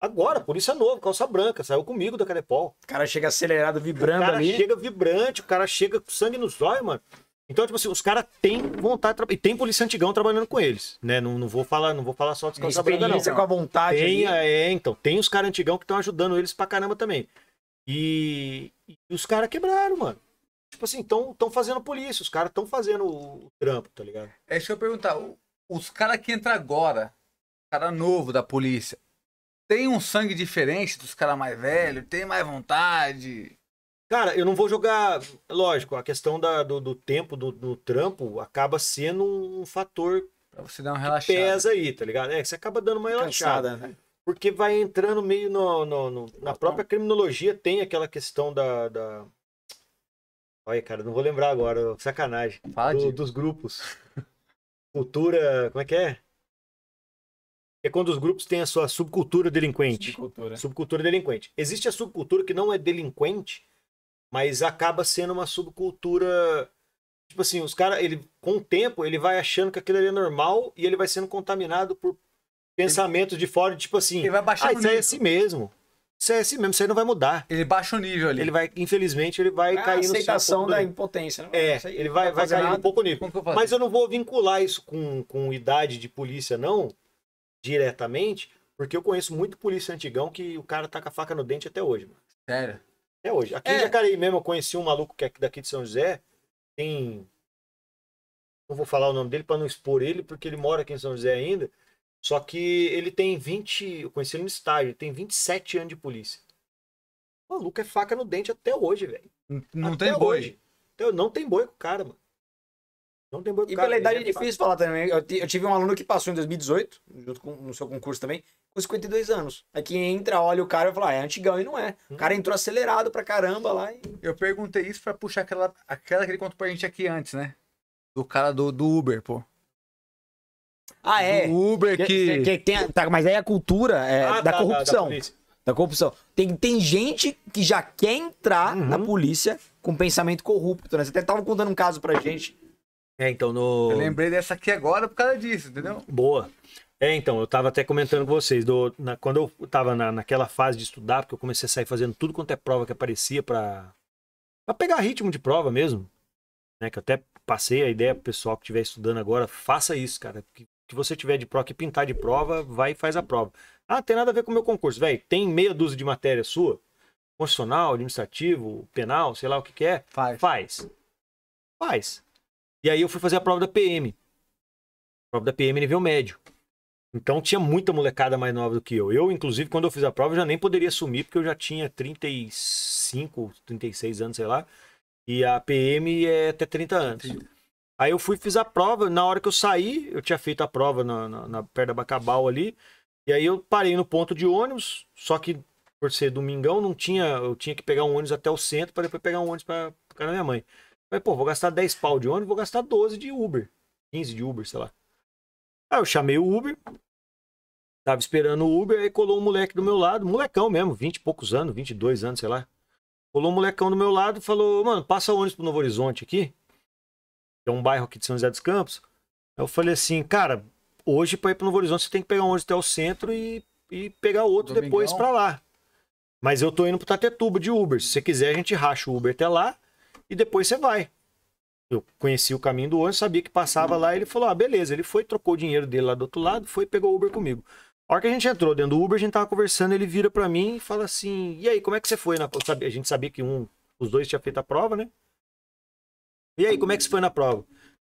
Agora, polícia é novo, calça branca, saiu comigo da Cadepol. O cara chega acelerado, vibrando ali. O cara ali. chega vibrante, o cara chega com sangue nos olhos, mano. Então, tipo assim, os caras têm vontade e tem polícia antigão trabalhando com eles, né? Não, não vou falar, não vou falar só dos calça branca não. com a vontade. Tem, é, então, tem os caras antigão que estão ajudando eles pra caramba também. E, e os caras quebraram, mano tipo assim, estão fazendo polícia, os caras estão fazendo o trampo, tá ligado? É, deixa eu perguntar, os caras que entram agora, cara novo da polícia, tem um sangue diferente dos caras mais velhos? Tem mais vontade? Cara, eu não vou jogar. Lógico, a questão da, do, do tempo, do, do, trampo, acaba sendo um fator. Pra você dar um relaxado. Pesa aí, tá ligado? É, você acaba dando uma relaxada. Cansada, né? Porque vai entrando meio no, no, no na tá própria criminologia, tem aquela questão da, da Olha, cara, não vou lembrar agora, sacanagem. Fala, Do, dos grupos. Cultura. Como é que é? É quando os grupos têm a sua subcultura delinquente. Subcultura. Subcultura delinquente. Existe a subcultura que não é delinquente, mas acaba sendo uma subcultura. Tipo assim, os cara, ele, com o tempo, ele vai achando que aquilo ali é normal e ele vai sendo contaminado por pensamentos de fora, tipo assim. Ele vai baixar ah, isso é assim mesmo. Isso é mesmo, você não vai mudar. Ele baixa o nível ali. Ele vai, infelizmente, ele vai ah, cair no aceitação da impotência. Né? É, ele vai, tá vai cair nada. um pouco nível. Mas eu não vou vincular isso com, com idade de polícia, não, diretamente, porque eu conheço muito polícia antigão que o cara tá com a faca no dente até hoje. Mano. Sério? Até hoje. Aqui é. em Jacareí mesmo, eu conheci um maluco que é daqui de São José, tem... Não vou falar o nome dele para não expor ele, porque ele mora aqui em São José ainda. Só que ele tem 20. Eu conheci ele no estágio, ele tem 27 anos de polícia. O maluco é faca no dente até hoje, velho. Não até tem boi. Hoje. não tem boi com o cara, mano. Não tem boi com o cara. E pela idade é difícil falar também. Eu, eu, tive um aluno que passou em 2018, junto com, no seu concurso também, com 52 anos. Aí quem entra, olha o cara e fala, ah, é antigão e não é. O cara uhum. entrou acelerado pra caramba lá. E... Eu perguntei isso pra puxar aquela, aquela que ele contou pra gente aqui antes, né? Do cara do, do Uber, pô. Ah, é. O Uber que. que... que tem, tá, mas aí é a cultura é ah, da tá, tá corrupção. Da, da, da, corrupção. Tem, tem gente que já quer entrar uhum. na polícia com pensamento corrupto, né? Você até tava contando um caso pra gente. É, então no. Eu lembrei dessa aqui agora por causa disso, entendeu? Boa. É, então, eu tava até comentando com vocês, do, na, quando eu tava na, naquela fase de estudar, porque eu comecei a sair fazendo tudo quanto é prova que aparecia pra, pra pegar ritmo de prova mesmo, né? Que eu até passei a ideia pro pessoal que estiver estudando agora, faça isso, cara. Que que você tiver de prova, que pintar de prova, vai e faz a prova. Ah, tem nada a ver com o meu concurso. Velho, tem meia dúzia de matéria sua? Constitucional, administrativo, penal, sei lá o que quer é. Faz. Faz. Faz. E aí eu fui fazer a prova da PM. A prova da PM nível médio. Então tinha muita molecada mais nova do que eu. Eu, inclusive, quando eu fiz a prova, eu já nem poderia assumir, porque eu já tinha 35, 36 anos, sei lá. E a PM é até 30 anos. 30. Aí eu fui fiz a prova. Na hora que eu saí, eu tinha feito a prova na, na, na perto da Bacabal ali. E aí eu parei no ponto de ônibus, só que por ser domingão, não tinha, eu tinha que pegar um ônibus até o centro para depois pegar um ônibus para ficar na minha mãe. Mas pô, vou gastar 10 pau de ônibus, vou gastar 12 de Uber, 15 de Uber, sei lá. Aí eu chamei o Uber, tava esperando o Uber, aí colou um moleque do meu lado, molecão mesmo, 20 e poucos anos, 22 anos, sei lá. Colou um molecão do meu lado, e falou: "Mano, passa o ônibus pro Novo Horizonte aqui" que é um bairro aqui de São José dos Campos. Eu falei assim, cara, hoje para ir para Novo Horizonte você tem que pegar um ônibus até o centro e, e pegar outro Domingão. depois para lá. Mas eu tô indo pro Tatetuba de Uber. Se você quiser, a gente racha o Uber até lá e depois você vai. Eu conheci o caminho do ônibus, sabia que passava lá. ele falou: ah, beleza. Ele foi, trocou o dinheiro dele lá do outro lado, foi e pegou o Uber comigo. A hora que a gente entrou dentro do Uber, a gente tava conversando. Ele vira para mim e fala assim: e aí, como é que você foi? Na... A gente sabia que um, os dois tinha feito a prova, né? E aí, como é que você foi na prova?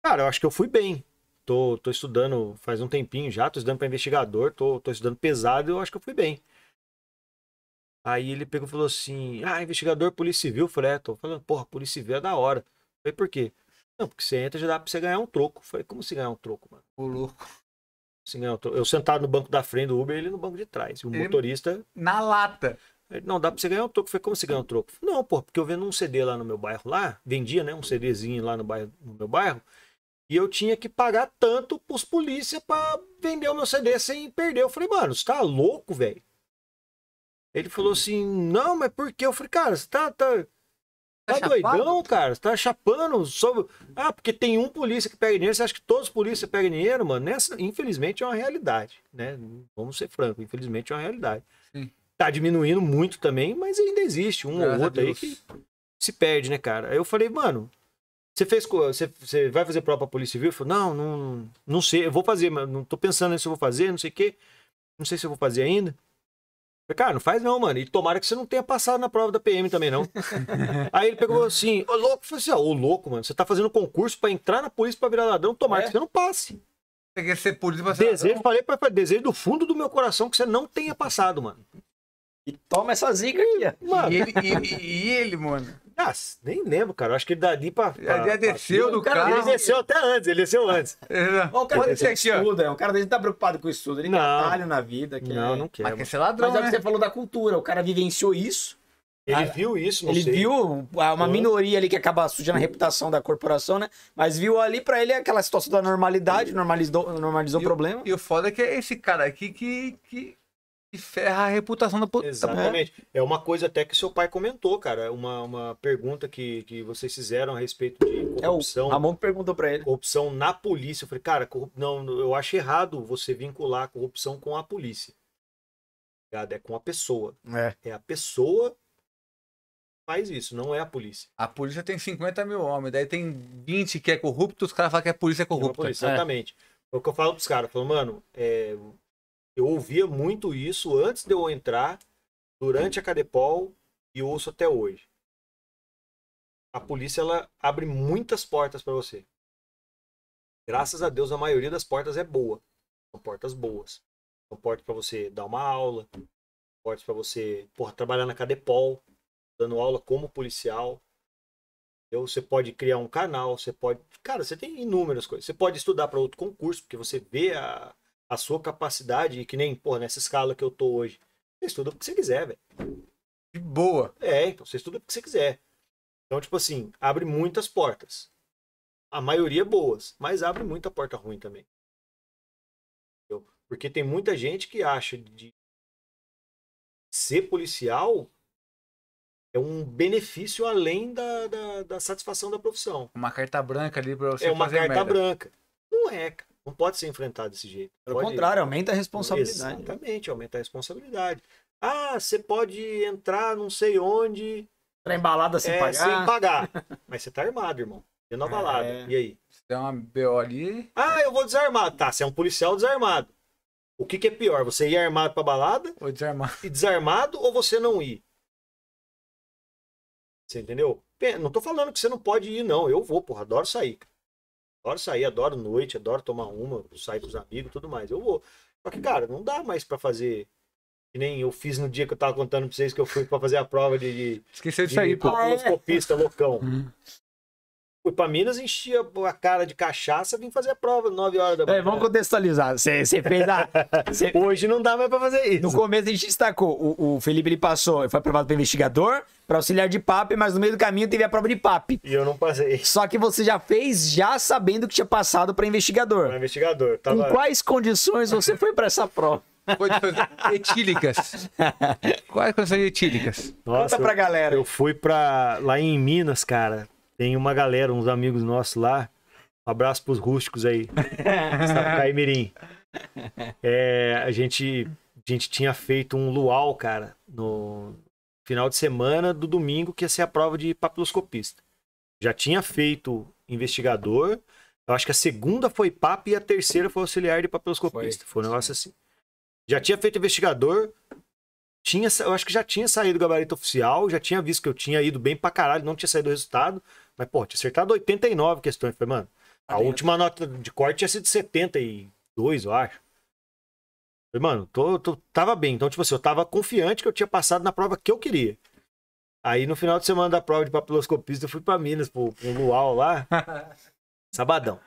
Cara, eu acho que eu fui bem. Tô, tô estudando faz um tempinho já, tô estudando para investigador, tô, tô estudando pesado, eu acho que eu fui bem. Aí ele pegou e falou assim: Ah, investigador Polícia Civil. Eu falei: É, tô falando, porra, Polícia Civil é da hora. Eu falei: Por quê? Não, porque você entra já dá pra você ganhar um troco. Eu falei: Como se assim ganhar um troco, mano? O louco. Assim, eu, tô, eu sentado no banco da frente do Uber, ele no banco de trás. O ele motorista. Na lata. Ele, não, dá pra você ganhar um troco. Eu falei, como você ganha um troco? Falei, não, pô, porque eu vendo um CD lá no meu bairro lá, vendia, né? Um CDzinho lá no, bairro, no meu bairro. E eu tinha que pagar tanto pros polícia pra vender o meu CD sem perder. Eu falei, mano, você tá louco, velho? Ele falou assim, não, mas por quê? Eu falei, cara, você tá, tá, tá, tá doidão, cara? Você tá chapando sobre... Ah, porque tem um polícia que pega dinheiro, você acha que todos os polícias pegam dinheiro, mano? Nessa, infelizmente, é uma realidade, né? Vamos ser franco, infelizmente é uma realidade. Tá diminuindo muito também, mas ainda existe um Graças ou outro aí que se perde, né, cara? Aí eu falei, mano, você fez. Você, você vai fazer prova pra Polícia Civil? Eu falei, não, não, não sei, eu vou fazer, mas não tô pensando se eu vou fazer, não sei o quê. Não sei se eu vou fazer ainda. Eu falei, cara, não faz não, mano. E tomara que você não tenha passado na prova da PM também, não. aí ele pegou assim, ô louco, eu falei assim, ô louco, mano, você tá fazendo concurso pra entrar na polícia pra virar ladrão, tomara é? que você não passe. Você quer ser polícia pra ser desejo, ladrão? Falei pra, desejo do fundo do meu coração que você não tenha passado, mano. E toma essa zica aqui, ó. Mano. E ele, e, e ele mano? Ah, nem lembro, cara. Acho que ele dali pra. pra ele desceu pra... do cara, carro. Ele desceu até antes, ele desceu antes. o cara dele é estuda, o cara dele não tá preocupado com estudo tudo. Ele não. na vida. Não, não quer. Mas quer ser ladrão. Mas é né? que você falou da cultura. O cara vivenciou isso. Ele cara, ah, viu isso, não Ele sei. viu uma minoria ali que acaba sujando a reputação da corporação, né? Mas viu ali para ele aquela situação da normalidade, normalizou, normalizou e o problema. E o foda é que é esse cara aqui que, que ferra a reputação da Exatamente. é uma coisa até que seu pai comentou, cara. É uma, uma pergunta que, que vocês fizeram a respeito de corrupção. É, o Ramon perguntou para ele. Corrupção na polícia. Eu falei, cara, corrup... não, eu acho errado você vincular a corrupção com a polícia. É com a pessoa. É, é a pessoa que faz isso, não é a polícia. A polícia tem 50 mil homens, daí tem 20 que é corrupto, os caras falam que a polícia é corrupta. É polícia, exatamente. É. o que eu falo pros caras, falo, mano, é, eu ouvia muito isso antes de eu entrar, durante a Cadepol e ouço até hoje. A polícia ela abre muitas portas para você. Graças a Deus a maioria das portas é boa. São portas boas. São portas para você dar uma aula, portas para você porra, trabalhar na Cadepol, dando aula como policial. você pode criar um canal, você pode. Cara, você tem inúmeras coisas. Você pode estudar para outro concurso, porque você vê a, a sua capacidade, e que nem, pô, nessa escala que eu tô hoje, você estuda o que você quiser, velho. De boa. É, então você estuda o que você quiser. Então, tipo assim, abre muitas portas. A maioria boas, mas abre muita porta ruim também. Porque tem muita gente que acha de ser policial é um benefício além da, da, da satisfação da profissão. Uma carta branca ali pra você. É uma fazer carta merda. branca. Não é, cara. Não pode ser enfrentado desse jeito. Pelo pode... contrário, aumenta a responsabilidade. Né? Exatamente, aumenta a responsabilidade. Ah, você pode entrar não sei onde. Pra embalada sem é, pagar. Sem pagar. Mas você tá armado, irmão. Eu é na é... balada. E aí? Você tem uma BO ali. Ah, eu vou desarmado. Tá, você é um policial desarmado. O que, que é pior? Você ir armado pra balada? Ou desarmado. E desarmado ou você não ir? Você entendeu? Não tô falando que você não pode ir, não. Eu vou, porra, adoro sair. Adoro sair, adoro noite, adoro tomar uma, sair com os amigos tudo mais. Eu vou. Só que, cara, não dá mais para fazer. Que nem eu fiz no dia que eu tava contando pra vocês que eu fui para fazer a prova de. Esqueceu de, de sair, pô. Ah, é. loucão. Uhum. Fui pra Minas, enchia a cara de cachaça, vim fazer a prova 9 horas da manhã. É, vamos contextualizar. Você fez a. Cê... Hoje não dá mais pra fazer isso. No começo a gente destacou. O, o Felipe ele passou, foi aprovado para investigador, para auxiliar de PAP, mas no meio do caminho teve a prova de PAP. E eu não passei. Só que você já fez, já sabendo que tinha passado para investigador. Pra investigador. Tava... Com quais condições você foi para essa prova? Condições etílicas. Quais condições etílicas? Nossa, Conta pra eu, galera. Eu fui pra. lá em Minas, cara tem uma galera, uns amigos nossos lá. Um abraço pros rústicos aí. Sapucaí Mirim. É, a, gente, a gente tinha feito um luau, cara, no final de semana do domingo, que ia ser a prova de papiloscopista. Já tinha feito investigador. Eu acho que a segunda foi PAP e a terceira foi auxiliar de papiloscopista. Foi, foi um negócio assim. Já tinha feito investigador, tinha, eu acho que já tinha saído o gabarito oficial, já tinha visto que eu tinha ido bem pra caralho, não tinha saído o resultado. Mas, pô, tinha acertado 89 questões. Falei, mano, a Adentro. última nota de corte tinha sido 72, eu acho. Falei, mano, tô, tô, tava bem. Então, tipo assim, eu tava confiante que eu tinha passado na prova que eu queria. Aí, no final de semana da prova de papiloscopista, eu fui pra Minas, pro, pro Luau lá. sabadão.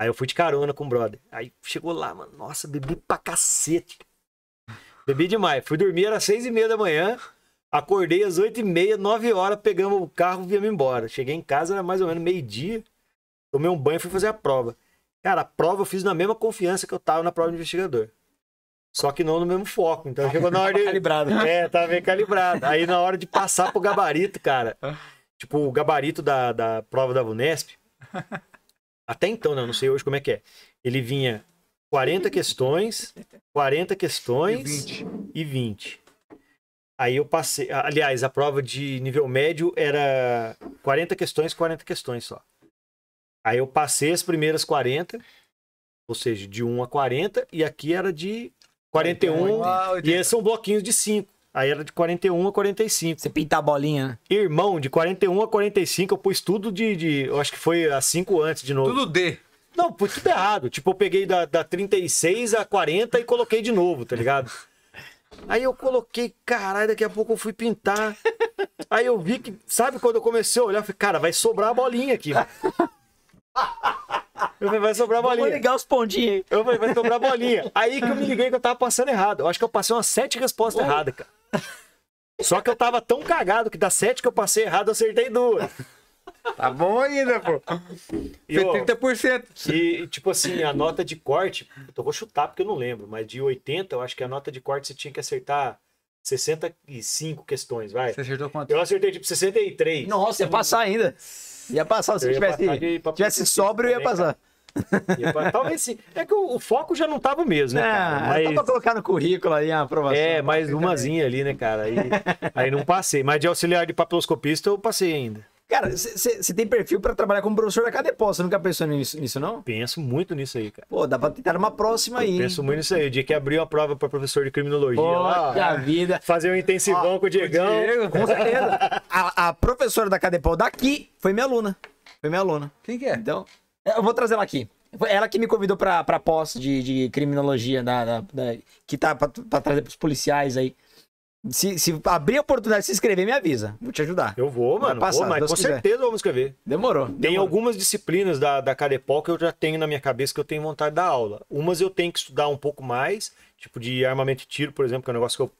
Aí eu fui de carona com o brother. Aí chegou lá, mano. Nossa, bebi pra cacete. Bebi demais. Fui dormir, era seis e meia da manhã. Acordei às 8h30, 9 horas, pegamos o carro e viemos embora. Cheguei em casa, era mais ou menos meio-dia. Tomei um banho e fui fazer a prova. Cara, a prova eu fiz na mesma confiança que eu tava na prova de investigador. Só que não no mesmo foco. Então chegou na hora de. calibrado. É, tava bem calibrado. Aí na hora de passar pro gabarito, cara. Tipo, o gabarito da, da prova da Vunesp. Até então, né? Eu não sei hoje como é que é. Ele vinha 40 questões, 40 questões e 20. E 20. Aí eu passei. Aliás, a prova de nível médio era 40 questões, 40 questões só. Aí eu passei as primeiras 40, ou seja, de 1 a 40, e aqui era de 41. e esses são bloquinhos de 5. Aí era de 41 a 45. Você pintar a bolinha, né? Irmão, de 41 a 45, eu pus tudo de. de eu acho que foi a 5 antes de novo. Tudo D. Não, pus tudo errado. Tipo, eu peguei da, da 36 a 40 e coloquei de novo, tá ligado? Aí eu coloquei, caralho, daqui a pouco eu fui pintar. Aí eu vi que, sabe quando eu comecei a olhar, eu falei, cara, vai sobrar a bolinha aqui. Eu falei, vai sobrar a bolinha. Vou ligar os pontinhos. aí. Eu falei, vai sobrar a bolinha. Aí que eu me liguei que eu tava passando errado. Eu acho que eu passei umas sete respostas erradas, cara. Só que eu tava tão cagado que das sete que eu passei errado, eu acertei duas. Tá bom ainda, pô. E, Foi 30%. E, tipo assim, a nota de corte, eu vou chutar porque eu não lembro, mas de 80, eu acho que a nota de corte você tinha que acertar 65 questões, vai. Você acertou quanto? Eu acertei tipo 63. Nossa, ia passar ainda. Ia passar, se eu tivesse, ia sóbrio, ia passar. Talvez sim. É que o, o, foco já não tava mesmo, né? Cara? Ah, mas... Dá pra colocar no currículo aí a aprovação. É, mais umazinha ali, né, cara? Aí, aí não passei. Mas de auxiliar de papiloscopista eu passei ainda. Cara, você tem perfil para trabalhar como professor da Cadepó, você nunca pensou nisso, nisso, não? Penso muito nisso aí, cara. Pô, dá pra tentar uma próxima aí. penso muito nisso aí. O dia que abriu a prova para professor de criminologia Pô, lá. a né? vida. Fazer um intensivão com o Diegão. O Diego, com certeza. a, a, professora da Cadepó daqui foi minha aluna. Foi minha aluna. Quem que é? Então, eu vou trazer ela aqui. ela que me convidou pra, pra pós de, de criminologia, da, da, da que tá pra, pra trazer pros policiais aí. Se, se abrir a oportunidade de se inscrever, me avisa. Vou te ajudar. Eu vou, mano. Passar, vou, mas com quiser. certeza vamos escrever. Demorou. Tem demorou. algumas disciplinas da, da Cadepol que eu já tenho na minha cabeça que eu tenho vontade da aula. Umas eu tenho que estudar um pouco mais, tipo de armamento e tiro, por exemplo, que é um negócio que eu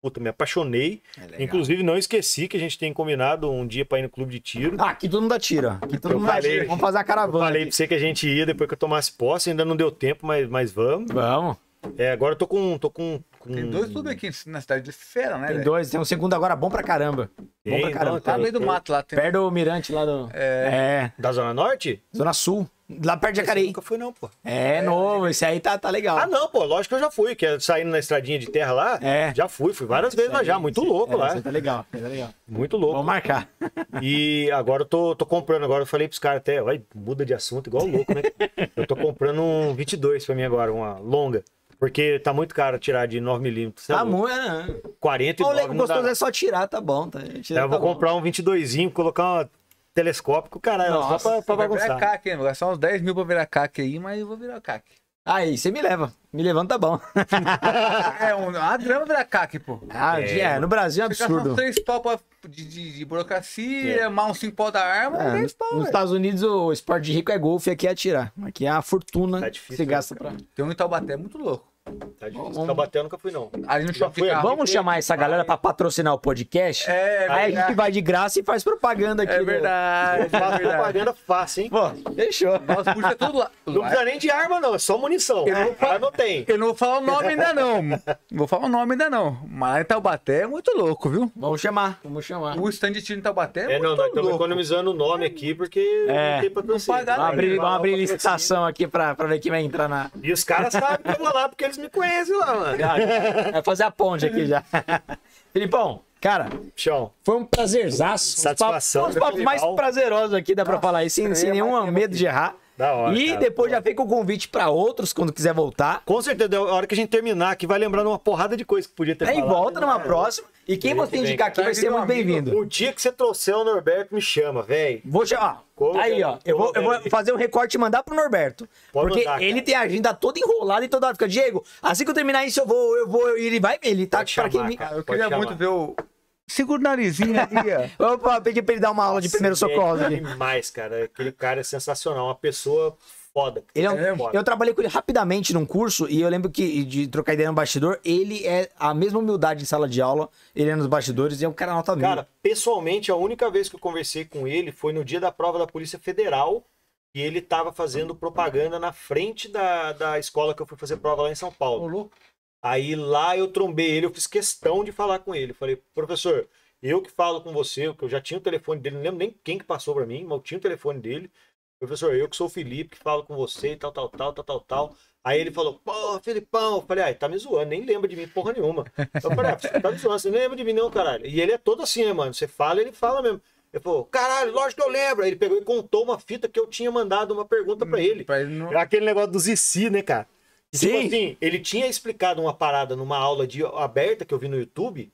Puta, me apaixonei. É Inclusive, não esqueci que a gente tem combinado um dia pra ir no clube de tiro. Ah, aqui todo mundo atira. Aqui todo eu mundo falei, atira. Vamos fazer a caravana. falei aqui. pra você que a gente ia depois que eu tomasse posse, ainda não deu tempo, mas, mas vamos. Vamos. É, agora eu tô com, tô com tem dois clubes hum. aqui na cidade de Feira, né? Tem dois, tem um segundo agora bom pra caramba. Tem, bom pra caramba. Não, tá no meio do mato lá. Tem... Perto do mirante lá do. É... é... Da Zona Norte? Zona Sul. Lá perto de Jacareí. Nunca fui, não, pô. É, é novo, é... esse aí tá, tá legal. Ah, não, pô, lógico que eu já fui, que é saindo na estradinha de terra lá. É. Já fui, fui várias vezes lá já, muito louco é, lá. Isso tá legal, tá legal. Muito louco. Vamos marcar. E agora eu tô, tô comprando, agora eu falei pros caras até, vai, muda de assunto, igual louco, né? eu tô comprando um 22 pra mim agora, uma longa. Porque tá muito caro tirar de 9mm. É tá muito, né? 40 O leco gostoso dá. é só tirar, tá bom. Tá, tirar, então, eu tá vou tá comprar bom. um 22zinho, colocar um telescópico, caralho, Nossa, é só pra, pra bagunçar. Virar caque, é só uns 10 mil pra virar caque aí, mas eu vou virar caque. Aí você me leva. Me levando tá bom. é um, uma drama virar CAC, pô. Ah, é, é, no Brasil é absurdo. três pau de, de, de, burocracia, é. mal cinco pau da arma, é, três pau. Nos véio. Estados Unidos o esporte de rico é golfe, aqui é atirar. Aqui é a fortuna tá difícil, que né, você gasta cara. pra. Tem um Itaubaté é muito louco. Tá Vamos... Taubaté tá eu nunca fui, não. Aí não Já fui, Vamos chamar essa galera pra patrocinar o podcast? É, é Aí a gente vai de graça e faz propaganda aqui. É verdade. No... Faz é propaganda fácil, hein? Pô, fechou. Nós puxa tudo lá. Não precisa nem de arma, não. É só munição. Eu não, fal... não tem. Eu não vou falar o nome ainda, não. não vou falar o nome ainda, não. Mas Taubaté é muito louco, viu? Vamos chamar. Vamos chamar. O stand de tiro em Taubaté é, é não, É, não, nós estamos economizando o nome é. aqui porque é. não tem patrocínio. Vamos abrir, vamos abrir licitação aqui pra, pra ver quem vai entrar na... E os caras sabem que eu vou lá porque eles me conhece lá, mano. Vai fazer a ponte aqui já. Filipão, Cara, Chão. foi um prazerzaço. Satisfação. Um dos papos mais prazerosos aqui, dá pra Nossa, falar aí, sem, é, sem nenhum é medo de errar. Da hora, e cara, depois já fica o convite para outros quando quiser voltar. Com certeza, é a hora que a gente terminar aqui vai lembrando uma porrada de coisa que podia ter é, falado. Aí volta numa é. próxima. E quem você indicar aqui vai ser muito bem-vindo. O dia que você trouxer o Norberto me chama, velho. Vou chamar. Como aí, é? ó. Eu vou, eu vou, é? fazer um recorte e mandar pro Norberto. Pode porque mandar, ele tem a agenda toda enrolada e toda hora fica, Diego, assim que eu terminar isso, eu vou, eu vou. Ele vai, ele tá Pode pra quem cara, me. eu queria chamar. muito ver o. Segura o narizinho né, ali, ó. Opa, pedi pra ele dar uma aula de primeiro é socorro ali. Demais, cara. Aquele cara é sensacional. Uma pessoa foda. Ele é um, é Eu trabalhei com ele rapidamente num curso e eu lembro que, de trocar ideia no bastidor, ele é a mesma humildade em sala de aula, ele é nos bastidores e é um cara nota mil. Cara, pessoalmente, a única vez que eu conversei com ele foi no dia da prova da Polícia Federal e ele tava fazendo propaganda na frente da, da escola que eu fui fazer prova lá em São Paulo. Aí lá eu trombei ele, eu fiz questão de falar com ele. Falei, professor, eu que falo com você, que eu já tinha o telefone dele, não lembro nem quem que passou para mim, mas eu tinha o telefone dele professor, eu que sou o Felipe, que falo com você e tal, tal, tal, tal, tal, tal. Aí ele falou, pô, Filipão, eu falei, ai, ah, tá me zoando, nem lembra de mim porra nenhuma. Eu falei, ah, tá me zoando, você nem lembra de mim não, caralho. E ele é todo assim, né, mano? Você fala, ele fala mesmo. Ele falou, caralho, lógico que eu lembro. Aí ele pegou e contou uma fita que eu tinha mandado uma pergunta para ele. Não... Aquele negócio dos ICI, né, cara? Tipo Sim. assim, ele tinha explicado uma parada numa aula de aberta que eu vi no YouTube.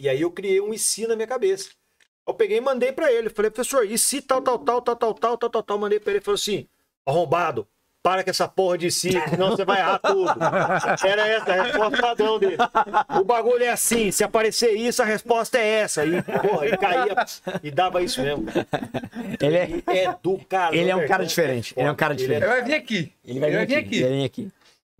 E aí eu criei um ICI na minha cabeça. Eu peguei e mandei para ele. Falei, professor, e se tal, tal, tal, tal, tal, tal, tal, tal, tal, mandei para ele. Ele falou assim, arrombado, para com essa porra de si, senão você vai errar tudo. Era essa a resposta padrão dele. O bagulho é assim, se aparecer isso, a resposta é essa. E, porra, e caía e dava isso mesmo. Ele é, é do cara. Ele é um né? cara diferente. Ele é um cara é diferente. Ele vai vir aqui. Ele vai vir aqui. Ele vai vir aqui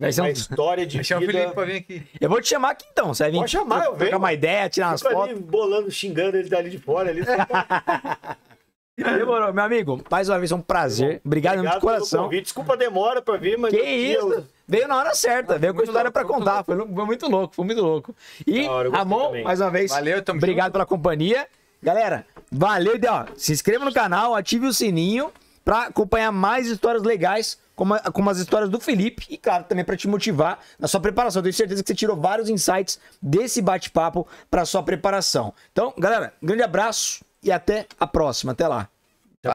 é um... história de Deixa vida. Felipe pra vir aqui. Eu vou te chamar aqui então. Você vai vir Pode chamar, eu venho. uma ideia, tirar umas fotos. Ali bolando, xingando ele dali de fora. Ali. Demorou, meu amigo. Mais uma vez, é um prazer. Obrigado, Obrigado de coração. Desculpa a demora pra vir, mas. Que isso? Veio na hora certa, ah, veio com a história louco, pra contar. Foi, foi, muito louco, foi muito louco. E, Amon, mais uma vez, valeu, obrigado junto. pela companhia. Galera, valeu, ó, se inscreva no canal, ative o sininho pra acompanhar mais histórias legais como, como as histórias do Felipe e, claro, também para te motivar na sua preparação. tenho certeza que você tirou vários insights desse bate-papo para sua preparação. Então, galera, grande abraço e até a próxima. Até lá.